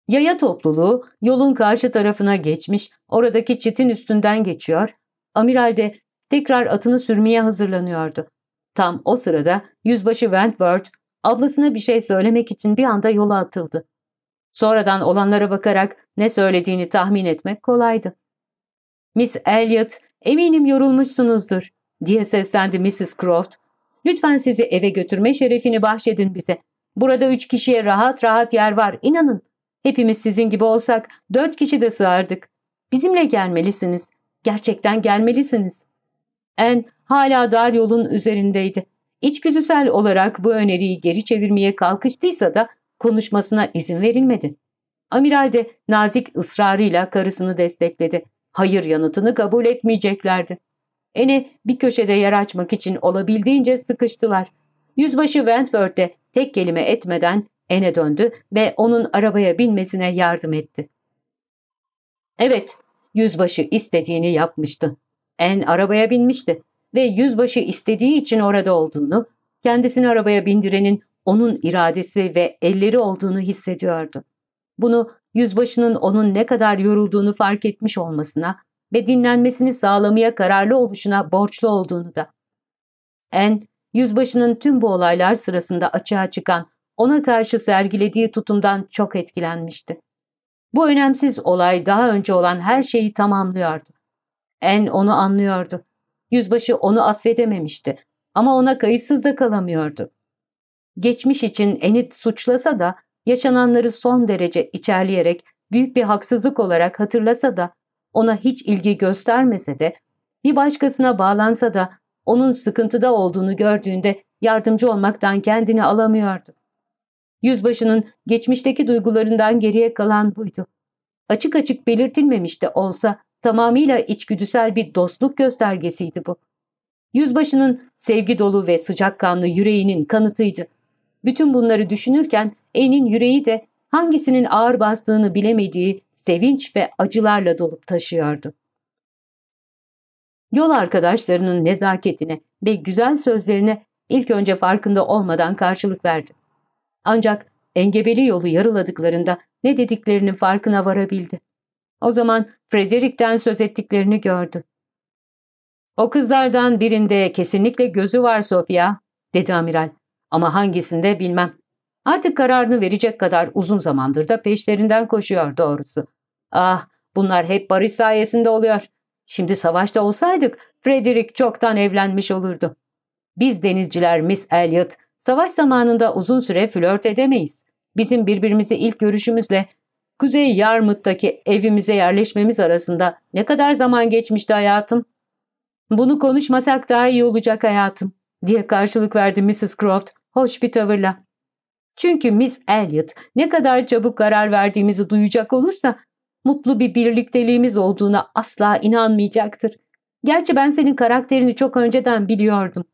Yaya topluluğu yolun karşı tarafına geçmiş, oradaki çitin üstünden geçiyor. Amiral de tekrar atını sürmeye hazırlanıyordu. Tam o sırada yüzbaşı Wentworth ablasına bir şey söylemek için bir anda yola atıldı. Sonradan olanlara bakarak ne söylediğini tahmin etmek kolaydı. Miss Elliot, eminim yorulmuşsunuzdur diye seslendi Mrs. Croft. Lütfen sizi eve götürme şerefini bahşedin bize. Burada üç kişiye rahat rahat yer var, inanın. Hepimiz sizin gibi olsak dört kişi de sığardık. Bizimle gelmelisiniz. Gerçekten gelmelisiniz. En hala dar yolun üzerindeydi. İçgüdüsel olarak bu öneriyi geri çevirmeye kalkıştıysa da konuşmasına izin verilmedi. Amiral de nazik ısrarıyla karısını destekledi. Hayır yanıtını kabul etmeyeceklerdi. Ene bir köşede yer açmak için olabildiğince sıkıştılar. Yüzbaşı Wentworth de tek kelime etmeden Ene döndü ve onun arabaya binmesine yardım etti. Evet, yüzbaşı istediğini yapmıştı. En arabaya binmişti ve yüzbaşı istediği için orada olduğunu, kendisini arabaya bindirenin onun iradesi ve elleri olduğunu hissediyordu. Bunu yüzbaşının onun ne kadar yorulduğunu fark etmiş olmasına ve dinlenmesini sağlamaya kararlı oluşuna borçlu olduğunu da. En, yüzbaşının tüm bu olaylar sırasında açığa çıkan ona karşı sergilediği tutumdan çok etkilenmişti. Bu önemsiz olay daha önce olan her şeyi tamamlıyordu. En onu anlıyordu. Yüzbaşı onu affedememişti ama ona kayıtsız da kalamıyordu. Geçmiş için Enit suçlasa da yaşananları son derece içerleyerek büyük bir haksızlık olarak hatırlasa da ona hiç ilgi göstermese de bir başkasına bağlansa da onun sıkıntıda olduğunu gördüğünde yardımcı olmaktan kendini alamıyordu. Yüzbaşının geçmişteki duygularından geriye kalan buydu. Açık açık belirtilmemiş de olsa tamamıyla içgüdüsel bir dostluk göstergesiydi bu. Yüzbaşının sevgi dolu ve sıcakkanlı yüreğinin kanıtıydı. Bütün bunları düşünürken E'nin yüreği de hangisinin ağır bastığını bilemediği sevinç ve acılarla dolup taşıyordu. Yol arkadaşlarının nezaketine ve güzel sözlerine ilk önce farkında olmadan karşılık verdi. Ancak engebeli yolu yarıladıklarında ne dediklerinin farkına varabildi. O zaman Frederick'ten söz ettiklerini gördü. O kızlardan birinde kesinlikle gözü var Sofia, dedi amiral. Ama hangisinde bilmem. Artık kararını verecek kadar uzun zamandır da peşlerinden koşuyor doğrusu. Ah, bunlar hep barış sayesinde oluyor. Şimdi savaşta olsaydık Frederick çoktan evlenmiş olurdu. Biz denizciler Miss Elliot Savaş zamanında uzun süre flört edemeyiz. Bizim birbirimizi ilk görüşümüzle Kuzey Yarmıt'taki evimize yerleşmemiz arasında ne kadar zaman geçmişti hayatım? Bunu konuşmasak daha iyi olacak hayatım diye karşılık verdi Mrs. Croft hoş bir tavırla. Çünkü Miss Elliot ne kadar çabuk karar verdiğimizi duyacak olursa mutlu bir birlikteliğimiz olduğuna asla inanmayacaktır. Gerçi ben senin karakterini çok önceden biliyordum.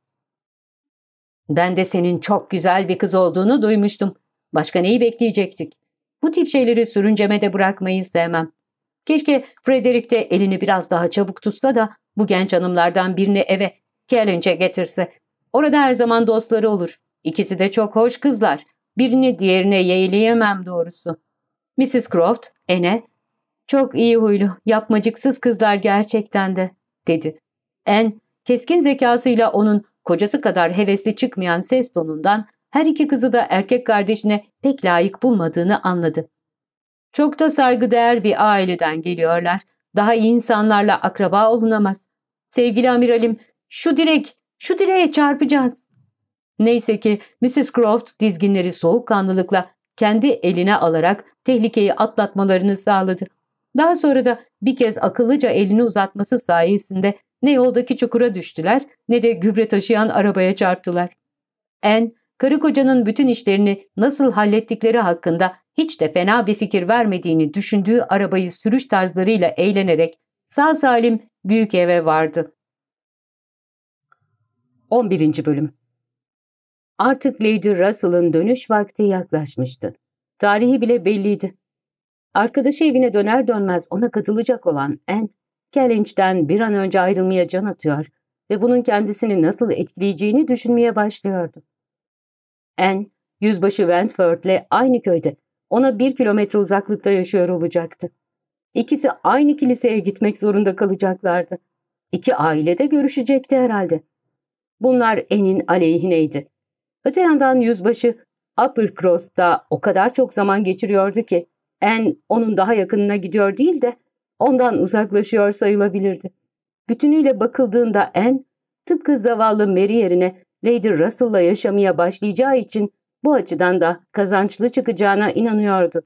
Ben de senin çok güzel bir kız olduğunu duymuştum. Başka neyi bekleyecektik? Bu tip şeyleri sürünceme de bırakmayı sevmem. Keşke Frederick de elini biraz daha çabuk tutsa da bu genç hanımlardan birini eve gelince getirse. Orada her zaman dostları olur. İkisi de çok hoş kızlar. Birini diğerine yeğleyemem doğrusu. Mrs. Croft, Ene, ''Çok iyi huylu, yapmacıksız kızlar gerçekten de.'' dedi. En, keskin zekasıyla onun kocası kadar hevesli çıkmayan ses tonundan her iki kızı da erkek kardeşine pek layık bulmadığını anladı. Çok da saygıdeğer bir aileden geliyorlar. Daha iyi insanlarla akraba olunamaz. Sevgili amiralim, şu direk, şu direğe çarpacağız. Neyse ki Mrs. Croft dizginleri soğukkanlılıkla kendi eline alarak tehlikeyi atlatmalarını sağladı. Daha sonra da bir kez akıllıca elini uzatması sayesinde ne yoldaki çukura düştüler ne de gübre taşıyan arabaya çarptılar. En, karı kocanın bütün işlerini nasıl hallettikleri hakkında hiç de fena bir fikir vermediğini düşündüğü arabayı sürüş tarzlarıyla eğlenerek sağ salim büyük eve vardı. 11. Bölüm Artık Lady Russell'ın dönüş vakti yaklaşmıştı. Tarihi bile belliydi. Arkadaşı evine döner dönmez ona katılacak olan En. Kellinç'ten bir an önce ayrılmaya can atıyor ve bunun kendisini nasıl etkileyeceğini düşünmeye başlıyordu. En, yüzbaşı Wentworth'le aynı köyde, ona bir kilometre uzaklıkta yaşıyor olacaktı. İkisi aynı kiliseye gitmek zorunda kalacaklardı. İki aile de görüşecekti herhalde. Bunlar En'in aleyhineydi. Öte yandan yüzbaşı Upper Cross'ta o kadar çok zaman geçiriyordu ki En onun daha yakınına gidiyor değil de ondan uzaklaşıyor sayılabilirdi. Bütünüyle bakıldığında en tıpkı zavallı Mary yerine Lady Russell'la yaşamaya başlayacağı için bu açıdan da kazançlı çıkacağına inanıyordu.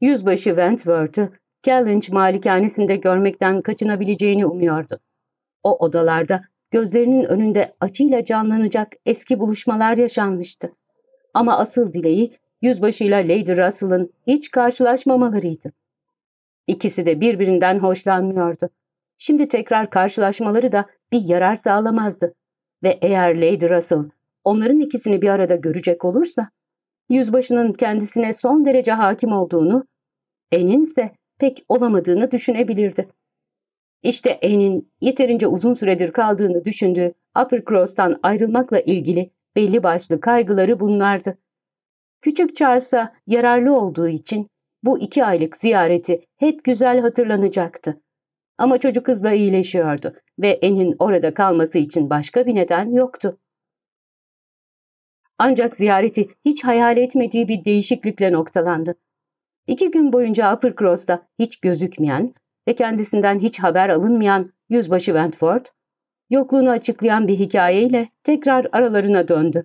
Yüzbaşı Wentworth'ı Kellynch malikanesinde görmekten kaçınabileceğini umuyordu. O odalarda gözlerinin önünde acıyla canlanacak eski buluşmalar yaşanmıştı. Ama asıl dileği yüzbaşıyla Lady Russell'ın hiç karşılaşmamalarıydı. İkisi de birbirinden hoşlanmıyordu. Şimdi tekrar karşılaşmaları da bir yarar sağlamazdı. Ve eğer Lady Russell onların ikisini bir arada görecek olursa, yüzbaşının kendisine son derece hakim olduğunu, En'in ise pek olamadığını düşünebilirdi. İşte En'in yeterince uzun süredir kaldığını düşündüğü Upper Cross'tan ayrılmakla ilgili belli başlı kaygıları bunlardı. Küçük Charles'a yararlı olduğu için bu iki aylık ziyareti hep güzel hatırlanacaktı. Ama çocuk hızla iyileşiyordu ve En'in orada kalması için başka bir neden yoktu. Ancak ziyareti hiç hayal etmediği bir değişiklikle noktalandı. İki gün boyunca Upper Cross'ta hiç gözükmeyen ve kendisinden hiç haber alınmayan Yüzbaşı Wentworth, yokluğunu açıklayan bir hikayeyle tekrar aralarına döndü.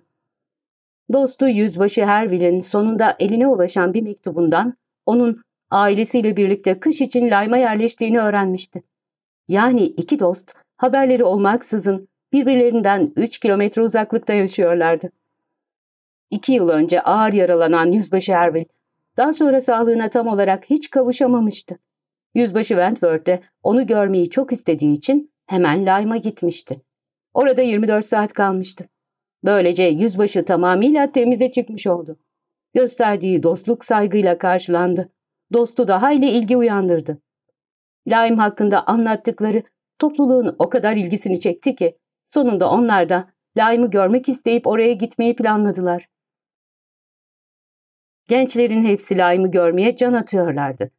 Dostu Yüzbaşı Herville'in sonunda eline ulaşan bir mektubundan onun ailesiyle birlikte kış için layma yerleştiğini öğrenmişti. Yani iki dost haberleri olmaksızın birbirlerinden 3 kilometre uzaklıkta yaşıyorlardı. İki yıl önce ağır yaralanan Yüzbaşı Erbil, daha sonra sağlığına tam olarak hiç kavuşamamıştı. Yüzbaşı Wentworth de onu görmeyi çok istediği için hemen Layma gitmişti. Orada 24 saat kalmıştı. Böylece yüzbaşı tamamıyla temize çıkmış oldu. Gösterdiği dostluk saygıyla karşılandı. Dostu da hayli ilgi uyandırdı. Laim hakkında anlattıkları topluluğun o kadar ilgisini çekti ki sonunda onlar da Laim'i görmek isteyip oraya gitmeyi planladılar. Gençlerin hepsi Laim'i görmeye can atıyorlardı.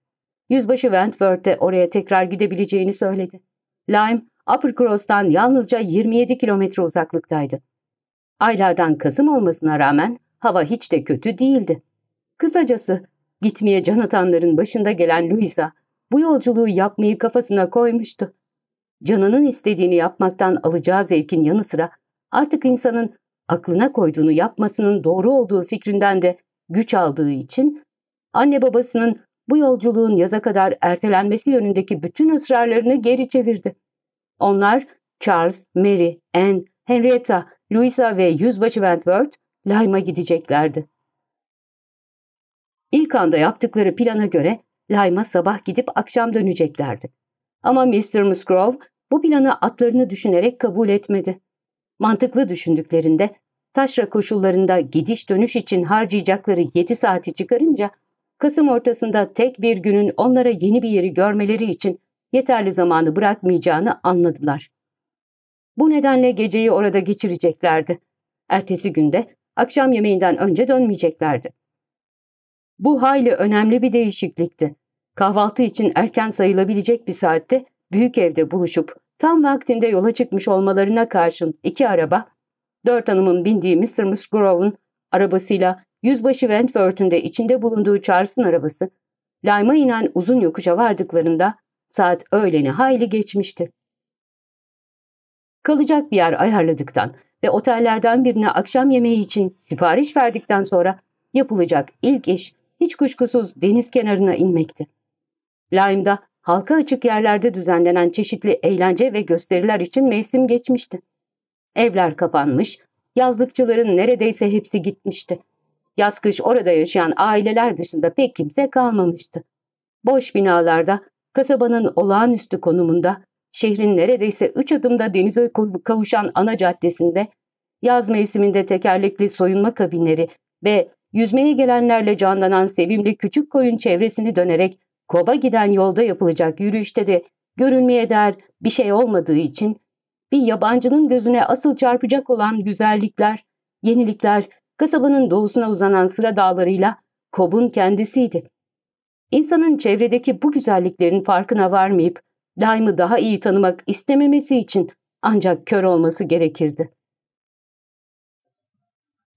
Yüzbaşı Wentworth de oraya tekrar gidebileceğini söyledi. Lime, Upper Cross'tan yalnızca 27 kilometre uzaklıktaydı. Aylardan Kasım olmasına rağmen Hava hiç de kötü değildi. Kısacası gitmeye can atanların başında gelen Luisa bu yolculuğu yapmayı kafasına koymuştu. Canının istediğini yapmaktan alacağı zevkin yanı sıra artık insanın aklına koyduğunu yapmasının doğru olduğu fikrinden de güç aldığı için anne babasının bu yolculuğun yaza kadar ertelenmesi yönündeki bütün ısrarlarını geri çevirdi. Onlar Charles, Mary, Anne, Henrietta, Louisa ve Yüzbaşı Wentworth Lyme'a gideceklerdi. İlk anda yaptıkları plana göre Lyme'a sabah gidip akşam döneceklerdi. Ama Mr. Musgrove bu plana atlarını düşünerek kabul etmedi. Mantıklı düşündüklerinde taşra koşullarında gidiş dönüş için harcayacakları 7 saati çıkarınca Kasım ortasında tek bir günün onlara yeni bir yeri görmeleri için yeterli zamanı bırakmayacağını anladılar. Bu nedenle geceyi orada geçireceklerdi. Ertesi günde akşam yemeğinden önce dönmeyeceklerdi. Bu hayli önemli bir değişiklikti. Kahvaltı için erken sayılabilecek bir saatte büyük evde buluşup tam vaktinde yola çıkmış olmalarına karşın iki araba, dört hanımın bindiği Mr. Miss arabasıyla Yüzbaşı Wentworth'ün de içinde bulunduğu Charles'ın arabası, layma inen uzun yokuşa vardıklarında saat öğleni hayli geçmişti. Kalacak bir yer ayarladıktan ve otellerden birine akşam yemeği için sipariş verdikten sonra yapılacak ilk iş hiç kuşkusuz deniz kenarına inmekti. Lime'da halka açık yerlerde düzenlenen çeşitli eğlence ve gösteriler için mevsim geçmişti. Evler kapanmış, yazlıkçıların neredeyse hepsi gitmişti. Yaz kış orada yaşayan aileler dışında pek kimse kalmamıştı. Boş binalarda, kasabanın olağanüstü konumunda şehrin neredeyse üç adımda denize kavuşan ana caddesinde, yaz mevsiminde tekerlekli soyunma kabinleri ve yüzmeye gelenlerle canlanan sevimli küçük koyun çevresini dönerek Koba giden yolda yapılacak yürüyüşte de görünmeye değer bir şey olmadığı için bir yabancının gözüne asıl çarpacak olan güzellikler, yenilikler kasabanın doğusuna uzanan sıra dağlarıyla Kob'un kendisiydi. İnsanın çevredeki bu güzelliklerin farkına varmayıp daimi daha iyi tanımak istememesi için ancak kör olması gerekirdi.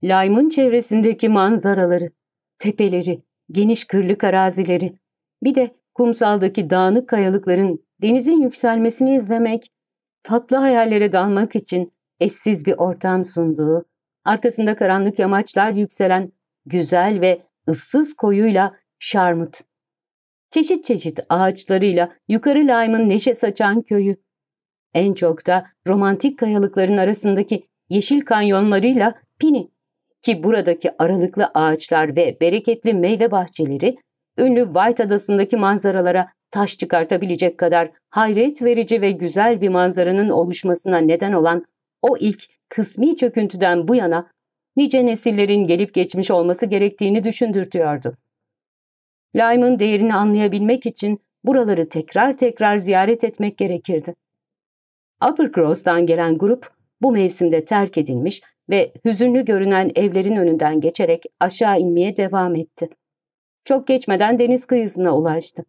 Lyme'ın çevresindeki manzaraları, tepeleri, geniş kırlık arazileri, bir de kumsaldaki dağınık kayalıkların denizin yükselmesini izlemek, tatlı hayallere dalmak için eşsiz bir ortam sunduğu, arkasında karanlık yamaçlar yükselen güzel ve ıssız koyuyla şarmut çeşit çeşit ağaçlarıyla yukarı Lyme'ın neşe saçan köyü. En çok da romantik kayalıkların arasındaki yeşil kanyonlarıyla Pini ki buradaki aralıklı ağaçlar ve bereketli meyve bahçeleri ünlü White Adası'ndaki manzaralara taş çıkartabilecek kadar hayret verici ve güzel bir manzaranın oluşmasına neden olan o ilk kısmi çöküntüden bu yana nice nesillerin gelip geçmiş olması gerektiğini düşündürtüyordu. Lime'ın değerini anlayabilmek için buraları tekrar tekrar ziyaret etmek gerekirdi. Upper Uppercross'tan gelen grup bu mevsimde terk edilmiş ve hüzünlü görünen evlerin önünden geçerek aşağı inmeye devam etti. Çok geçmeden deniz kıyısına ulaştı.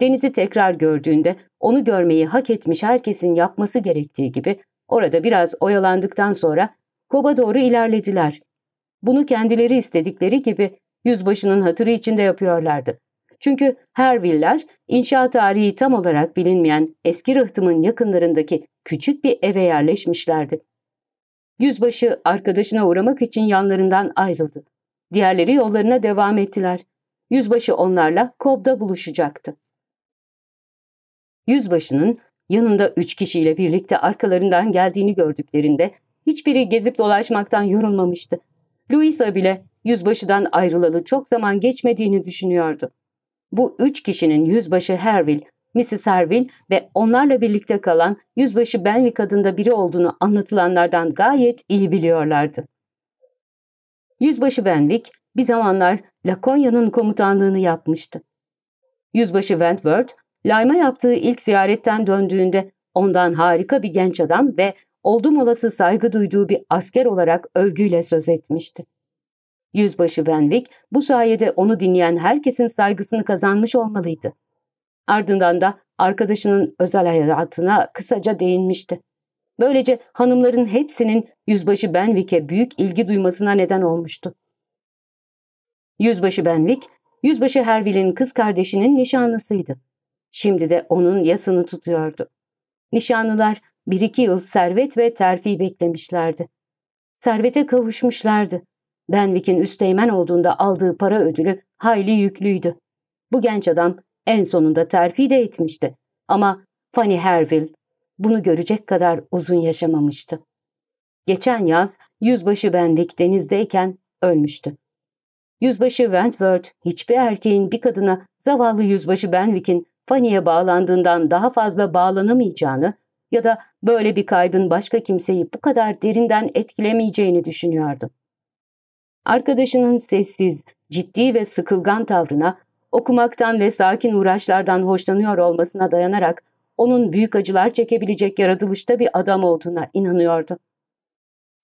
Denizi tekrar gördüğünde onu görmeyi hak etmiş herkesin yapması gerektiği gibi orada biraz oyalandıktan sonra Koba doğru ilerlediler. Bunu kendileri istedikleri gibi yüzbaşının hatırı içinde yapıyorlardı. Çünkü her Herviller inşa tarihi tam olarak bilinmeyen eski rıhtımın yakınlarındaki küçük bir eve yerleşmişlerdi. Yüzbaşı arkadaşına uğramak için yanlarından ayrıldı. Diğerleri yollarına devam ettiler. Yüzbaşı onlarla Kob'da buluşacaktı. Yüzbaşının yanında üç kişiyle birlikte arkalarından geldiğini gördüklerinde hiçbiri gezip dolaşmaktan yorulmamıştı. Louisa bile yüzbaşıdan ayrılalı çok zaman geçmediğini düşünüyordu. Bu üç kişinin yüzbaşı Herville, Mrs. Herville ve onlarla birlikte kalan yüzbaşı Benwick adında biri olduğunu anlatılanlardan gayet iyi biliyorlardı. Yüzbaşı Benwick bir zamanlar Lakonya'nın komutanlığını yapmıştı. Yüzbaşı Wentworth, Layma yaptığı ilk ziyaretten döndüğünde ondan harika bir genç adam ve oldum olası saygı duyduğu bir asker olarak övgüyle söz etmişti. Yüzbaşı Benwick bu sayede onu dinleyen herkesin saygısını kazanmış olmalıydı. Ardından da arkadaşının özel hayatına kısaca değinmişti. Böylece hanımların hepsinin Yüzbaşı Benwick'e büyük ilgi duymasına neden olmuştu. Yüzbaşı Benwick, Yüzbaşı Hervil'in kız kardeşinin nişanlısıydı. Şimdi de onun yasını tutuyordu. Nişanlılar bir iki yıl servet ve terfi beklemişlerdi. Servete kavuşmuşlardı. Benwick'in üsteğmen olduğunda aldığı para ödülü hayli yüklüydü. Bu genç adam en sonunda terfi de etmişti. Ama Fanny Herville bunu görecek kadar uzun yaşamamıştı. Geçen yaz yüzbaşı Benwick denizdeyken ölmüştü. Yüzbaşı Wentworth hiçbir erkeğin bir kadına zavallı yüzbaşı Benwick'in Fanny'e bağlandığından daha fazla bağlanamayacağını ya da böyle bir kaybın başka kimseyi bu kadar derinden etkilemeyeceğini düşünüyordu. Arkadaşının sessiz, ciddi ve sıkılgan tavrına, okumaktan ve sakin uğraşlardan hoşlanıyor olmasına dayanarak onun büyük acılar çekebilecek yaratılışta bir adam olduğuna inanıyordu.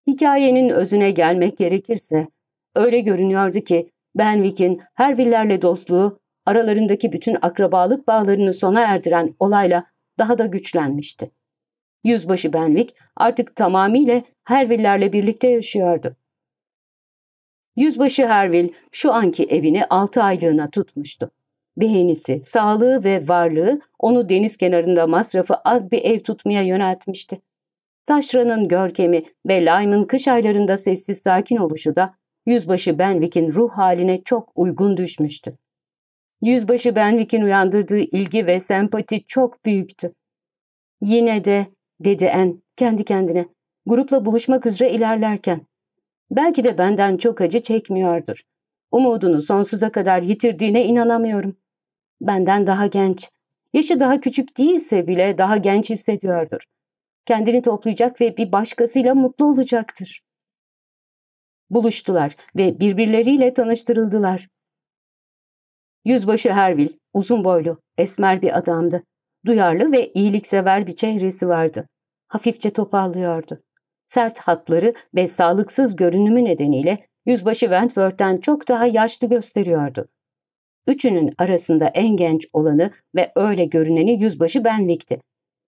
Hikayenin özüne gelmek gerekirse, öyle görünüyordu ki Benwick'in Hervillerle dostluğu, aralarındaki bütün akrabalık bağlarını sona erdiren olayla daha da güçlenmişti. Yüzbaşı Benwick artık tamamıyla Hervillerle birlikte yaşıyordu. Yüzbaşı Hervil şu anki evini altı aylığına tutmuştu. Beğenisi, sağlığı ve varlığı onu deniz kenarında masrafı az bir ev tutmaya yöneltmişti. Taşra'nın görkemi ve Lyme'ın kış aylarında sessiz sakin oluşu da Yüzbaşı Benwick'in ruh haline çok uygun düşmüştü. Yüzbaşı Benwick'in uyandırdığı ilgi ve sempati çok büyüktü. Yine de, dedi En kendi kendine, grupla buluşmak üzere ilerlerken, Belki de benden çok acı çekmiyordur. Umudunu sonsuza kadar yitirdiğine inanamıyorum. Benden daha genç, yaşı daha küçük değilse bile daha genç hissediyordur. Kendini toplayacak ve bir başkasıyla mutlu olacaktır. Buluştular ve birbirleriyle tanıştırıldılar. Yüzbaşı Hervil, uzun boylu, esmer bir adamdı. Duyarlı ve iyiliksever bir çehresi vardı. Hafifçe topallıyordu sert hatları ve sağlıksız görünümü nedeniyle yüzbaşı Wentworth'ten çok daha yaşlı gösteriyordu. Üçünün arasında en genç olanı ve öyle görüneni yüzbaşı Benwick'ti.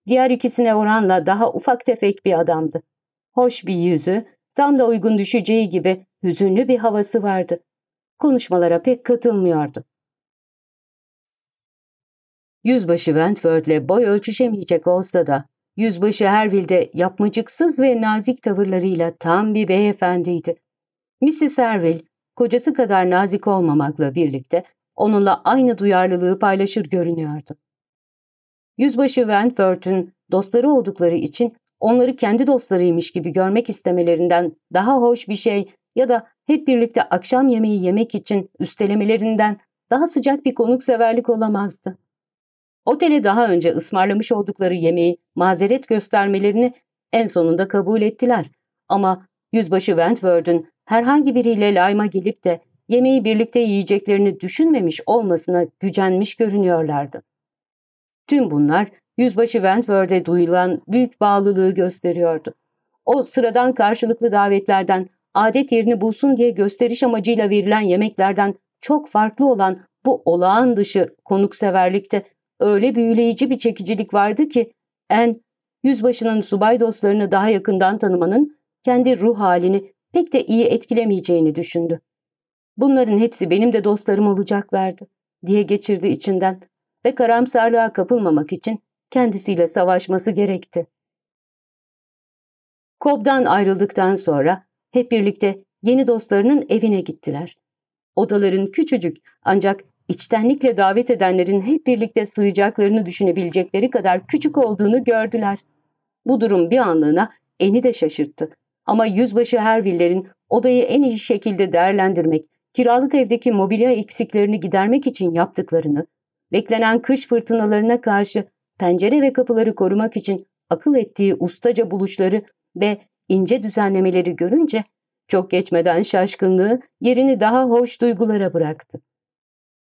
Diğer ikisine oranla daha ufak tefek bir adamdı. Hoş bir yüzü, tam da uygun düşeceği gibi hüzünlü bir havası vardı. Konuşmalara pek katılmıyordu. Yüzbaşı Wentworth'le boy ölçüşemeyecek olsa da Yüzbaşı Herville'de yapmacıksız ve nazik tavırlarıyla tam bir beyefendiydi. Mrs. Herville, kocası kadar nazik olmamakla birlikte onunla aynı duyarlılığı paylaşır görünüyordu. Yüzbaşı Wentworth'ün dostları oldukları için onları kendi dostlarıymış gibi görmek istemelerinden daha hoş bir şey ya da hep birlikte akşam yemeği yemek için üstelemelerinden daha sıcak bir konukseverlik olamazdı. Otele daha önce ısmarlamış oldukları yemeği mazeret göstermelerini en sonunda kabul ettiler. Ama yüzbaşı Wentworth'un herhangi biriyle Lyme'a gelip de yemeği birlikte yiyeceklerini düşünmemiş olmasına gücenmiş görünüyorlardı. Tüm bunlar yüzbaşı Wentworth'e duyulan büyük bağlılığı gösteriyordu. O sıradan karşılıklı davetlerden, adet yerini bulsun diye gösteriş amacıyla verilen yemeklerden çok farklı olan bu olağan dışı konukseverlikte öyle büyüleyici bir çekicilik vardı ki en yüzbaşının subay dostlarını daha yakından tanımanın kendi ruh halini pek de iyi etkilemeyeceğini düşündü. Bunların hepsi benim de dostlarım olacaklardı diye geçirdi içinden ve karamsarlığa kapılmamak için kendisiyle savaşması gerekti. Kob'dan ayrıldıktan sonra hep birlikte yeni dostlarının evine gittiler. Odaların küçücük ancak içtenlikle davet edenlerin hep birlikte sığacaklarını düşünebilecekleri kadar küçük olduğunu gördüler. Bu durum bir anlığına Eni de şaşırttı. Ama yüzbaşı Hervillerin odayı en iyi şekilde değerlendirmek, kiralık evdeki mobilya eksiklerini gidermek için yaptıklarını, beklenen kış fırtınalarına karşı pencere ve kapıları korumak için akıl ettiği ustaca buluşları ve ince düzenlemeleri görünce çok geçmeden şaşkınlığı yerini daha hoş duygulara bıraktı.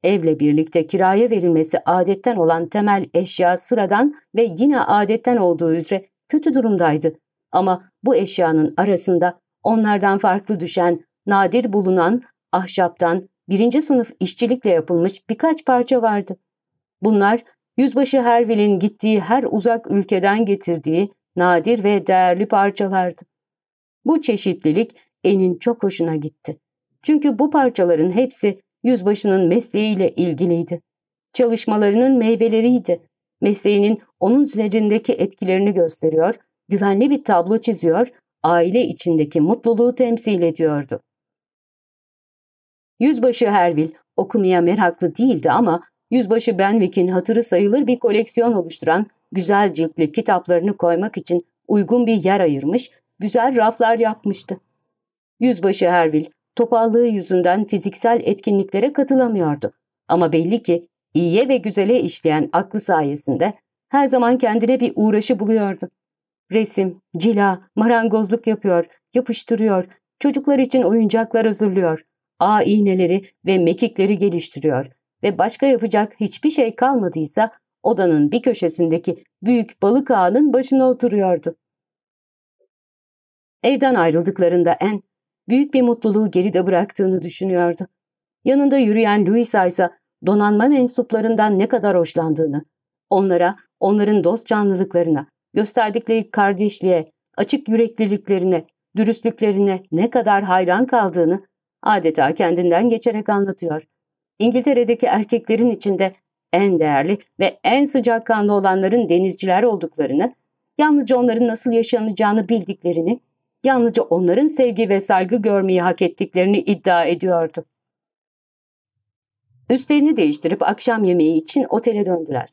Evle birlikte kiraya verilmesi adetten olan temel eşya sıradan ve yine adetten olduğu üzere kötü durumdaydı. Ama bu eşyanın arasında onlardan farklı düşen, nadir bulunan, ahşaptan, birinci sınıf işçilikle yapılmış birkaç parça vardı. Bunlar Yüzbaşı Hervil'in gittiği her uzak ülkeden getirdiği nadir ve değerli parçalardı. Bu çeşitlilik En'in çok hoşuna gitti. Çünkü bu parçaların hepsi yüzbaşının mesleğiyle ilgiliydi. Çalışmalarının meyveleriydi. Mesleğinin onun üzerindeki etkilerini gösteriyor, güvenli bir tablo çiziyor, aile içindeki mutluluğu temsil ediyordu. Yüzbaşı Hervil okumaya meraklı değildi ama Yüzbaşı Benwick'in hatırı sayılır bir koleksiyon oluşturan güzel ciltli kitaplarını koymak için uygun bir yer ayırmış, güzel raflar yapmıştı. Yüzbaşı Hervil topallığı yüzünden fiziksel etkinliklere katılamıyordu. Ama belli ki iyiye ve güzele işleyen aklı sayesinde her zaman kendine bir uğraşı buluyordu. Resim, cila, marangozluk yapıyor, yapıştırıyor, çocuklar için oyuncaklar hazırlıyor, ağ iğneleri ve mekikleri geliştiriyor ve başka yapacak hiçbir şey kalmadıysa odanın bir köşesindeki büyük balık ağının başına oturuyordu. Evden ayrıldıklarında En büyük bir mutluluğu geride bıraktığını düşünüyordu. Yanında yürüyen Luisa ise donanma mensuplarından ne kadar hoşlandığını, onlara, onların dost canlılıklarına, gösterdikleri kardeşliğe, açık yürekliliklerine, dürüstlüklerine ne kadar hayran kaldığını adeta kendinden geçerek anlatıyor. İngiltere'deki erkeklerin içinde en değerli ve en sıcakkanlı olanların denizciler olduklarını, yalnızca onların nasıl yaşanacağını bildiklerini, yalnızca onların sevgi ve saygı görmeyi hak ettiklerini iddia ediyordu. Üstlerini değiştirip akşam yemeği için otele döndüler.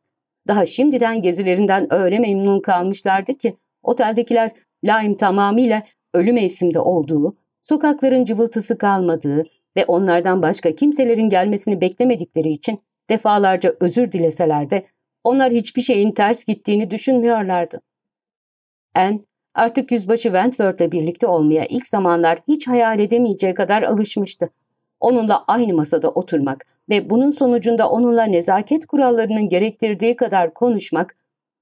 Daha şimdiden gezilerinden öyle memnun kalmışlardı ki oteldekiler Lime tamamıyla ölü mevsimde olduğu, sokakların cıvıltısı kalmadığı ve onlardan başka kimselerin gelmesini beklemedikleri için defalarca özür dileseler de onlar hiçbir şeyin ters gittiğini düşünmüyorlardı. En Artık yüzbaşı Wentworth'la birlikte olmaya ilk zamanlar hiç hayal edemeyeceği kadar alışmıştı. Onunla aynı masada oturmak ve bunun sonucunda onunla nezaket kurallarının gerektirdiği kadar konuşmak,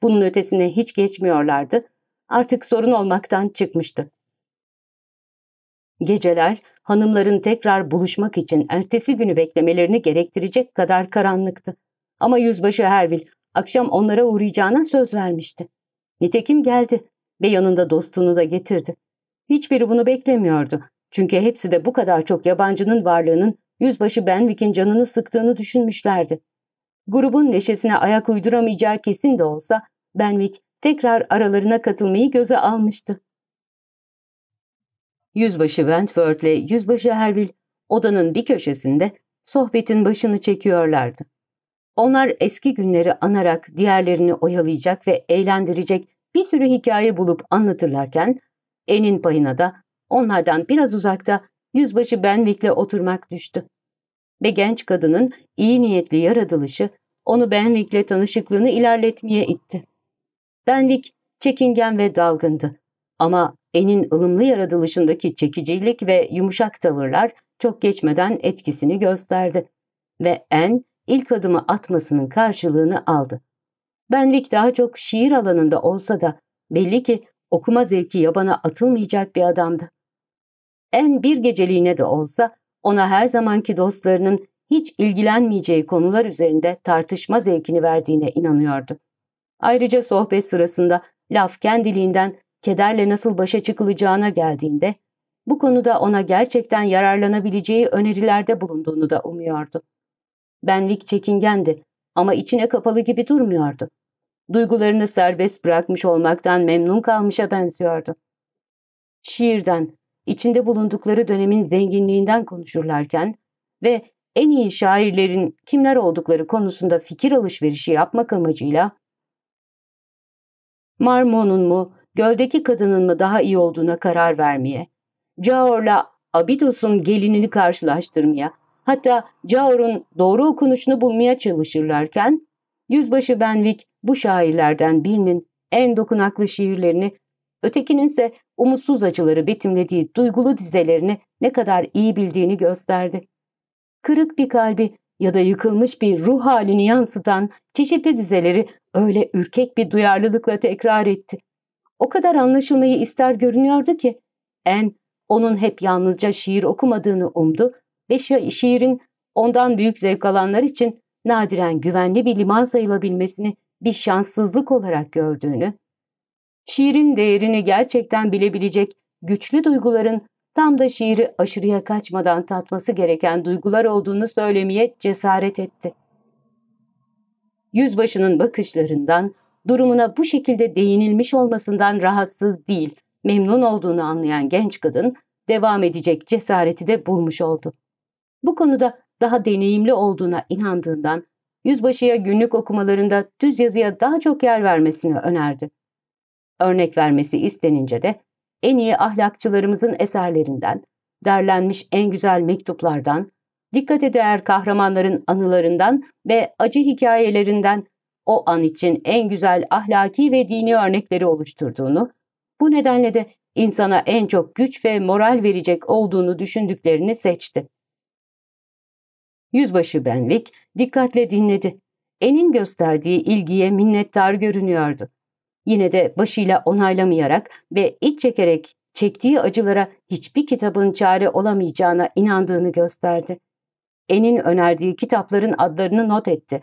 bunun ötesine hiç geçmiyorlardı, artık sorun olmaktan çıkmıştı. Geceler, hanımların tekrar buluşmak için ertesi günü beklemelerini gerektirecek kadar karanlıktı. Ama yüzbaşı Hervil akşam onlara uğrayacağına söz vermişti. Nitekim geldi ve yanında dostunu da getirdi. Hiçbiri bunu beklemiyordu. Çünkü hepsi de bu kadar çok yabancının varlığının yüzbaşı Benwick'in canını sıktığını düşünmüşlerdi. Grubun neşesine ayak uyduramayacağı kesin de olsa Benwick tekrar aralarına katılmayı göze almıştı. Yüzbaşı Wentworth ile Yüzbaşı Herville odanın bir köşesinde sohbetin başını çekiyorlardı. Onlar eski günleri anarak diğerlerini oyalayacak ve eğlendirecek bir sürü hikaye bulup anlatırlarken Enin payına da onlardan biraz uzakta yüzbaşı Benwick'le oturmak düştü. Ve genç kadının iyi niyetli yaratılışı onu Benwick'le tanışıklığını ilerletmeye itti. Benwick çekingen ve dalgındı ama Enin ılımlı yaratılışındaki çekicilik ve yumuşak tavırlar çok geçmeden etkisini gösterdi ve En ilk adımı atmasının karşılığını aldı. Benlik daha çok şiir alanında olsa da belli ki okuma zevki yabana atılmayacak bir adamdı. En bir geceliğine de olsa ona her zamanki dostlarının hiç ilgilenmeyeceği konular üzerinde tartışma zevkini verdiğine inanıyordu. Ayrıca sohbet sırasında laf kendiliğinden kederle nasıl başa çıkılacağına geldiğinde bu konuda ona gerçekten yararlanabileceği önerilerde bulunduğunu da umuyordu. Benlik çekingendi ama içine kapalı gibi durmuyordu duygularını serbest bırakmış olmaktan memnun kalmışa benziyordu. Şiirden, içinde bulundukları dönemin zenginliğinden konuşurlarken ve en iyi şairlerin kimler oldukları konusunda fikir alışverişi yapmak amacıyla Marmon'un mu, göldeki kadının mı daha iyi olduğuna karar vermeye, Caor'la Abidos'un gelinini karşılaştırmaya, hatta Caor'un doğru okunuşunu bulmaya çalışırlarken, Yüzbaşı Benwick bu şairlerden birinin en dokunaklı şiirlerini, ötekinin ise umutsuz acıları betimlediği duygulu dizelerini ne kadar iyi bildiğini gösterdi. Kırık bir kalbi ya da yıkılmış bir ruh halini yansıtan çeşitli dizeleri öyle ürkek bir duyarlılıkla tekrar etti. O kadar anlaşılmayı ister görünüyordu ki, en onun hep yalnızca şiir okumadığını umdu ve şiirin ondan büyük zevk alanlar için nadiren güvenli bir liman sayılabilmesini bir şanssızlık olarak gördüğünü, şiirin değerini gerçekten bilebilecek güçlü duyguların tam da şiiri aşırıya kaçmadan tatması gereken duygular olduğunu söylemeye cesaret etti. Yüzbaşının bakışlarından, durumuna bu şekilde değinilmiş olmasından rahatsız değil, memnun olduğunu anlayan genç kadın devam edecek cesareti de bulmuş oldu. Bu konuda daha deneyimli olduğuna inandığından yüzbaşıya günlük okumalarında düz yazıya daha çok yer vermesini önerdi. Örnek vermesi istenince de en iyi ahlakçılarımızın eserlerinden, derlenmiş en güzel mektuplardan, dikkate değer kahramanların anılarından ve acı hikayelerinden o an için en güzel ahlaki ve dini örnekleri oluşturduğunu, bu nedenle de insana en çok güç ve moral verecek olduğunu düşündüklerini seçti. Yüzbaşı Benlik dikkatle dinledi. Enin gösterdiği ilgiye minnettar görünüyordu. Yine de başıyla onaylamayarak ve iç çekerek çektiği acılara hiçbir kitabın çare olamayacağına inandığını gösterdi. Enin önerdiği kitapların adlarını not etti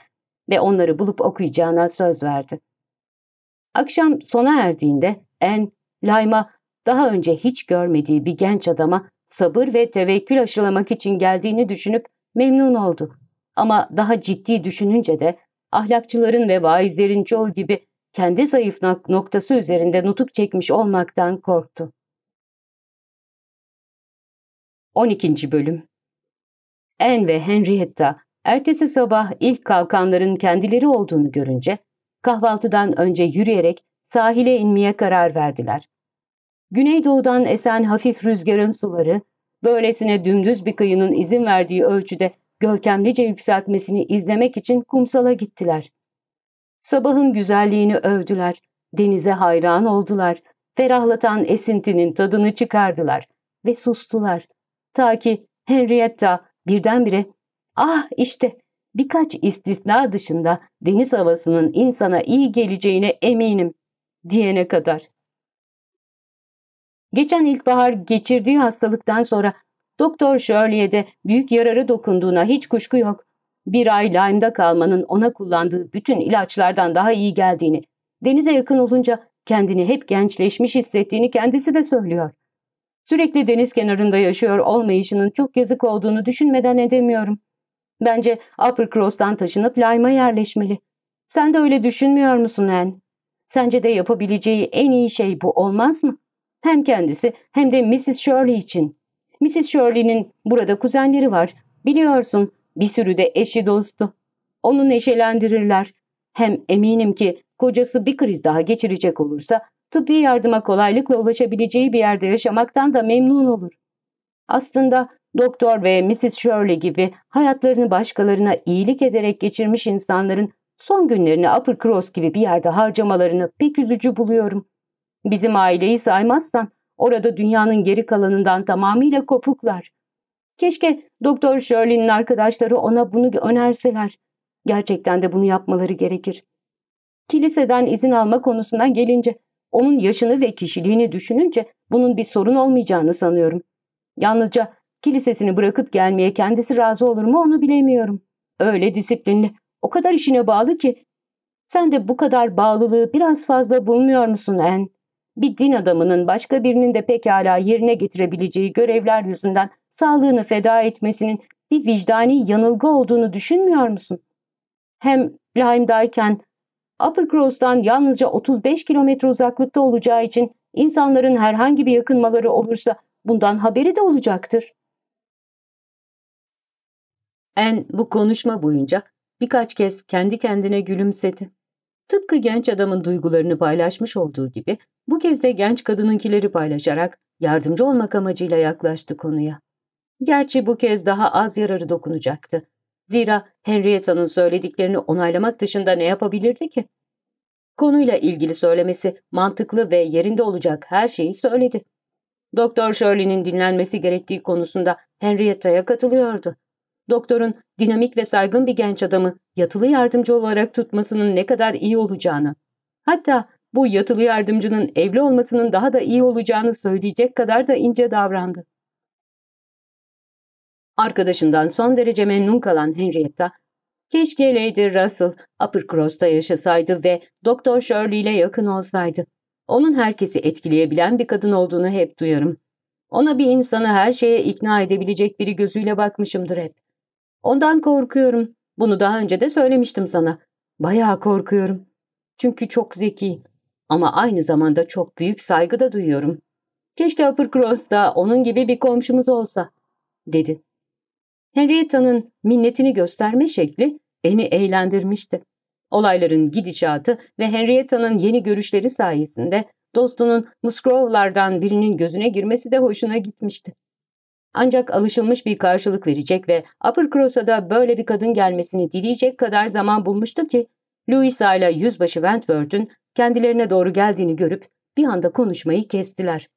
ve onları bulup okuyacağına söz verdi. Akşam sona erdiğinde En, Layma daha önce hiç görmediği bir genç adama sabır ve tevekkül aşılamak için geldiğini düşünüp memnun oldu. Ama daha ciddi düşününce de ahlakçıların ve vaizlerin çoğu gibi kendi zayıf noktası üzerinde nutuk çekmiş olmaktan korktu. 12. Bölüm Anne ve Henrietta ertesi sabah ilk kalkanların kendileri olduğunu görünce kahvaltıdan önce yürüyerek sahile inmeye karar verdiler. Güneydoğudan esen hafif rüzgarın suları böylesine dümdüz bir kıyının izin verdiği ölçüde görkemlice yükseltmesini izlemek için kumsala gittiler. Sabahın güzelliğini övdüler, denize hayran oldular, ferahlatan esintinin tadını çıkardılar ve sustular. Ta ki Henrietta birdenbire ah işte birkaç istisna dışında deniz havasının insana iyi geleceğine eminim diyene kadar. Geçen ilkbahar geçirdiği hastalıktan sonra Doktor Shirley'e de büyük yararı dokunduğuna hiç kuşku yok. Bir ay Lyme'da kalmanın ona kullandığı bütün ilaçlardan daha iyi geldiğini, denize yakın olunca kendini hep gençleşmiş hissettiğini kendisi de söylüyor. Sürekli deniz kenarında yaşıyor olmayışının çok yazık olduğunu düşünmeden edemiyorum. Bence Upper Cross'tan taşınıp Lyme'a yerleşmeli. Sen de öyle düşünmüyor musun Anne? Sence de yapabileceği en iyi şey bu olmaz mı? Hem kendisi hem de Mrs. Shirley için. Mrs. Shirley'nin burada kuzenleri var. Biliyorsun bir sürü de eşi dostu. Onu neşelendirirler. Hem eminim ki kocası bir kriz daha geçirecek olursa tıbbi yardıma kolaylıkla ulaşabileceği bir yerde yaşamaktan da memnun olur. Aslında doktor ve Mrs. Shirley gibi hayatlarını başkalarına iyilik ederek geçirmiş insanların son günlerini Upper Cross gibi bir yerde harcamalarını pek üzücü buluyorum. Bizim aileyi saymazsan orada dünyanın geri kalanından tamamıyla kopuklar. Keşke Doktor Shirley'nin arkadaşları ona bunu önerseler. Gerçekten de bunu yapmaları gerekir. Kiliseden izin alma konusuna gelince, onun yaşını ve kişiliğini düşününce bunun bir sorun olmayacağını sanıyorum. Yalnızca kilisesini bırakıp gelmeye kendisi razı olur mu onu bilemiyorum. Öyle disiplinli, o kadar işine bağlı ki. Sen de bu kadar bağlılığı biraz fazla bulmuyor musun En? bir din adamının başka birinin de pekala yerine getirebileceği görevler yüzünden sağlığını feda etmesinin bir vicdani yanılgı olduğunu düşünmüyor musun? Hem Lyme'dayken Uppercross'tan yalnızca 35 kilometre uzaklıkta olacağı için insanların herhangi bir yakınmaları olursa bundan haberi de olacaktır. En bu konuşma boyunca birkaç kez kendi kendine gülümsedi. Tıpkı genç adamın duygularını paylaşmış olduğu gibi bu kez de genç kadınınkileri paylaşarak yardımcı olmak amacıyla yaklaştı konuya. Gerçi bu kez daha az yararı dokunacaktı. Zira Henrietta'nın söylediklerini onaylamak dışında ne yapabilirdi ki? Konuyla ilgili söylemesi mantıklı ve yerinde olacak her şeyi söyledi. Doktor Shirley'nin dinlenmesi gerektiği konusunda Henrietta'ya katılıyordu doktorun dinamik ve saygın bir genç adamı yatılı yardımcı olarak tutmasının ne kadar iyi olacağını, hatta bu yatılı yardımcının evli olmasının daha da iyi olacağını söyleyecek kadar da ince davrandı. Arkadaşından son derece memnun kalan Henrietta, keşke Lady Russell Uppercross'ta yaşasaydı ve Doktor Shirley ile yakın olsaydı. Onun herkesi etkileyebilen bir kadın olduğunu hep duyarım. Ona bir insanı her şeye ikna edebilecek biri gözüyle bakmışımdır hep. Ondan korkuyorum. Bunu daha önce de söylemiştim sana. Bayağı korkuyorum. Çünkü çok zeki. Ama aynı zamanda çok büyük saygı da duyuyorum. Keşke Uppercross'ta onun gibi bir komşumuz olsa, dedi. Henrietta'nın minnetini gösterme şekli eni eğlendirmişti. Olayların gidişatı ve Henrietta'nın yeni görüşleri sayesinde dostunun Musgrove'lardan birinin gözüne girmesi de hoşuna gitmişti. Ancak alışılmış bir karşılık verecek ve Upper Cross'a da böyle bir kadın gelmesini dileyecek kadar zaman bulmuştu ki Louisa ile yüzbaşı Wentworth'un kendilerine doğru geldiğini görüp bir anda konuşmayı kestiler.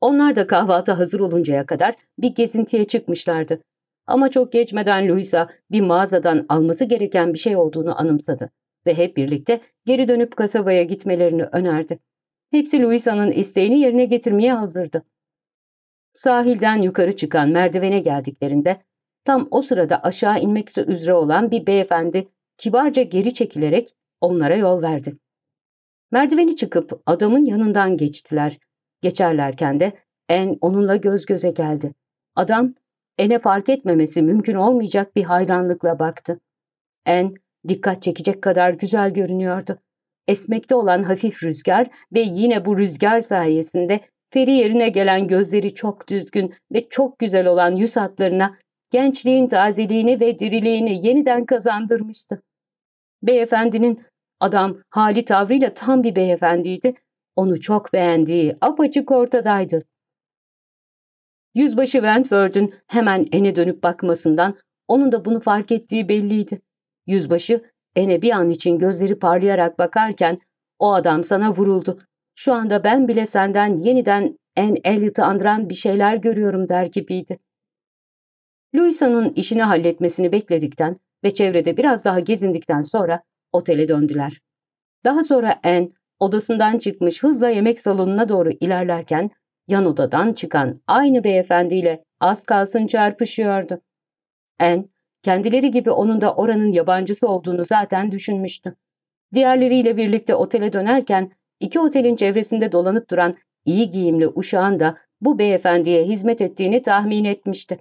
Onlar da kahvaltı hazır oluncaya kadar bir gezintiye çıkmışlardı. Ama çok geçmeden Louisa bir mağazadan alması gereken bir şey olduğunu anımsadı ve hep birlikte geri dönüp kasabaya gitmelerini önerdi. Hepsi Louisa'nın isteğini yerine getirmeye hazırdı. Sahilden yukarı çıkan merdivene geldiklerinde tam o sırada aşağı inmek üzere olan bir beyefendi kibarca geri çekilerek onlara yol verdi. Merdiveni çıkıp adamın yanından geçtiler. Geçerlerken de En onunla göz göze geldi. Adam En'e fark etmemesi mümkün olmayacak bir hayranlıkla baktı. En dikkat çekecek kadar güzel görünüyordu. Esmekte olan hafif rüzgar ve yine bu rüzgar sayesinde Feri yerine gelen gözleri çok düzgün ve çok güzel olan yüz hatlarına gençliğin tazeliğini ve diriliğini yeniden kazandırmıştı. Beyefendinin adam hali tavrıyla tam bir beyefendiydi. Onu çok beğendiği apaçık ortadaydı. Yüzbaşı Wentworth'ün hemen ene dönüp bakmasından onun da bunu fark ettiği belliydi. Yüzbaşı ene bir an için gözleri parlayarak bakarken o adam sana vuruldu. Şu anda ben bile senden yeniden en Elliot'ı andıran bir şeyler görüyorum der gibiydi. Louisa'nın işini halletmesini bekledikten ve çevrede biraz daha gezindikten sonra otele döndüler. Daha sonra En odasından çıkmış hızla yemek salonuna doğru ilerlerken yan odadan çıkan aynı beyefendiyle az kalsın çarpışıyordu. En kendileri gibi onun da oranın yabancısı olduğunu zaten düşünmüştü. Diğerleriyle birlikte otele dönerken İki otelin çevresinde dolanıp duran iyi giyimli uşağın da bu beyefendiye hizmet ettiğini tahmin etmişti.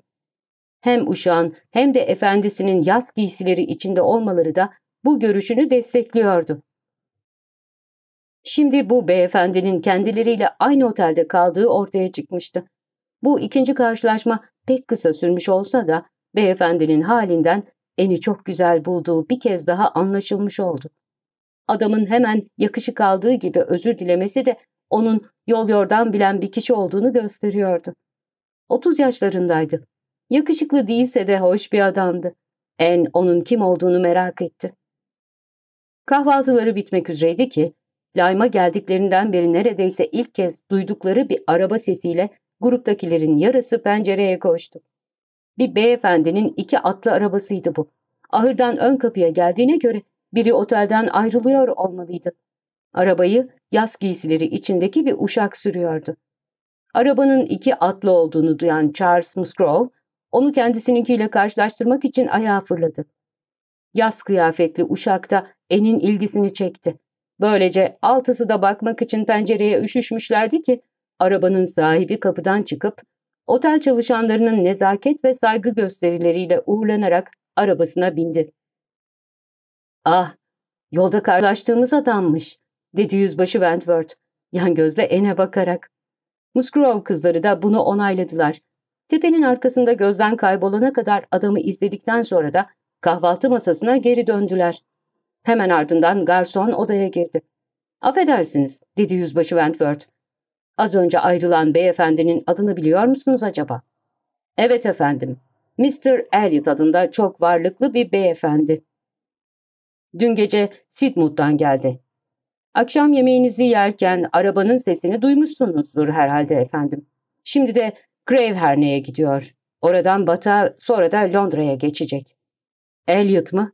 Hem uşağın hem de efendisinin yaz giysileri içinde olmaları da bu görüşünü destekliyordu. Şimdi bu beyefendinin kendileriyle aynı otelde kaldığı ortaya çıkmıştı. Bu ikinci karşılaşma pek kısa sürmüş olsa da beyefendinin halinden eni çok güzel bulduğu bir kez daha anlaşılmış oldu adamın hemen yakışık aldığı gibi özür dilemesi de onun yol yordan bilen bir kişi olduğunu gösteriyordu. 30 yaşlarındaydı. Yakışıklı değilse de hoş bir adamdı. En onun kim olduğunu merak etti. Kahvaltıları bitmek üzereydi ki, Layma geldiklerinden beri neredeyse ilk kez duydukları bir araba sesiyle gruptakilerin yarısı pencereye koştu. Bir beyefendinin iki atlı arabasıydı bu. Ahırdan ön kapıya geldiğine göre biri otelden ayrılıyor olmalıydı. Arabayı yaz giysileri içindeki bir uşak sürüyordu. Arabanın iki atlı olduğunu duyan Charles Musgrove, onu kendisininkiyle karşılaştırmak için ayağa fırladı. Yaz kıyafetli uşak da En'in ilgisini çekti. Böylece altısı da bakmak için pencereye üşüşmüşlerdi ki arabanın sahibi kapıdan çıkıp otel çalışanlarının nezaket ve saygı gösterileriyle uğurlanarak arabasına bindi. Ah, yolda karşılaştığımız adammış, dedi yüzbaşı Wentworth, yan gözle ene bakarak. Musgrove kızları da bunu onayladılar. Tepenin arkasında gözden kaybolana kadar adamı izledikten sonra da kahvaltı masasına geri döndüler. Hemen ardından garson odaya girdi. Affedersiniz, dedi yüzbaşı Wentworth. Az önce ayrılan beyefendinin adını biliyor musunuz acaba? Evet efendim. Mr. Elliot adında çok varlıklı bir beyefendi. Dün gece Sidmouth'tan geldi. Akşam yemeğinizi yerken arabanın sesini duymuşsunuzdur herhalde efendim. Şimdi de Graveherne'ye gidiyor. Oradan bata, sonra da Londra'ya geçecek. Elliot mı?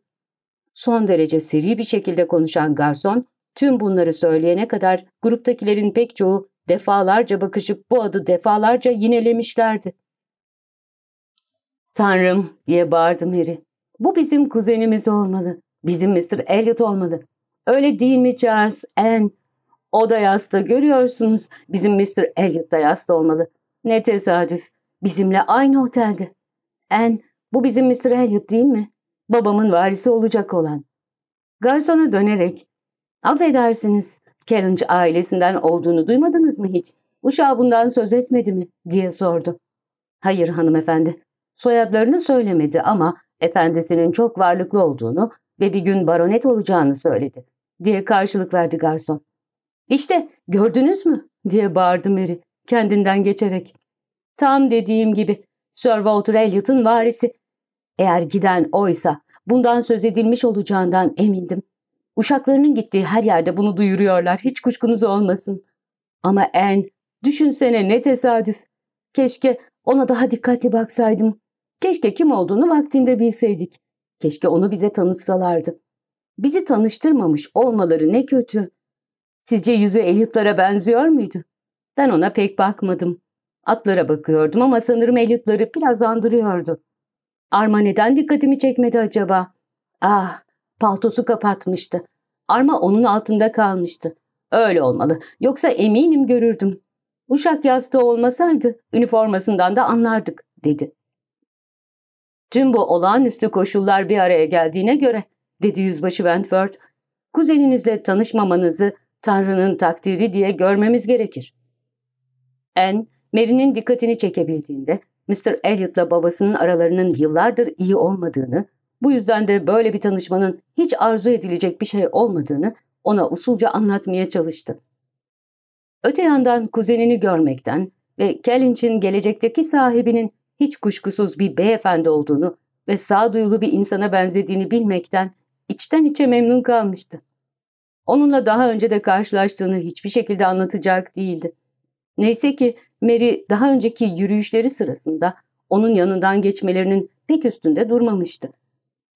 Son derece seri bir şekilde konuşan garson, tüm bunları söyleyene kadar gruptakilerin pek çoğu defalarca bakışıp bu adı defalarca yinelemişlerdi. Tanrım diye bağırdım Harry. Bu bizim kuzenimiz olmalı. Bizim Mr. Elliot olmalı. Öyle değil mi Charles, Anne? O da yasta görüyorsunuz. Bizim Mr. Elliot da yasta olmalı. Ne tesadüf. Bizimle aynı otelde. En, bu bizim Mr. Elliot değil mi? Babamın varisi olacak olan. Garsona dönerek, affedersiniz, Kellenge ailesinden olduğunu duymadınız mı hiç? Uşağı bundan söz etmedi mi? diye sordu. Hayır hanımefendi, soyadlarını söylemedi ama efendisinin çok varlıklı olduğunu ve bir gün baronet olacağını söyledi diye karşılık verdi garson. İşte gördünüz mü diye bağırdı Mary kendinden geçerek. Tam dediğim gibi Sir Walter Elliot'ın varisi. Eğer giden oysa bundan söz edilmiş olacağından emindim. Uşaklarının gittiği her yerde bunu duyuruyorlar hiç kuşkunuz olmasın. Ama en düşünsene ne tesadüf. Keşke ona daha dikkatli baksaydım. Keşke kim olduğunu vaktinde bilseydik. Keşke onu bize tanıtsalardı. Bizi tanıştırmamış olmaları ne kötü. Sizce yüzü elitlara benziyor muydu? Ben ona pek bakmadım. Atlara bakıyordum ama sanırım Elliot'ları biraz andırıyordu. Arma neden dikkatimi çekmedi acaba? Ah, paltosu kapatmıştı. Arma onun altında kalmıştı. Öyle olmalı. Yoksa eminim görürdüm. Uşak yastığı olmasaydı üniformasından da anlardık, dedi. Tüm bu olağanüstü koşullar bir araya geldiğine göre, dedi Yüzbaşı Wentworth, kuzeninizle tanışmamanızı Tanrı'nın takdiri diye görmemiz gerekir. En Mary'nin dikkatini çekebildiğinde Mr. Elliot'la babasının aralarının yıllardır iyi olmadığını, bu yüzden de böyle bir tanışmanın hiç arzu edilecek bir şey olmadığını ona usulca anlatmaya çalıştı. Öte yandan kuzenini görmekten ve Kellinch'in gelecekteki sahibinin hiç kuşkusuz bir beyefendi olduğunu ve sağduyulu bir insana benzediğini bilmekten içten içe memnun kalmıştı. Onunla daha önce de karşılaştığını hiçbir şekilde anlatacak değildi. Neyse ki Mary daha önceki yürüyüşleri sırasında onun yanından geçmelerinin pek üstünde durmamıştı.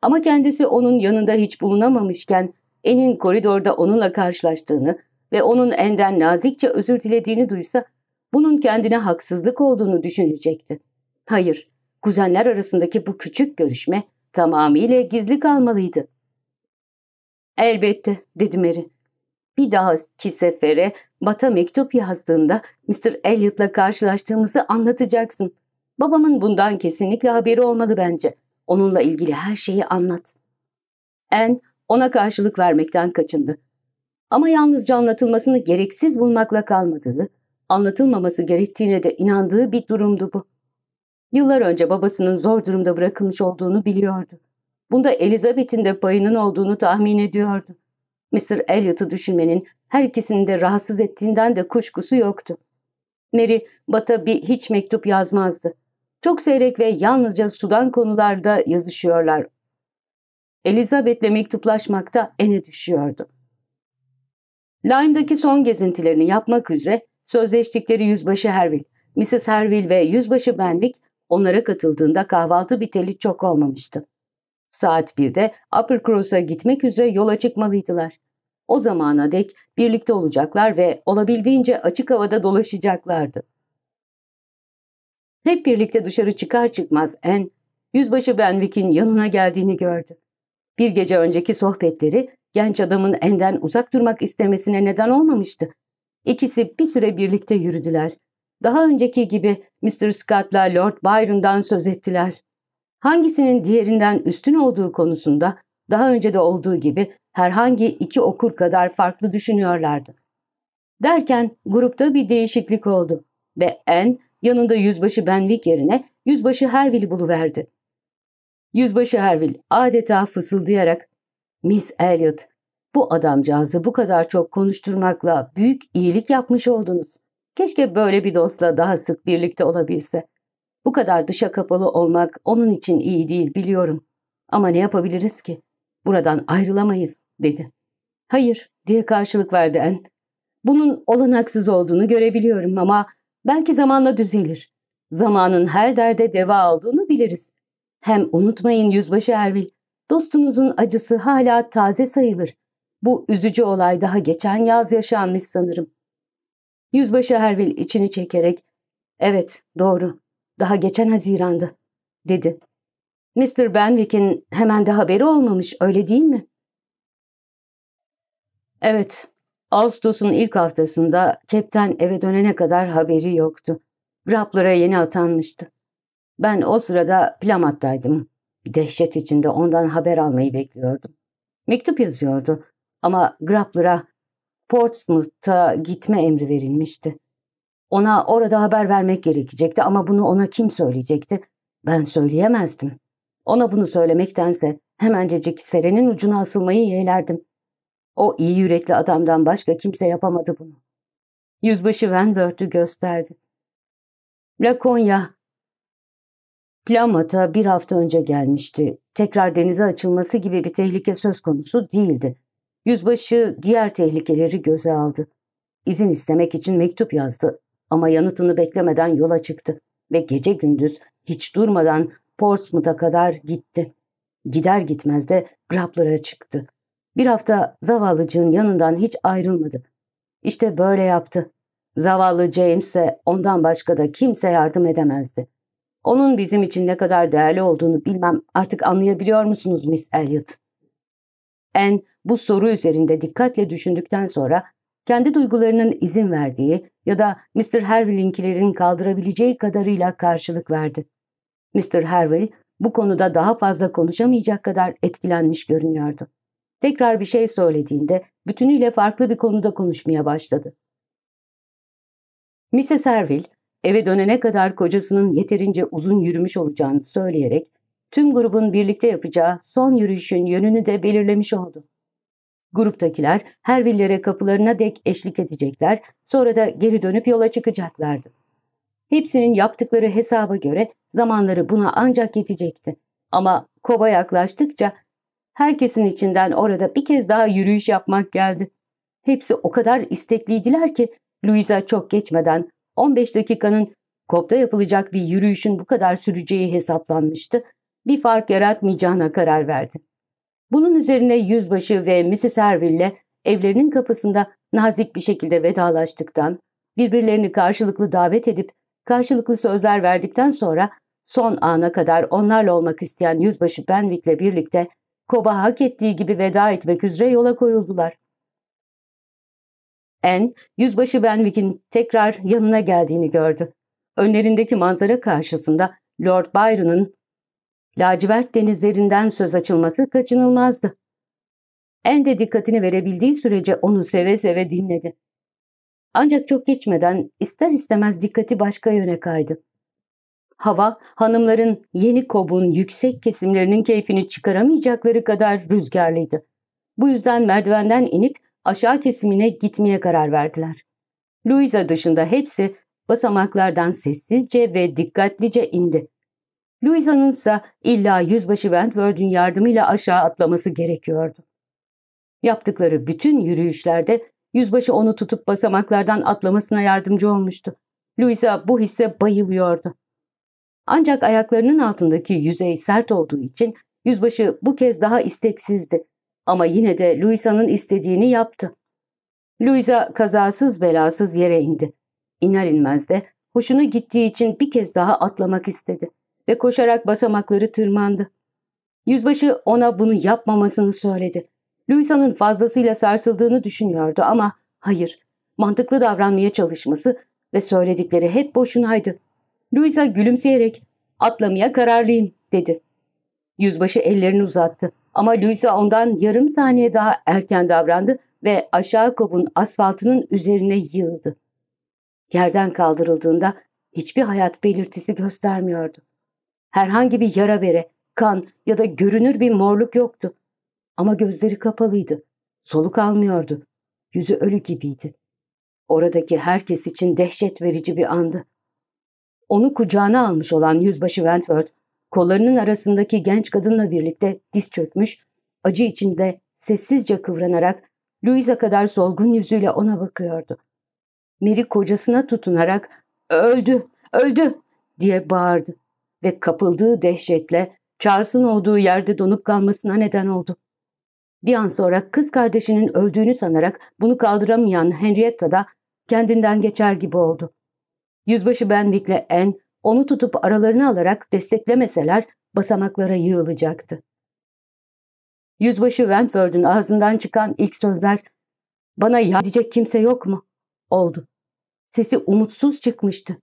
Ama kendisi onun yanında hiç bulunamamışken En'in koridorda onunla karşılaştığını ve onun En'den nazikçe özür dilediğini duysa bunun kendine haksızlık olduğunu düşünecekti. Hayır, kuzenler arasındaki bu küçük görüşme tamamıyla gizli kalmalıydı. Elbette, dedi Mary. Bir dahaki sefere Bat'a mektup yazdığında Mr. Elliot'la karşılaştığımızı anlatacaksın. Babamın bundan kesinlikle haberi olmalı bence. Onunla ilgili her şeyi anlat. En ona karşılık vermekten kaçındı. Ama yalnızca anlatılmasını gereksiz bulmakla kalmadığı, anlatılmaması gerektiğine de inandığı bir durumdu bu. Yıllar önce babasının zor durumda bırakılmış olduğunu biliyordu. Bunda Elizabeth'in de payının olduğunu tahmin ediyordu. Mr. Elliot'ı düşünmenin her ikisini de rahatsız ettiğinden de kuşkusu yoktu. Mary, Bat'a bir hiç mektup yazmazdı. Çok seyrek ve yalnızca sudan konularda yazışıyorlar. Elizabeth'le mektuplaşmakta ene düşüyordu. Lyme'daki son gezintilerini yapmak üzere sözleştikleri Yüzbaşı Herville, Mrs. Herville ve Yüzbaşı Benwick Onlara katıldığında kahvaltı biteli çok olmamıştı. Saat 1'de Upper Cross'a gitmek üzere yola çıkmalıydılar. O zamana dek birlikte olacaklar ve olabildiğince açık havada dolaşacaklardı. Hep birlikte dışarı çıkar çıkmaz En, yüzbaşı Benwick'in yanına geldiğini gördü. Bir gece önceki sohbetleri genç adamın En'den uzak durmak istemesine neden olmamıştı. İkisi bir süre birlikte yürüdüler daha önceki gibi Mr. Scott'la Lord Byron'dan söz ettiler. Hangisinin diğerinden üstün olduğu konusunda daha önce de olduğu gibi herhangi iki okur kadar farklı düşünüyorlardı. Derken grupta bir değişiklik oldu ve en yanında yüzbaşı Benwick yerine yüzbaşı Herville'i buluverdi. Yüzbaşı Herville adeta fısıldayarak ''Miss Elliot, bu adamcağızı bu kadar çok konuşturmakla büyük iyilik yapmış oldunuz.'' Keşke böyle bir dostla daha sık birlikte olabilse. Bu kadar dışa kapalı olmak onun için iyi değil biliyorum. Ama ne yapabiliriz ki? Buradan ayrılamayız dedi. Hayır diye karşılık verdi En. Bunun olanaksız olduğunu görebiliyorum ama belki zamanla düzelir. Zamanın her derde deva olduğunu biliriz. Hem unutmayın Yüzbaşı Ervil dostunuzun acısı hala taze sayılır. Bu üzücü olay daha geçen yaz yaşanmış sanırım. Yüzbaşı Hervil içini çekerek ''Evet, doğru. Daha geçen Haziran'dı.'' dedi. ''Mr. Benwick'in hemen de haberi olmamış, öyle değil mi?'' ''Evet, Ağustos'un ilk haftasında Kepten eve dönene kadar haberi yoktu. Graplara yeni atanmıştı. Ben o sırada Plamat'taydım. dehşet içinde ondan haber almayı bekliyordum. Mektup yazıyordu ama Graplara Portsmouth'a gitme emri verilmişti. Ona orada haber vermek gerekecekti ama bunu ona kim söyleyecekti? Ben söyleyemezdim. Ona bunu söylemektense hemencecik serenin ucuna asılmayı yeğlerdim. O iyi yürekli adamdan başka kimse yapamadı bunu. Yüzbaşı Wentworth'ü gösterdi. Lakonya, Plamata bir hafta önce gelmişti. Tekrar denize açılması gibi bir tehlike söz konusu değildi. Yüzbaşı diğer tehlikeleri göze aldı. İzin istemek için mektup yazdı ama yanıtını beklemeden yola çıktı ve gece gündüz hiç durmadan Portsmouth'a kadar gitti. Gider gitmez de Grappler'a çıktı. Bir hafta zavallıcığın yanından hiç ayrılmadı. İşte böyle yaptı. Zavallı James'e ondan başka da kimse yardım edemezdi. Onun bizim için ne kadar değerli olduğunu bilmem artık anlayabiliyor musunuz Miss Elliot? En bu soru üzerinde dikkatle düşündükten sonra kendi duygularının izin verdiği ya da Mr. Herville'inkilerin kaldırabileceği kadarıyla karşılık verdi. Mr. Herville bu konuda daha fazla konuşamayacak kadar etkilenmiş görünüyordu. Tekrar bir şey söylediğinde bütünüyle farklı bir konuda konuşmaya başladı. Mrs. Herville eve dönene kadar kocasının yeterince uzun yürümüş olacağını söyleyerek tüm grubun birlikte yapacağı son yürüyüşün yönünü de belirlemiş oldu. Gruptakiler her villere kapılarına dek eşlik edecekler, sonra da geri dönüp yola çıkacaklardı. Hepsinin yaptıkları hesaba göre zamanları buna ancak yetecekti. Ama kova yaklaştıkça herkesin içinden orada bir kez daha yürüyüş yapmak geldi. Hepsi o kadar istekliydiler ki Louisa çok geçmeden 15 dakikanın kopta yapılacak bir yürüyüşün bu kadar süreceği hesaplanmıştı. Bir fark yaratmayacağına karar verdi. Bunun üzerine yüzbaşı ve Mrs. Erville'le evlerinin kapısında nazik bir şekilde vedalaştıktan, birbirlerini karşılıklı davet edip karşılıklı sözler verdikten sonra son ana kadar onlarla olmak isteyen yüzbaşı Benwick'le birlikte Koba hak ettiği gibi veda etmek üzere yola koyuldular. En, yüzbaşı Benwick'in tekrar yanına geldiğini gördü. Önlerindeki manzara karşısında Lord Byron'ın lacivert denizlerinden söz açılması kaçınılmazdı. En de dikkatini verebildiği sürece onu seve seve dinledi. Ancak çok geçmeden ister istemez dikkati başka yöne kaydı. Hava, hanımların yeni kobun yüksek kesimlerinin keyfini çıkaramayacakları kadar rüzgarlıydı. Bu yüzden merdivenden inip aşağı kesimine gitmeye karar verdiler. Louisa dışında hepsi basamaklardan sessizce ve dikkatlice indi. Louisa'nın ise illa yüzbaşı Wentworth'ün yardımıyla aşağı atlaması gerekiyordu. Yaptıkları bütün yürüyüşlerde yüzbaşı onu tutup basamaklardan atlamasına yardımcı olmuştu. Louisa bu hisse bayılıyordu. Ancak ayaklarının altındaki yüzey sert olduğu için yüzbaşı bu kez daha isteksizdi. Ama yine de Louisa'nın istediğini yaptı. Louisa kazasız belasız yere indi. İner inmez de hoşuna gittiği için bir kez daha atlamak istedi ve koşarak basamakları tırmandı. Yüzbaşı ona bunu yapmamasını söyledi. Luisa'nın fazlasıyla sarsıldığını düşünüyordu ama hayır, mantıklı davranmaya çalışması ve söyledikleri hep boşunaydı. Luisa gülümseyerek atlamaya kararlıyım dedi. Yüzbaşı ellerini uzattı ama Luisa ondan yarım saniye daha erken davrandı ve aşağı kobun asfaltının üzerine yığıldı. Yerden kaldırıldığında hiçbir hayat belirtisi göstermiyordu. Herhangi bir yara bere, kan ya da görünür bir morluk yoktu. Ama gözleri kapalıydı. Soluk almıyordu. Yüzü ölü gibiydi. Oradaki herkes için dehşet verici bir andı. Onu kucağına almış olan yüzbaşı Wentworth, kollarının arasındaki genç kadınla birlikte diz çökmüş, acı içinde sessizce kıvranarak Louisa kadar solgun yüzüyle ona bakıyordu. Mary kocasına tutunarak ''Öldü, öldü!'' diye bağırdı ve kapıldığı dehşetle Charles'ın olduğu yerde donup kalmasına neden oldu. Bir an sonra kız kardeşinin öldüğünü sanarak bunu kaldıramayan Henrietta da kendinden geçer gibi oldu. Yüzbaşı Benwick'le En onu tutup aralarını alarak desteklemeseler basamaklara yığılacaktı. Yüzbaşı Wentworth'un ağzından çıkan ilk sözler ''Bana yardımcı kimse yok mu?'' oldu. Sesi umutsuz çıkmıştı.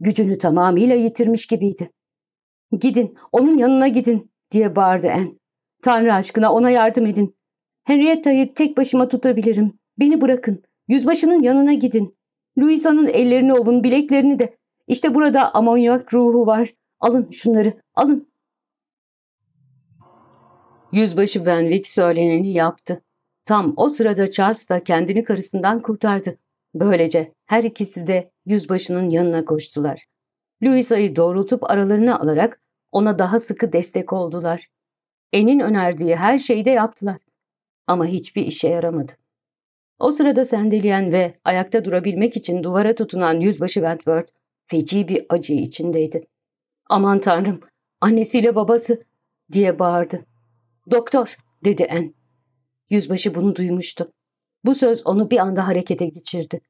Gücünü tamamıyla yitirmiş gibiydi. Gidin, onun yanına gidin diye bağırdı en. Tanrı aşkına ona yardım edin. Henrietta'yı tek başıma tutabilirim. Beni bırakın. Yüzbaşının yanına gidin. Luisa'nın ellerini ovun, bileklerini de. İşte burada amonyak ruhu var. Alın şunları, alın. Yüzbaşı Benwick söyleneni yaptı. Tam o sırada Charles da kendini karısından kurtardı. Böylece her ikisi de yüzbaşının yanına koştular. Louisa'yı doğrultup aralarını alarak ona daha sıkı destek oldular. En'in önerdiği her şeyi de yaptılar. Ama hiçbir işe yaramadı. O sırada sendeleyen ve ayakta durabilmek için duvara tutunan yüzbaşı Wentworth feci bir acı içindeydi. ''Aman tanrım, annesiyle babası!'' diye bağırdı. ''Doktor!'' dedi En. Yüzbaşı bunu duymuştu. Bu söz onu bir anda harekete geçirdi.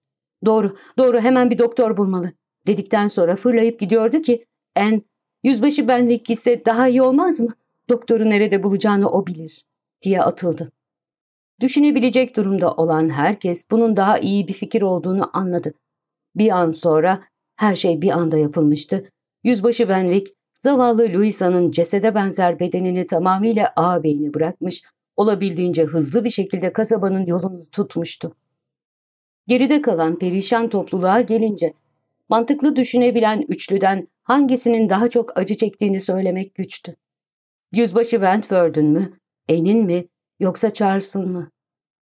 ''Doğru, doğru hemen bir doktor bulmalı dedikten sonra fırlayıp gidiyordu ki en yüzbaşı benlik gitse daha iyi olmaz mı? Doktoru nerede bulacağını o bilir diye atıldı. Düşünebilecek durumda olan herkes bunun daha iyi bir fikir olduğunu anladı. Bir an sonra her şey bir anda yapılmıştı. Yüzbaşı Benwick zavallı Luisa'nın cesede benzer bedenini tamamıyla ağabeyine bırakmış, olabildiğince hızlı bir şekilde kasabanın yolunu tutmuştu. Geride kalan perişan topluluğa gelince mantıklı düşünebilen üçlüden hangisinin daha çok acı çektiğini söylemek güçtü. Yüzbaşı Wentworth'ün mü, Enin mi yoksa Charles'ın mı?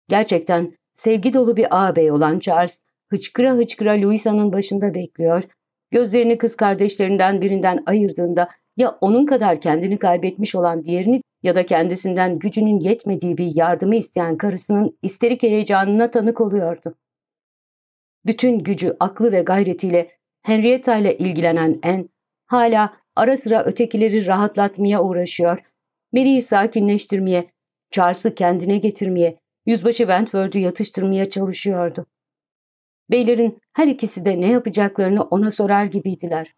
Gerçekten sevgi dolu bir ağabey olan Charles, hıçkıra hıçkıra Louisa'nın başında bekliyor, gözlerini kız kardeşlerinden birinden ayırdığında ya onun kadar kendini kaybetmiş olan diğerini ya da kendisinden gücünün yetmediği bir yardımı isteyen karısının isterik heyecanına tanık oluyordu bütün gücü, aklı ve gayretiyle Henrietta ile ilgilenen En, hala ara sıra ötekileri rahatlatmaya uğraşıyor. Mary'i sakinleştirmeye, Charles'ı kendine getirmeye, Yüzbaşı Wentworth'u yatıştırmaya çalışıyordu. Beylerin her ikisi de ne yapacaklarını ona sorar gibiydiler.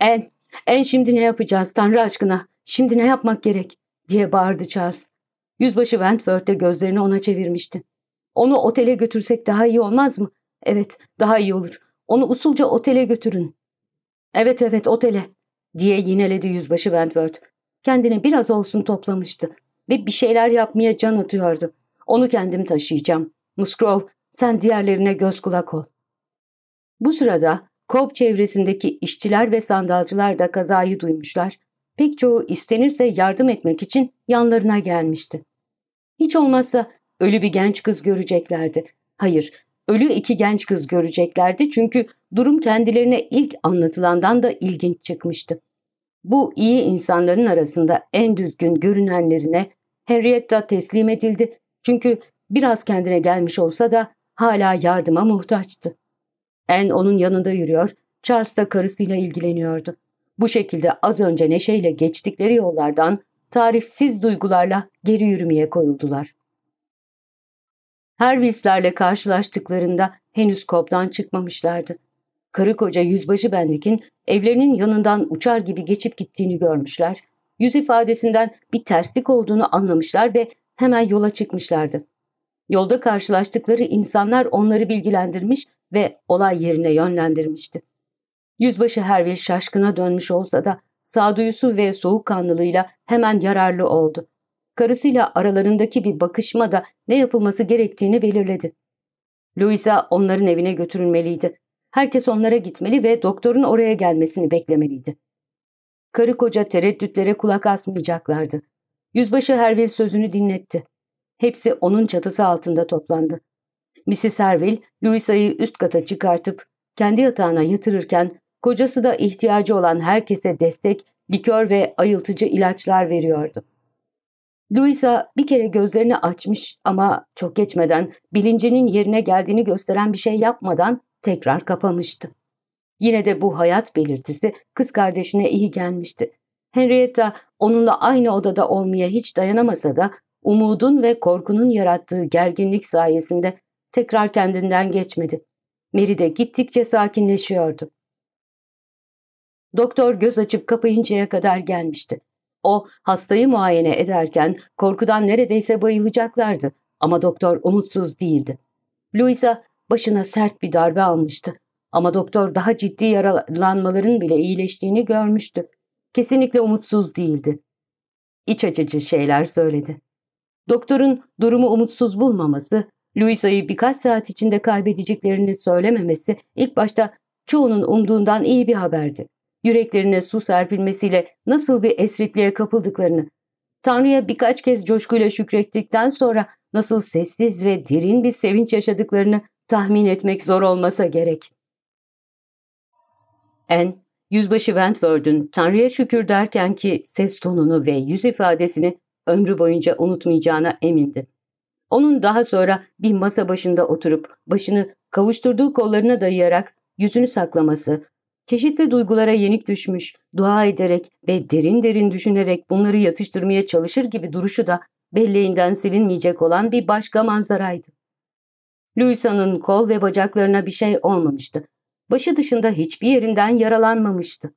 En, en şimdi ne yapacağız Tanrı aşkına, şimdi ne yapmak gerek diye bağırdı Charles. Yüzbaşı Wentworth de gözlerini ona çevirmişti. Onu otele götürsek daha iyi olmaz mı? Evet, daha iyi olur. Onu usulca otele götürün. Evet evet otele diye yineledi yüzbaşı Wentworth. Kendini biraz olsun toplamıştı ve bir şeyler yapmaya can atıyordu. Onu kendim taşıyacağım. Musgrove sen diğerlerine göz kulak ol. Bu sırada Cobb çevresindeki işçiler ve sandalcılar da kazayı duymuşlar. Pek çoğu istenirse yardım etmek için yanlarına gelmişti. Hiç olmazsa ölü bir genç kız göreceklerdi. Hayır, ölü iki genç kız göreceklerdi çünkü durum kendilerine ilk anlatılandan da ilginç çıkmıştı. Bu iyi insanların arasında en düzgün görünenlerine Henrietta teslim edildi çünkü biraz kendine gelmiş olsa da hala yardıma muhtaçtı. En onun yanında yürüyor, Charles da karısıyla ilgileniyordu. Bu şekilde az önce neşeyle geçtikleri yollardan tarifsiz duygularla geri yürümeye koyuldular. Hervislerle karşılaştıklarında henüz koptan çıkmamışlardı. Karı koca yüzbaşı Benwick'in evlerinin yanından uçar gibi geçip gittiğini görmüşler. Yüz ifadesinden bir terslik olduğunu anlamışlar ve hemen yola çıkmışlardı. Yolda karşılaştıkları insanlar onları bilgilendirmiş ve olay yerine yönlendirmişti. Yüzbaşı Hervil şaşkına dönmüş olsa da sağduyusu ve soğukkanlılığıyla hemen yararlı oldu karısıyla aralarındaki bir bakışma da ne yapılması gerektiğini belirledi. Louisa onların evine götürülmeliydi. Herkes onlara gitmeli ve doktorun oraya gelmesini beklemeliydi. Karı koca tereddütlere kulak asmayacaklardı. Yüzbaşı Hervil sözünü dinletti. Hepsi onun çatısı altında toplandı. Mrs. Hervil, Louisa'yı üst kata çıkartıp kendi yatağına yatırırken kocası da ihtiyacı olan herkese destek, likör ve ayıltıcı ilaçlar veriyordu. Louisa bir kere gözlerini açmış ama çok geçmeden bilincinin yerine geldiğini gösteren bir şey yapmadan tekrar kapamıştı. Yine de bu hayat belirtisi kız kardeşine iyi gelmişti. Henrietta onunla aynı odada olmaya hiç dayanamasa da umudun ve korkunun yarattığı gerginlik sayesinde tekrar kendinden geçmedi. Mary de gittikçe sakinleşiyordu. Doktor göz açıp kapayıncaya kadar gelmişti. O hastayı muayene ederken korkudan neredeyse bayılacaklardı ama doktor umutsuz değildi. Louisa başına sert bir darbe almıştı ama doktor daha ciddi yaralanmaların bile iyileştiğini görmüştü. Kesinlikle umutsuz değildi. İç açıcı şeyler söyledi. Doktorun durumu umutsuz bulmaması, Luisa'yı birkaç saat içinde kaybedeceklerini söylememesi ilk başta çoğunun umduğundan iyi bir haberdi yüreklerine su serpilmesiyle nasıl bir esrikliğe kapıldıklarını, Tanrı'ya birkaç kez coşkuyla şükrettikten sonra nasıl sessiz ve derin bir sevinç yaşadıklarını tahmin etmek zor olmasa gerek. En, Yüzbaşı Wentworth'un Tanrı'ya şükür derken ki ses tonunu ve yüz ifadesini ömrü boyunca unutmayacağına emindi. Onun daha sonra bir masa başında oturup başını kavuşturduğu kollarına dayayarak yüzünü saklaması, Çeşitli duygulara yenik düşmüş, dua ederek ve derin derin düşünerek bunları yatıştırmaya çalışır gibi duruşu da belleğinden silinmeyecek olan bir başka manzaraydı. Luisa'nın kol ve bacaklarına bir şey olmamıştı. Başı dışında hiçbir yerinden yaralanmamıştı.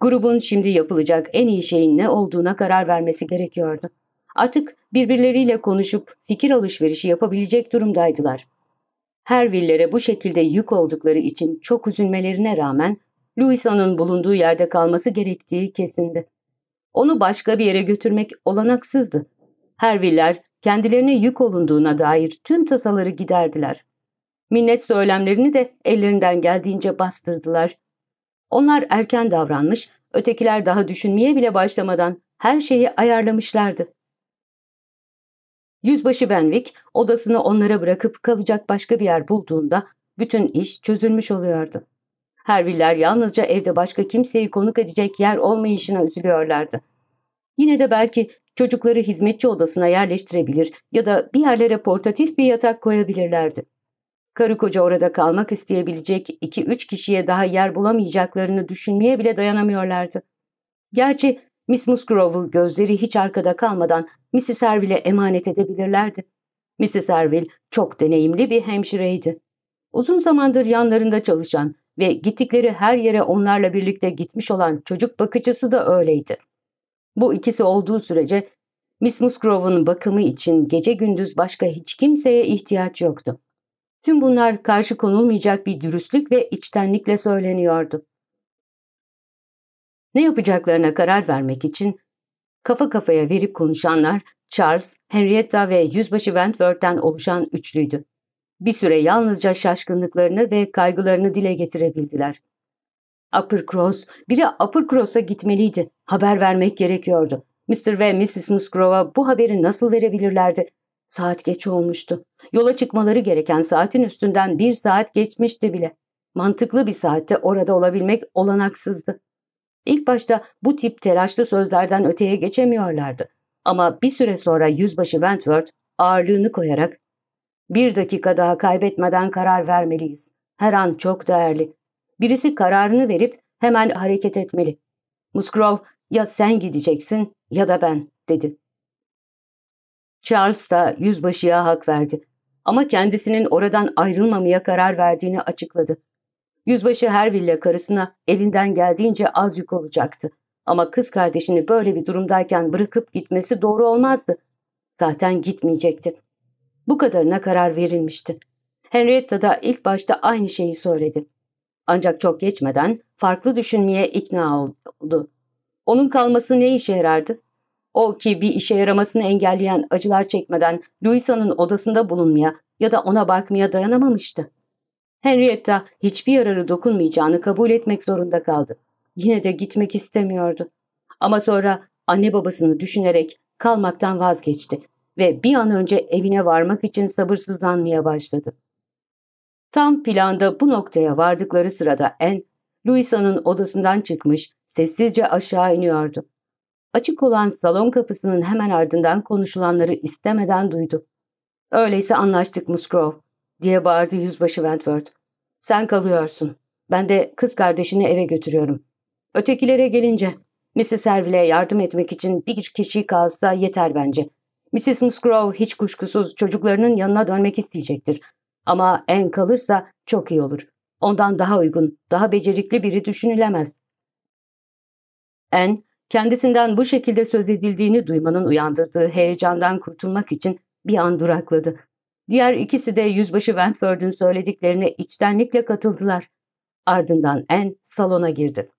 Grubun şimdi yapılacak en iyi şeyin ne olduğuna karar vermesi gerekiyordu. Artık birbirleriyle konuşup fikir alışverişi yapabilecek durumdaydılar. Her villere bu şekilde yük oldukları için çok üzülmelerine rağmen Louisa'nın bulunduğu yerde kalması gerektiği kesindi. Onu başka bir yere götürmek olanaksızdı. Her Herviller kendilerine yük olunduğuna dair tüm tasaları giderdiler. Minnet söylemlerini de ellerinden geldiğince bastırdılar. Onlar erken davranmış, ötekiler daha düşünmeye bile başlamadan her şeyi ayarlamışlardı. Yüzbaşı Benwick odasını onlara bırakıp kalacak başka bir yer bulduğunda bütün iş çözülmüş oluyordu. Herviller yalnızca evde başka kimseyi konuk edecek yer olmayışına üzülüyorlardı. Yine de belki çocukları hizmetçi odasına yerleştirebilir ya da bir yerlere portatif bir yatak koyabilirlerdi. Karı koca orada kalmak isteyebilecek 2-3 kişiye daha yer bulamayacaklarını düşünmeye bile dayanamıyorlardı. Gerçi Miss Musgrove'u gözleri hiç arkada kalmadan Mrs. Erville'e emanet edebilirlerdi. Mrs. Erville çok deneyimli bir hemşireydi. Uzun zamandır yanlarında çalışan ve gittikleri her yere onlarla birlikte gitmiş olan çocuk bakıcısı da öyleydi. Bu ikisi olduğu sürece Miss Musgrove'un bakımı için gece gündüz başka hiç kimseye ihtiyaç yoktu. Tüm bunlar karşı konulmayacak bir dürüstlük ve içtenlikle söyleniyordu. Ne yapacaklarına karar vermek için kafa kafaya verip konuşanlar Charles, Henrietta ve Yüzbaşı Wentworth'ten oluşan üçlüydü. Bir süre yalnızca şaşkınlıklarını ve kaygılarını dile getirebildiler. Upper Cross, biri Upper Cross'a gitmeliydi. Haber vermek gerekiyordu. Mr. ve Mrs. Musgrove'a bu haberi nasıl verebilirlerdi? Saat geç olmuştu. Yola çıkmaları gereken saatin üstünden bir saat geçmişti bile. Mantıklı bir saatte orada olabilmek olanaksızdı. İlk başta bu tip telaşlı sözlerden öteye geçemiyorlardı. Ama bir süre sonra yüzbaşı Wentworth ağırlığını koyarak ''Bir dakika daha kaybetmeden karar vermeliyiz. Her an çok değerli. Birisi kararını verip hemen hareket etmeli. Musgrove ya sen gideceksin ya da ben.'' dedi. Charles da yüzbaşıya hak verdi. Ama kendisinin oradan ayrılmamaya karar verdiğini açıkladı. Yüzbaşı Herville'le karısına elinden geldiğince az yük olacaktı. Ama kız kardeşini böyle bir durumdayken bırakıp gitmesi doğru olmazdı. Zaten gitmeyecekti. Bu kadarına karar verilmişti. Henrietta da ilk başta aynı şeyi söyledi. Ancak çok geçmeden farklı düşünmeye ikna oldu. Onun kalması ne işe yarardı? O ki bir işe yaramasını engelleyen acılar çekmeden Luisa'nın odasında bulunmaya ya da ona bakmaya dayanamamıştı. Henrietta hiçbir yararı dokunmayacağını kabul etmek zorunda kaldı. Yine de gitmek istemiyordu. Ama sonra anne babasını düşünerek kalmaktan vazgeçti ve bir an önce evine varmak için sabırsızlanmaya başladı. Tam planda bu noktaya vardıkları sırada En, Luisa'nın odasından çıkmış, sessizce aşağı iniyordu. Açık olan salon kapısının hemen ardından konuşulanları istemeden duydu. ''Öyleyse anlaştık Musgrove.'' diye bağırdı yüzbaşı Wentworth. Sen kalıyorsun. Ben de kız kardeşini eve götürüyorum. Ötekilere gelince Mrs. Serville yardım etmek için bir kişi kalsa yeter bence. Mrs. Musgrove hiç kuşkusuz çocuklarının yanına dönmek isteyecektir. Ama en kalırsa çok iyi olur. Ondan daha uygun, daha becerikli biri düşünülemez. En, kendisinden bu şekilde söz edildiğini duymanın uyandırdığı heyecandan kurtulmak için bir an durakladı. Diğer ikisi de Yüzbaşı Wentworth'un söylediklerine içtenlikle katıldılar. Ardından En salona girdi.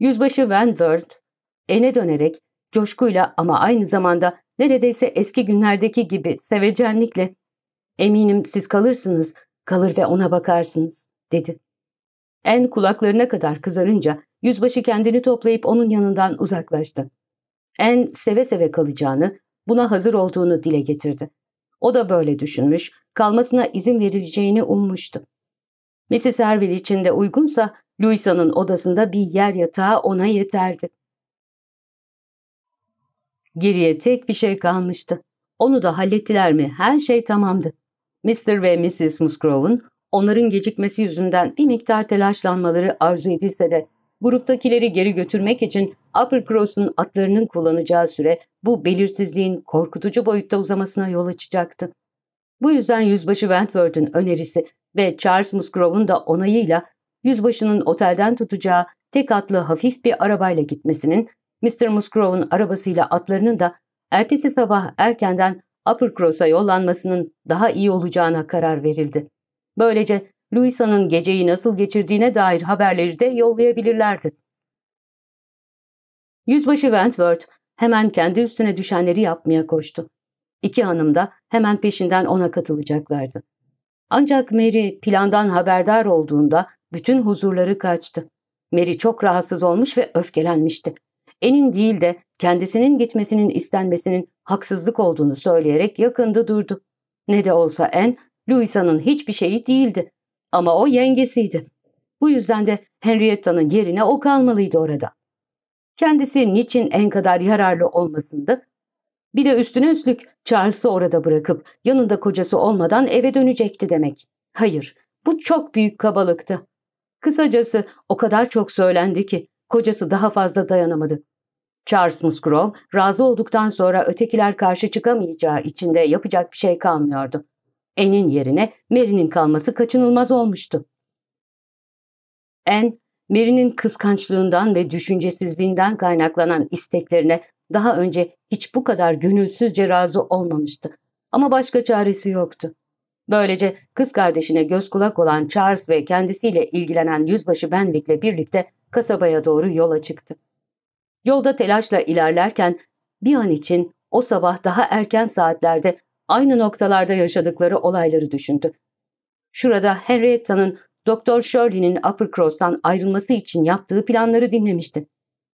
Yüzbaşı Wentworth, En'e dönerek coşkuyla ama aynı zamanda neredeyse eski günlerdeki gibi sevecenlikle ''Eminim siz kalırsınız, kalır ve ona bakarsınız.'' dedi. En kulaklarına kadar kızarınca yüzbaşı kendini toplayıp onun yanından uzaklaştı. En seve seve kalacağını, buna hazır olduğunu dile getirdi. O da böyle düşünmüş, kalmasına izin verileceğini ummuştu. Mrs. Herville için de uygunsa Louisa'nın odasında bir yer yatağı ona yeterdi. Geriye tek bir şey kalmıştı. Onu da hallettiler mi her şey tamamdı. Mr. ve Mrs. Musgrove'un onların gecikmesi yüzünden bir miktar telaşlanmaları arzu edilse de gruptakileri geri götürmek için Upper atlarının kullanacağı süre bu belirsizliğin korkutucu boyutta uzamasına yol açacaktı. Bu yüzden Yüzbaşı Wentworth'un önerisi ve Charles Musgrove'un da onayıyla Yüzbaşının otelden tutacağı tek atlı hafif bir arabayla gitmesinin, Mr. Musgrove'un arabasıyla atlarının da ertesi sabah erkenden Uppercross'a Cross'a yollanmasının daha iyi olacağına karar verildi. Böylece Luisa'nın geceyi nasıl geçirdiğine dair haberleri de yollayabilirlerdi. Yüzbaşı Wentworth hemen kendi üstüne düşenleri yapmaya koştu. İki hanım da hemen peşinden ona katılacaklardı. Ancak Mary plandan haberdar olduğunda bütün huzurları kaçtı. Mary çok rahatsız olmuş ve öfkelenmişti. Enin değil de kendisinin gitmesinin istenmesinin haksızlık olduğunu söyleyerek yakında durdu. Ne de olsa En, Louisa'nın hiçbir şeyi değildi. Ama o yengesiydi. Bu yüzden de Henrietta'nın yerine o kalmalıydı orada. Kendisi niçin en kadar yararlı olmasındı? Bir de üstüne üstlük Charles'ı orada bırakıp yanında kocası olmadan eve dönecekti demek. Hayır, bu çok büyük kabalıktı. Kısacası o kadar çok söylendi ki kocası daha fazla dayanamadı. Charles Musgrove razı olduktan sonra ötekiler karşı çıkamayacağı için de yapacak bir şey kalmıyordu. En'in yerine Mary'nin kalması kaçınılmaz olmuştu. En, Mary'nin kıskançlığından ve düşüncesizliğinden kaynaklanan isteklerine daha önce hiç bu kadar gönülsüzce razı olmamıştı. Ama başka çaresi yoktu. Böylece kız kardeşine göz kulak olan Charles ve kendisiyle ilgilenen yüzbaşı Benwick'le birlikte kasabaya doğru yola çıktı. Yolda telaşla ilerlerken bir an için o sabah daha erken saatlerde aynı noktalarda yaşadıkları olayları düşündü. Şurada Henrietta'nın Doktor Shirley'nin Upper Cross'tan ayrılması için yaptığı planları dinlemişti.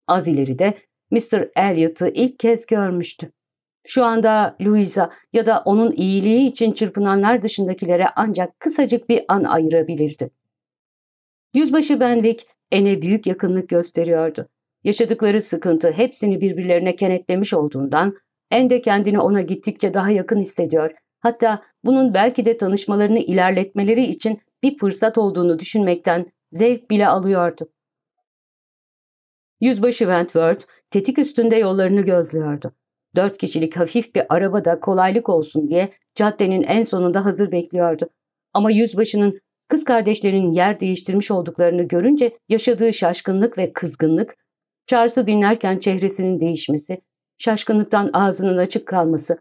Az ileride Mr. Elliot'ı ilk kez görmüştü. Şu anda Louisa ya da onun iyiliği için çırpınanlar dışındakilere ancak kısacık bir an ayırabilirdi. Yüzbaşı Benwick Ene büyük yakınlık gösteriyordu. Yaşadıkları sıkıntı hepsini birbirlerine kenetlemiş olduğundan en de kendini ona gittikçe daha yakın hissediyor. Hatta bunun belki de tanışmalarını ilerletmeleri için bir fırsat olduğunu düşünmekten zevk bile alıyordu. Yüzbaşı Wentworth tetik üstünde yollarını gözlüyordu. Dört kişilik hafif bir arabada kolaylık olsun diye caddenin en sonunda hazır bekliyordu. Ama yüzbaşının kız kardeşlerinin yer değiştirmiş olduklarını görünce yaşadığı şaşkınlık ve kızgınlık, Charles'ı dinlerken çehresinin değişmesi, şaşkınlıktan ağzının açık kalması,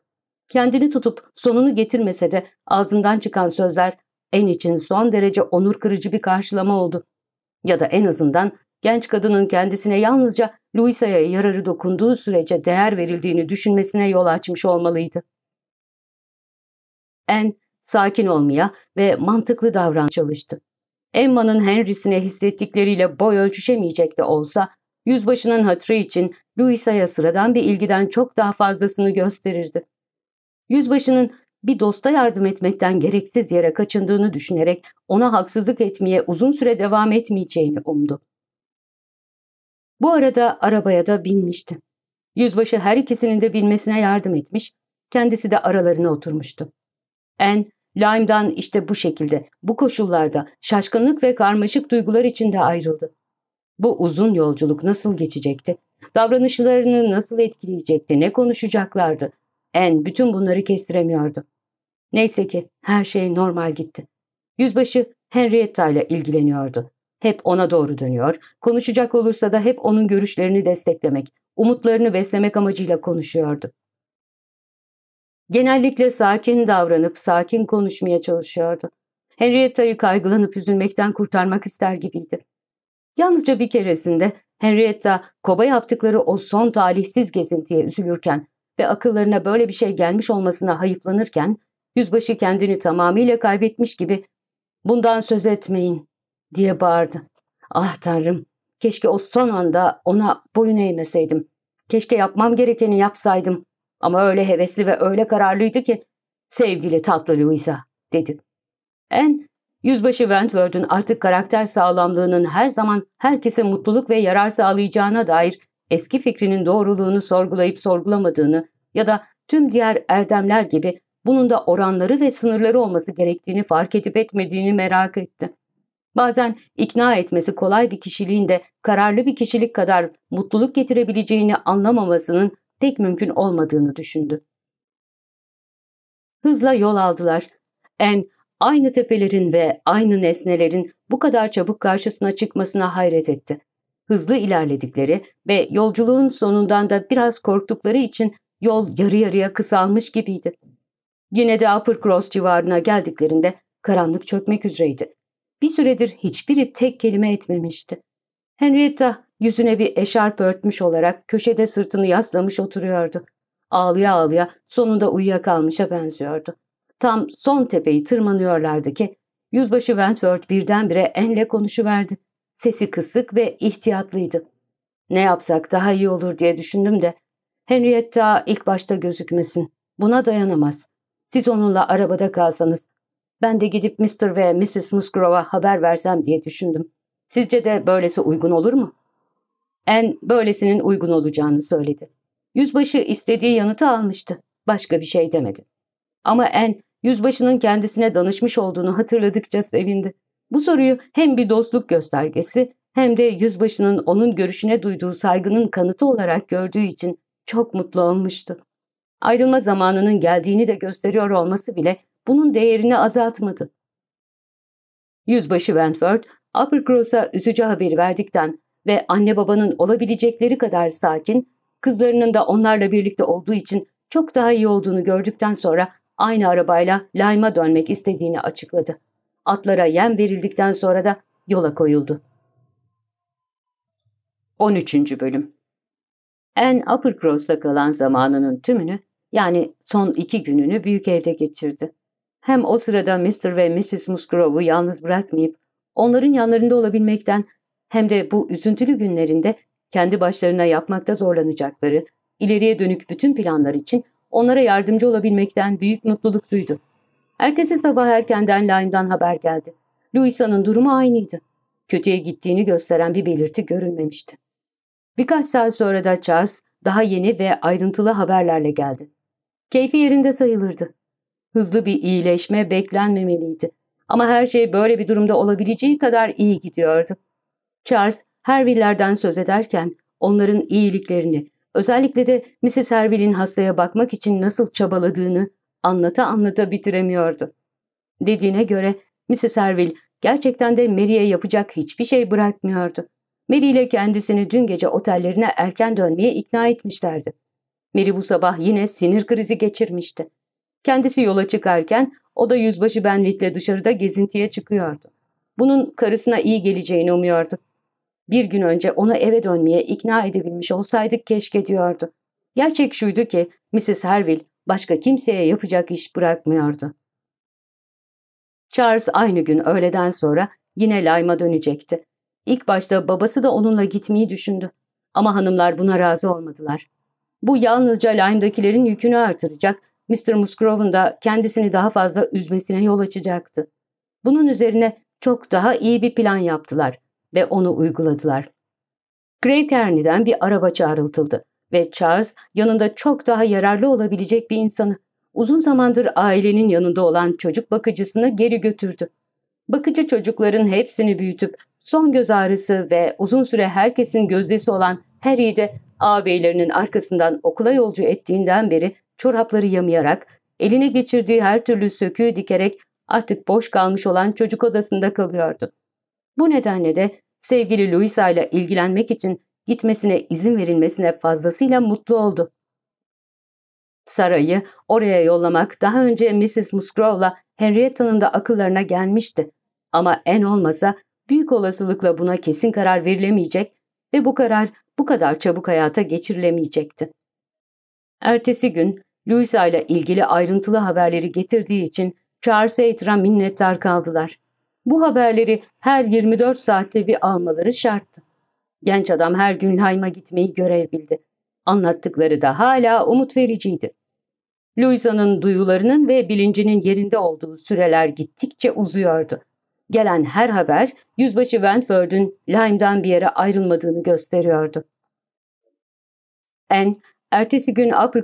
kendini tutup sonunu getirmese de ağzından çıkan sözler en için son derece onur kırıcı bir karşılama oldu. Ya da en azından genç kadının kendisine yalnızca Luisa'ya yararı dokunduğu sürece değer verildiğini düşünmesine yol açmış olmalıydı. En sakin olmaya ve mantıklı davran çalıştı. Emma'nın Henry'sine hissettikleriyle boy ölçüşemeyecek de olsa, yüzbaşının hatırı için Louisa'ya sıradan bir ilgiden çok daha fazlasını gösterirdi. Yüzbaşının bir dosta yardım etmekten gereksiz yere kaçındığını düşünerek ona haksızlık etmeye uzun süre devam etmeyeceğini umdu. Bu arada arabaya da binmişti. Yüzbaşı her ikisinin de binmesine yardım etmiş, kendisi de aralarına oturmuştu. En, Lime'dan işte bu şekilde, bu koşullarda, şaşkınlık ve karmaşık duygular içinde ayrıldı. Bu uzun yolculuk nasıl geçecekti? Davranışlarını nasıl etkileyecekti? Ne konuşacaklardı? En bütün bunları kestiremiyordu. Neyse ki her şey normal gitti. Yüzbaşı Henrietta ile ilgileniyordu. Hep ona doğru dönüyor, konuşacak olursa da hep onun görüşlerini desteklemek, umutlarını beslemek amacıyla konuşuyordu. Genellikle sakin davranıp sakin konuşmaya çalışıyordu. Henrietta'yı kaygılanıp üzülmekten kurtarmak ister gibiydi. Yalnızca bir keresinde Henrietta Koba yaptıkları o son talihsiz gezintiye üzülürken ve akıllarına böyle bir şey gelmiş olmasına hayıflanırken yüzbaşı kendini tamamıyla kaybetmiş gibi ''Bundan söz etmeyin'' diye bağırdı. Ah tanrım, keşke o son anda ona boyun eğmeseydim. Keşke yapmam gerekeni yapsaydım. Ama öyle hevesli ve öyle kararlıydı ki sevgili tatlı Louisa dedi. En Yüzbaşı Wentworth'un artık karakter sağlamlığının her zaman herkese mutluluk ve yarar sağlayacağına dair eski fikrinin doğruluğunu sorgulayıp sorgulamadığını ya da tüm diğer erdemler gibi bunun da oranları ve sınırları olması gerektiğini fark edip etmediğini merak etti. Bazen ikna etmesi kolay bir kişiliğin de kararlı bir kişilik kadar mutluluk getirebileceğini anlamamasının pek mümkün olmadığını düşündü. Hızla yol aldılar. En aynı tepelerin ve aynı nesnelerin bu kadar çabuk karşısına çıkmasına hayret etti. Hızlı ilerledikleri ve yolculuğun sonundan da biraz korktukları için yol yarı yarıya kısalmış gibiydi. Yine de Upper Cross civarına geldiklerinde karanlık çökmek üzereydi. Bir süredir hiçbiri tek kelime etmemişti. Henrietta yüzüne bir eşarp örtmüş olarak köşede sırtını yaslamış oturuyordu. Ağlıya ağlıya sonunda uyuyakalmışa benziyordu. Tam son tepeyi tırmanıyorlardı ki yüzbaşı Wentworth birdenbire enle konuşuverdi. Sesi kısık ve ihtiyatlıydı. Ne yapsak daha iyi olur diye düşündüm de Henrietta ilk başta gözükmesin. Buna dayanamaz. Siz onunla arabada kalsanız. Ben de gidip Mr. ve Mrs. Musgrove'a haber versem diye düşündüm. Sizce de böylesi uygun olur mu? En böylesinin uygun olacağını söyledi. Yüzbaşı istediği yanıtı almıştı. Başka bir şey demedi. Ama En Yüzbaşının kendisine danışmış olduğunu hatırladıkça sevindi. Bu soruyu hem bir dostluk göstergesi hem de yüzbaşının onun görüşüne duyduğu saygının kanıtı olarak gördüğü için çok mutlu olmuştu. Ayrılma zamanının geldiğini de gösteriyor olması bile bunun değerini azaltmadı. Yüzbaşı Wentworth, Uppercross'a üzücü haberi verdikten ve anne babanın olabilecekleri kadar sakin, kızlarının da onlarla birlikte olduğu için çok daha iyi olduğunu gördükten sonra aynı arabayla Lyme'a dönmek istediğini açıkladı. Atlara yem verildikten sonra da yola koyuldu. 13. Bölüm En Uppercross'ta kalan zamanının tümünü yani son iki gününü büyük evde geçirdi. Hem o sırada Mr. ve Mrs. Musgrove'u yalnız bırakmayıp onların yanlarında olabilmekten hem de bu üzüntülü günlerinde kendi başlarına yapmakta zorlanacakları, ileriye dönük bütün planlar için onlara yardımcı olabilmekten büyük mutluluk duydu. Ertesi sabah erkenden Lyme'dan haber geldi. Luisa'nın durumu aynıydı. Kötüye gittiğini gösteren bir belirti görülmemişti. Birkaç saat sonra da Charles daha yeni ve ayrıntılı haberlerle geldi. Keyfi yerinde sayılırdı. Hızlı bir iyileşme beklenmemeliydi. Ama her şey böyle bir durumda olabileceği kadar iyi gidiyordu. Charles, Herville'lerden söz ederken onların iyiliklerini, Özellikle de Mrs. Herville'in hastaya bakmak için nasıl çabaladığını anlata anlata bitiremiyordu. Dediğine göre Mrs. Herville gerçekten de Mary'e yapacak hiçbir şey bırakmıyordu. Mary ile kendisini dün gece otellerine erken dönmeye ikna etmişlerdi. Mary bu sabah yine sinir krizi geçirmişti. Kendisi yola çıkarken o da yüzbaşı Benwick'le dışarıda gezintiye çıkıyordu. Bunun karısına iyi geleceğini umuyordu. Bir gün önce onu eve dönmeye ikna edebilmiş olsaydık keşke diyordu. Gerçek şuydu ki Mrs. Harville başka kimseye yapacak iş bırakmıyordu. Charles aynı gün öğleden sonra yine Lyme'a dönecekti. İlk başta babası da onunla gitmeyi düşündü. Ama hanımlar buna razı olmadılar. Bu yalnızca Lyme'dakilerin yükünü artıracak, Mr. Musgrove'un da kendisini daha fazla üzmesine yol açacaktı. Bunun üzerine çok daha iyi bir plan yaptılar ve onu uyguladılar. Grey bir araba çağrıltıldı ve Charles yanında çok daha yararlı olabilecek bir insanı, uzun zamandır ailenin yanında olan çocuk bakıcısını geri götürdü. Bakıcı çocukların hepsini büyütüp son göz ağrısı ve uzun süre herkesin gözdesi olan Harry'i de ağabeylerinin arkasından okula yolcu ettiğinden beri çorapları yamayarak, eline geçirdiği her türlü söküğü dikerek artık boş kalmış olan çocuk odasında kalıyordu. Bu nedenle de sevgili Louisa ile ilgilenmek için gitmesine izin verilmesine fazlasıyla mutlu oldu. Sara'yı oraya yollamak daha önce Mrs. Musgrove'la Henrietta'nın da akıllarına gelmişti. Ama en olmasa büyük olasılıkla buna kesin karar verilemeyecek ve bu karar bu kadar çabuk hayata geçirilemeyecekti. Ertesi gün Louisa ile ilgili ayrıntılı haberleri getirdiği için Charles'a etira minnettar kaldılar bu haberleri her 24 saatte bir almaları şarttı. Genç adam her gün Haym'a gitmeyi görebildi. Anlattıkları da hala umut vericiydi. Louisa'nın duyularının ve bilincinin yerinde olduğu süreler gittikçe uzuyordu. Gelen her haber Yüzbaşı Wentworth'ün Lyme'dan bir yere ayrılmadığını gösteriyordu. En ertesi gün Upper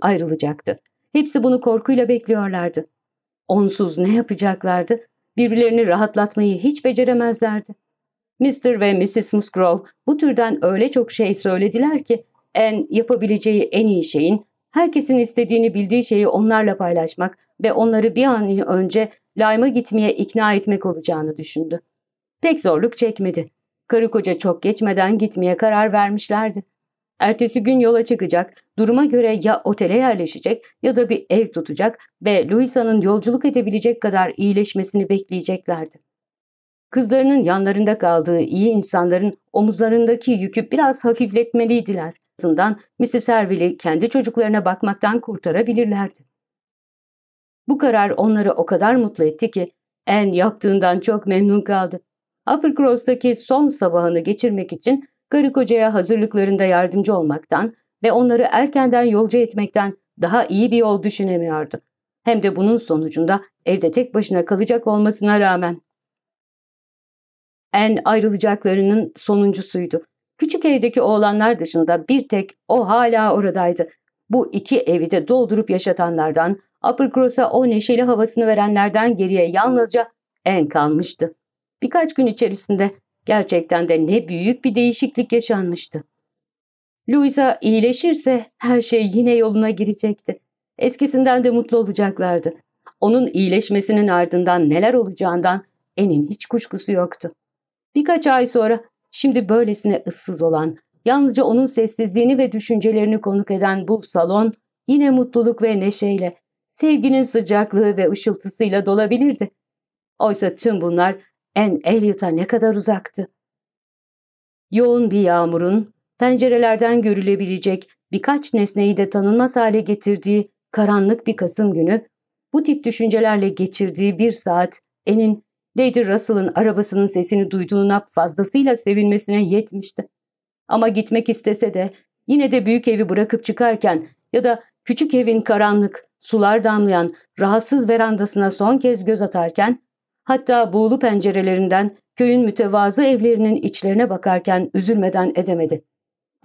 ayrılacaktı. Hepsi bunu korkuyla bekliyorlardı. Onsuz ne yapacaklardı? Birbirlerini rahatlatmayı hiç beceremezlerdi. Mr. ve Mrs. Musgrove bu türden öyle çok şey söylediler ki en yapabileceği en iyi şeyin herkesin istediğini bildiği şeyi onlarla paylaşmak ve onları bir an önce layma gitmeye ikna etmek olacağını düşündü. Pek zorluk çekmedi. Karı koca çok geçmeden gitmeye karar vermişlerdi. Ertesi gün yola çıkacak, duruma göre ya otele yerleşecek ya da bir ev tutacak ve Louisa'nın yolculuk edebilecek kadar iyileşmesini bekleyeceklerdi. Kızlarının yanlarında kaldığı iyi insanların omuzlarındaki yükü biraz hafifletmeliydiler. Azından Mrs. Herville'i kendi çocuklarına bakmaktan kurtarabilirlerdi. Bu karar onları o kadar mutlu etti ki en yaptığından çok memnun kaldı. Uppercross'taki son sabahını geçirmek için karı kocaya hazırlıklarında yardımcı olmaktan ve onları erkenden yolcu etmekten daha iyi bir yol düşünemiyordu. Hem de bunun sonucunda evde tek başına kalacak olmasına rağmen. En ayrılacaklarının sonuncusuydu. Küçük evdeki oğlanlar dışında bir tek o hala oradaydı. Bu iki evi de doldurup yaşatanlardan, Uppercross'a o neşeli havasını verenlerden geriye yalnızca en kalmıştı. Birkaç gün içerisinde Gerçekten de ne büyük bir değişiklik yaşanmıştı. Louisa iyileşirse her şey yine yoluna girecekti. Eskisinden de mutlu olacaklardı. Onun iyileşmesinin ardından neler olacağından Enin hiç kuşkusu yoktu. Birkaç ay sonra şimdi böylesine ıssız olan, yalnızca onun sessizliğini ve düşüncelerini konuk eden bu salon yine mutluluk ve neşeyle, sevginin sıcaklığı ve ışıltısıyla dolabilirdi. Oysa tüm bunlar en Elliot'a ne kadar uzaktı. Yoğun bir yağmurun pencerelerden görülebilecek birkaç nesneyi de tanınmaz hale getirdiği karanlık bir Kasım günü bu tip düşüncelerle geçirdiği bir saat En'in Lady Russell'ın arabasının sesini duyduğuna fazlasıyla sevinmesine yetmişti. Ama gitmek istese de yine de büyük evi bırakıp çıkarken ya da küçük evin karanlık, sular damlayan, rahatsız verandasına son kez göz atarken Hatta buğulu pencerelerinden köyün mütevazı evlerinin içlerine bakarken üzülmeden edemedi.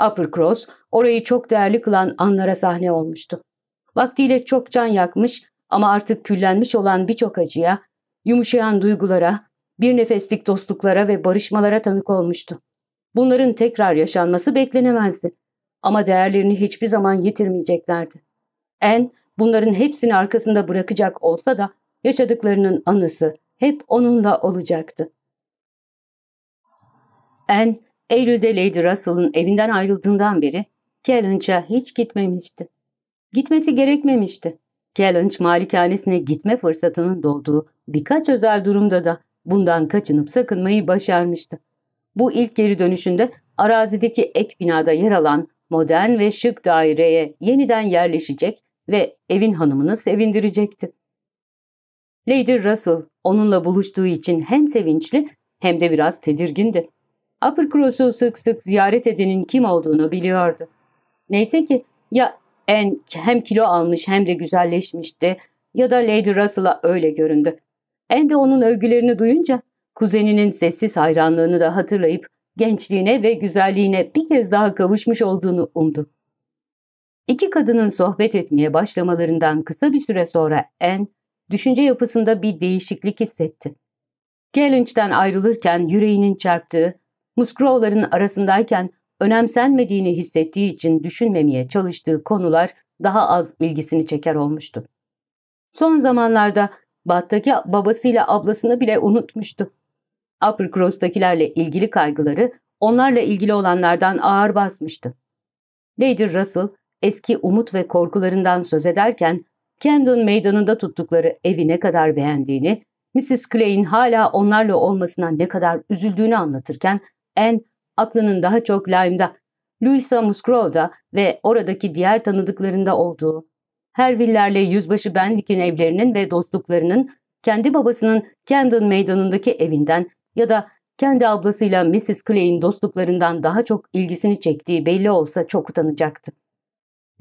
Upper Cross orayı çok değerli kılan anlara sahne olmuştu. Vaktiyle çok can yakmış ama artık küllenmiş olan birçok acıya, yumuşayan duygulara, bir nefeslik dostluklara ve barışmalara tanık olmuştu. Bunların tekrar yaşanması beklenemezdi. Ama değerlerini hiçbir zaman yitirmeyeceklerdi. En bunların hepsini arkasında bırakacak olsa da yaşadıklarının anısı, hep onunla olacaktı. En Eylül'de Lady Russell'ın evinden ayrıldığından beri Callaghan'a hiç gitmemişti. Gitmesi gerekmemişti. Callaghan malikanesine gitme fırsatının dolduğu birkaç özel durumda da bundan kaçınıp sakınmayı başarmıştı. Bu ilk geri dönüşünde arazideki ek binada yer alan modern ve şık daireye yeniden yerleşecek ve evin hanımını sevindirecekti. Lady Russell onunla buluştuğu için hem sevinçli hem de biraz tedirgindi. Uppercross'u sık sık ziyaret edenin kim olduğunu biliyordu. Neyse ki ya en hem kilo almış hem de güzelleşmişti ya da Lady Russell'a öyle göründü. En de onun övgülerini duyunca kuzeninin sessiz hayranlığını da hatırlayıp gençliğine ve güzelliğine bir kez daha kavuşmuş olduğunu umdu. İki kadının sohbet etmeye başlamalarından kısa bir süre sonra En düşünce yapısında bir değişiklik hissetti. Gelinç'ten ayrılırken yüreğinin çarptığı, Musgrove'ların arasındayken önemsenmediğini hissettiği için düşünmemeye çalıştığı konular daha az ilgisini çeker olmuştu. Son zamanlarda Batt'taki babasıyla ablasını bile unutmuştu. Uppercross'takilerle ilgili kaygıları onlarla ilgili olanlardan ağır basmıştı. Lady Russell eski umut ve korkularından söz ederken Camden meydanında tuttukları evi ne kadar beğendiğini, Mrs. Clay'in hala onlarla olmasına ne kadar üzüldüğünü anlatırken Anne aklının daha çok Lyme'da, Louisa Musgrove'da ve oradaki diğer tanıdıklarında olduğu, Herville'lerle yüzbaşı Benwick'in evlerinin ve dostluklarının kendi babasının Camden meydanındaki evinden ya da kendi ablasıyla Mrs. Clay'in dostluklarından daha çok ilgisini çektiği belli olsa çok utanacaktı.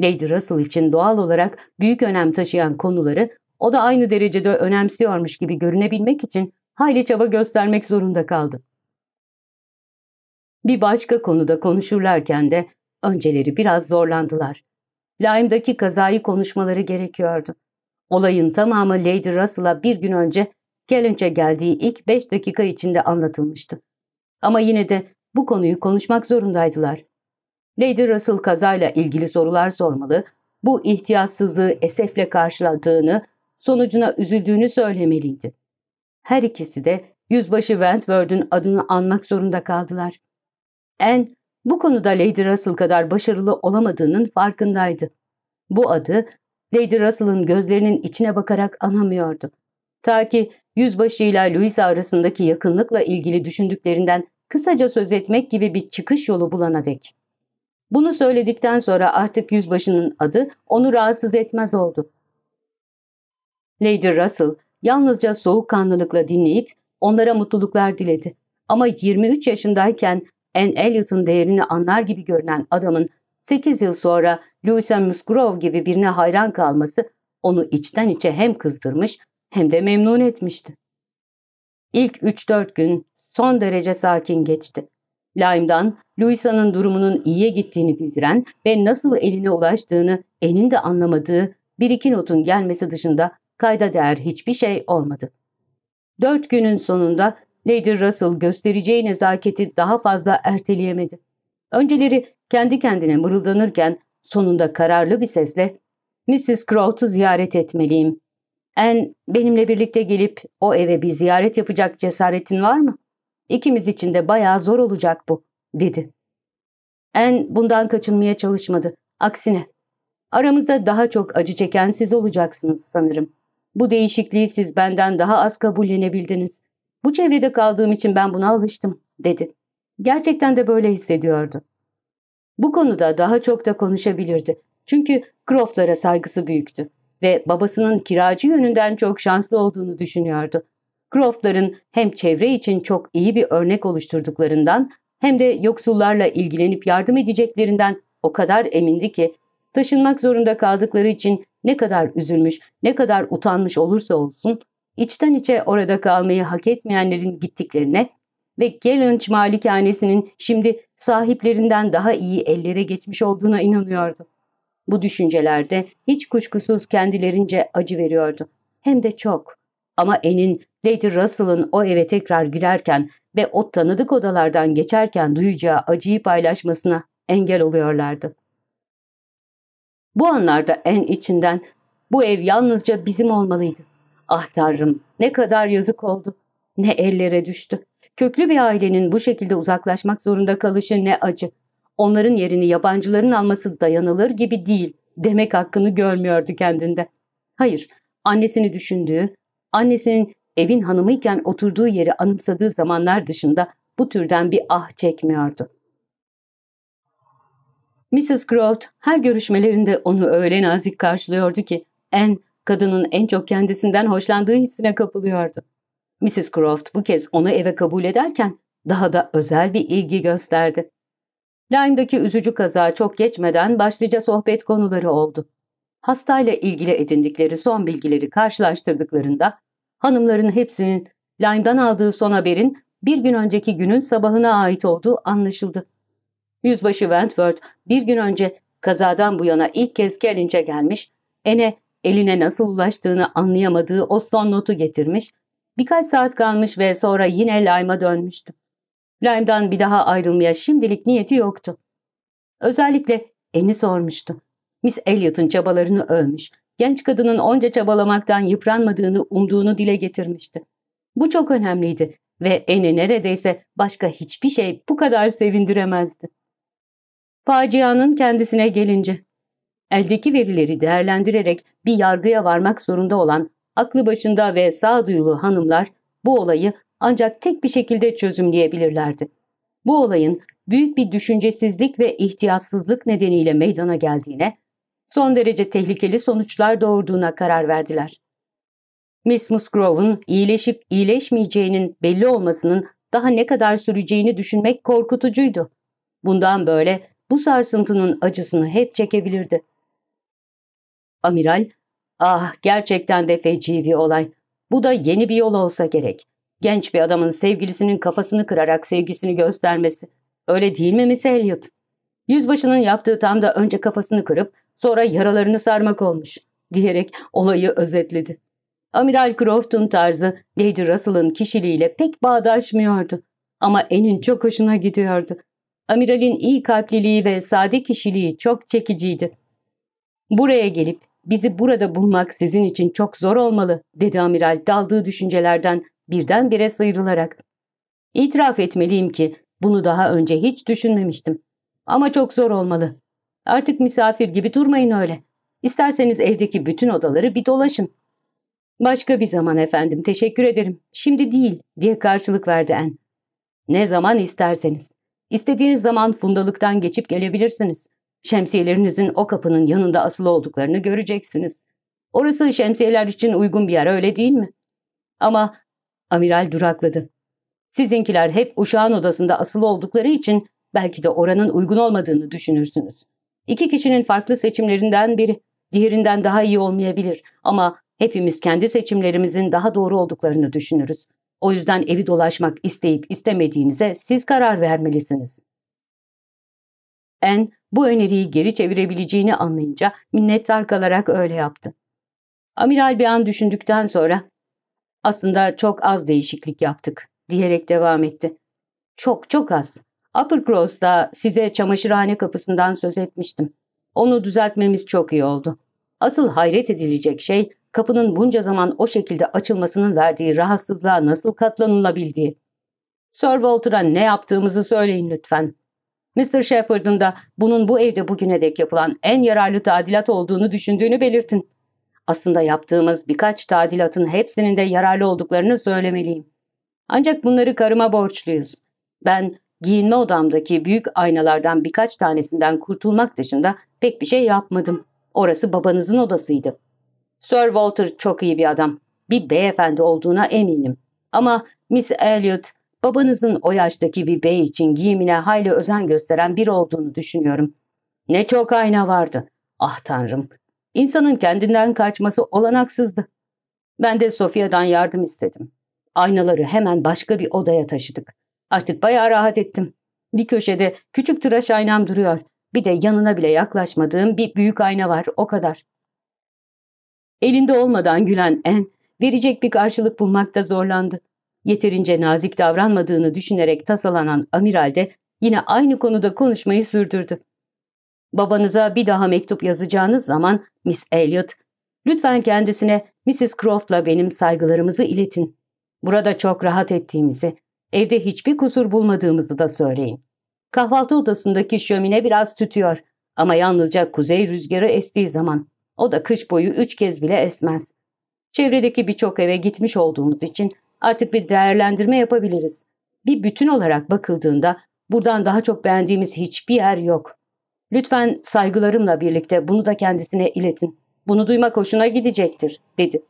Lady Russell için doğal olarak büyük önem taşıyan konuları o da aynı derecede önemsiyormuş gibi görünebilmek için hayli çaba göstermek zorunda kaldı. Bir başka konuda konuşurlarken de önceleri biraz zorlandılar. Lime'daki kazayı konuşmaları gerekiyordu. Olayın tamamı Lady Russell'a bir gün önce Kellynch'e geldiği ilk beş dakika içinde anlatılmıştı. Ama yine de bu konuyu konuşmak zorundaydılar. Lady Russell kazayla ilgili sorular sormalı, bu ihtiyatsızlığı esefle karşıladığını, sonucuna üzüldüğünü söylemeliydi. Her ikisi de Yüzbaşı Wentworth'un adını anmak zorunda kaldılar. En bu konuda Lady Russell kadar başarılı olamadığının farkındaydı. Bu adı Lady Russell'ın gözlerinin içine bakarak anamıyordu. Ta ki yüzbaşı ile Louisa arasındaki yakınlıkla ilgili düşündüklerinden kısaca söz etmek gibi bir çıkış yolu bulana dek. Bunu söyledikten sonra artık yüzbaşının adı onu rahatsız etmez oldu. Lady Russell yalnızca soğukkanlılıkla dinleyip onlara mutluluklar diledi. Ama 23 yaşındayken Anne Elliot'ın değerini anlar gibi görünen adamın 8 yıl sonra Louisa Musgrove gibi birine hayran kalması onu içten içe hem kızdırmış hem de memnun etmişti. İlk 3-4 gün son derece sakin geçti. Lime'dan Louisa'nın durumunun iyiye gittiğini bildiren ve nasıl eline ulaştığını elin de anlamadığı bir iki notun gelmesi dışında kayda değer hiçbir şey olmadı. Dört günün sonunda Lady Russell göstereceği nezaketi daha fazla erteleyemedi. Önceleri kendi kendine mırıldanırken sonunda kararlı bir sesle ''Mrs. Crow'tu ziyaret etmeliyim. En benimle birlikte gelip o eve bir ziyaret yapacak cesaretin var mı?'' İkimiz için de bayağı zor olacak bu, dedi. En bundan kaçınmaya çalışmadı. Aksine, aramızda daha çok acı çeken siz olacaksınız sanırım. Bu değişikliği siz benden daha az kabullenebildiniz. Bu çevrede kaldığım için ben buna alıştım, dedi. Gerçekten de böyle hissediyordu. Bu konuda daha çok da konuşabilirdi. Çünkü Croft'lara saygısı büyüktü ve babasının kiracı yönünden çok şanslı olduğunu düşünüyordu. Croft'ların hem çevre için çok iyi bir örnek oluşturduklarından hem de yoksullarla ilgilenip yardım edeceklerinden o kadar emindi ki taşınmak zorunda kaldıkları için ne kadar üzülmüş, ne kadar utanmış olursa olsun içten içe orada kalmayı hak etmeyenlerin gittiklerine ve Gellunch malikanesinin şimdi sahiplerinden daha iyi ellere geçmiş olduğuna inanıyordu. Bu düşüncelerde hiç kuşkusuz kendilerince acı veriyordu. Hem de çok. Ama En'in Lady Russell'ın o eve tekrar girerken ve o tanıdık odalardan geçerken duyacağı acıyı paylaşmasına engel oluyorlardı. Bu anlarda en içinden bu ev yalnızca bizim olmalıydı. Ah tanrım ne kadar yazık oldu. Ne ellere düştü. Köklü bir ailenin bu şekilde uzaklaşmak zorunda kalışı ne acı. Onların yerini yabancıların alması dayanılır gibi değil demek hakkını görmüyordu kendinde. Hayır, annesini düşündüğü, Annesinin evin hanımıyken oturduğu yeri anımsadığı zamanlar dışında bu türden bir ah çekmiyordu. Mrs. Grout her görüşmelerinde onu öyle nazik karşılıyordu ki en kadının en çok kendisinden hoşlandığı hissine kapılıyordu. Mrs. Croft bu kez onu eve kabul ederken daha da özel bir ilgi gösterdi. Lyme'daki üzücü kaza çok geçmeden başlıca sohbet konuları oldu. Hastayla ilgili edindikleri son bilgileri karşılaştırdıklarında hanımların hepsinin Lime'dan aldığı son haberin bir gün önceki günün sabahına ait olduğu anlaşıldı. Yüzbaşı Wentworth bir gün önce kazadan bu yana ilk kez Kellinç'e gelmiş, Ene eline nasıl ulaştığını anlayamadığı o son notu getirmiş, birkaç saat kalmış ve sonra yine Lime'a dönmüştü. Lime'dan bir daha ayrılmaya şimdilik niyeti yoktu. Özellikle Eni sormuştu. Miss Elliot'ın çabalarını övmüş genç kadının onca çabalamaktan yıpranmadığını umduğunu dile getirmişti. Bu çok önemliydi ve Eni neredeyse başka hiçbir şey bu kadar sevindiremezdi. Facianın kendisine gelince, eldeki verileri değerlendirerek bir yargıya varmak zorunda olan aklı başında ve sağduyulu hanımlar bu olayı ancak tek bir şekilde çözümleyebilirlerdi. Bu olayın büyük bir düşüncesizlik ve ihtiyatsızlık nedeniyle meydana geldiğine son derece tehlikeli sonuçlar doğurduğuna karar verdiler. Miss Musgrove'un iyileşip iyileşmeyeceğinin belli olmasının daha ne kadar süreceğini düşünmek korkutucuydu. Bundan böyle bu sarsıntının acısını hep çekebilirdi. Amiral, ah gerçekten de feci bir olay. Bu da yeni bir yol olsa gerek. Genç bir adamın sevgilisinin kafasını kırarak sevgisini göstermesi. Öyle değil mi Miss Elliot? Yüzbaşının yaptığı tam da önce kafasını kırıp Sonra yaralarını sarmak olmuş diyerek olayı özetledi. Amiral Croft'un tarzı Lady Russell'ın kişiliğiyle pek bağdaşmıyordu. Ama En'in çok hoşuna gidiyordu. Amiral'in iyi kalpliliği ve sade kişiliği çok çekiciydi. Buraya gelip bizi burada bulmak sizin için çok zor olmalı dedi amiral daldığı düşüncelerden birdenbire sıyrılarak. İtiraf etmeliyim ki bunu daha önce hiç düşünmemiştim. Ama çok zor olmalı. Artık misafir gibi durmayın öyle. İsterseniz evdeki bütün odaları bir dolaşın. Başka bir zaman efendim teşekkür ederim. Şimdi değil diye karşılık verdi en. Ne zaman isterseniz. İstediğiniz zaman fundalıktan geçip gelebilirsiniz. Şemsiyelerinizin o kapının yanında asılı olduklarını göreceksiniz. Orası şemsiyeler için uygun bir yer öyle değil mi? Ama amiral durakladı. Sizinkiler hep uşağın odasında asılı oldukları için belki de oranın uygun olmadığını düşünürsünüz. İki kişinin farklı seçimlerinden biri diğerinden daha iyi olmayabilir ama hepimiz kendi seçimlerimizin daha doğru olduklarını düşünürüz. O yüzden evi dolaşmak isteyip istemediğinize siz karar vermelisiniz. En bu öneriyi geri çevirebileceğini anlayınca minnettar kalarak öyle yaptı. Amiral bir an düşündükten sonra aslında çok az değişiklik yaptık diyerek devam etti. Çok çok az. Upper Cross'ta size çamaşırhane kapısından söz etmiştim. Onu düzeltmemiz çok iyi oldu. Asıl hayret edilecek şey kapının bunca zaman o şekilde açılmasının verdiği rahatsızlığa nasıl katlanılabildiği. Sir Walter'a ne yaptığımızı söyleyin lütfen. Mr. Shepard'ın da bunun bu evde bugüne dek yapılan en yararlı tadilat olduğunu düşündüğünü belirtin. Aslında yaptığımız birkaç tadilatın hepsinin de yararlı olduklarını söylemeliyim. Ancak bunları karıma borçluyuz. Ben giyinme odamdaki büyük aynalardan birkaç tanesinden kurtulmak dışında pek bir şey yapmadım. Orası babanızın odasıydı. Sir Walter çok iyi bir adam. Bir beyefendi olduğuna eminim. Ama Miss Elliot babanızın o yaştaki bir bey için giyimine hayli özen gösteren biri olduğunu düşünüyorum. Ne çok ayna vardı. Ah tanrım. İnsanın kendinden kaçması olanaksızdı. Ben de Sofia'dan yardım istedim. Aynaları hemen başka bir odaya taşıdık. Artık bayağı rahat ettim. Bir köşede küçük tıraş aynam duruyor. Bir de yanına bile yaklaşmadığım bir büyük ayna var, o kadar. Elinde olmadan gülen En, verecek bir karşılık bulmakta zorlandı. Yeterince nazik davranmadığını düşünerek tasalanan amiral de yine aynı konuda konuşmayı sürdürdü. Babanıza bir daha mektup yazacağınız zaman Miss Elliot, lütfen kendisine Mrs. Croft'la benim saygılarımızı iletin. Burada çok rahat ettiğimizi, Evde hiçbir kusur bulmadığımızı da söyleyin. Kahvaltı odasındaki şömine biraz tütüyor ama yalnızca kuzey rüzgarı estiği zaman. O da kış boyu üç kez bile esmez. Çevredeki birçok eve gitmiş olduğumuz için artık bir değerlendirme yapabiliriz. Bir bütün olarak bakıldığında buradan daha çok beğendiğimiz hiçbir yer yok. Lütfen saygılarımla birlikte bunu da kendisine iletin. Bunu duymak hoşuna gidecektir, dedi.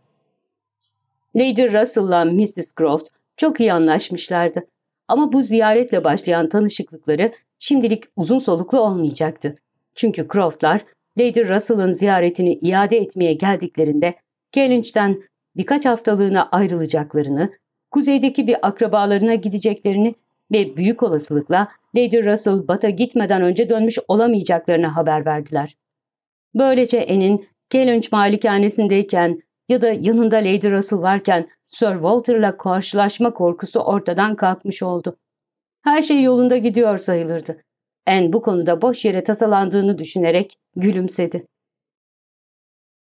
Lady Russell'la Mrs. Croft çok iyi anlaşmışlardı. Ama bu ziyaretle başlayan tanışıklıkları şimdilik uzun soluklu olmayacaktı. Çünkü Croft'lar Lady Russell'ın ziyaretini iade etmeye geldiklerinde Kellynch'ten birkaç haftalığına ayrılacaklarını, kuzeydeki bir akrabalarına gideceklerini ve büyük olasılıkla Lady Russell bata gitmeden önce dönmüş olamayacaklarını haber verdiler. Böylece En'in Kellynch malikanesindeyken ya da yanında Lady Russell varken Sir Walter'la karşılaşma korkusu ortadan kalkmış oldu. Her şey yolunda gidiyor sayılırdı. En bu konuda boş yere tasalandığını düşünerek gülümsedi.